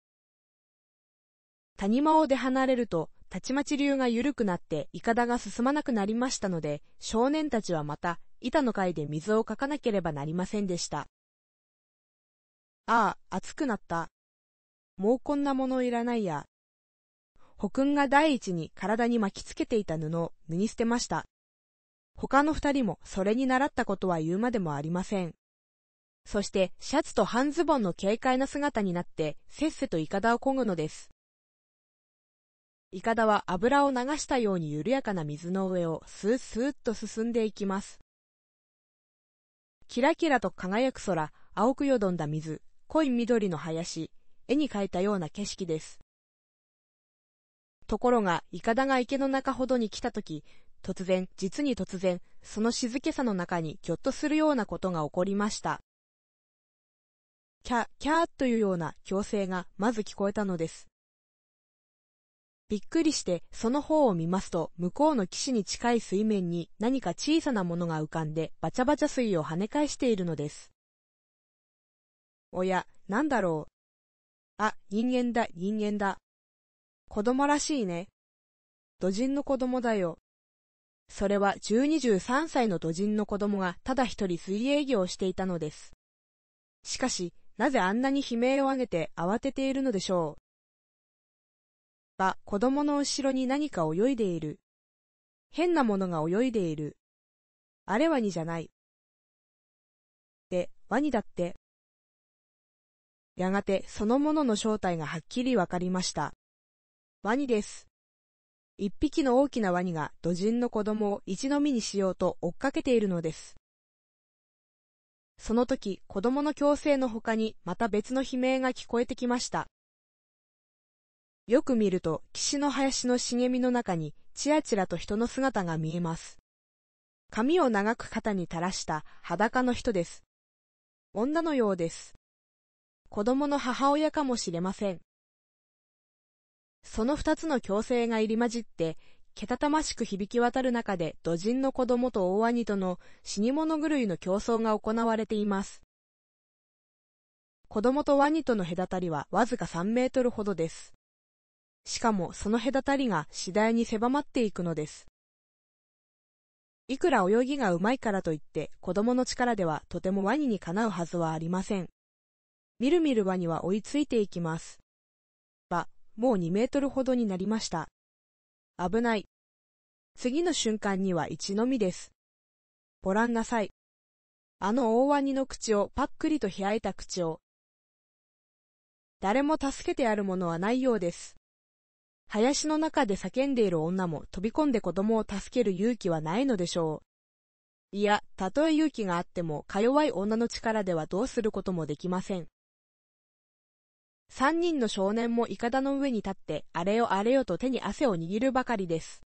谷間を出離れると、たちまち流が緩くなって、いかだが進まなくなりましたので、少年たちはまた、板の階で水をかかなければなりませんでした。ああ、暑くなった。もうこんなものいらないや。ほくんが第一に体に巻きつけていた布を脱ぎ捨てました。他の二人もそれに習ったことは言うまでもありません。そしてシャツと半ズボンの軽快な姿になってせっせとイカダをこぐのです。イカダは油を流したように緩やかな水の上をスースーっと進んでいきます。キラキラと輝く空、青くよどんだ水、濃い緑の林、絵に描いたような景色です。ところが、イカダが池の中ほどに来たとき、突然、実に突然、その静けさの中にぎょっとするようなことが起こりました。キャ、キャーというような強制がまず聞こえたのです。びっくりしてその方を見ますと、向こうの岸に近い水面に何か小さなものが浮かんで、バチャバチャ水を跳ね返しているのです。おや、なんだろう。あ、人間だ、人間だ。子供らしいね。土人の子供だよ。それは1213歳の土人の子供がただ一人水泳業をしていたのです。しかし、なぜあんなに悲鳴を上げて慌てているのでしょう。った子供の後ろに何か泳いでいる。変なものが泳いでいる。あれはニじゃない。で、ワニだって。やがてそのものの正体がはっきりわかりました。ワニです。一匹の大きなワニが土人の子供を一の身にしようと追っかけているのです。その時、子供の強制の他にまた別の悲鳴が聞こえてきました。よく見ると、岸の林の茂みの中に、ちらちらと人の姿が見えます。髪を長く肩に垂らした裸の人です。女のようです。子供の母親かもしれません。その二つの矯正が入り混じって、けたたましく響き渡る中で、土人の子供と大兄との死に物狂いの競争が行われています。子供とワニとの隔たりはわずか3メートルほどです。しかもその隔たりが次第に狭まっていくのです。いくら泳ぎがうまいからといって子供の力ではとてもワニにかなうはずはありません。みるみるワニは追いついていきます。ば、もう2メートルほどになりました。危ない。次の瞬間には一のみです。ご覧なさい。あの大ワニの口をパックリと開いた口を。誰も助けてやるものはないようです。林の中で叫んでいる女も飛び込んで子供を助ける勇気はないのでしょう。いや、たとえ勇気があっても、か弱い女の力ではどうすることもできません。三人の少年もイカダの上に立って、あれよあれよと手に汗を握るばかりです。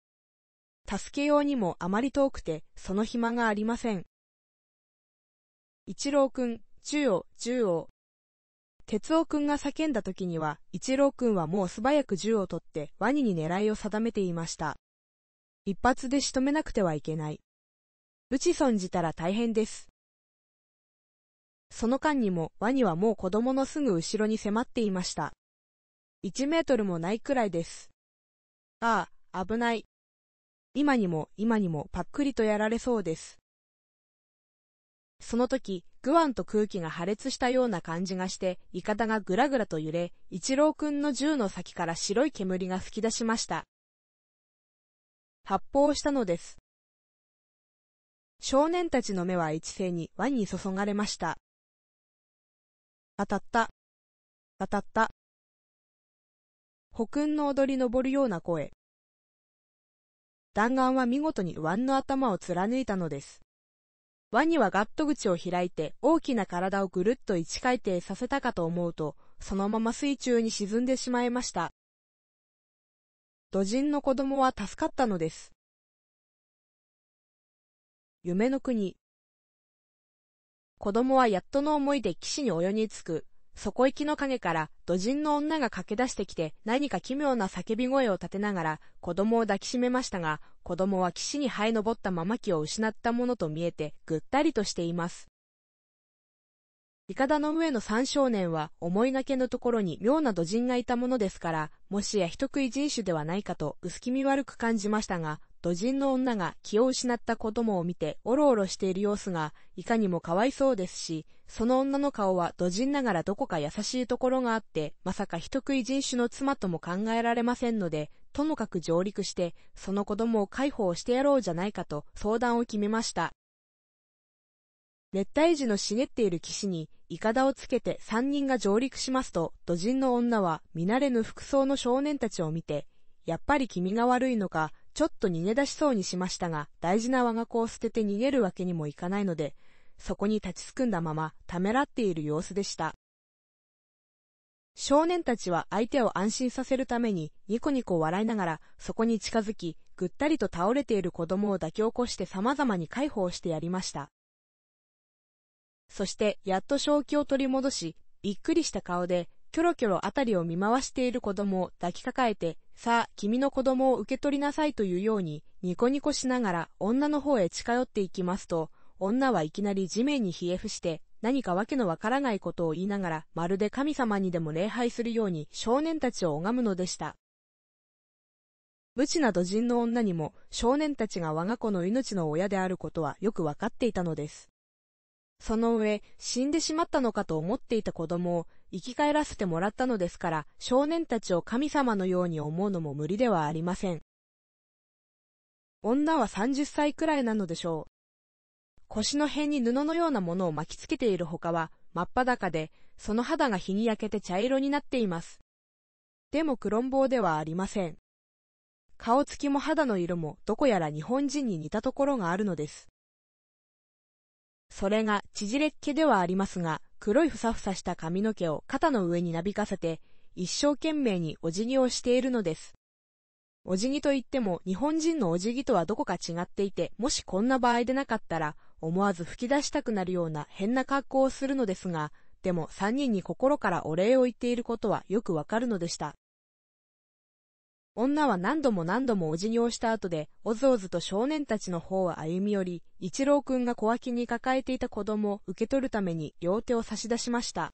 助けようにもあまり遠くて、その暇がありません。一郎くん、中央、中央、哲夫くんが叫んだ時には、一郎くんはもう素早く銃を取ってワニに狙いを定めていました。一発で仕留めなくてはいけない。打ち損じたら大変です。その間にもワニはもう子供のすぐ後ろに迫っていました。一メートルもないくらいです。ああ、危ない。今にも今にもパックリとやられそうです。その時、グワンと空気が破裂したような感じがして、イカダがぐらぐらと揺れ、一郎くんの銃の先から白い煙が吹き出しました。発砲したのです。少年たちの目は一斉に輪に注がれました。当たった。当たった。歩君の踊りぼるような声。弾丸は見事に腕の頭を貫いたのです。ワニはガット口を開いて大きな体をぐるっと一回転させたかと思うと、そのまま水中に沈んでしまいました。土人の子供は助かったのです。夢の国子供はやっとの思いで岸に泳ぎつく。そこ行きの影から、土人の女が駆け出してきて、何か奇妙な叫び声を立てながら、子供を抱きしめましたが、子供は岸に這い上ったまま木を失ったものと見えて、ぐったりとしています。筏の上の三少年は、思いがけのところに妙な土人がいたものですから、もしや人食い人種ではないかと、薄気味悪く感じましたが、土人の女が気を失った子供を見ておろおろしている様子がいかにもかわいそうですし、その女の顔は土人ながらどこか優しいところがあって、まさか人食い人種の妻とも考えられませんので、ともかく上陸して、その子供を介抱してやろうじゃないかと相談を決めました。熱帯時の茂っている岸に、イカダをつけて三人が上陸しますと、土人の女は見慣れぬ服装の少年たちを見て、やっぱり君が悪いのか、ちょっと逃げ出しそうにしましたが、大事な我が子を捨てて逃げるわけにもいかないので、そこに立ちすくんだまま、ためらっている様子でした。少年たちは相手を安心させるために、ニコニコ笑いながら、そこに近づき、ぐったりと倒れている子供を抱き起こして様々に介抱してやりました。そして、やっと正気を取り戻し、びっくりした顔で、キョロキョロあたりを見回している子供を抱きかかえて、さあ、君の子供を受け取りなさいというように、ニコニコしながら女の方へ近寄っていきますと、女はいきなり地面に冷え伏して、何かわけのわからないことを言いながら、まるで神様にでも礼拝するように少年たちを拝むのでした。無知な土人の女にも少年たちが我が子の命の親であることはよくわかっていたのです。その上、死んでしまったのかと思っていた子供を生き返らせてもらったのですから、少年たちを神様のように思うのも無理ではありません。女は30歳くらいなのでしょう。腰の辺に布のようなものを巻きつけているほかは、真っ裸で、その肌が日に焼けて茶色になっています。でも黒ん坊ではありません。顔つきも肌の色もどこやら日本人に似たところがあるのです。それが縮れっ毛ではありますが、黒いふさふさした髪の毛を肩の上になびかせて、一生懸命にお辞儀をしているのです。お辞儀といっても日本人のお辞儀とはどこか違っていて、もしこんな場合でなかったら、思わず吹き出したくなるような変な格好をするのですが、でも三人に心からお礼を言っていることはよくわかるのでした。女は何度も何度もお辞儀をした後で、おずおずと少年たちの方は歩み寄り、一郎くんが小脇に抱えていた子供を受け取るために両手を差し出しました。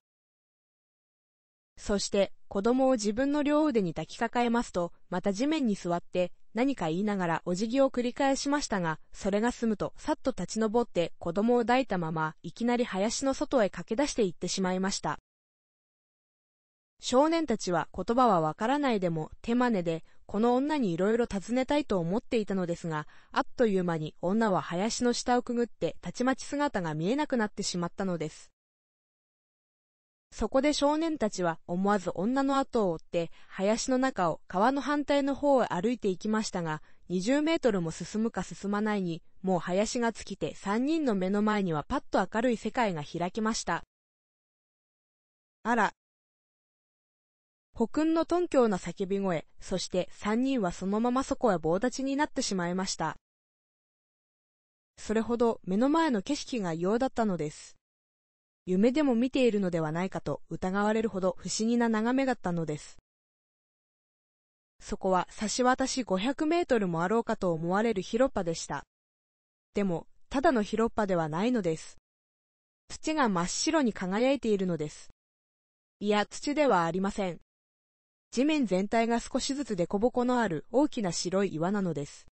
そして、子供を自分の両腕に抱きかかえますと、また地面に座って、何か言いながらお辞儀を繰り返しましたが、それが済むと、さっと立ち上って子供を抱いたまま、いきなり林の外へ駆け出して行ってしまいました。少年たちは言葉はわからないでも手真似でこの女にいろいろ尋ねたいと思っていたのですが、あっという間に女は林の下をくぐってたちまち姿が見えなくなってしまったのです。そこで少年たちは思わず女の後を追って林の中を川の反対の方へ歩いていきましたが、20メートルも進むか進まないに、もう林が尽きて3人の目の前にはパッと明るい世界が開きました。あら、古くの頓強な叫び声、そして三人はそのままそこへ棒立ちになってしまいました。それほど目の前の景色が異様だったのです。夢でも見ているのではないかと疑われるほど不思議な眺めだったのです。そこは差し渡し500メートルもあろうかと思われる広場でした。でも、ただの広場ではないのです。土が真っ白に輝いているのです。いや、土ではありません。地面全体が少しずつ凸凹のある大きな白い岩なのです。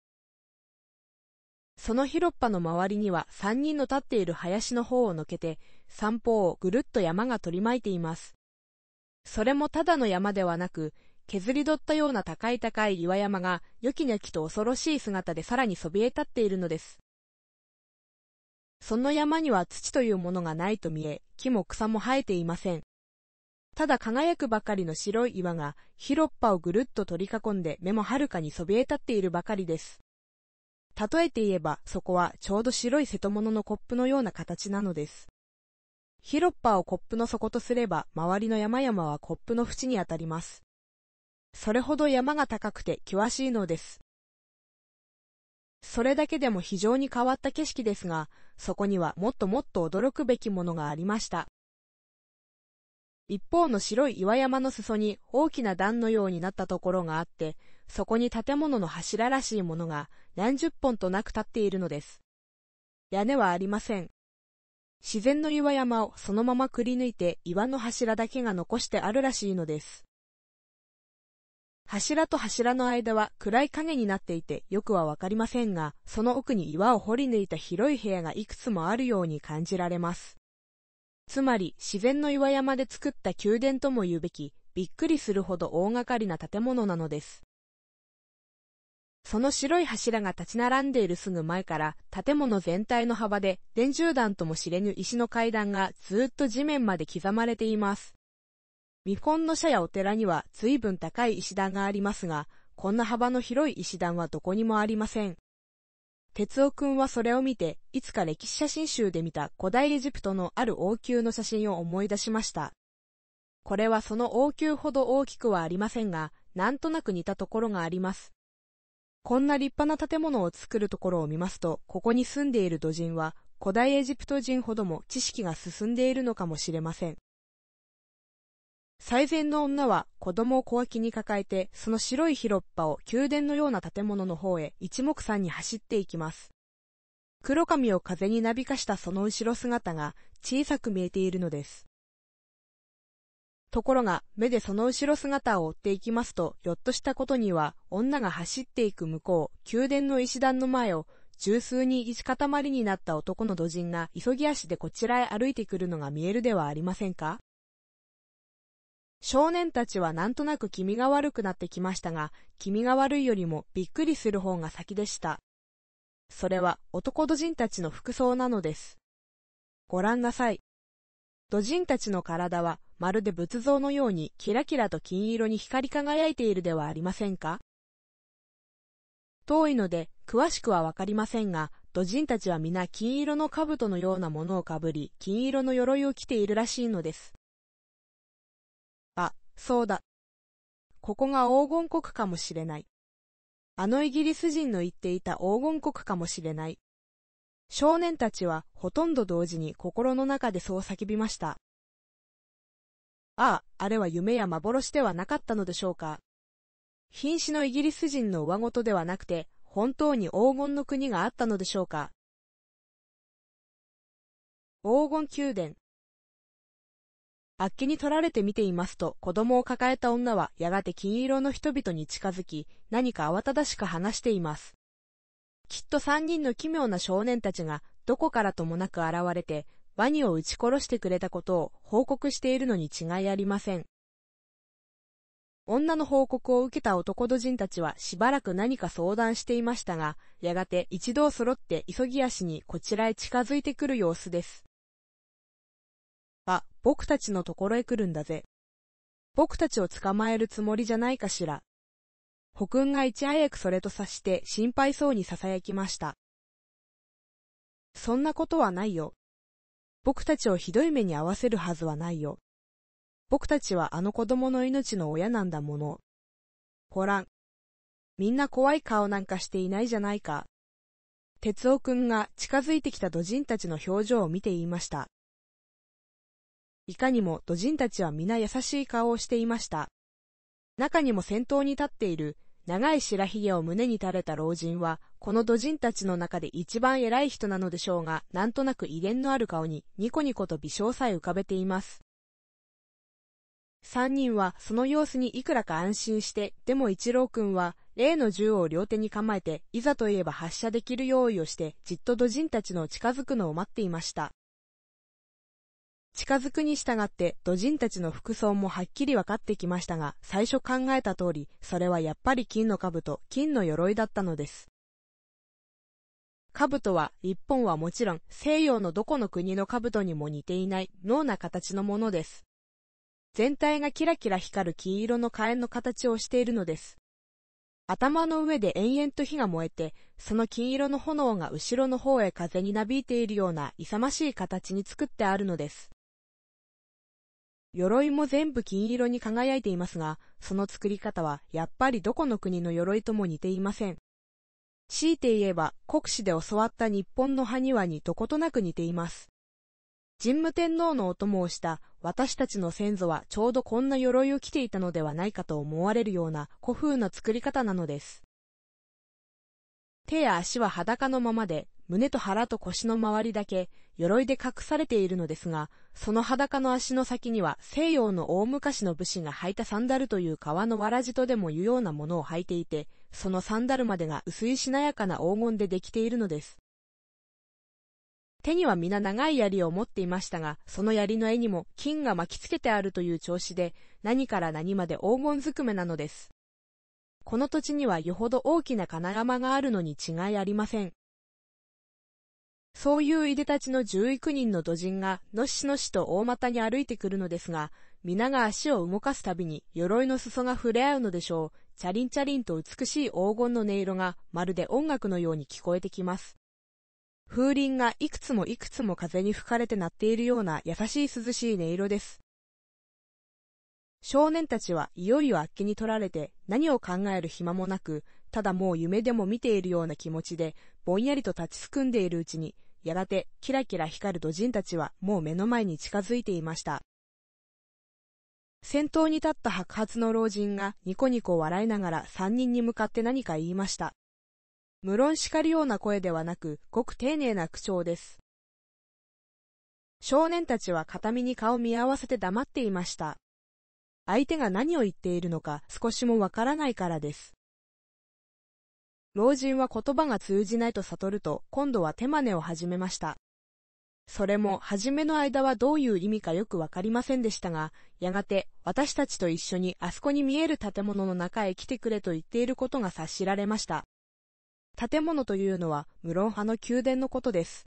その広っ端の周りには三人の立っている林の方をのけて、三方をぐるっと山が取り巻いています。それもただの山ではなく、削り取ったような高い高い岩山が、よきにょきと恐ろしい姿でさらにそびえ立っているのです。その山には土というものがないと見え、木も草も生えていません。ただ輝くばかりの白い岩が、広っ端をぐるっと取り囲んで目もはるかにそびえ立っているばかりです。例えて言えば、そこはちょうど白い瀬戸物のコップのような形なのです。広っ端をコップの底とすれば、周りの山々はコップの縁にあたります。それほど山が高くて険しいのです。それだけでも非常に変わった景色ですが、そこにはもっともっと驚くべきものがありました。一方の白い岩山の裾に大きな段のようになったところがあって、そこに建物の柱らしいものが何十本となく立っているのです。屋根はありません。自然の岩山をそのままくり抜いて岩の柱だけが残してあるらしいのです。柱と柱の間は暗い影になっていてよくはわかりませんが、その奥に岩を掘り抜いた広い部屋がいくつもあるように感じられます。つまり自然の岩山で作った宮殿とも言うべき、びっくりするほど大掛かりな建物なのです。その白い柱が立ち並んでいるすぐ前から建物全体の幅で電柱段とも知れぬ石の階段がずっと地面まで刻まれています。未婚の社やお寺には随分高い石段がありますが、こんな幅の広い石段はどこにもありません。哲夫君はそれを見て、いつか歴史写真集で見た古代エジプトのある王宮の写真を思い出しました。これはその王宮ほど大きくはありませんが、なんとなく似たところがあります。こんな立派な建物を作るところを見ますと、ここに住んでいる土人は、古代エジプト人ほども知識が進んでいるのかもしれません。最善の女は子供を小脇に抱えて、その白い広っ端を宮殿のような建物の方へ一目散に走っていきます。黒髪を風になびかしたその後ろ姿が小さく見えているのです。ところが、目でその後ろ姿を追っていきますと、よっとしたことには、女が走っていく向こう、宮殿の石段の前を、十数に石塊になった男の土人が急ぎ足でこちらへ歩いてくるのが見えるではありませんか少年たちはなんとなく気味が悪くなってきましたが、気味が悪いよりもびっくりする方が先でした。それは男土人たちの服装なのです。ご覧なさい。土人たちの体はまるで仏像のようにキラキラと金色に光り輝いているではありませんか遠いので詳しくはわかりませんが、土人たちは皆金色の兜のようなものをかぶり、金色の鎧を着ているらしいのです。そうだ。ここが黄金国かもしれない。あのイギリス人の言っていた黄金国かもしれない。少年たちはほとんど同時に心の中でそう叫びました。ああ、あれは夢や幻ではなかったのでしょうか。瀕死のイギリス人の上ごとではなくて、本当に黄金の国があったのでしょうか。黄金宮殿。あっけに取られて見ていますと、子供を抱えた女はやがて金色の人々に近づき、何か慌ただしく話しています。きっと三人の奇妙な少年たちが、どこからともなく現れて、ワニを撃ち殺してくれたことを報告しているのに違いありません。女の報告を受けた男土人たちはしばらく何か相談していましたが、やがて一同揃って急ぎ足にこちらへ近づいてくる様子です。あ、僕たちのところへ来るんだぜ。僕たちを捕まえるつもりじゃないかしら。保君がいち早くそれと察して心配そうに囁きました。そんなことはないよ。僕たちをひどい目に合わせるはずはないよ。僕たちはあの子供の命の親なんだもの。ほらん。みんな怖い顔なんかしていないじゃないか。哲夫くんが近づいてきた土人たちの表情を見て言いました。いかにも土人たちは皆優しい顔をしていました。中にも先頭に立っている、長い白髭を胸に垂れた老人は、この土人たちの中で一番偉い人なのでしょうが、なんとなく威厳のある顔に、ニコニコと微笑さえ浮かべています。三人は、その様子にいくらか安心して、でも一郎君は、例の銃を両手に構えて、いざといえば発射できる用意をして、じっと土人たちの近づくのを待っていました。近づくに従って土人たちの服装もはっきり分かってきましたが、最初考えた通り、それはやっぱり金の兜、金の鎧だったのです。兜は、日本はもちろん、西洋のどこの国の兜にも似ていない、脳な形のものです。全体がキラキラ光る金色の火炎の形をしているのです。頭の上で延々と火が燃えて、その金色の炎が後ろの方へ風になびいているような勇ましい形に作ってあるのです。鎧も全部金色に輝いていますが、その作り方はやっぱりどこの国の鎧とも似ていません。強いて言えば、国史で教わった日本の埴輪にどことなく似ています。神武天皇のお供をした私たちの先祖はちょうどこんな鎧を着ていたのではないかと思われるような古風な作り方なのです。手や足は裸のままで、胸と腹と腰の周りだけ、鎧で隠されているのですが、その裸の足の先には西洋の大昔の武士が履いたサンダルという革のわらじとでもいうようなものを履いていて、そのサンダルまでが薄いしなやかな黄金でできているのです。手には皆長い槍を持っていましたが、その槍の絵にも金が巻きつけてあるという調子で、何から何まで黄金ずくめなのです。この土地にはよほど大きな金釜があるのに違いありません。そういういでたちの十幾人の土人が、のしのしと大股に歩いてくるのですが、皆が足を動かすたびに、鎧の裾が触れ合うのでしょう。チャリンチャリンと美しい黄金の音色が、まるで音楽のように聞こえてきます。風鈴がいくつもいくつも風に吹かれて鳴っているような優しい涼しい音色です。少年たちはいよいよあっけに取られて、何を考える暇もなく、ただもう夢でも見ているような気持ちで、ぼんやりと立ちすくんでいるうちに、やがて、キラキラ光る土人たちはもう目の前に近づいていました。先頭に立った白髪の老人がニコニコ笑いながら三人に向かって何か言いました。無論叱るような声ではなく、ごく丁寧な口調です。少年たちは片身に顔見合わせて黙っていました。相手が何を言っているのか少しもわからないからです。老人は言葉が通じないと悟ると、今度は手真似を始めました。それも、初めの間はどういう意味かよくわかりませんでしたが、やがて、私たちと一緒にあそこに見える建物の中へ来てくれと言っていることが察しられました。建物というのは、無論派の宮殿のことです。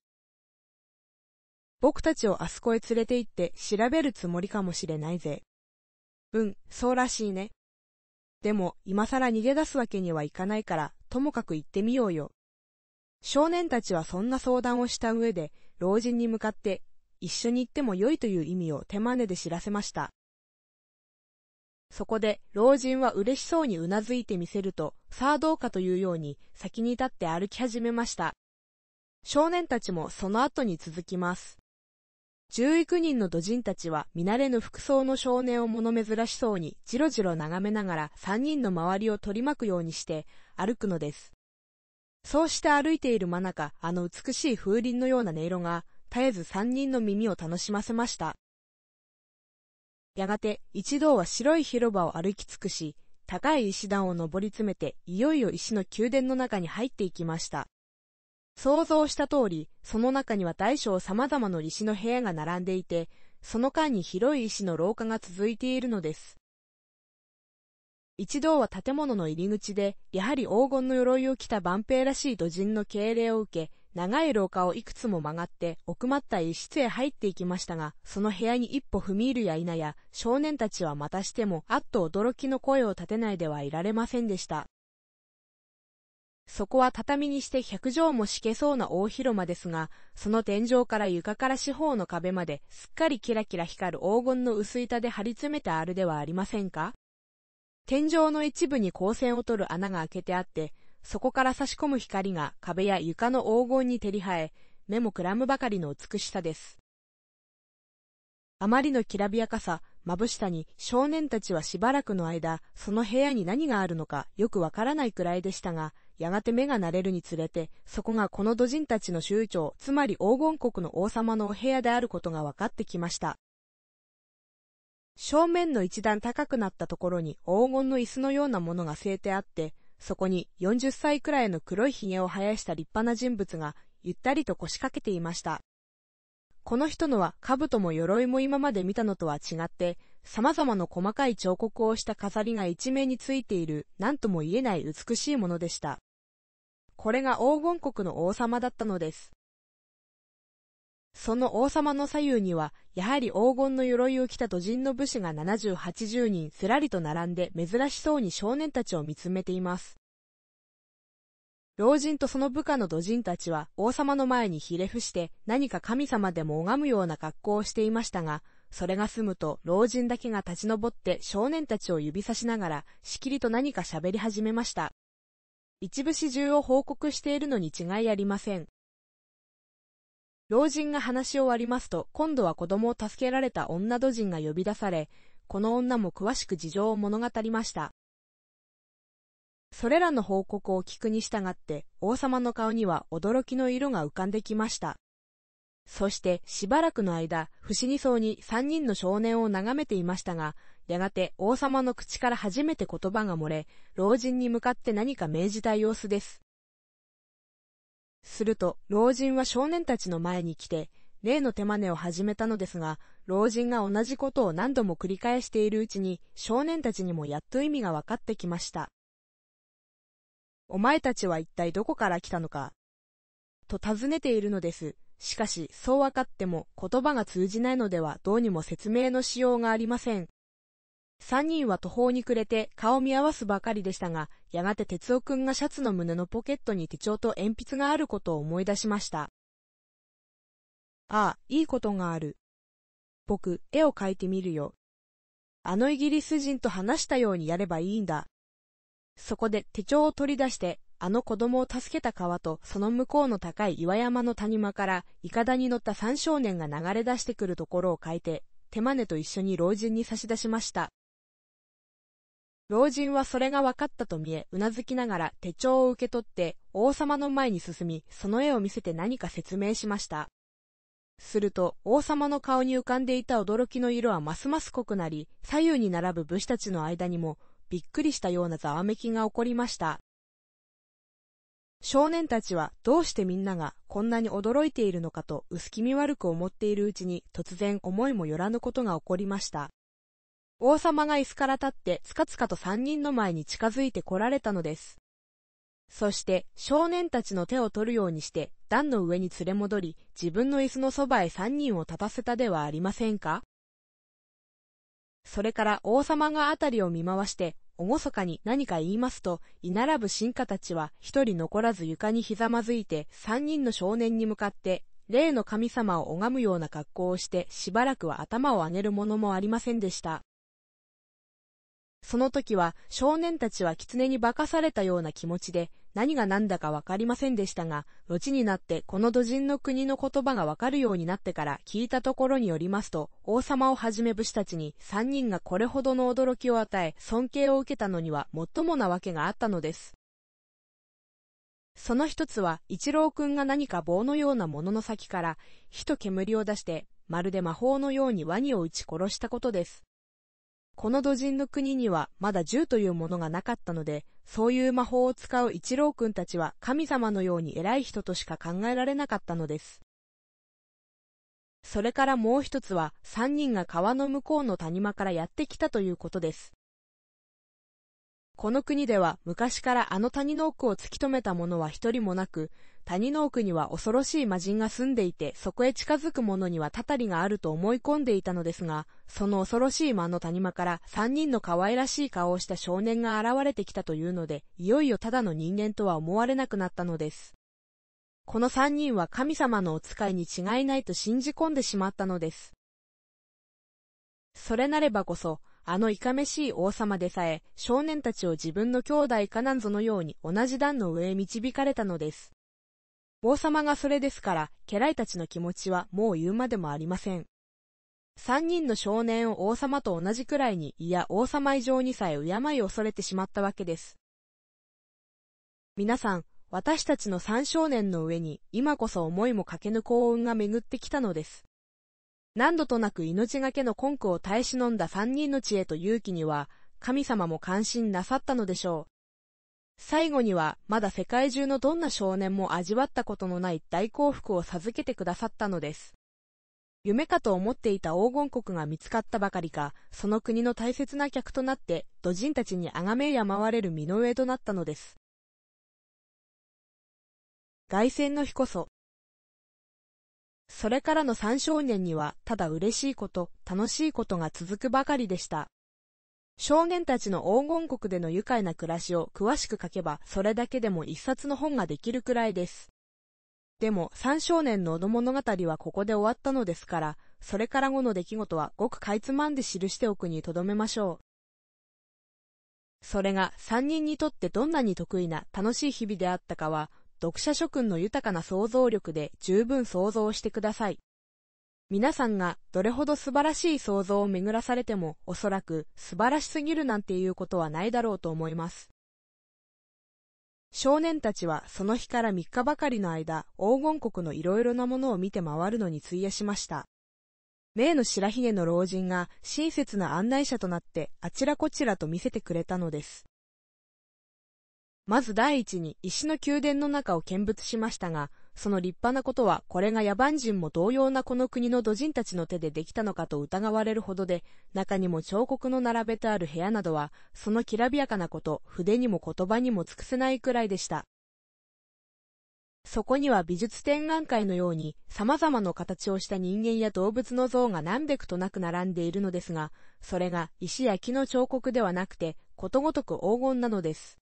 僕たちをあそこへ連れて行って調べるつもりかもしれないぜ。うん、そうらしいね。でも、今更逃げ出すわけにはいかないから、ともかく行ってみようよ。少年たちはそんな相談をした上で、老人に向かって、一緒に行っても良いという意味を手真似で知らせました。そこで、老人は嬉しそうにうなずいてみせると、さあどうかというように、先に立って歩き始めました。少年たちもその後に続きます。1幾人の土人たちは見慣れぬ服装の少年を物珍しそうにじろじろ眺めながら3人の周りを取り巻くようにして歩くのです。そうして歩いている真中、あの美しい風鈴のような音色が、絶えず三人の耳を楽しませました。やがて、一同は白い広場を歩き尽くし、高い石段を登り詰めて、いよいよ石の宮殿の中に入っていきました。想像した通り、その中には大小様々の石の部屋が並んでいて、その間に広い石の廊下が続いているのです。一同は建物の入り口で、やはり黄金の鎧を着た万平らしい土人の敬礼を受け、長い廊下をいくつも曲がって奥まった一室へ入っていきましたが、その部屋に一歩踏み入るや否や、少年たちはまたしても、あっと驚きの声を立てないではいられませんでした。そこは畳にして百畳も敷けそうな大広間ですが、その天井から床から四方の壁まで、すっかりキラキラ光る黄金の薄板で張り詰めてあるではありませんか天井の一部に光線を取る穴が開けてあって、そこから差し込む光が壁や床の黄金に照り生え、目もくらむばかりの美しさです。あまりのきらびやかさ、眩しさに少年たちはしばらくの間、その部屋に何があるのかよくわからないくらいでしたが、やがて目が慣れるにつれて、そこがこの土人たちの酋長、つまり黄金国の王様のお部屋であることが分かってきました。正面の一段高くなったところに黄金の椅子のようなものが据えてあって、そこに40歳くらいの黒い髭を生やした立派な人物が、ゆったりと腰掛けていました。この人のは兜も鎧も今まで見たのとは違って、様々な細かい彫刻をした飾りが一面についている、何とも言えない美しいものでした。これが黄金国の王様だったのです。その王様の左右には、やはり黄金の鎧を着た土人の武士が70、80人すらりと並んで珍しそうに少年たちを見つめています。老人とその部下の土人たちは王様の前にひれ伏して何か神様でも拝むような格好をしていましたが、それが済むと老人だけが立ち上って少年たちを指さしながらしきりと何か喋り始めました。一部始終を報告しているのに違いありません。老人が話をわりますと、今度は子供を助けられた女土人が呼び出され、この女も詳しく事情を物語りました。それらの報告を聞くに従って、王様の顔には驚きの色が浮かんできました。そして、しばらくの間、不思議そうに三人の少年を眺めていましたが、やがて王様の口から初めて言葉が漏れ、老人に向かって何か命じた様子です。すると、老人は少年たちの前に来て、例の手真似を始めたのですが、老人が同じことを何度も繰り返しているうちに、少年たちにもやっと意味が分かってきました。お前たちは一体どこから来たのか。と尋ねているのです。しかし、そう分かっても言葉が通じないのではどうにも説明のしようがありません。三人は途方に暮れて顔見合わすばかりでしたが、やがて哲夫くんがシャツの胸のポケットに手帳と鉛筆があることを思い出しました。ああ、いいことがある。僕、絵を描いてみるよ。あのイギリス人と話したようにやればいいんだ。そこで手帳を取り出して、あの子供を助けた川とその向こうの高い岩山の谷間から、いかだに乗った三少年が流れ出してくるところを書いて、手真似と一緒に老人に差し出しました。老人はそれが分かったと見え、うなずきながら手帳を受け取って、王様の前に進み、その絵を見せて何か説明しました。すると、王様の顔に浮かんでいた驚きの色はますます濃くなり、左右に並ぶ武士たちの間にも、びっくりしたようなざわめきが起こりました。少年たちは、どうしてみんなが、こんなに驚いているのかと、薄気味悪く思っているうちに、突然思いもよらぬことが起こりました。王様が椅子から立って、つかつかと三人の前に近づいて来られたのです。そして、少年たちの手を取るようにして、段の上に連れ戻り、自分の椅子のそばへ三人を立たせたではありませんかそれから王様があたりを見回して、厳かに何か言いますと、居並ぶ臣下たちは一人残らず床にひざまずいて、三人の少年に向かって、例の神様を拝むような格好をして、しばらくは頭を上げるものもありませんでした。その時は少年たちは狐に化かされたような気持ちで、何が何だかわかりませんでしたが、後になってこの土人の国の言葉がわかるようになってから聞いたところによりますと、王様をはじめ武士たちに三人がこれほどの驚きを与え、尊敬を受けたのには最もなわけがあったのです。その一つは、一郎くんが何か棒のようなものの先から、火と煙を出して、まるで魔法のようにワニを撃ち殺したことです。この土人の国にはまだ銃というものがなかったので、そういう魔法を使う一郎君たちは神様のように偉い人としか考えられなかったのです。それからもう一つは、三人が川の向こうの谷間からやってきたということです。この国では昔からあの谷の奥を突き止めた者は一人もなく、谷の奥には恐ろしい魔人が住んでいて、そこへ近づく者にはたたりがあると思い込んでいたのですが、その恐ろしい魔の谷間から三人の可愛らしい顔をした少年が現れてきたというので、いよいよただの人間とは思われなくなったのです。この三人は神様のお使いに違いないと信じ込んでしまったのです。それなればこそ、あのいかめしい王様でさえ、少年たちを自分の兄弟かなんぞのように同じ段の上へ導かれたのです。王様がそれですから、家来たちの気持ちはもう言うまでもありません。三人の少年を王様と同じくらいに、いや王様以上にさえ敬い恐れてしまったわけです。皆さん、私たちの三少年の上に、今こそ思いもかけぬ幸運が巡ってきたのです。何度となく命がけの根拠を耐え忍んだ三人の知恵と勇気には、神様も関心なさったのでしょう。最後には、まだ世界中のどんな少年も味わったことのない大幸福を授けてくださったのです。夢かと思っていた黄金国が見つかったばかりか、その国の大切な客となって、土人たちに崇めやまわれる身の上となったのです。外戦の日こそ、それからの三少年には、ただ嬉しいこと、楽しいことが続くばかりでした。少年たちの黄金国での愉快な暮らしを詳しく書けば、それだけでも一冊の本ができるくらいです。でも、三少年の物語はここで終わったのですから、それから後の出来事はごくかいつまんで記しておくにとどめましょう。それが三人にとってどんなに得意な楽しい日々であったかは、読者諸君の豊かな想像力で十分想像してください。皆さんがどれほど素晴らしい想像を巡らされても、おそらく素晴らしすぎるなんていうことはないだろうと思います。少年たちはその日から3日ばかりの間、黄金国のいろいろなものを見て回るのに費やしました。例の白ひげの老人が親切な案内者となってあちらこちらと見せてくれたのです。まず第一に石の宮殿の中を見物しましたが、その立派なことはこれが野蛮人も同様なこの国の土人たちの手でできたのかと疑われるほどで、中にも彫刻の並べてある部屋などは、そのきらびやかなこと、筆にも言葉にも尽くせないくらいでした。そこには美術展覧会のように様々な形をした人間や動物の像が何べくとなく並んでいるのですが、それが石や木の彫刻ではなくて、ことごとく黄金なのです。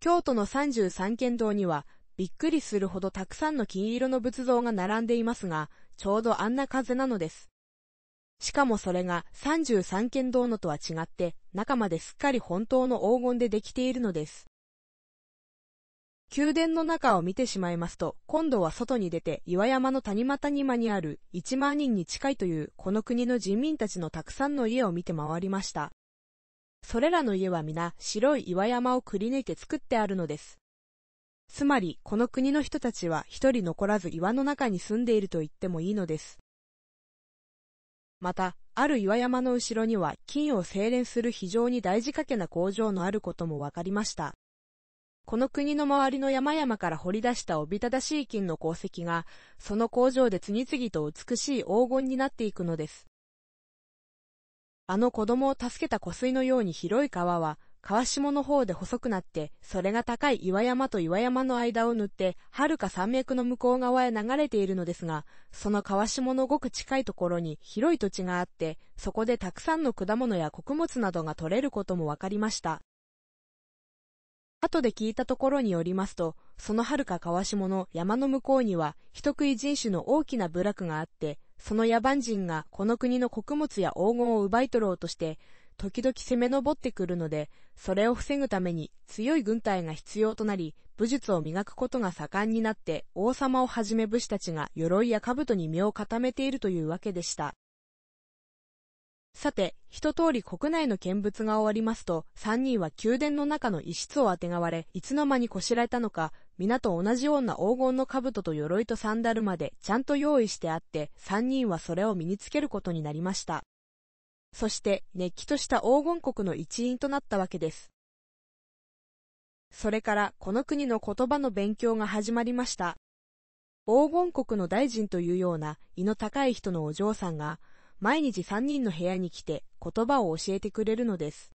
京都の33軒堂には、びっくりするほどたくさんの金色の仏像が並んでいますが、ちょうどあんな風なのです。しかもそれが33軒堂のとは違って、中まですっかり本当の黄金でできているのです。宮殿の中を見てしまいますと、今度は外に出て岩山の谷間谷間にある1万人に近いというこの国の人民たちのたくさんの家を見て回りました。それらの家は皆白い岩山をくり抜いて作ってあるのです。つまり、この国の人たちは一人残らず岩の中に住んでいると言ってもいいのです。また、ある岩山の後ろには金を精錬する非常に大事かけな工場のあることも分かりました。この国の周りの山々から掘り出したおびただしい金の鉱石が、その工場で次々と美しい黄金になっていくのです。あの子供を助けた湖水のように広い川は、川下の方で細くなって、それが高い岩山と岩山の間を縫って、はるか山脈の向こう側へ流れているのですが、その川下のごく近いところに広い土地があって、そこでたくさんの果物や穀物などが取れることも分かりました。後で聞いたところによりますと、そのはるか川下の山の向こうには、人食い人種の大きな部落があって、その野蛮人がこの国の穀物や黄金を奪い取ろうとして、時々攻め上ってくるので、それを防ぐために強い軍隊が必要となり、武術を磨くことが盛んになって、王様をはじめ武士たちが鎧や兜に身を固めているというわけでした。さて、一通り国内の見物が終わりますと、三人は宮殿の中の一室をあてがわれ、いつの間にこしらえたのか、皆と同じような黄金の兜と鎧とサンダルまでちゃんと用意してあって、三人はそれを身につけることになりました。そして、熱気とした黄金国の一員となったわけです。それから、この国の言葉の勉強が始まりました。黄金国の大臣というような、胃の高い人のお嬢さんが、毎日3人の部屋に来て言葉を教えてくれるのです。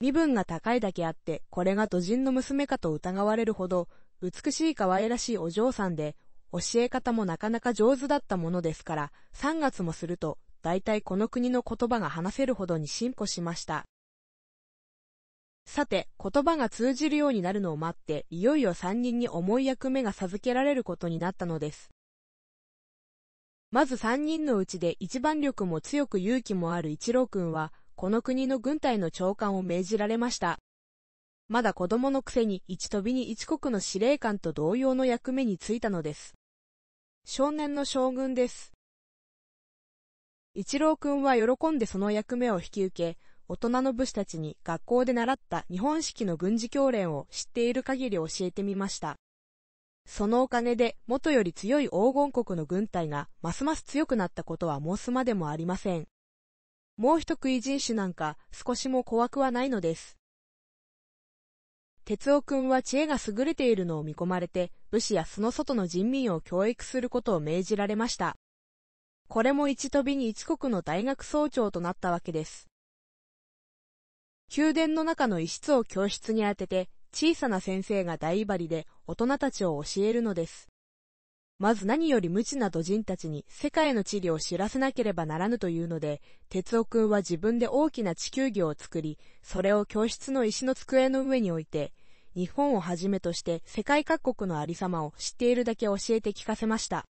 身分が高いだけあって、これが土人の娘かと疑われるほど、美しい可愛らしいお嬢さんで、教え方もなかなか上手だったものですから、3月もすると、大体この国の言葉が話せるほどに進歩しました。さて、言葉が通じるようになるのを待って、いよいよ3人に重い役目が授けられることになったのです。まず3人のうちで一番力も強く勇気もある一郎君は、この国の軍隊の長官を命じられました。まだ子供のくせに一飛びに一国の司令官と同様の役目に就いたのです。少年の将軍です。一郎君は喜んでその役目を引き受け、大人の武士たちに学校で習った日本式の軍事教練を知っている限り教えてみました。そのおかげで、元より強い黄金国の軍隊が、ますます強くなったことは申すまでもありません。もう一食い人種なんか、少しも怖くはないのです。哲夫君は知恵が優れているのを見込まれて、武士やその外の人民を教育することを命じられました。これも一飛びに一国の大学総長となったわけです。宮殿の中の一室を教室に当てて、小さな先生が大張りで大人たちを教えるのです。まず何より無知な土人たちに世界の地理を知らせなければならぬというので、哲夫君は自分で大きな地球儀を作り、それを教室の石の机の上に置いて、日本をはじめとして世界各国のありさまを知っているだけ教えて聞かせました。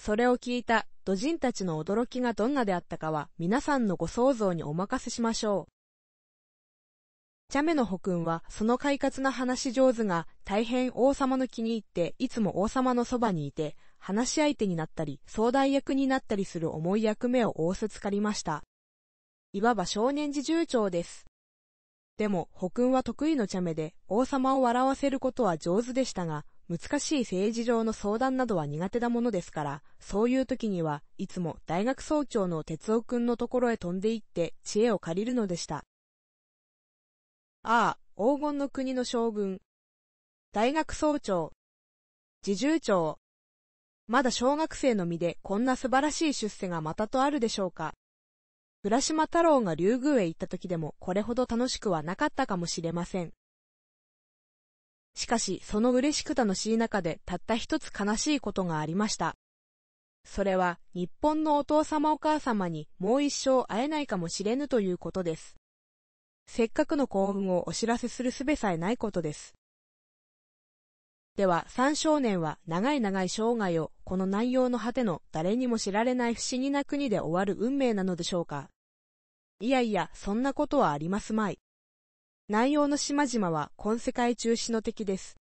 それを聞いた土人たちの驚きがどんなであったかは皆さんのご想像にお任せしましょう。チャメのホ君はその快活な話し上手が大変王様の気に入っていつも王様のそばにいて話し相手になったり相談役になったりする重い役目を仰せつかりました。いわば少年時重長です。でも、保君は得意の茶目で、王様を笑わせることは上手でしたが、難しい政治上の相談などは苦手なものですから、そういう時には、いつも大学総長の哲夫君のところへ飛んで行って、知恵を借りるのでした。ああ、黄金の国の将軍。大学総長。自重長。まだ小学生の身でこんな素晴らしい出世がまたとあるでしょうか。浦島太郎が竜宮へ行った時でもこれほど楽しくはなかったかもしれません。しかし、その嬉しく楽しい中でたった一つ悲しいことがありました。それは、日本のお父様お母様にもう一生会えないかもしれぬということです。せっかくの幸運をお知らせする術さえないことです。では、三少年は長い長い生涯をこの内容の果ての誰にも知られない不思議な国で終わる運命なのでしょうか。いやいや、そんなことはありますまい。南洋の島々は今世界中止の敵です。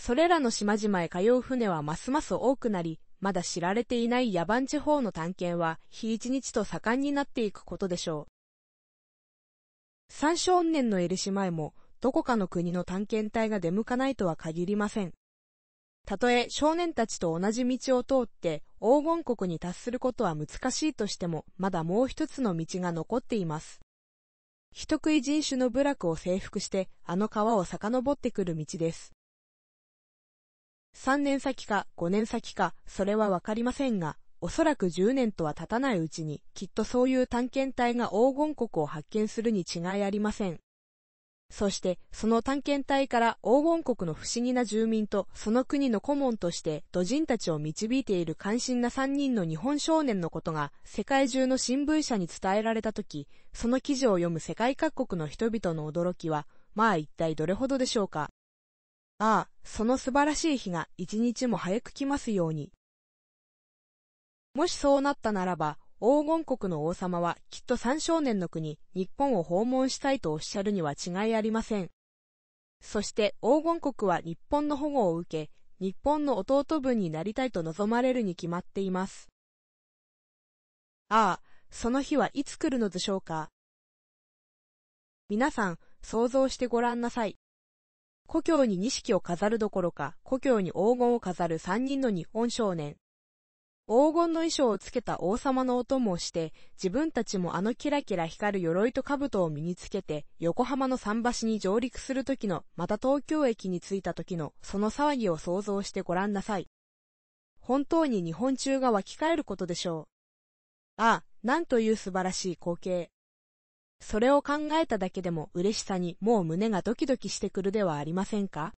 それらの島々へ通う船はますます多くなり、まだ知られていない野蛮地方の探検は日一日と盛んになっていくことでしょう。三少年のエリシ前も、どこかの国の探検隊が出向かないとは限りません。たとえ少年たちと同じ道を通って黄金国に達することは難しいとしても、まだもう一つの道が残っています。人食い人種の部落を征服して、あの川を遡ってくる道です。3年先か5年先か、それはわかりませんが、おそらく10年とは経たないうちに、きっとそういう探検隊が黄金国を発見するに違いありません。そして、その探検隊から黄金国の不思議な住民と、その国の顧問として、土人たちを導いている関心な3人の日本少年のことが、世界中の新聞社に伝えられたとき、その記事を読む世界各国の人々の驚きは、まあ一体どれほどでしょうか。ああ、その素晴らしい日が一日も早く来ますように。もしそうなったならば、黄金国の王様はきっと三少年の国、日本を訪問したいとおっしゃるには違いありません。そして黄金国は日本の保護を受け、日本の弟分になりたいと望まれるに決まっています。ああ、その日はいつ来るのでしょうか。皆さん、想像してごらんなさい。故郷に錦を飾るどころか、故郷に黄金を飾る三人の日本少年。黄金の衣装をつけた王様のお供をして、自分たちもあのキラキラ光る鎧と兜を身につけて、横浜の桟橋に上陸する時の、また東京駅に着いた時の、その騒ぎを想像してごらんなさい。本当に日本中が湧き返ることでしょう。ああ、なんという素晴らしい光景。それを考えただけでも嬉しさにもう胸がドキドキしてくるではありませんか